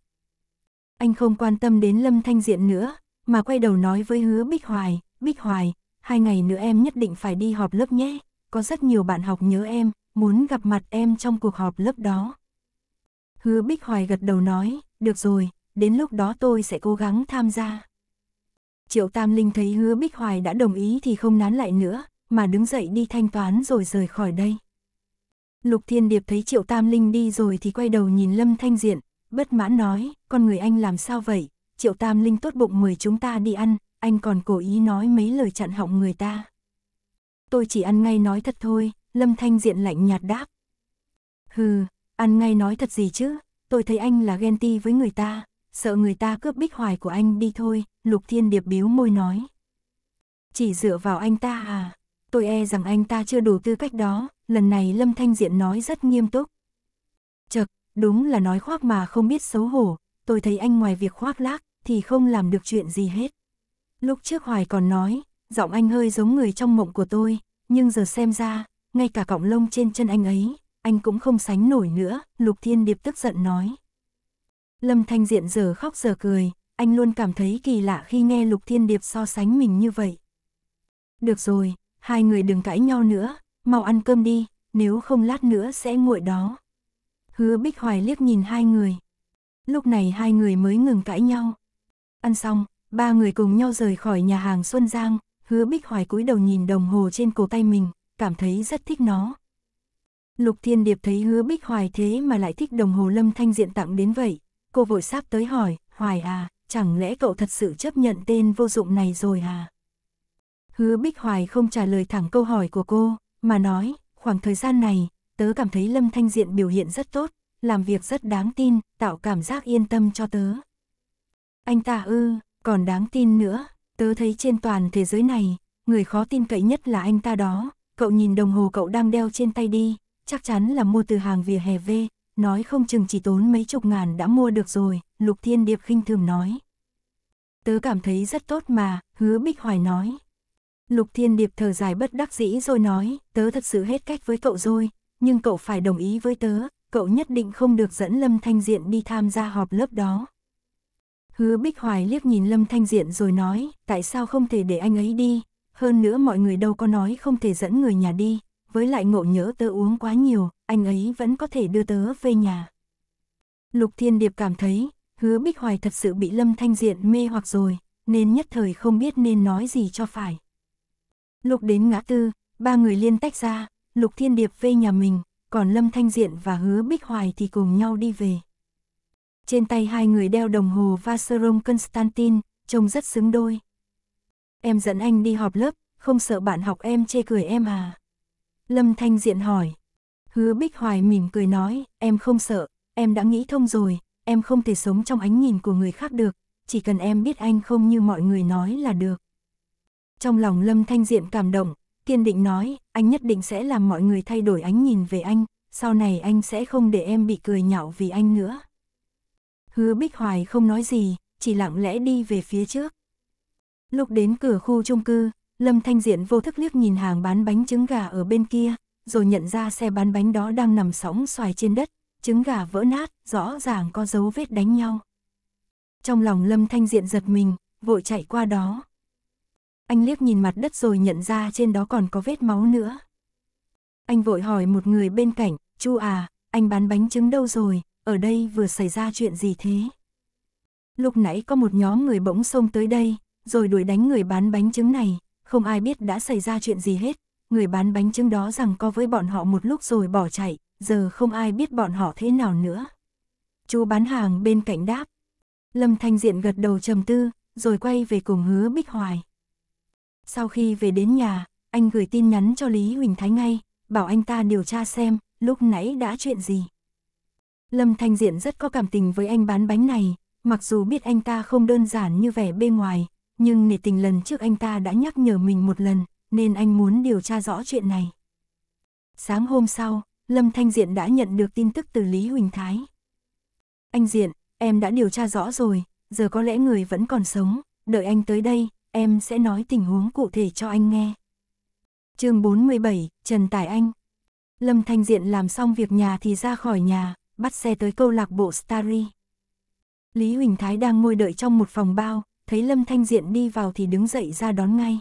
anh không quan tâm đến Lâm Thanh Diện nữa, mà quay đầu nói với hứa Bích Hoài, Bích Hoài, hai ngày nữa em nhất định phải đi họp lớp nhé, có rất nhiều bạn học nhớ em, muốn gặp mặt em trong cuộc họp lớp đó. Hứa Bích Hoài gật đầu nói, được rồi, đến lúc đó tôi sẽ cố gắng tham gia. Triệu Tam Linh thấy hứa Bích Hoài đã đồng ý thì không nán lại nữa, mà đứng dậy đi thanh toán rồi rời khỏi đây. Lục Thiên Điệp thấy Triệu Tam Linh đi rồi thì quay đầu nhìn Lâm Thanh Diện, bất mãn nói, con người anh làm sao vậy, triệu tam linh tốt bụng mời chúng ta đi ăn, anh còn cố ý nói mấy lời chặn họng người ta. Tôi chỉ ăn ngay nói thật thôi, Lâm Thanh Diện lạnh nhạt đáp. Hừ, ăn ngay nói thật gì chứ, tôi thấy anh là ghen ti với người ta, sợ người ta cướp bích hoài của anh đi thôi, Lục Thiên Điệp biếu môi nói. Chỉ dựa vào anh ta à, tôi e rằng anh ta chưa đủ tư cách đó, lần này Lâm Thanh Diện nói rất nghiêm túc. Chật, đúng là nói khoác mà không biết xấu hổ, tôi thấy anh ngoài việc khoác lác, thì không làm được chuyện gì hết. Lúc trước Hoài còn nói, giọng anh hơi giống người trong mộng của tôi, nhưng giờ xem ra, ngay cả cọng lông trên chân anh ấy, anh cũng không sánh nổi nữa, Lục Thiên Điệp tức giận nói. Lâm Thanh Diện giờ khóc giờ cười, anh luôn cảm thấy kỳ lạ khi nghe Lục Thiên Điệp so sánh mình như vậy. Được rồi, hai người đừng cãi nhau nữa, mau ăn cơm đi, nếu không lát nữa sẽ nguội đó. Hứa Bích Hoài liếc nhìn hai người. Lúc này hai người mới ngừng cãi nhau. Ăn xong, ba người cùng nhau rời khỏi nhà hàng Xuân Giang, Hứa Bích Hoài cúi đầu nhìn đồng hồ trên cổ tay mình, cảm thấy rất thích nó. Lục Thiên Điệp thấy Hứa Bích Hoài thế mà lại thích đồng hồ Lâm Thanh Diện tặng đến vậy, cô vội sáp tới hỏi, "Hoài à, chẳng lẽ cậu thật sự chấp nhận tên vô dụng này rồi à?" Hứa Bích Hoài không trả lời thẳng câu hỏi của cô, mà nói, khoảng thời gian này, tớ cảm thấy Lâm Thanh Diện biểu hiện rất tốt, làm việc rất đáng tin, tạo cảm giác yên tâm cho tớ. Anh ta ư, còn đáng tin nữa, tớ thấy trên toàn thế giới này, người khó tin cậy nhất là anh ta đó, cậu nhìn đồng hồ cậu đang đeo trên tay đi, chắc chắn là mua từ hàng vỉa hè về, nói không chừng chỉ tốn mấy chục ngàn đã mua được rồi, Lục Thiên Điệp khinh thường nói. Tớ cảm thấy rất tốt mà, hứa Bích Hoài nói. Lục Thiên Điệp thở dài bất đắc dĩ rồi nói, tớ thật sự hết cách với cậu rồi, nhưng cậu phải đồng ý với tớ, cậu nhất định không được dẫn Lâm Thanh Diện đi tham gia họp lớp đó. Hứa Bích Hoài liếc nhìn Lâm Thanh Diện rồi nói, tại sao không thể để anh ấy đi, hơn nữa mọi người đâu có nói không thể dẫn người nhà đi, với lại ngộ nhớ tớ uống quá nhiều, anh ấy vẫn có thể đưa tớ về nhà. Lục Thiên Điệp cảm thấy, hứa Bích Hoài thật sự bị Lâm Thanh Diện mê hoặc rồi, nên nhất thời không biết nên nói gì cho phải. Lục đến ngã tư, ba người liên tách ra, Lục Thiên Điệp về nhà mình, còn Lâm Thanh Diện và Hứa Bích Hoài thì cùng nhau đi về. Trên tay hai người đeo đồng hồ Vaserom Constantin trông rất xứng đôi. Em dẫn anh đi họp lớp, không sợ bạn học em chê cười em à? Lâm Thanh Diện hỏi. Hứa Bích Hoài mỉm cười nói, em không sợ, em đã nghĩ thông rồi, em không thể sống trong ánh nhìn của người khác được, chỉ cần em biết anh không như mọi người nói là được. Trong lòng Lâm Thanh Diện cảm động, kiên định nói, anh nhất định sẽ làm mọi người thay đổi ánh nhìn về anh, sau này anh sẽ không để em bị cười nhạo vì anh nữa. Hứa Bích Hoài không nói gì, chỉ lặng lẽ đi về phía trước. Lúc đến cửa khu chung cư, Lâm Thanh Diện vô thức liếc nhìn hàng bán bánh trứng gà ở bên kia, rồi nhận ra xe bán bánh đó đang nằm sóng xoài trên đất, trứng gà vỡ nát, rõ ràng có dấu vết đánh nhau. Trong lòng Lâm Thanh Diện giật mình, vội chạy qua đó, anh liếc nhìn mặt đất rồi nhận ra trên đó còn có vết máu nữa. Anh vội hỏi một người bên cạnh, chu à, anh bán bánh trứng đâu rồi, ở đây vừa xảy ra chuyện gì thế? Lúc nãy có một nhóm người bỗng xông tới đây, rồi đuổi đánh người bán bánh trứng này, không ai biết đã xảy ra chuyện gì hết. Người bán bánh trứng đó rằng co với bọn họ một lúc rồi bỏ chạy, giờ không ai biết bọn họ thế nào nữa. Chú bán hàng bên cạnh đáp. Lâm Thanh Diện gật đầu trầm tư, rồi quay về cùng hứa Bích Hoài. Sau khi về đến nhà, anh gửi tin nhắn cho Lý Huỳnh Thái ngay, bảo anh ta điều tra xem lúc nãy đã chuyện gì. Lâm Thanh Diện rất có cảm tình với anh bán bánh này, mặc dù biết anh ta không đơn giản như vẻ bề ngoài, nhưng nể tình lần trước anh ta đã nhắc nhở mình một lần, nên anh muốn điều tra rõ chuyện này. Sáng hôm sau, Lâm Thanh Diện đã nhận được tin tức từ Lý Huỳnh Thái. Anh Diện, em đã điều tra rõ rồi, giờ có lẽ người vẫn còn sống, đợi anh tới đây, em sẽ nói tình huống cụ thể cho anh nghe. chương 47, Trần Tài Anh Lâm Thanh Diện làm xong việc nhà thì ra khỏi nhà, bắt xe tới câu lạc bộ Starry. Lý Huỳnh Thái đang ngồi đợi trong một phòng bao, thấy Lâm Thanh Diện đi vào thì đứng dậy ra đón ngay.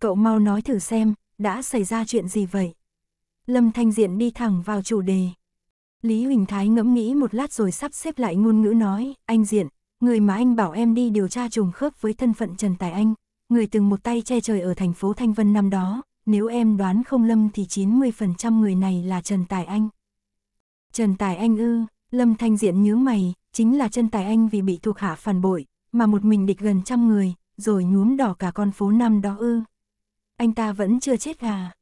Cậu mau nói thử xem, đã xảy ra chuyện gì vậy? Lâm Thanh Diện đi thẳng vào chủ đề. Lý Huỳnh Thái ngẫm nghĩ một lát rồi sắp xếp lại ngôn ngữ nói, anh Diện, người mà anh bảo em đi điều tra trùng khớp với thân phận Trần Tài Anh, người từng một tay che trời ở thành phố Thanh Vân năm đó, nếu em đoán không lâm thì 90% người này là Trần Tài Anh. Trần Tài Anh ư, Lâm Thanh Diện nhớ mày, chính là Trần Tài Anh vì bị thuộc hạ phản bội, mà một mình địch gần trăm người, rồi nhuốm đỏ cả con phố năm đó ư. Anh ta vẫn chưa chết à?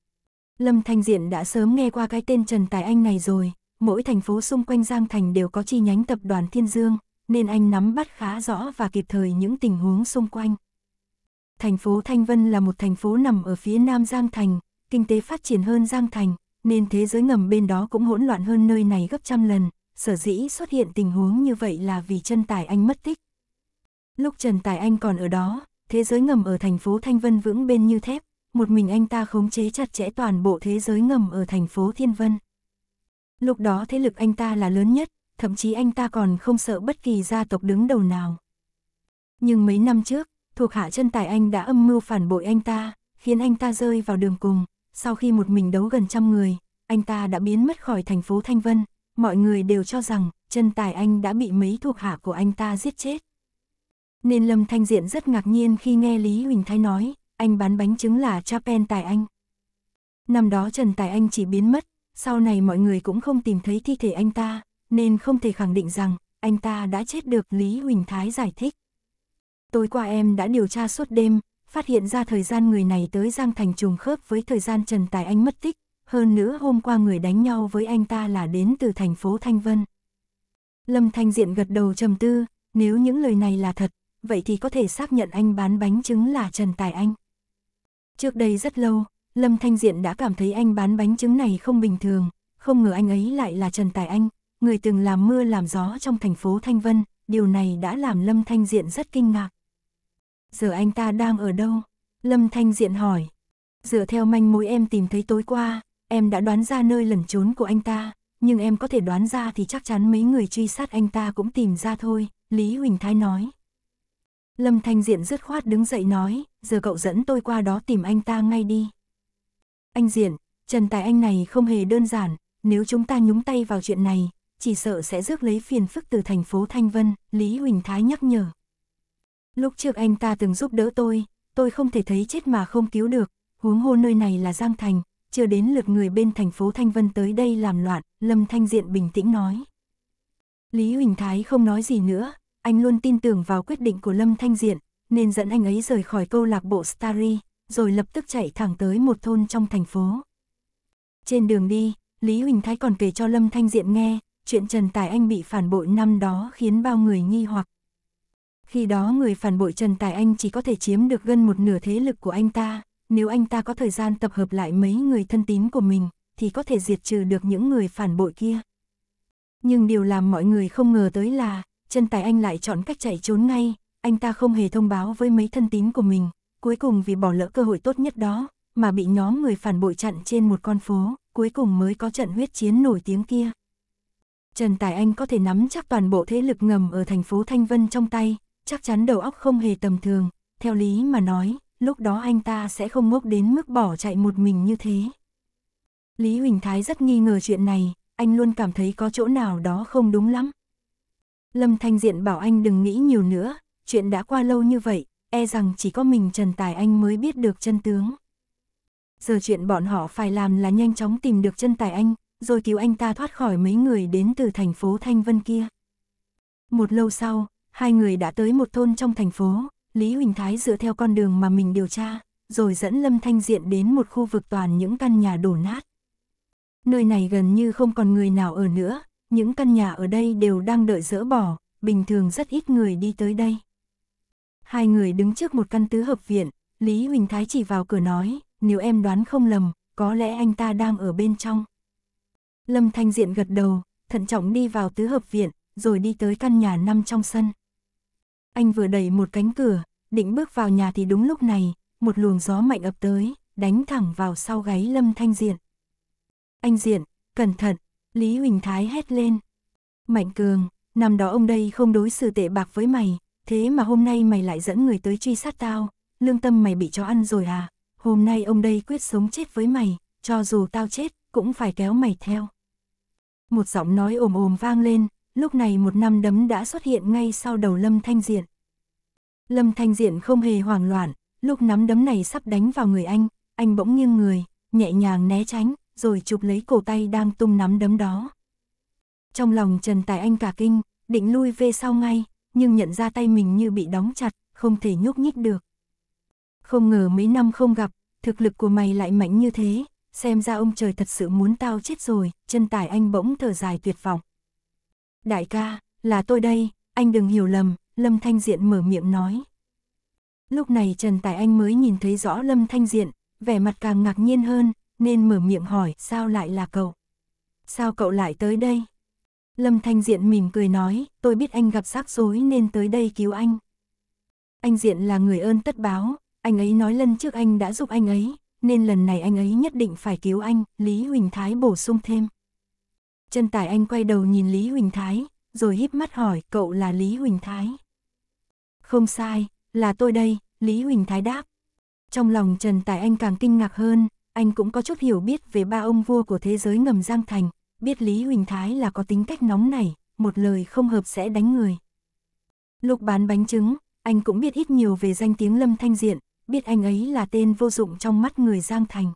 Lâm Thanh Diện đã sớm nghe qua cái tên Trần Tài Anh này rồi, mỗi thành phố xung quanh Giang Thành đều có chi nhánh tập đoàn Thiên Dương, nên anh nắm bắt khá rõ và kịp thời những tình huống xung quanh. Thành phố Thanh Vân là một thành phố nằm ở phía nam Giang Thành, kinh tế phát triển hơn Giang Thành, nên thế giới ngầm bên đó cũng hỗn loạn hơn nơi này gấp trăm lần, sở dĩ xuất hiện tình huống như vậy là vì Trần Tài Anh mất tích. Lúc Trần Tài Anh còn ở đó, thế giới ngầm ở thành phố Thanh Vân vững bên như thép, một mình anh ta khống chế chặt chẽ toàn bộ thế giới ngầm ở thành phố Thiên Vân. Lúc đó thế lực anh ta là lớn nhất, thậm chí anh ta còn không sợ bất kỳ gia tộc đứng đầu nào. Nhưng mấy năm trước, thuộc hạ chân tài anh đã âm mưu phản bội anh ta, khiến anh ta rơi vào đường cùng, sau khi một mình đấu gần trăm người, anh ta đã biến mất khỏi thành phố Thanh Vân, mọi người đều cho rằng chân tài anh đã bị mấy thuộc hạ của anh ta giết chết. Nên Lâm Thanh Diện rất ngạc nhiên khi nghe Lý Huỳnh Thái nói, anh bán bánh trứng là pen Tài Anh. Năm đó Trần Tài Anh chỉ biến mất, sau này mọi người cũng không tìm thấy thi thể anh ta, nên không thể khẳng định rằng anh ta đã chết được Lý Huỳnh Thái giải thích. Tối qua em đã điều tra suốt đêm, phát hiện ra thời gian người này tới Giang Thành trùng khớp với thời gian Trần Tài Anh mất tích, hơn nữa hôm qua người đánh nhau với anh ta là đến từ thành phố Thanh Vân. Lâm Thanh Diện gật đầu trầm tư, nếu những lời này là thật, vậy thì có thể xác nhận anh bán bánh trứng là Trần Tài Anh. Trước đây rất lâu, Lâm Thanh Diện đã cảm thấy anh bán bánh trứng này không bình thường, không ngờ anh ấy lại là Trần Tài Anh, người từng làm mưa làm gió trong thành phố Thanh Vân, điều này đã làm Lâm Thanh Diện rất kinh ngạc. Giờ anh ta đang ở đâu? Lâm Thanh Diện hỏi. Dựa theo manh mối em tìm thấy tối qua, em đã đoán ra nơi lẩn trốn của anh ta, nhưng em có thể đoán ra thì chắc chắn mấy người truy sát anh ta cũng tìm ra thôi, Lý Huỳnh Thái nói. Lâm Thanh Diện dứt khoát đứng dậy nói, giờ cậu dẫn tôi qua đó tìm anh ta ngay đi. Anh Diện, Trần Tài Anh này không hề đơn giản, nếu chúng ta nhúng tay vào chuyện này, chỉ sợ sẽ rước lấy phiền phức từ thành phố Thanh Vân, Lý Huỳnh Thái nhắc nhở. Lúc trước anh ta từng giúp đỡ tôi, tôi không thể thấy chết mà không cứu được, huống hô nơi này là Giang Thành, chưa đến lượt người bên thành phố Thanh Vân tới đây làm loạn, Lâm Thanh Diện bình tĩnh nói. Lý Huỳnh Thái không nói gì nữa, anh luôn tin tưởng vào quyết định của Lâm Thanh Diện, nên dẫn anh ấy rời khỏi câu lạc bộ Starry, rồi lập tức chạy thẳng tới một thôn trong thành phố. Trên đường đi, Lý Huỳnh Thái còn kể cho Lâm Thanh Diện nghe, chuyện Trần Tài Anh bị phản bội năm đó khiến bao người nghi hoặc. Khi đó người phản bội Trần Tài Anh chỉ có thể chiếm được gần một nửa thế lực của anh ta, nếu anh ta có thời gian tập hợp lại mấy người thân tín của mình, thì có thể diệt trừ được những người phản bội kia. Nhưng điều làm mọi người không ngờ tới là, Trần Tài Anh lại chọn cách chạy trốn ngay, anh ta không hề thông báo với mấy thân tín của mình, cuối cùng vì bỏ lỡ cơ hội tốt nhất đó, mà bị nhóm người phản bội chặn trên một con phố, cuối cùng mới có trận huyết chiến nổi tiếng kia. Trần Tài Anh có thể nắm chắc toàn bộ thế lực ngầm ở thành phố Thanh Vân trong tay, chắc chắn đầu óc không hề tầm thường, theo lý mà nói, lúc đó anh ta sẽ không ngốc đến mức bỏ chạy một mình như thế. Lý Huỳnh Thái rất nghi ngờ chuyện này, anh luôn cảm thấy có chỗ nào đó không đúng lắm. Lâm Thanh Diện bảo anh đừng nghĩ nhiều nữa, chuyện đã qua lâu như vậy, e rằng chỉ có mình Trần Tài Anh mới biết được chân tướng. Giờ chuyện bọn họ phải làm là nhanh chóng tìm được chân Tài Anh, rồi cứu anh ta thoát khỏi mấy người đến từ thành phố Thanh Vân kia. Một lâu sau, hai người đã tới một thôn trong thành phố, Lý Huỳnh Thái dựa theo con đường mà mình điều tra, rồi dẫn Lâm Thanh Diện đến một khu vực toàn những căn nhà đổ nát. Nơi này gần như không còn người nào ở nữa, những căn nhà ở đây đều đang đợi dỡ bỏ, bình thường rất ít người đi tới đây. Hai người đứng trước một căn tứ hợp viện, Lý Huỳnh Thái chỉ vào cửa nói, nếu em đoán không lầm, có lẽ anh ta đang ở bên trong. Lâm Thanh Diện gật đầu, thận trọng đi vào tứ hợp viện, rồi đi tới căn nhà nằm trong sân. Anh vừa đẩy một cánh cửa, định bước vào nhà thì đúng lúc này, một luồng gió mạnh ập tới, đánh thẳng vào sau gáy Lâm Thanh Diện. Anh Diện, cẩn thận, Lý Huỳnh Thái hét lên. Mạnh Cường, năm đó ông đây không đối xử tệ bạc với mày, thế mà hôm nay mày lại dẫn người tới truy sát tao, lương tâm mày bị cho ăn rồi à, hôm nay ông đây quyết sống chết với mày, cho dù tao chết, cũng phải kéo mày theo. Một giọng nói ồm ồm vang lên, lúc này một năm đấm đã xuất hiện ngay sau đầu Lâm Thanh Diện. Lâm Thanh Diện không hề hoảng loạn, lúc nắm đấm này sắp đánh vào người anh, anh bỗng nghiêng người, nhẹ nhàng né tránh, rồi chụp lấy cổ tay đang tung nắm đấm đó. Trong lòng Trần Tài Anh cả kinh, định lui về sau ngay, nhưng nhận ra tay mình như bị đóng chặt, không thể nhúc nhích được. Không ngờ mấy năm không gặp, thực lực của mày lại mạnh như thế, xem ra ông trời thật sự muốn tao chết rồi, chân tải anh bỗng thở dài tuyệt vọng. Đại ca, là tôi đây, anh đừng hiểu lầm, Lâm Thanh Diện mở miệng nói. Lúc này Trần Tài Anh mới nhìn thấy rõ Lâm Thanh Diện, vẻ mặt càng ngạc nhiên hơn, nên mở miệng hỏi sao lại là cậu? Sao cậu lại tới đây? Lâm Thanh Diện mỉm cười nói, tôi biết anh gặp rắc rối nên tới đây cứu anh. Anh Diện là người ơn tất báo, anh ấy nói lần trước anh đã giúp anh ấy, nên lần này anh ấy nhất định phải cứu anh, Lý Huỳnh Thái bổ sung thêm. Chân tải anh quay đầu nhìn Lý Huỳnh Thái, rồi híp mắt hỏi cậu là Lý Huỳnh Thái. Không sai, là tôi đây, Lý Huỳnh Thái đáp. Trong lòng Trần Tài Anh càng kinh ngạc hơn, anh cũng có chút hiểu biết về ba ông vua của thế giới ngầm Giang Thành, biết Lý Huỳnh Thái là có tính cách nóng nảy, một lời không hợp sẽ đánh người. Lúc bán bánh trứng, anh cũng biết ít nhiều về danh tiếng Lâm Thanh Diện, biết anh ấy là tên vô dụng trong mắt người Giang Thành.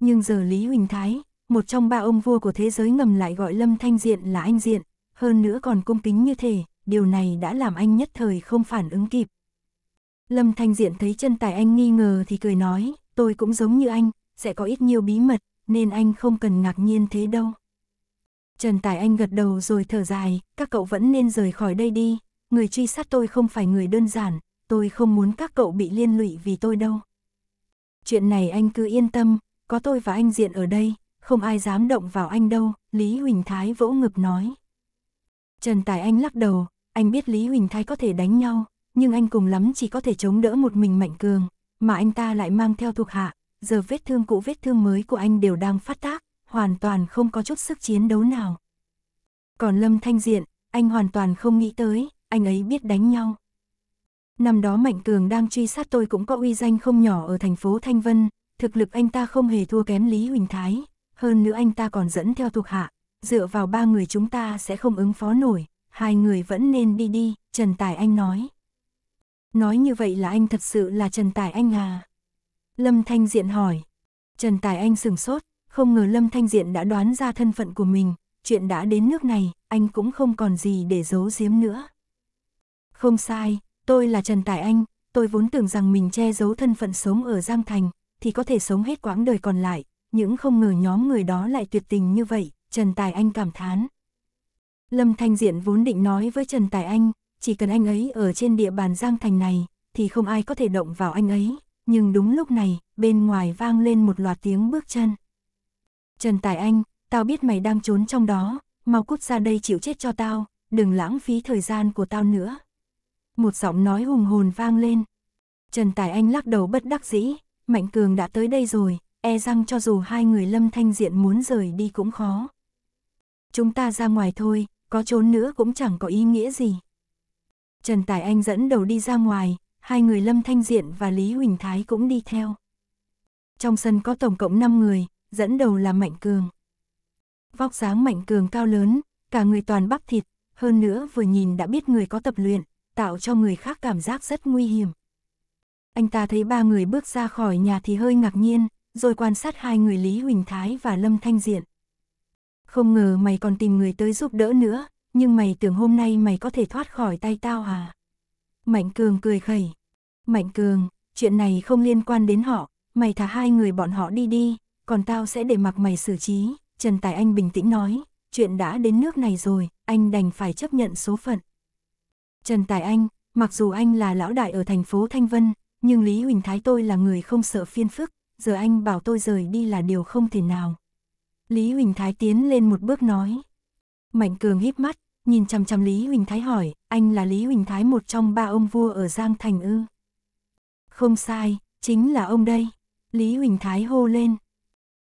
Nhưng giờ Lý Huỳnh Thái, một trong ba ông vua của thế giới ngầm lại gọi Lâm Thanh Diện là anh Diện, hơn nữa còn cung kính như thế, điều này đã làm anh nhất thời không phản ứng kịp. Lâm Thanh Diện thấy chân tài anh nghi ngờ thì cười nói, tôi cũng giống như anh, sẽ có ít nhiều bí mật, nên anh không cần ngạc nhiên thế đâu. Trần Tài Anh gật đầu rồi thở dài, các cậu vẫn nên rời khỏi đây đi, người truy sát tôi không phải người đơn giản, tôi không muốn các cậu bị liên lụy vì tôi đâu. Chuyện này anh cứ yên tâm, có tôi và anh Diện ở đây, không ai dám động vào anh đâu, Lý Huỳnh Thái vỗ ngực nói. Trần Tài Anh lắc đầu, anh biết Lý Huỳnh Thái có thể đánh nhau, nhưng anh cùng lắm chỉ có thể chống đỡ một mình mạnh cường, mà anh ta lại mang theo thuộc hạ, giờ vết thương cũ vết thương mới của anh đều đang phát tác, hoàn toàn không có chút sức chiến đấu nào. Còn Lâm Thanh Diện, anh hoàn toàn không nghĩ tới, anh ấy biết đánh nhau năm đó Mạnh Cường đang truy sát tôi cũng có uy danh không nhỏ ở thành phố Thanh Vân, thực lực anh ta không hề thua kém Lý Huỳnh Thái, hơn nữa anh ta còn dẫn theo thuộc hạ, dựa vào ba người chúng ta sẽ không ứng phó nổi, hai người vẫn nên đi đi, Trần Tài Anh nói. Nói như vậy là anh thật sự là Trần Tài Anh à? Lâm Thanh Diện hỏi. Trần Tài Anh sừng sốt, không ngờ Lâm Thanh Diện đã đoán ra thân phận của mình, chuyện đã đến nước này, anh cũng không còn gì để giấu giếm nữa. Không sai, Tôi là Trần Tài Anh, tôi vốn tưởng rằng mình che giấu thân phận sống ở Giang Thành, thì có thể sống hết quãng đời còn lại, những không ngờ nhóm người đó lại tuyệt tình như vậy, Trần Tài Anh cảm thán. Lâm Thanh Diện vốn định nói với Trần Tài Anh, chỉ cần anh ấy ở trên địa bàn Giang Thành này, thì không ai có thể động vào anh ấy, nhưng đúng lúc này, bên ngoài vang lên một loạt tiếng bước chân. Trần Tài Anh, tao biết mày đang trốn trong đó, mau cút ra đây chịu chết cho tao, đừng lãng phí thời gian của tao nữa một giọng nói hùng hồn vang lên. Trần Tài Anh lắc đầu bất đắc dĩ, Mạnh Cường đã tới đây rồi, e rằng cho dù hai người lâm thanh diện muốn rời đi cũng khó. Chúng ta ra ngoài thôi, có trốn nữa cũng chẳng có ý nghĩa gì. Trần Tài Anh dẫn đầu đi ra ngoài, hai người Lâm Thanh Diện và Lý Huỳnh Thái cũng đi theo. Trong sân có tổng cộng 5 người, dẫn đầu là Mạnh Cường. Vóc dáng Mạnh Cường cao lớn, cả người toàn bắp thịt, hơn nữa vừa nhìn đã biết người có tập luyện, tạo cho người khác cảm giác rất nguy hiểm. Anh ta thấy ba người bước ra khỏi nhà thì hơi ngạc nhiên, rồi quan sát hai người Lý Huỳnh Thái và Lâm Thanh Diện. Không ngờ mày còn tìm người tới giúp đỡ nữa, nhưng mày tưởng hôm nay mày có thể thoát khỏi tay tao à? Mạnh Cường cười khẩy. Mạnh Cường, chuyện này không liên quan đến họ, mày thả hai người bọn họ đi đi, còn tao sẽ để mặc mày xử trí. Trần Tài Anh bình tĩnh nói, chuyện đã đến nước này rồi, anh đành phải chấp nhận số phận. Trần Tài Anh, mặc dù anh là lão đại ở thành phố Thanh Vân, nhưng Lý Huỳnh Thái tôi là người không sợ phiên phức, giờ anh bảo tôi rời đi là điều không thể nào. Lý Huỳnh Thái tiến lên một bước nói. Mạnh Cường híp mắt, nhìn chằm chằm Lý Huỳnh Thái hỏi, anh là Lý Huỳnh Thái một trong ba ông vua ở Giang Thành ư? Không sai, chính là ông đây. Lý Huỳnh Thái hô lên.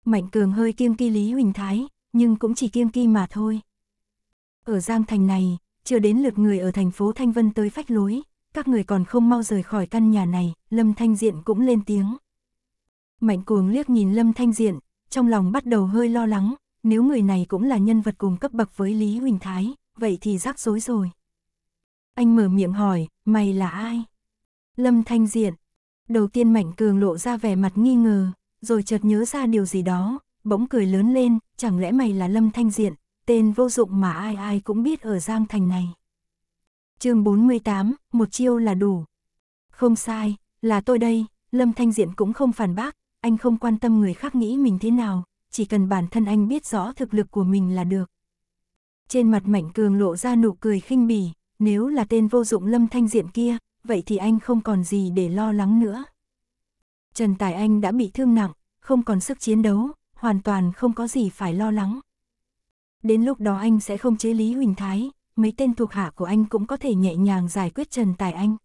Mạnh Cường hơi kiêng kỳ Lý Huỳnh Thái, nhưng cũng chỉ kiêng kỳ mà thôi. Ở Giang Thành này, chưa đến lượt người ở thành phố Thanh Vân tới phách lối, các người còn không mau rời khỏi căn nhà này, Lâm Thanh Diện cũng lên tiếng. Mạnh cuồng liếc nhìn Lâm Thanh Diện, trong lòng bắt đầu hơi lo lắng, nếu người này cũng là nhân vật cùng cấp bậc với Lý Huỳnh Thái, vậy thì rắc rối rồi. Anh mở miệng hỏi, mày là ai? Lâm Thanh Diện. Đầu tiên Mạnh Cường lộ ra vẻ mặt nghi ngờ, rồi chợt nhớ ra điều gì đó, bỗng cười lớn lên, chẳng lẽ mày là Lâm Thanh Diện, tên vô dụng mà ai ai cũng biết ở Giang Thành này. chương 48, một chiêu là đủ. Không sai, là tôi đây, Lâm Thanh Diện cũng không phản bác, anh không quan tâm người khác nghĩ mình thế nào, chỉ cần bản thân anh biết rõ thực lực của mình là được. Trên mặt Mạnh Cường lộ ra nụ cười khinh bỉ, nếu là tên vô dụng Lâm Thanh Diện kia, vậy thì anh không còn gì để lo lắng nữa. Trần Tài Anh đã bị thương nặng, không còn sức chiến đấu, hoàn toàn không có gì phải lo lắng. Đến lúc đó anh sẽ không chế Lý Huỳnh Thái, mấy tên thuộc hạ của anh cũng có thể nhẹ nhàng giải quyết Trần Tài Anh.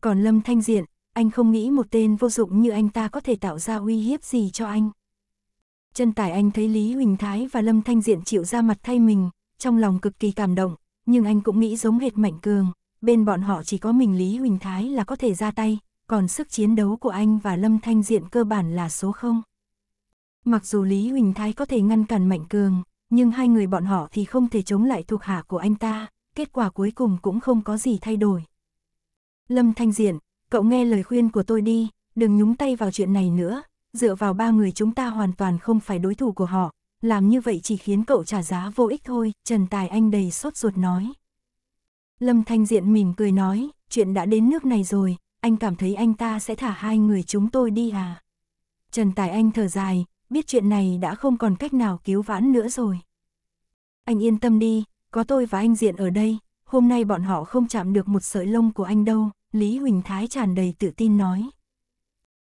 Còn Lâm Thanh Diện, anh không nghĩ một tên vô dụng như anh ta có thể tạo ra uy hiếp gì cho anh. Trần Tài Anh thấy Lý Huỳnh Thái và Lâm Thanh Diện chịu ra mặt thay mình, trong lòng cực kỳ cảm động, nhưng anh cũng nghĩ giống hệt Mạnh Cường, bên bọn họ chỉ có mình Lý Huỳnh Thái là có thể ra tay, còn sức chiến đấu của anh và Lâm Thanh Diện cơ bản là số không. Mặc dù Lý Huỳnh Thái có thể ngăn cản Mạnh Cường, nhưng hai người bọn họ thì không thể chống lại thuộc hạ của anh ta, kết quả cuối cùng cũng không có gì thay đổi. Lâm Thanh Diện, cậu nghe lời khuyên của tôi đi, đừng nhúng tay vào chuyện này nữa, dựa vào ba người chúng ta hoàn toàn không phải đối thủ của họ, làm như vậy chỉ khiến cậu trả giá vô ích thôi, Trần Tài Anh đầy sốt ruột nói. Lâm Thanh Diện mỉm cười nói, chuyện đã đến nước này rồi, anh cảm thấy anh ta sẽ thả hai người chúng tôi đi à? Trần Tài Anh thở dài, biết chuyện này đã không còn cách nào cứu vãn nữa rồi. Anh yên tâm đi, có tôi và anh Diện ở đây, hôm nay bọn họ không chạm được một sợi lông của anh đâu, Lý Huỳnh Thái tràn đầy tự tin nói.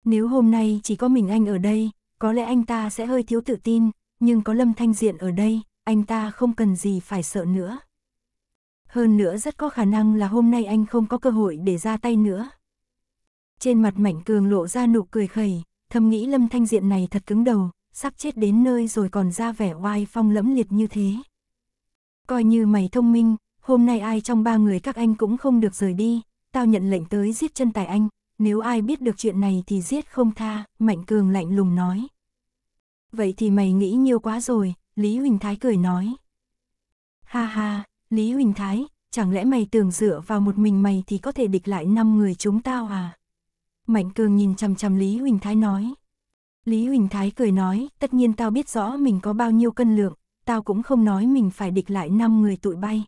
Nếu hôm nay chỉ có mình anh ở đây, có lẽ anh ta sẽ hơi thiếu tự tin, nhưng có Lâm Thanh Diện ở đây, anh ta không cần gì phải sợ nữa. Hơn nữa rất có khả năng là hôm nay anh không có cơ hội để ra tay nữa. Trên mặt Mạnh Cường lộ ra nụ cười khẩy, thầm nghĩ lâm thanh diện này thật cứng đầu, sắp chết đến nơi rồi còn ra vẻ oai phong lẫm liệt như thế. Coi như mày thông minh, hôm nay ai trong ba người các anh cũng không được rời đi, tao nhận lệnh tới giết chân tài anh, nếu ai biết được chuyện này thì giết không tha, Mạnh Cường lạnh lùng nói. Vậy thì mày nghĩ nhiều quá rồi, Lý Huỳnh Thái cười nói. Ha ha, Lý Huỳnh Thái, chẳng lẽ mày tưởng dựa vào một mình mày thì có thể địch lại năm người chúng tao à? Mạnh Cường nhìn chằm chằm Lý Huỳnh Thái nói. Lý Huỳnh Thái cười nói, tất nhiên tao biết rõ mình có bao nhiêu cân lượng, tao cũng không nói mình phải địch lại năm người tụi bay.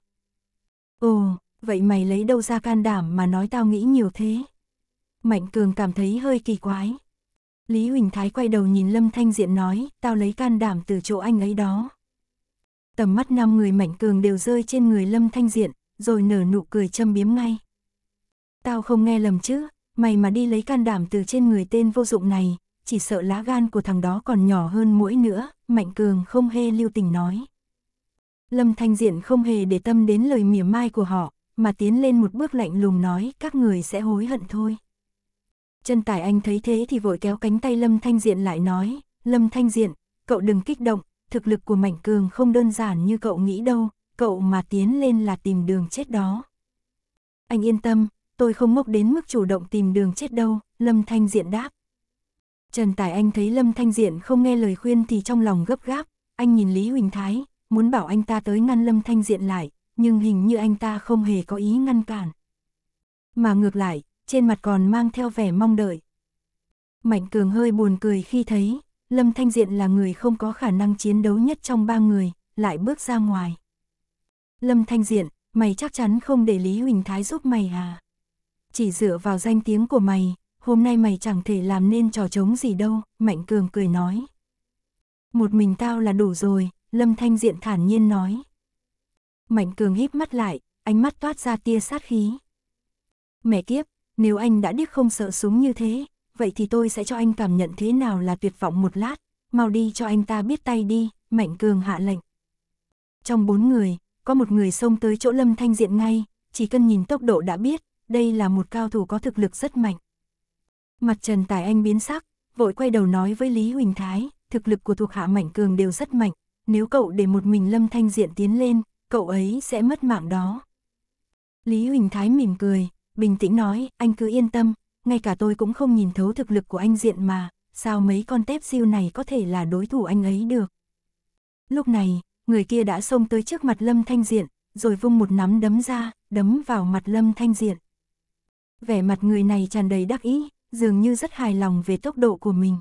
Ồ, vậy mày lấy đâu ra can đảm mà nói tao nghĩ nhiều thế? Mạnh Cường cảm thấy hơi kỳ quái. Lý Huỳnh Thái quay đầu nhìn Lâm Thanh Diện nói, tao lấy can đảm từ chỗ anh ấy đó. Tầm mắt năm người Mạnh Cường đều rơi trên người Lâm Thanh Diện, rồi nở nụ cười châm biếm ngay. Tao không nghe lầm chứ, Mày mà đi lấy can đảm từ trên người tên vô dụng này, chỉ sợ lá gan của thằng đó còn nhỏ hơn mũi nữa, Mạnh Cường không hề lưu tình nói. Lâm Thanh Diện không hề để tâm đến lời mỉa mai của họ, mà tiến lên một bước lạnh lùng nói các người sẽ hối hận thôi. Chân tải anh thấy thế thì vội kéo cánh tay Lâm Thanh Diện lại nói, Lâm Thanh Diện, cậu đừng kích động, thực lực của Mạnh Cường không đơn giản như cậu nghĩ đâu, cậu mà tiến lên là tìm đường chết đó. Anh yên tâm, tôi không ngốc đến mức chủ động tìm đường chết đâu, Lâm Thanh Diện đáp. Trần Tài Anh thấy Lâm Thanh Diện không nghe lời khuyên thì trong lòng gấp gáp, anh nhìn Lý Huỳnh Thái, muốn bảo anh ta tới ngăn Lâm Thanh Diện lại, nhưng hình như anh ta không hề có ý ngăn cản. Mà ngược lại, trên mặt còn mang theo vẻ mong đợi. Mạnh Cường hơi buồn cười khi thấy, Lâm Thanh Diện là người không có khả năng chiến đấu nhất trong ba người, lại bước ra ngoài. Lâm Thanh Diện, mày chắc chắn không để Lý Huỳnh Thái giúp mày à? chỉ dựa vào danh tiếng của mày, hôm nay mày chẳng thể làm nên trò trống gì đâu, Mạnh Cường cười nói. Một mình tao là đủ rồi, Lâm Thanh Diện thản nhiên nói. Mạnh Cường híp mắt lại, ánh mắt toát ra tia sát khí. Mẹ kiếp, nếu anh đã điếc không sợ súng như thế, vậy thì tôi sẽ cho anh cảm nhận thế nào là tuyệt vọng một lát, mau đi cho anh ta biết tay đi, Mạnh Cường hạ lệnh. Trong bốn người, có một người xông tới chỗ Lâm Thanh Diện ngay, chỉ cần nhìn tốc độ đã biết, đây là một cao thủ có thực lực rất mạnh. Mặt Trần Tài Anh biến sắc, vội quay đầu nói với Lý Huỳnh Thái, thực lực của thuộc hạ Mạnh Cường đều rất mạnh, nếu cậu để một mình Lâm Thanh Diện tiến lên, cậu ấy sẽ mất mạng đó. Lý Huỳnh Thái mỉm cười, bình tĩnh nói, anh cứ yên tâm, ngay cả tôi cũng không nhìn thấu thực lực của anh Diện mà, sao mấy con tép siêu này có thể là đối thủ anh ấy được. Lúc này, người kia đã xông tới trước mặt Lâm Thanh Diện, rồi vung một nắm đấm ra, đấm vào mặt Lâm Thanh Diện vẻ mặt người này tràn đầy đắc ý, dường như rất hài lòng về tốc độ của mình.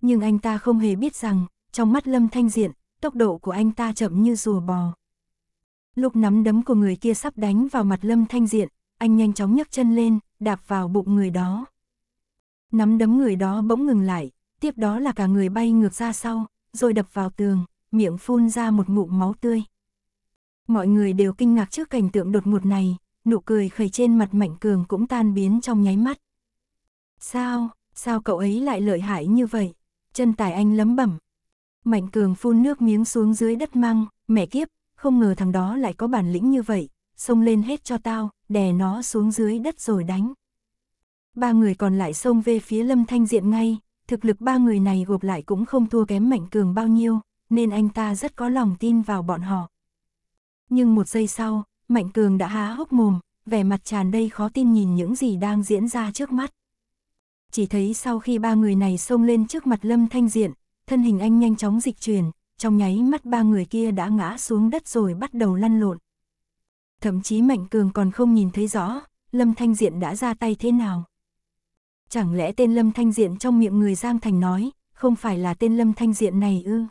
Nhưng anh ta không hề biết rằng, trong mắt Lâm Thanh Diện, tốc độ của anh ta chậm như rùa bò. Lúc nắm đấm của người kia sắp đánh vào mặt Lâm Thanh Diện, anh nhanh chóng nhấc chân lên, đạp vào bụng người đó. Nắm đấm người đó bỗng ngừng lại, tiếp đó là cả người bay ngược ra sau, rồi đập vào tường, miệng phun ra một ngụm máu tươi. Mọi người đều kinh ngạc trước cảnh tượng đột ngột này, nụ cười khởi trên mặt Mạnh Cường cũng tan biến trong nháy mắt. Sao, sao cậu ấy lại lợi hại như vậy? Chân tài anh lấm bẩm. Mạnh Cường phun nước miếng xuống dưới đất măng, mẹ kiếp, không ngờ thằng đó lại có bản lĩnh như vậy, xông lên hết cho tao, đè nó xuống dưới đất rồi đánh. Ba người còn lại xông về phía Lâm Thanh Diện ngay, thực lực ba người này gộp lại cũng không thua kém Mạnh Cường bao nhiêu, nên anh ta rất có lòng tin vào bọn họ. Nhưng một giây sau, Mạnh Cường đã há hốc mồm, vẻ mặt tràn đầy khó tin nhìn những gì đang diễn ra trước mắt. Chỉ thấy sau khi ba người này xông lên trước mặt Lâm Thanh Diện, thân hình anh nhanh chóng dịch chuyển, trong nháy mắt ba người kia đã ngã xuống đất rồi bắt đầu lăn lộn. Thậm chí Mạnh Cường còn không nhìn thấy rõ, Lâm Thanh Diện đã ra tay thế nào. Chẳng lẽ tên Lâm Thanh Diện trong miệng người Giang Thành nói, không phải là tên Lâm Thanh Diện này ư?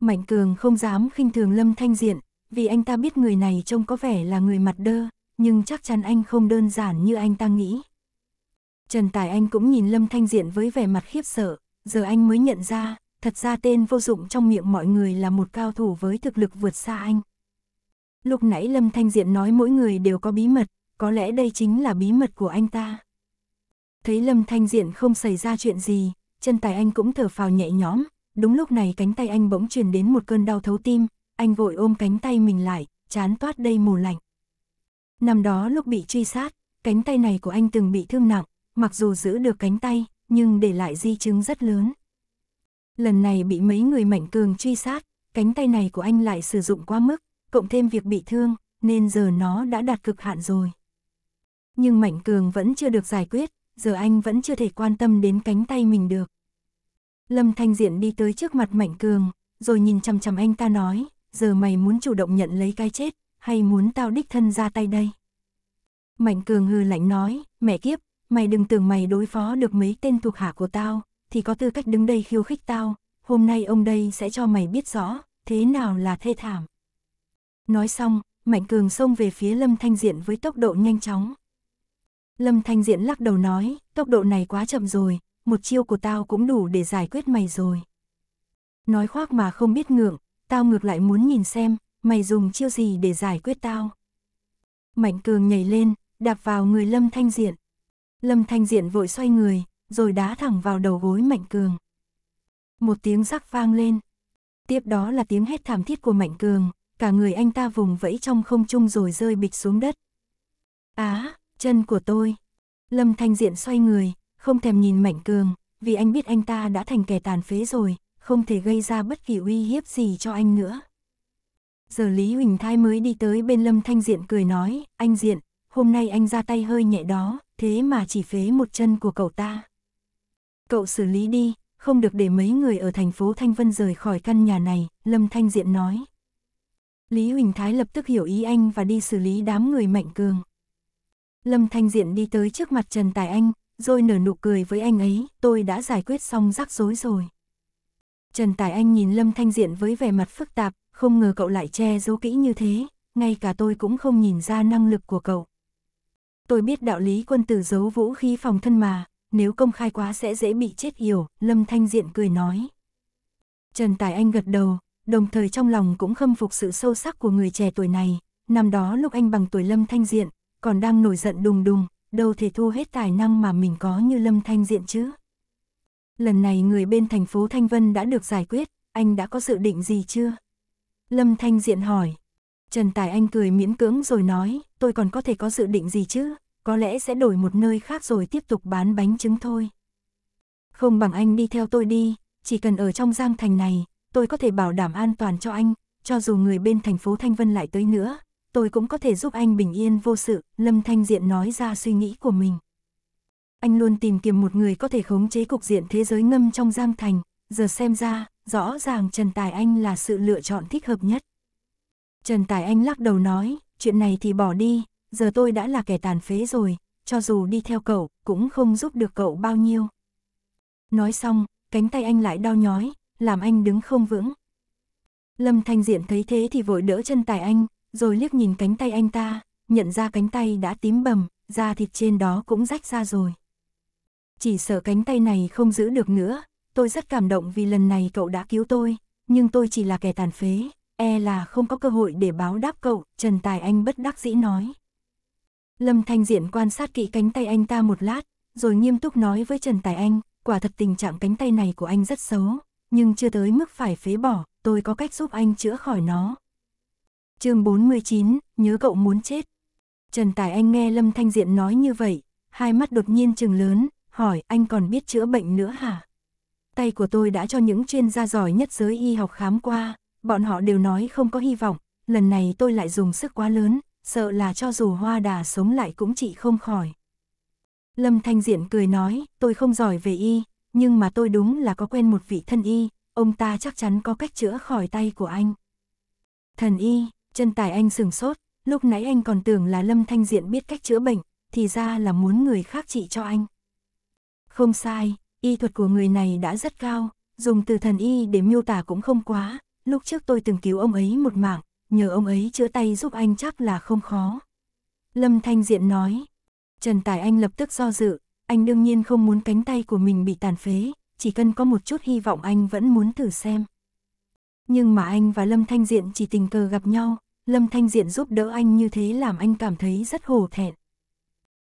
Mạnh Cường không dám khinh thường Lâm Thanh Diện, vì anh ta biết người này trông có vẻ là người mặt đơ, nhưng chắc chắn anh không đơn giản như anh ta nghĩ. Trần Tài Anh cũng nhìn Lâm Thanh Diện với vẻ mặt khiếp sợ, giờ anh mới nhận ra, thật ra tên vô dụng trong miệng mọi người là một cao thủ với thực lực vượt xa anh. Lúc nãy Lâm Thanh Diện nói mỗi người đều có bí mật, có lẽ đây chính là bí mật của anh ta. Thấy Lâm Thanh Diện không xảy ra chuyện gì, trần tài anh cũng thở phào nhẹ nhõm, đúng lúc này cánh tay anh bỗng truyền đến một cơn đau thấu tim, anh vội ôm cánh tay mình lại, chán toát đầy mù lạnh. Năm đó lúc bị truy sát, cánh tay này của anh từng bị thương nặng, mặc dù giữ được cánh tay, nhưng để lại di chứng rất lớn. Lần này bị mấy người mạnh cường truy sát, cánh tay này của anh lại sử dụng quá mức, cộng thêm việc bị thương, nên giờ nó đã đạt cực hạn rồi. Nhưng mạnh cường vẫn chưa được giải quyết, giờ anh vẫn chưa thể quan tâm đến cánh tay mình được. Lâm Thanh Diện đi tới trước mặt Mạnh Cường, rồi nhìn chằm chằm anh ta nói, giờ mày muốn chủ động nhận lấy cái chết, hay muốn tao đích thân ra tay đây? Mạnh cường hư lạnh nói, mẹ kiếp, mày đừng tưởng mày đối phó được mấy tên thuộc hạ của tao, thì có tư cách đứng đây khiêu khích tao, hôm nay ông đây sẽ cho mày biết rõ, thế nào là thê thảm. Nói xong, Mạnh Cường xông về phía Lâm Thanh Diện với tốc độ nhanh chóng. Lâm Thanh Diện lắc đầu nói, tốc độ này quá chậm rồi, một chiêu của tao cũng đủ để giải quyết mày rồi. Nói khoác mà không biết ngượng, tao ngược lại muốn nhìn xem, mày dùng chiêu gì để giải quyết tao. Mạnh cường nhảy lên, đạp vào người Lâm Thanh Diện. Lâm Thanh Diện vội xoay người, rồi đá thẳng vào đầu gối Mạnh cường. Một tiếng rắc vang lên. Tiếp đó là tiếng hét thảm thiết của Mạnh cường, cả người anh ta vùng vẫy trong không trung rồi rơi bịch xuống đất. Á, à, chân của tôi. Lâm Thanh Diện xoay người, không thèm nhìn Mạnh cường, vì anh biết anh ta đã thành kẻ tàn phế rồi, không thể gây ra bất kỳ uy hiếp gì cho anh nữa. Giờ Lý Huỳnh Thái mới đi tới bên Lâm Thanh Diện cười nói, anh Diện, hôm nay anh ra tay hơi nhẹ đó, thế mà chỉ phế một chân của cậu ta. Cậu xử lý đi, không được để mấy người ở thành phố Thanh Vân rời khỏi căn nhà này, Lâm Thanh Diện nói. Lý Huỳnh Thái lập tức hiểu ý anh và đi xử lý đám người mạnh cường. Lâm Thanh Diện đi tới trước mặt Trần Tài Anh, rồi nở nụ cười với anh ấy, tôi đã giải quyết xong rắc rối rồi. Trần Tài Anh nhìn Lâm Thanh Diện với vẻ mặt phức tạp, không ngờ cậu lại che giấu kỹ như thế, ngay cả tôi cũng không nhìn ra năng lực của cậu. Tôi biết đạo lý quân tử giấu vũ khí phòng thân mà, nếu công khai quá sẽ dễ bị chết yểu, Lâm Thanh Diện cười nói. Trần Tài Anh gật đầu, đồng thời trong lòng cũng khâm phục sự sâu sắc của người trẻ tuổi này, năm đó lúc anh bằng tuổi Lâm Thanh Diện, còn đang nổi giận đùng đùng, đâu thể thu hết tài năng mà mình có như Lâm Thanh Diện chứ lần này người bên thành phố Thanh Vân đã được giải quyết, anh đã có dự định gì chưa? Lâm Thanh Diện hỏi. Trần Tài Anh cười miễn cưỡng rồi nói, tôi còn có thể có dự định gì chứ, có lẽ sẽ đổi một nơi khác rồi tiếp tục bán bánh trứng thôi. Không bằng anh đi theo tôi đi, chỉ cần ở trong Giang Thành này, tôi có thể bảo đảm an toàn cho anh, cho dù người bên thành phố Thanh Vân lại tới nữa, tôi cũng có thể giúp anh bình yên vô sự, Lâm Thanh Diện nói ra suy nghĩ của mình anh luôn tìm kiếm một người có thể khống chế cục diện thế giới ngâm trong Giang Thành, giờ xem ra, rõ ràng Trần Tài Anh là sự lựa chọn thích hợp nhất. Trần Tài Anh lắc đầu nói, chuyện này thì bỏ đi, giờ tôi đã là kẻ tàn phế rồi, cho dù đi theo cậu, cũng không giúp được cậu bao nhiêu. Nói xong, cánh tay anh lại đau nhói, làm anh đứng không vững. Lâm Thanh Diện thấy thế thì vội đỡ chân tài anh, rồi liếc nhìn cánh tay anh ta, nhận ra cánh tay đã tím bầm, da thịt trên đó cũng rách ra rồi. Chỉ sợ cánh tay này không giữ được nữa, tôi rất cảm động vì lần này cậu đã cứu tôi, nhưng tôi chỉ là kẻ tàn phế, e là không có cơ hội để báo đáp cậu, Trần Tài Anh bất đắc dĩ nói. Lâm Thanh Diện quan sát kỹ cánh tay anh ta một lát, rồi nghiêm túc nói với Trần Tài Anh, quả thật tình trạng cánh tay này của anh rất xấu, nhưng chưa tới mức phải phế bỏ, tôi có cách giúp anh chữa khỏi nó. chương 49, nhớ cậu muốn chết. Trần Tài Anh nghe Lâm Thanh Diện nói như vậy, hai mắt đột nhiên trừng lớn, hỏi anh còn biết chữa bệnh nữa hả? Tay của tôi đã cho những chuyên gia giỏi nhất giới y học khám qua, bọn họ đều nói không có hy vọng, lần này tôi lại dùng sức quá lớn, sợ là cho dù hoa đà sống lại cũng chỉ không khỏi. Lâm Thanh Diện cười nói, tôi không giỏi về y, nhưng mà tôi đúng là có quen một vị thân y, ông ta chắc chắn có cách chữa khỏi tay của anh. Thần y, chân tài anh sừng sốt, lúc nãy anh còn tưởng là Lâm Thanh Diện biết cách chữa bệnh, thì ra là muốn người khác trị cho anh. Không sai, y thuật của người này đã rất cao, dùng từ thần y để miêu tả cũng không quá, lúc trước tôi từng cứu ông ấy một mạng, nhờ ông ấy chữa tay giúp anh chắc là không khó. Lâm Thanh Diện nói, Trần Tài Anh lập tức do dự, anh đương nhiên không muốn cánh tay của mình bị tàn phế, chỉ cần có một chút hy vọng anh vẫn muốn thử xem. Nhưng mà anh và Lâm Thanh Diện chỉ tình cờ gặp nhau, Lâm Thanh Diện giúp đỡ anh như thế làm anh cảm thấy rất hổ thẹn.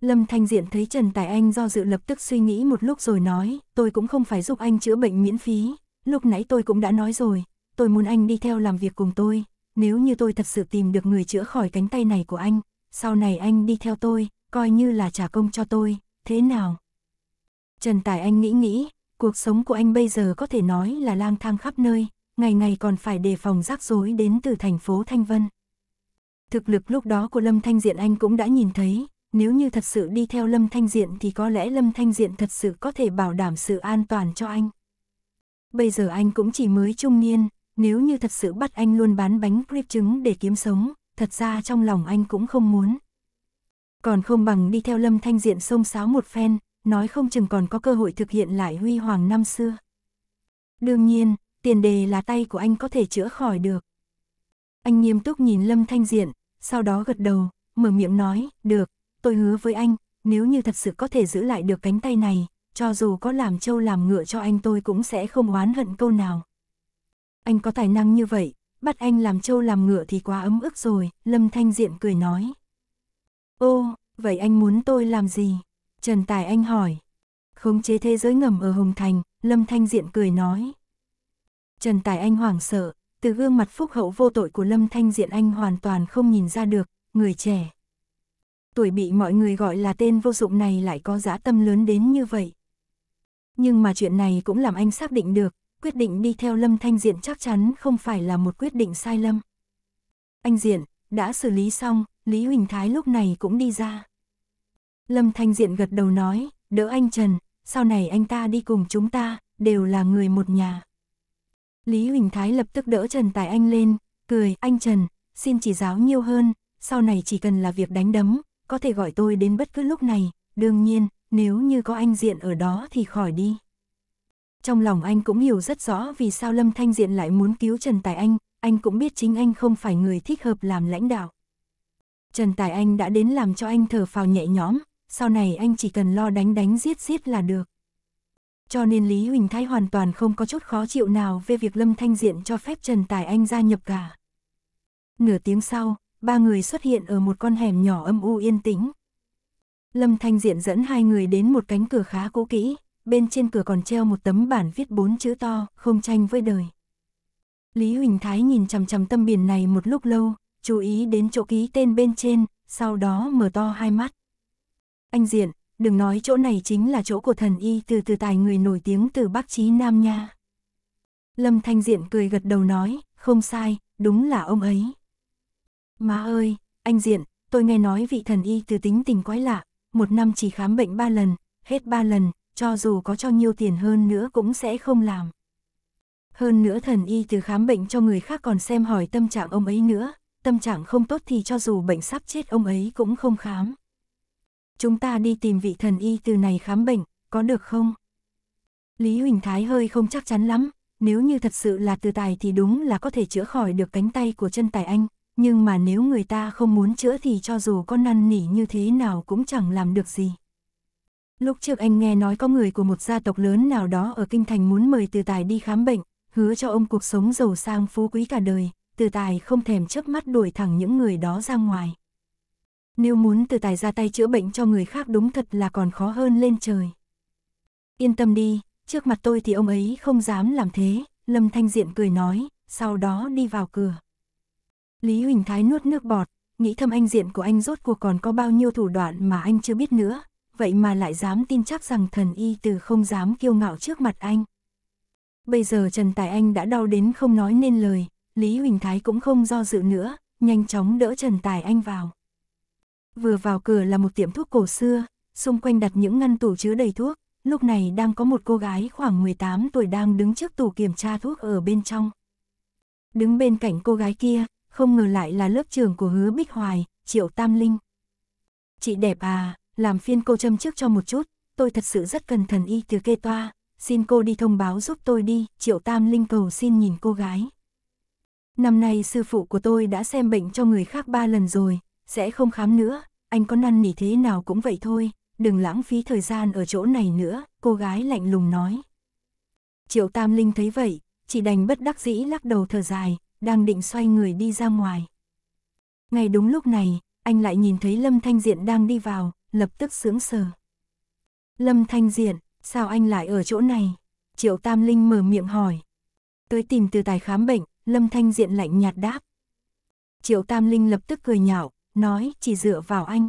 Lâm Thanh Diện thấy Trần Tài Anh do dự lập tức suy nghĩ một lúc rồi nói, tôi cũng không phải giúp anh chữa bệnh miễn phí, lúc nãy tôi cũng đã nói rồi, tôi muốn anh đi theo làm việc cùng tôi, nếu như tôi thật sự tìm được người chữa khỏi cánh tay này của anh, sau này anh đi theo tôi, coi như là trả công cho tôi, thế nào? Trần Tài Anh nghĩ nghĩ, cuộc sống của anh bây giờ có thể nói là lang thang khắp nơi, ngày ngày còn phải đề phòng rắc rối đến từ thành phố Thanh Vân. Thực lực lúc đó của Lâm Thanh Diện anh cũng đã nhìn thấy, nếu như thật sự đi theo Lâm Thanh Diện thì có lẽ Lâm Thanh Diện thật sự có thể bảo đảm sự an toàn cho anh. Bây giờ anh cũng chỉ mới trung niên, nếu như thật sự bắt anh luôn bán bánh crepe trứng để kiếm sống, thật ra trong lòng anh cũng không muốn. Còn không bằng đi theo Lâm Thanh Diện xông xáo một phen, nói không chừng còn có cơ hội thực hiện lại huy hoàng năm xưa. Đương nhiên, tiền đề là tay của anh có thể chữa khỏi được. Anh nghiêm túc nhìn Lâm Thanh Diện, sau đó gật đầu, mở miệng nói, được, tôi hứa với anh, nếu như thật sự có thể giữ lại được cánh tay này, cho dù có làm trâu làm ngựa cho anh tôi cũng sẽ không oán hận câu nào. Anh có tài năng như vậy, bắt anh làm trâu làm ngựa thì quá ấm ức rồi, Lâm Thanh Diện cười nói. Ô, vậy anh muốn tôi làm gì? Trần Tài Anh hỏi. Khống chế thế giới ngầm ở Hồng Thành, Lâm Thanh Diện cười nói. Trần Tài Anh hoảng sợ, từ gương mặt phúc hậu vô tội của Lâm Thanh Diện anh hoàn toàn không nhìn ra được, người trẻ, tuổi bị mọi người gọi là tên vô dụng này lại có giá tâm lớn đến như vậy. Nhưng mà chuyện này cũng làm anh xác định được, quyết định đi theo Lâm Thanh Diện chắc chắn không phải là một quyết định sai lầm. Anh Diện, đã xử lý xong, Lý Huỳnh Thái lúc này cũng đi ra. Lâm Thanh Diện gật đầu nói, đỡ anh Trần, sau này anh ta đi cùng chúng ta, đều là người một nhà. Lý Huỳnh Thái lập tức đỡ Trần Tài Anh lên, cười, anh Trần, xin chỉ giáo nhiều hơn, sau này chỉ cần là việc đánh đấm, có thể gọi tôi đến bất cứ lúc này, đương nhiên, nếu như có anh Diện ở đó thì khỏi đi. Trong lòng anh cũng hiểu rất rõ vì sao Lâm Thanh Diện lại muốn cứu Trần Tài Anh, anh cũng biết chính anh không phải người thích hợp làm lãnh đạo. Trần Tài Anh đã đến làm cho anh thở phào nhẹ nhõm, sau này anh chỉ cần lo đánh đánh giết giết là được. Cho nên Lý Huỳnh Thái hoàn toàn không có chút khó chịu nào về việc Lâm Thanh Diện cho phép Trần Tài Anh gia nhập cả. Nửa tiếng sau, ba người xuất hiện ở một con hẻm nhỏ âm u yên tĩnh. Lâm Thanh Diện dẫn hai người đến một cánh cửa khá cũ kỹ, bên trên cửa còn treo một tấm bản viết bốn chữ to, không tranh với đời. Lý Huỳnh Thái nhìn chằm chằm tâm biển này một lúc lâu, chú ý đến chỗ ký tên bên trên, sau đó mở to hai mắt. Anh Diện, đừng nói chỗ này chính là chỗ của thần y từ từ tài người nổi tiếng từ Bắc Chí Nam nha. Lâm Thanh Diện cười gật đầu nói, không sai, đúng là ông ấy. Má ơi, anh Diện, tôi nghe nói vị thần y từ tính tình quái lạ, một năm chỉ khám bệnh ba lần, hết ba lần, cho dù có cho nhiều tiền hơn nữa cũng sẽ không làm. Hơn nữa thần y từ khám bệnh cho người khác còn xem hỏi tâm trạng ông ấy nữa, tâm trạng không tốt thì cho dù bệnh sắp chết ông ấy cũng không khám. Chúng ta đi tìm vị thần y từ này khám bệnh, có được không? Lý Huỳnh Thái hơi không chắc chắn lắm, nếu như thật sự là từ tài thì đúng là có thể chữa khỏi được cánh tay của chân tài anh, nhưng mà nếu người ta không muốn chữa thì cho dù có năn nỉ như thế nào cũng chẳng làm được gì. Lúc trước anh nghe nói có người của một gia tộc lớn nào đó ở Kinh Thành muốn mời từ tài đi khám bệnh, hứa cho ông cuộc sống giàu sang phú quý cả đời, từ tài không thèm chớp mắt đuổi thẳng những người đó ra ngoài. Nếu muốn từ tài ra tay chữa bệnh cho người khác đúng thật là còn khó hơn lên trời. Yên tâm đi, trước mặt tôi thì ông ấy không dám làm thế, Lâm Thanh Diện cười nói, sau đó đi vào cửa. Lý Huỳnh Thái nuốt nước bọt, nghĩ thâm anh diện của anh rốt cuộc còn có bao nhiêu thủ đoạn mà anh chưa biết nữa, vậy mà lại dám tin chắc rằng thần y từ không dám kiêu ngạo trước mặt anh. Bây giờ Trần Tài Anh đã đau đến không nói nên lời, Lý Huỳnh Thái cũng không do dự nữa, nhanh chóng đỡ Trần Tài Anh vào. Vừa vào cửa là một tiệm thuốc cổ xưa, xung quanh đặt những ngăn tủ chứa đầy thuốc, lúc này đang có một cô gái khoảng 18 tuổi đang đứng trước tủ kiểm tra thuốc ở bên trong. Đứng bên cạnh cô gái kia, không ngờ lại là lớp trường của hứa Bích Hoài, Triệu Tam Linh. Chị đẹp à, làm phiên cô châm trước cho một chút, tôi thật sự rất cần thần y từ kê toa, xin cô đi thông báo giúp tôi đi, Triệu Tam Linh cầu xin nhìn cô gái. Năm nay sư phụ của tôi đã xem bệnh cho người khác ba lần rồi, sẽ không khám nữa, anh có năn nỉ thế nào cũng vậy thôi, đừng lãng phí thời gian ở chỗ này nữa, cô gái lạnh lùng nói. Triệu Tam Linh thấy vậy, chỉ đành bất đắc dĩ lắc đầu thở dài, đang định xoay người đi ra ngoài. Ngay đúng lúc này, anh lại nhìn thấy Lâm Thanh Diện đang đi vào, lập tức sướng sờ. Lâm Thanh Diện, sao anh lại ở chỗ này? Triệu Tam Linh mở miệng hỏi. Tới tìm từ tài khám bệnh, Lâm Thanh Diện lạnh nhạt đáp. Triệu Tam Linh lập tức cười nhạo, nói chỉ dựa vào anh.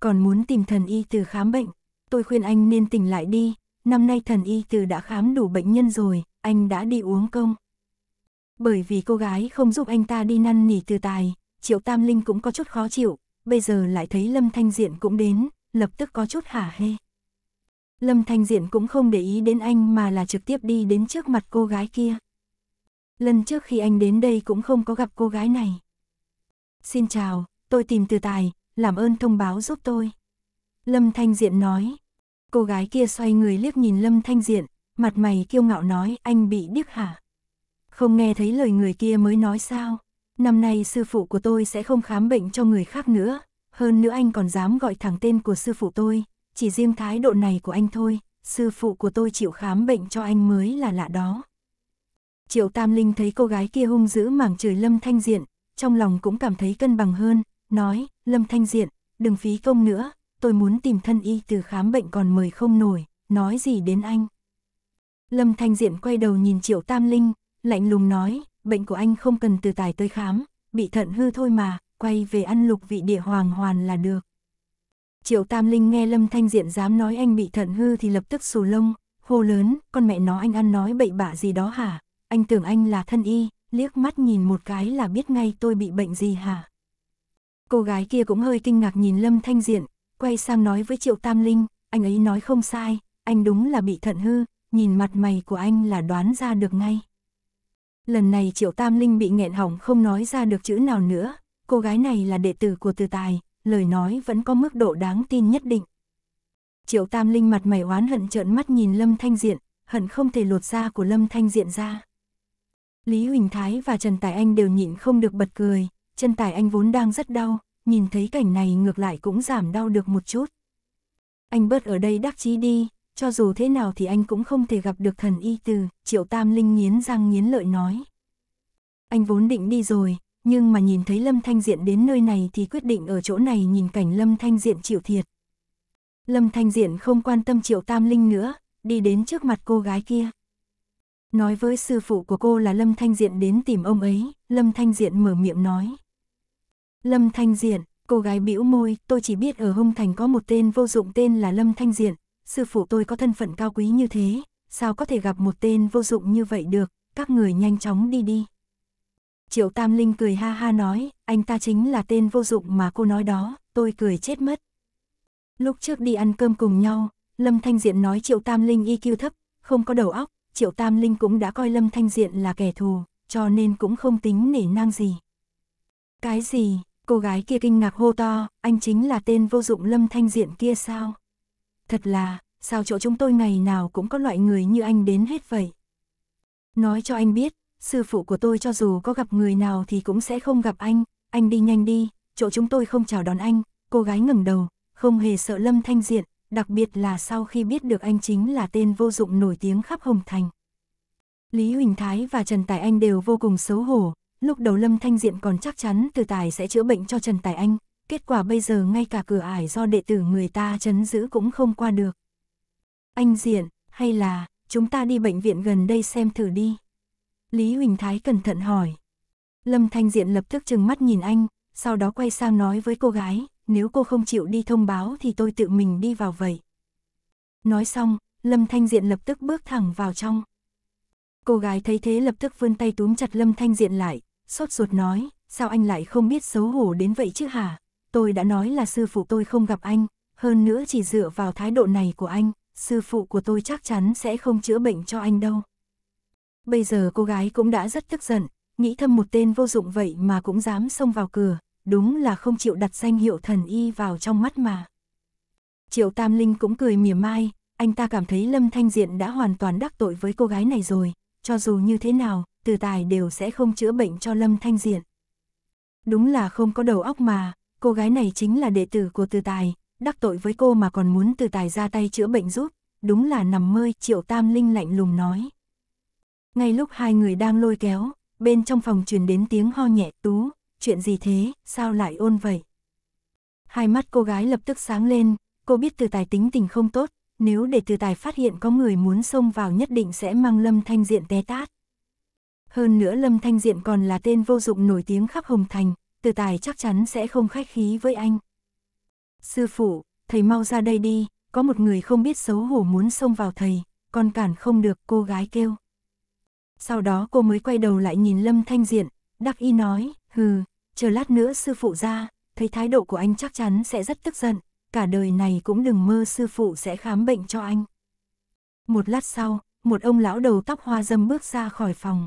Còn muốn tìm thần y từ khám bệnh, tôi khuyên anh nên tỉnh lại đi, năm nay thần y từ đã khám đủ bệnh nhân rồi, anh đã đi uống công. Bởi vì cô gái không giúp anh ta đi năn nỉ từ tài, Triệu Tam Linh cũng có chút khó chịu, bây giờ lại thấy Lâm Thanh Diện cũng đến, lập tức có chút hả hê. Lâm Thanh Diện cũng không để ý đến anh mà là trực tiếp đi đến trước mặt cô gái kia. Lần trước khi anh đến đây cũng không có gặp cô gái này. Xin chào, tôi tìm từ tài, làm ơn thông báo giúp tôi. Lâm Thanh Diện nói. Cô gái kia xoay người liếc nhìn Lâm Thanh Diện, mặt mày kiêu ngạo nói anh bị điếc hả? Không nghe thấy lời người kia mới nói sao. Năm nay sư phụ của tôi sẽ không khám bệnh cho người khác nữa. Hơn nữa anh còn dám gọi thẳng tên của sư phụ tôi. Chỉ riêng thái độ này của anh thôi, sư phụ của tôi chịu khám bệnh cho anh mới là lạ đó. Triệu Tam Linh thấy cô gái kia hung dữ mảng trời Lâm Thanh Diện, trong lòng cũng cảm thấy cân bằng hơn, nói, Lâm Thanh Diện, đừng phí công nữa, tôi muốn tìm thân y từ khám bệnh còn mời không nổi, nói gì đến anh. Lâm Thanh Diện quay đầu nhìn Triệu Tam Linh, lạnh lùng nói, bệnh của anh không cần từ tài tới khám, bị thận hư thôi mà, quay về ăn lục vị địa hoàng hoàn là được. Triệu Tam Linh nghe Lâm Thanh Diện dám nói anh bị thận hư thì lập tức xù lông, hô lớn, con mẹ nó anh ăn nói bậy bạ gì đó hả, anh tưởng anh là thân y, liếc mắt nhìn một cái là biết ngay tôi bị bệnh gì hả. Cô gái kia cũng hơi kinh ngạc nhìn Lâm Thanh Diện, quay sang nói với Triệu Tam Linh, anh ấy nói không sai, anh đúng là bị thận hư, nhìn mặt mày của anh là đoán ra được ngay lần này Triệu Tam Linh bị nghẹn hỏng không nói ra được chữ nào nữa, cô gái này là đệ tử của Từ Tài, lời nói vẫn có mức độ đáng tin nhất định. Triệu Tam Linh mặt mày oán hận trợn mắt nhìn Lâm Thanh Diện, hận không thể lột da của Lâm Thanh Diện ra. Lý Huỳnh Thái và Trần Tài Anh đều nhịn không được bật cười, Trần Tài Anh vốn đang rất đau, nhìn thấy cảnh này ngược lại cũng giảm đau được một chút. Anh bớt ở đây đắc chí đi, cho dù thế nào thì anh cũng không thể gặp được thần y từ, triệu tam linh nghiến răng nghiến lợi nói. Anh vốn định đi rồi, nhưng mà nhìn thấy Lâm Thanh Diện đến nơi này thì quyết định ở chỗ này nhìn cảnh Lâm Thanh Diện chịu thiệt. Lâm Thanh Diện không quan tâm triệu tam linh nữa, đi đến trước mặt cô gái kia. Nói với sư phụ của cô là Lâm Thanh Diện đến tìm ông ấy, Lâm Thanh Diện mở miệng nói. Lâm Thanh Diện, cô gái bĩu môi, tôi chỉ biết ở Hung Thành có một tên vô dụng tên là Lâm Thanh Diện, sư phụ tôi có thân phận cao quý như thế, sao có thể gặp một tên vô dụng như vậy được, các người nhanh chóng đi đi. Triệu Tam Linh cười ha ha nói, anh ta chính là tên vô dụng mà cô nói đó, tôi cười chết mất. Lúc trước đi ăn cơm cùng nhau, Lâm Thanh Diện nói Triệu Tam Linh IQ thấp, không có đầu óc, Triệu Tam Linh cũng đã coi Lâm Thanh Diện là kẻ thù, cho nên cũng không tính nể nang gì. Cái gì, cô gái kia kinh ngạc hô to, anh chính là tên vô dụng Lâm Thanh Diện kia sao? thật là, sao chỗ chúng tôi ngày nào cũng có loại người như anh đến hết vậy. Nói cho anh biết, sư phụ của tôi cho dù có gặp người nào thì cũng sẽ không gặp anh, anh đi nhanh đi, chỗ chúng tôi không chào đón anh, cô gái ngẩng đầu, không hề sợ Lâm Thanh Diện, đặc biệt là sau khi biết được anh chính là tên vô dụng nổi tiếng khắp Hồng Thành. Lý Huỳnh Thái và Trần Tài Anh đều vô cùng xấu hổ, lúc đầu Lâm Thanh Diện còn chắc chắn từ Tài sẽ chữa bệnh cho Trần Tài Anh, kết quả bây giờ ngay cả cửa ải do đệ tử người ta chấn giữ cũng không qua được. Anh Diện, hay là, chúng ta đi bệnh viện gần đây xem thử đi. Lý Huỳnh Thái cẩn thận hỏi. Lâm Thanh Diện lập tức trừng mắt nhìn anh, sau đó quay sang nói với cô gái, nếu cô không chịu đi thông báo thì tôi tự mình đi vào vậy. Nói xong, Lâm Thanh Diện lập tức bước thẳng vào trong. Cô gái thấy thế lập tức vươn tay túm chặt Lâm Thanh Diện lại, sốt ruột nói, sao anh lại không biết xấu hổ đến vậy chứ hả? tôi đã nói là sư phụ tôi không gặp anh, hơn nữa chỉ dựa vào thái độ này của anh, sư phụ của tôi chắc chắn sẽ không chữa bệnh cho anh đâu. Bây giờ cô gái cũng đã rất tức giận, nghĩ thâm một tên vô dụng vậy mà cũng dám xông vào cửa, đúng là không chịu đặt danh hiệu thần y vào trong mắt mà. Triệu Tam Linh cũng cười mỉa mai, anh ta cảm thấy Lâm Thanh Diện đã hoàn toàn đắc tội với cô gái này rồi, cho dù như thế nào, từ tài đều sẽ không chữa bệnh cho Lâm Thanh Diện. Đúng là không có đầu óc mà, cô gái này chính là đệ tử của Từ Tài, đắc tội với cô mà còn muốn Từ Tài ra tay chữa bệnh giúp, đúng là nằm mơ Triệu Tam Linh lạnh lùng nói. Ngay lúc hai người đang lôi kéo, bên trong phòng truyền đến tiếng ho nhẹ tú, chuyện gì thế, sao lại ôn vậy? Hai mắt cô gái lập tức sáng lên, cô biết Từ Tài tính tình không tốt, nếu để Từ Tài phát hiện có người muốn xông vào nhất định sẽ mang Lâm Thanh Diện té tát. Hơn nữa Lâm Thanh Diện còn là tên vô dụng nổi tiếng khắp Hồng Thành, từ tài chắc chắn sẽ không khách khí với anh. Sư phụ, thầy mau ra đây đi, có một người không biết xấu hổ muốn xông vào thầy, con cản không được cô gái kêu. Sau đó cô mới quay đầu lại nhìn Lâm Thanh Diện, đắc y nói, hừ, chờ lát nữa sư phụ ra, thấy thái độ của anh chắc chắn sẽ rất tức giận, cả đời này cũng đừng mơ sư phụ sẽ khám bệnh cho anh. Một lát sau, một ông lão đầu tóc hoa dâm bước ra khỏi phòng.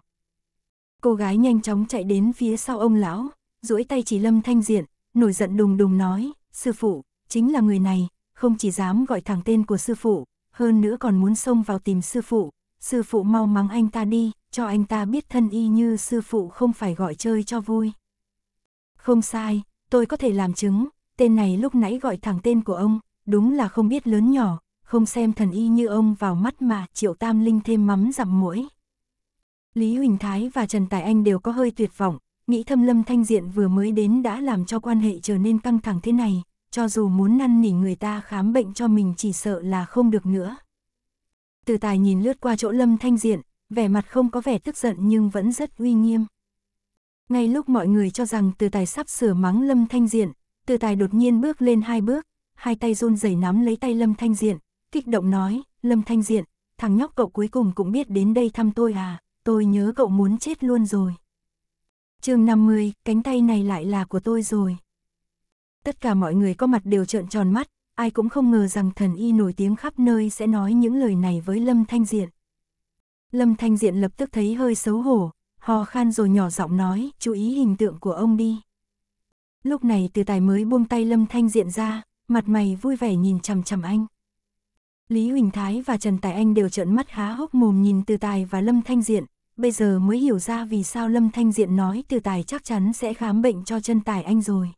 Cô gái nhanh chóng chạy đến phía sau ông lão, duỗi tay chỉ lâm thanh diện, nổi giận đùng đùng nói, sư phụ, chính là người này, không chỉ dám gọi thẳng tên của sư phụ, hơn nữa còn muốn xông vào tìm sư phụ, sư phụ mau mắng anh ta đi, cho anh ta biết thân y như sư phụ không phải gọi chơi cho vui. Không sai, tôi có thể làm chứng, tên này lúc nãy gọi thẳng tên của ông, đúng là không biết lớn nhỏ, không xem thần y như ông vào mắt mà triệu tam linh thêm mắm dặm mũi. Lý Huỳnh Thái và Trần Tài Anh đều có hơi tuyệt vọng, Nghĩ thâm lâm thanh diện vừa mới đến đã làm cho quan hệ trở nên căng thẳng thế này, cho dù muốn năn nỉ người ta khám bệnh cho mình chỉ sợ là không được nữa. Từ tài nhìn lướt qua chỗ lâm thanh diện, vẻ mặt không có vẻ tức giận nhưng vẫn rất uy nghiêm. Ngay lúc mọi người cho rằng từ tài sắp sửa mắng lâm thanh diện, từ tài đột nhiên bước lên hai bước, hai tay run rẩy nắm lấy tay lâm thanh diện, kích động nói, lâm thanh diện, thằng nhóc cậu cuối cùng cũng biết đến đây thăm tôi à, tôi nhớ cậu muốn chết luôn rồi chương 50, cánh tay này lại là của tôi rồi. Tất cả mọi người có mặt đều trợn tròn mắt, ai cũng không ngờ rằng thần y nổi tiếng khắp nơi sẽ nói những lời này với Lâm Thanh Diện. Lâm Thanh Diện lập tức thấy hơi xấu hổ, hò khan rồi nhỏ giọng nói, chú ý hình tượng của ông đi. Lúc này từ tài mới buông tay Lâm Thanh Diện ra, mặt mày vui vẻ nhìn chằm chằm anh. Lý Huỳnh Thái và Trần Tài Anh đều trợn mắt há hốc mồm nhìn từ tài và Lâm Thanh Diện, bây giờ mới hiểu ra vì sao Lâm Thanh Diện nói từ tài chắc chắn sẽ khám bệnh cho chân tài anh rồi.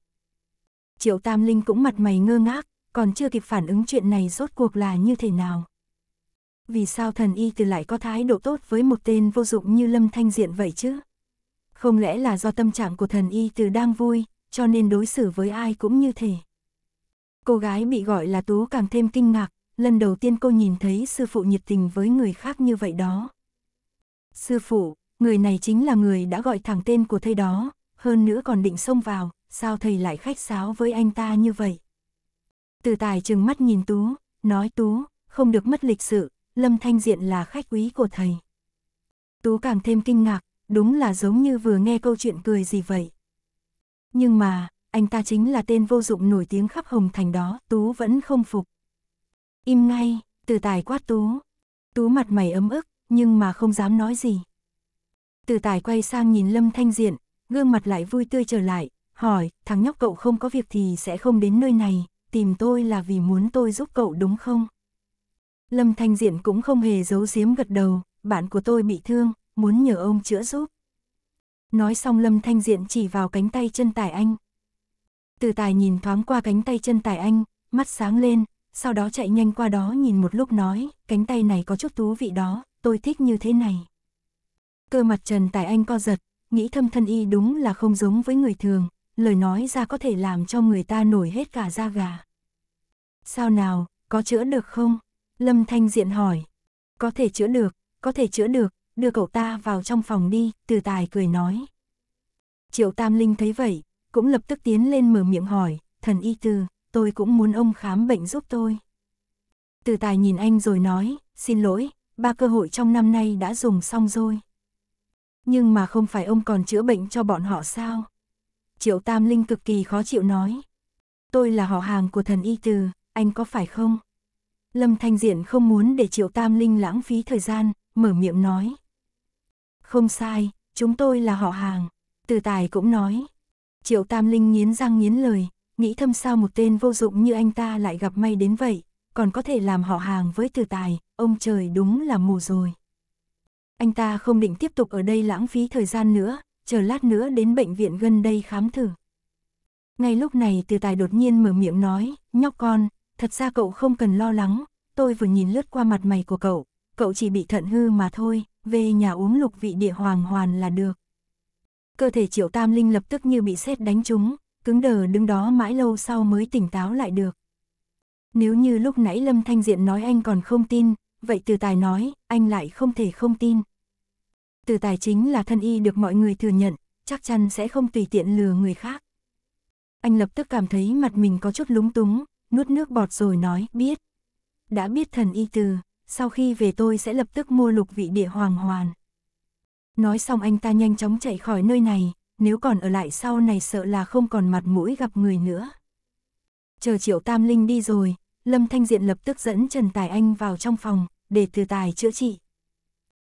Triệu Tam Linh cũng mặt mày ngơ ngác, còn chưa kịp phản ứng chuyện này rốt cuộc là như thế nào. Vì sao thần y từ lại có thái độ tốt với một tên vô dụng như Lâm Thanh Diện vậy chứ? Không lẽ là do tâm trạng của thần y từ đang vui, cho nên đối xử với ai cũng như thế. Cô gái bị gọi là Tú càng thêm kinh ngạc, lần đầu tiên cô nhìn thấy sư phụ nhiệt tình với người khác như vậy đó. Sư phụ, người này chính là người đã gọi thẳng tên của thầy đó, hơn nữa còn định xông vào, sao thầy lại khách sáo với anh ta như vậy? Từ tài trừng mắt nhìn Tú, nói Tú, không được mất lịch sự, Lâm Thanh Diện là khách quý của thầy. Tú càng thêm kinh ngạc, đúng là giống như vừa nghe câu chuyện cười gì vậy. Nhưng mà, anh ta chính là tên vô dụng nổi tiếng khắp Hồng Thành đó, Tú vẫn không phục. Im ngay, từ tài quát Tú. Tú mặt mày ấm ức, nhưng mà không dám nói gì. Từ tài quay sang nhìn Lâm Thanh Diện, gương mặt lại vui tươi trở lại, hỏi, thằng nhóc cậu không có việc thì sẽ không đến nơi này, tìm tôi là vì muốn tôi giúp cậu đúng không? Lâm Thanh Diện cũng không hề giấu giếm gật đầu, bạn của tôi bị thương, muốn nhờ ông chữa giúp. Nói xong Lâm Thanh Diện chỉ vào cánh tay chân tài anh. Từ tài nhìn thoáng qua cánh tay chân tài anh, mắt sáng lên, sau đó chạy nhanh qua đó nhìn một lúc nói, cánh tay này có chút thú vị đó, tôi thích như thế này. Cơ mặt Trần Tài Anh co giật, nghĩ thâm thân y đúng là không giống với người thường, lời nói ra có thể làm cho người ta nổi hết cả da gà. Sao nào, có chữa được không? Lâm Thanh Diện hỏi. Có thể chữa được, có thể chữa được, đưa cậu ta vào trong phòng đi, từ tài cười nói. Triệu Tam Linh thấy vậy, cũng lập tức tiến lên mở miệng hỏi, thần y tư, tôi cũng muốn ông khám bệnh giúp tôi. Từ tài nhìn anh rồi nói, xin lỗi, ba cơ hội trong năm nay đã dùng xong rồi. Nhưng mà không phải ông còn chữa bệnh cho bọn họ sao? Triệu Tam Linh cực kỳ khó chịu nói. Tôi là họ hàng của thần y từ, anh có phải không? Lâm Thanh Diện không muốn để Triệu Tam Linh lãng phí thời gian, mở miệng nói. Không sai, chúng tôi là họ hàng. Từ Tài cũng nói. Triệu Tam Linh nghiến răng nghiến lời, nghĩ thâm sao một tên vô dụng như anh ta lại gặp may đến vậy còn có thể làm họ hàng với từ tài, ông trời đúng là mù rồi. Anh ta không định tiếp tục ở đây lãng phí thời gian nữa, chờ lát nữa đến bệnh viện gần đây khám thử. Ngay lúc này từ tài đột nhiên mở miệng nói, nhóc con, thật ra cậu không cần lo lắng, tôi vừa nhìn lướt qua mặt mày của cậu, cậu chỉ bị thận hư mà thôi, về nhà uống lục vị địa hoàng hoàn là được. Cơ thể triệu tam linh lập tức như bị sét đánh trúng, cứng đờ đứng đó mãi lâu sau mới tỉnh táo lại được. Nếu như lúc nãy Lâm Thanh Diện nói anh còn không tin, vậy từ tài nói, anh lại không thể không tin. Từ tài chính là thân y được mọi người thừa nhận, chắc chắn sẽ không tùy tiện lừa người khác. Anh lập tức cảm thấy mặt mình có chút lúng túng, nuốt nước bọt rồi nói, biết. Đã biết thần y từ, sau khi về tôi sẽ lập tức mua lục vị địa hoàng hoàn. Nói xong anh ta nhanh chóng chạy khỏi nơi này, nếu còn ở lại sau này sợ là không còn mặt mũi gặp người nữa chờ Triệu Tam Linh đi rồi, Lâm Thanh Diện lập tức dẫn Trần Tài Anh vào trong phòng, để từ tài chữa trị.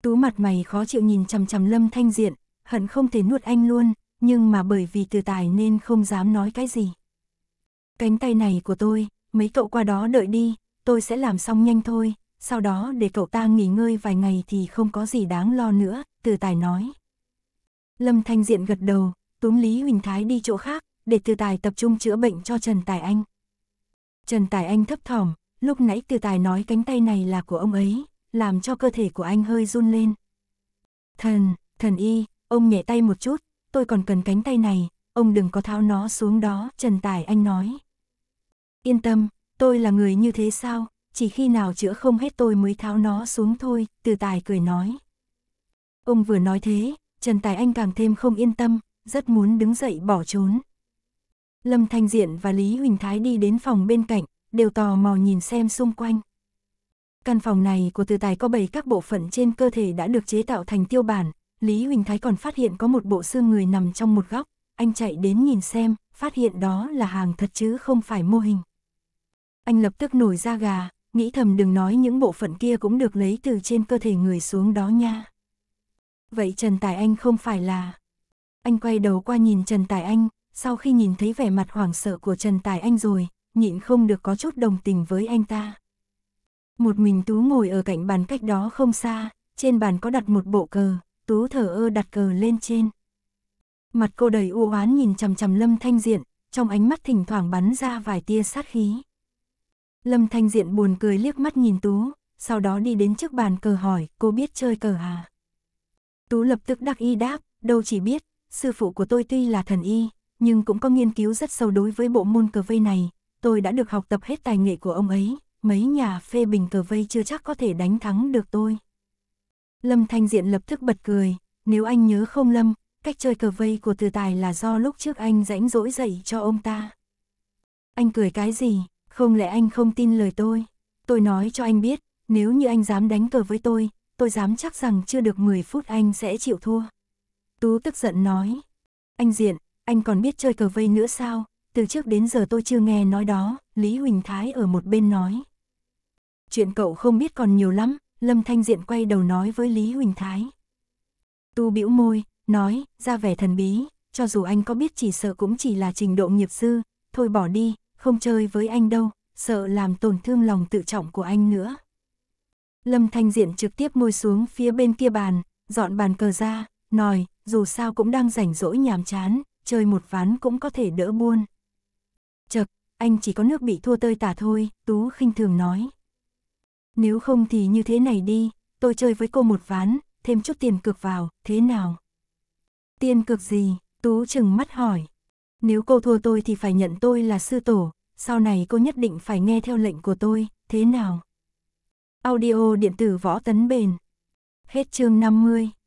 Tú mặt mày khó chịu nhìn chằm chằm Lâm Thanh Diện, hận không thể nuốt anh luôn, nhưng mà bởi vì từ tài nên không dám nói cái gì. Cánh tay này của tôi, mấy cậu qua đó đợi đi, tôi sẽ làm xong nhanh thôi, sau đó để cậu ta nghỉ ngơi vài ngày thì không có gì đáng lo nữa, từ tài nói. Lâm Thanh Diện gật đầu, túm Lý Huỳnh Thái đi chỗ khác, để từ tài tập trung chữa bệnh cho Trần Tài Anh. Trần Tài Anh thấp thỏm, lúc nãy Từ Tài nói cánh tay này là của ông ấy, làm cho cơ thể của anh hơi run lên. Thần, thần y, ông nhẹ tay một chút, tôi còn cần cánh tay này, ông đừng có tháo nó xuống đó, Trần Tài Anh nói. Yên tâm, tôi là người như thế sao, chỉ khi nào chữa không hết tôi mới tháo nó xuống thôi, Từ Tài cười nói. Ông vừa nói thế, Trần Tài Anh càng thêm không yên tâm, rất muốn đứng dậy bỏ trốn. Lâm Thanh Diện và Lý Huỳnh Thái đi đến phòng bên cạnh, đều tò mò nhìn xem xung quanh. Căn phòng này của từ tài có bảy các bộ phận trên cơ thể đã được chế tạo thành tiêu bản, Lý Huỳnh Thái còn phát hiện có một bộ xương người nằm trong một góc, anh chạy đến nhìn xem, phát hiện đó là hàng thật chứ không phải mô hình. Anh lập tức nổi da gà, nghĩ thầm đừng nói những bộ phận kia cũng được lấy từ trên cơ thể người xuống đó nha. Vậy Trần Tài Anh không phải là... Anh quay đầu qua nhìn Trần Tài Anh, sau khi nhìn thấy vẻ mặt hoảng sợ của Trần Tài Anh rồi, nhịn không được có chút đồng tình với anh ta. Một mình Tú ngồi ở cạnh bàn cách đó không xa, trên bàn có đặt một bộ cờ, Tú thở ơ đặt cờ lên trên. Mặt cô đầy u oán nhìn chằm chằm Lâm Thanh Diện, trong ánh mắt thỉnh thoảng bắn ra vài tia sát khí. Lâm Thanh Diện buồn cười liếc mắt nhìn Tú, sau đó đi đến trước bàn cờ hỏi cô biết chơi cờ à? Tú lập tức đắc y đáp, đâu chỉ biết, sư phụ của tôi tuy là thần y, nhưng cũng có nghiên cứu rất sâu đối với bộ môn cờ vây này, tôi đã được học tập hết tài nghệ của ông ấy, mấy nhà phê bình cờ vây chưa chắc có thể đánh thắng được tôi. Lâm Thanh Diện lập tức bật cười, nếu anh nhớ không Lâm, cách chơi cờ vây của từ tài là do lúc trước anh rãnh rỗi dậy cho ông ta. Anh cười cái gì, không lẽ anh không tin lời tôi? Tôi nói cho anh biết, nếu như anh dám đánh cờ với tôi, tôi dám chắc rằng chưa được 10 phút anh sẽ chịu thua. Tú tức giận nói, anh Diện, anh còn biết chơi cờ vây nữa sao, từ trước đến giờ tôi chưa nghe nói đó, Lý Huỳnh Thái ở một bên nói. Chuyện cậu không biết còn nhiều lắm, Lâm Thanh Diện quay đầu nói với Lý Huỳnh Thái. Tu bĩu môi, nói, ra vẻ thần bí, cho dù anh có biết chỉ sợ cũng chỉ là trình độ nghiệp dư, thôi bỏ đi, không chơi với anh đâu, sợ làm tổn thương lòng tự trọng của anh nữa. Lâm Thanh Diện trực tiếp môi xuống phía bên kia bàn, dọn bàn cờ ra, nói, dù sao cũng đang rảnh rỗi nhàm chán, chơi một ván cũng có thể đỡ buôn. Chật, anh chỉ có nước bị thua tơi tả thôi, Tú khinh thường nói. Nếu không thì như thế này đi, tôi chơi với cô một ván, thêm chút tiền cược vào, thế nào? Tiền cược gì? Tú chừng mắt hỏi. Nếu cô thua tôi thì phải nhận tôi là sư tổ, sau này cô nhất định phải nghe theo lệnh của tôi, thế nào? Audio điện tử võ tấn bền. Hết chương 50.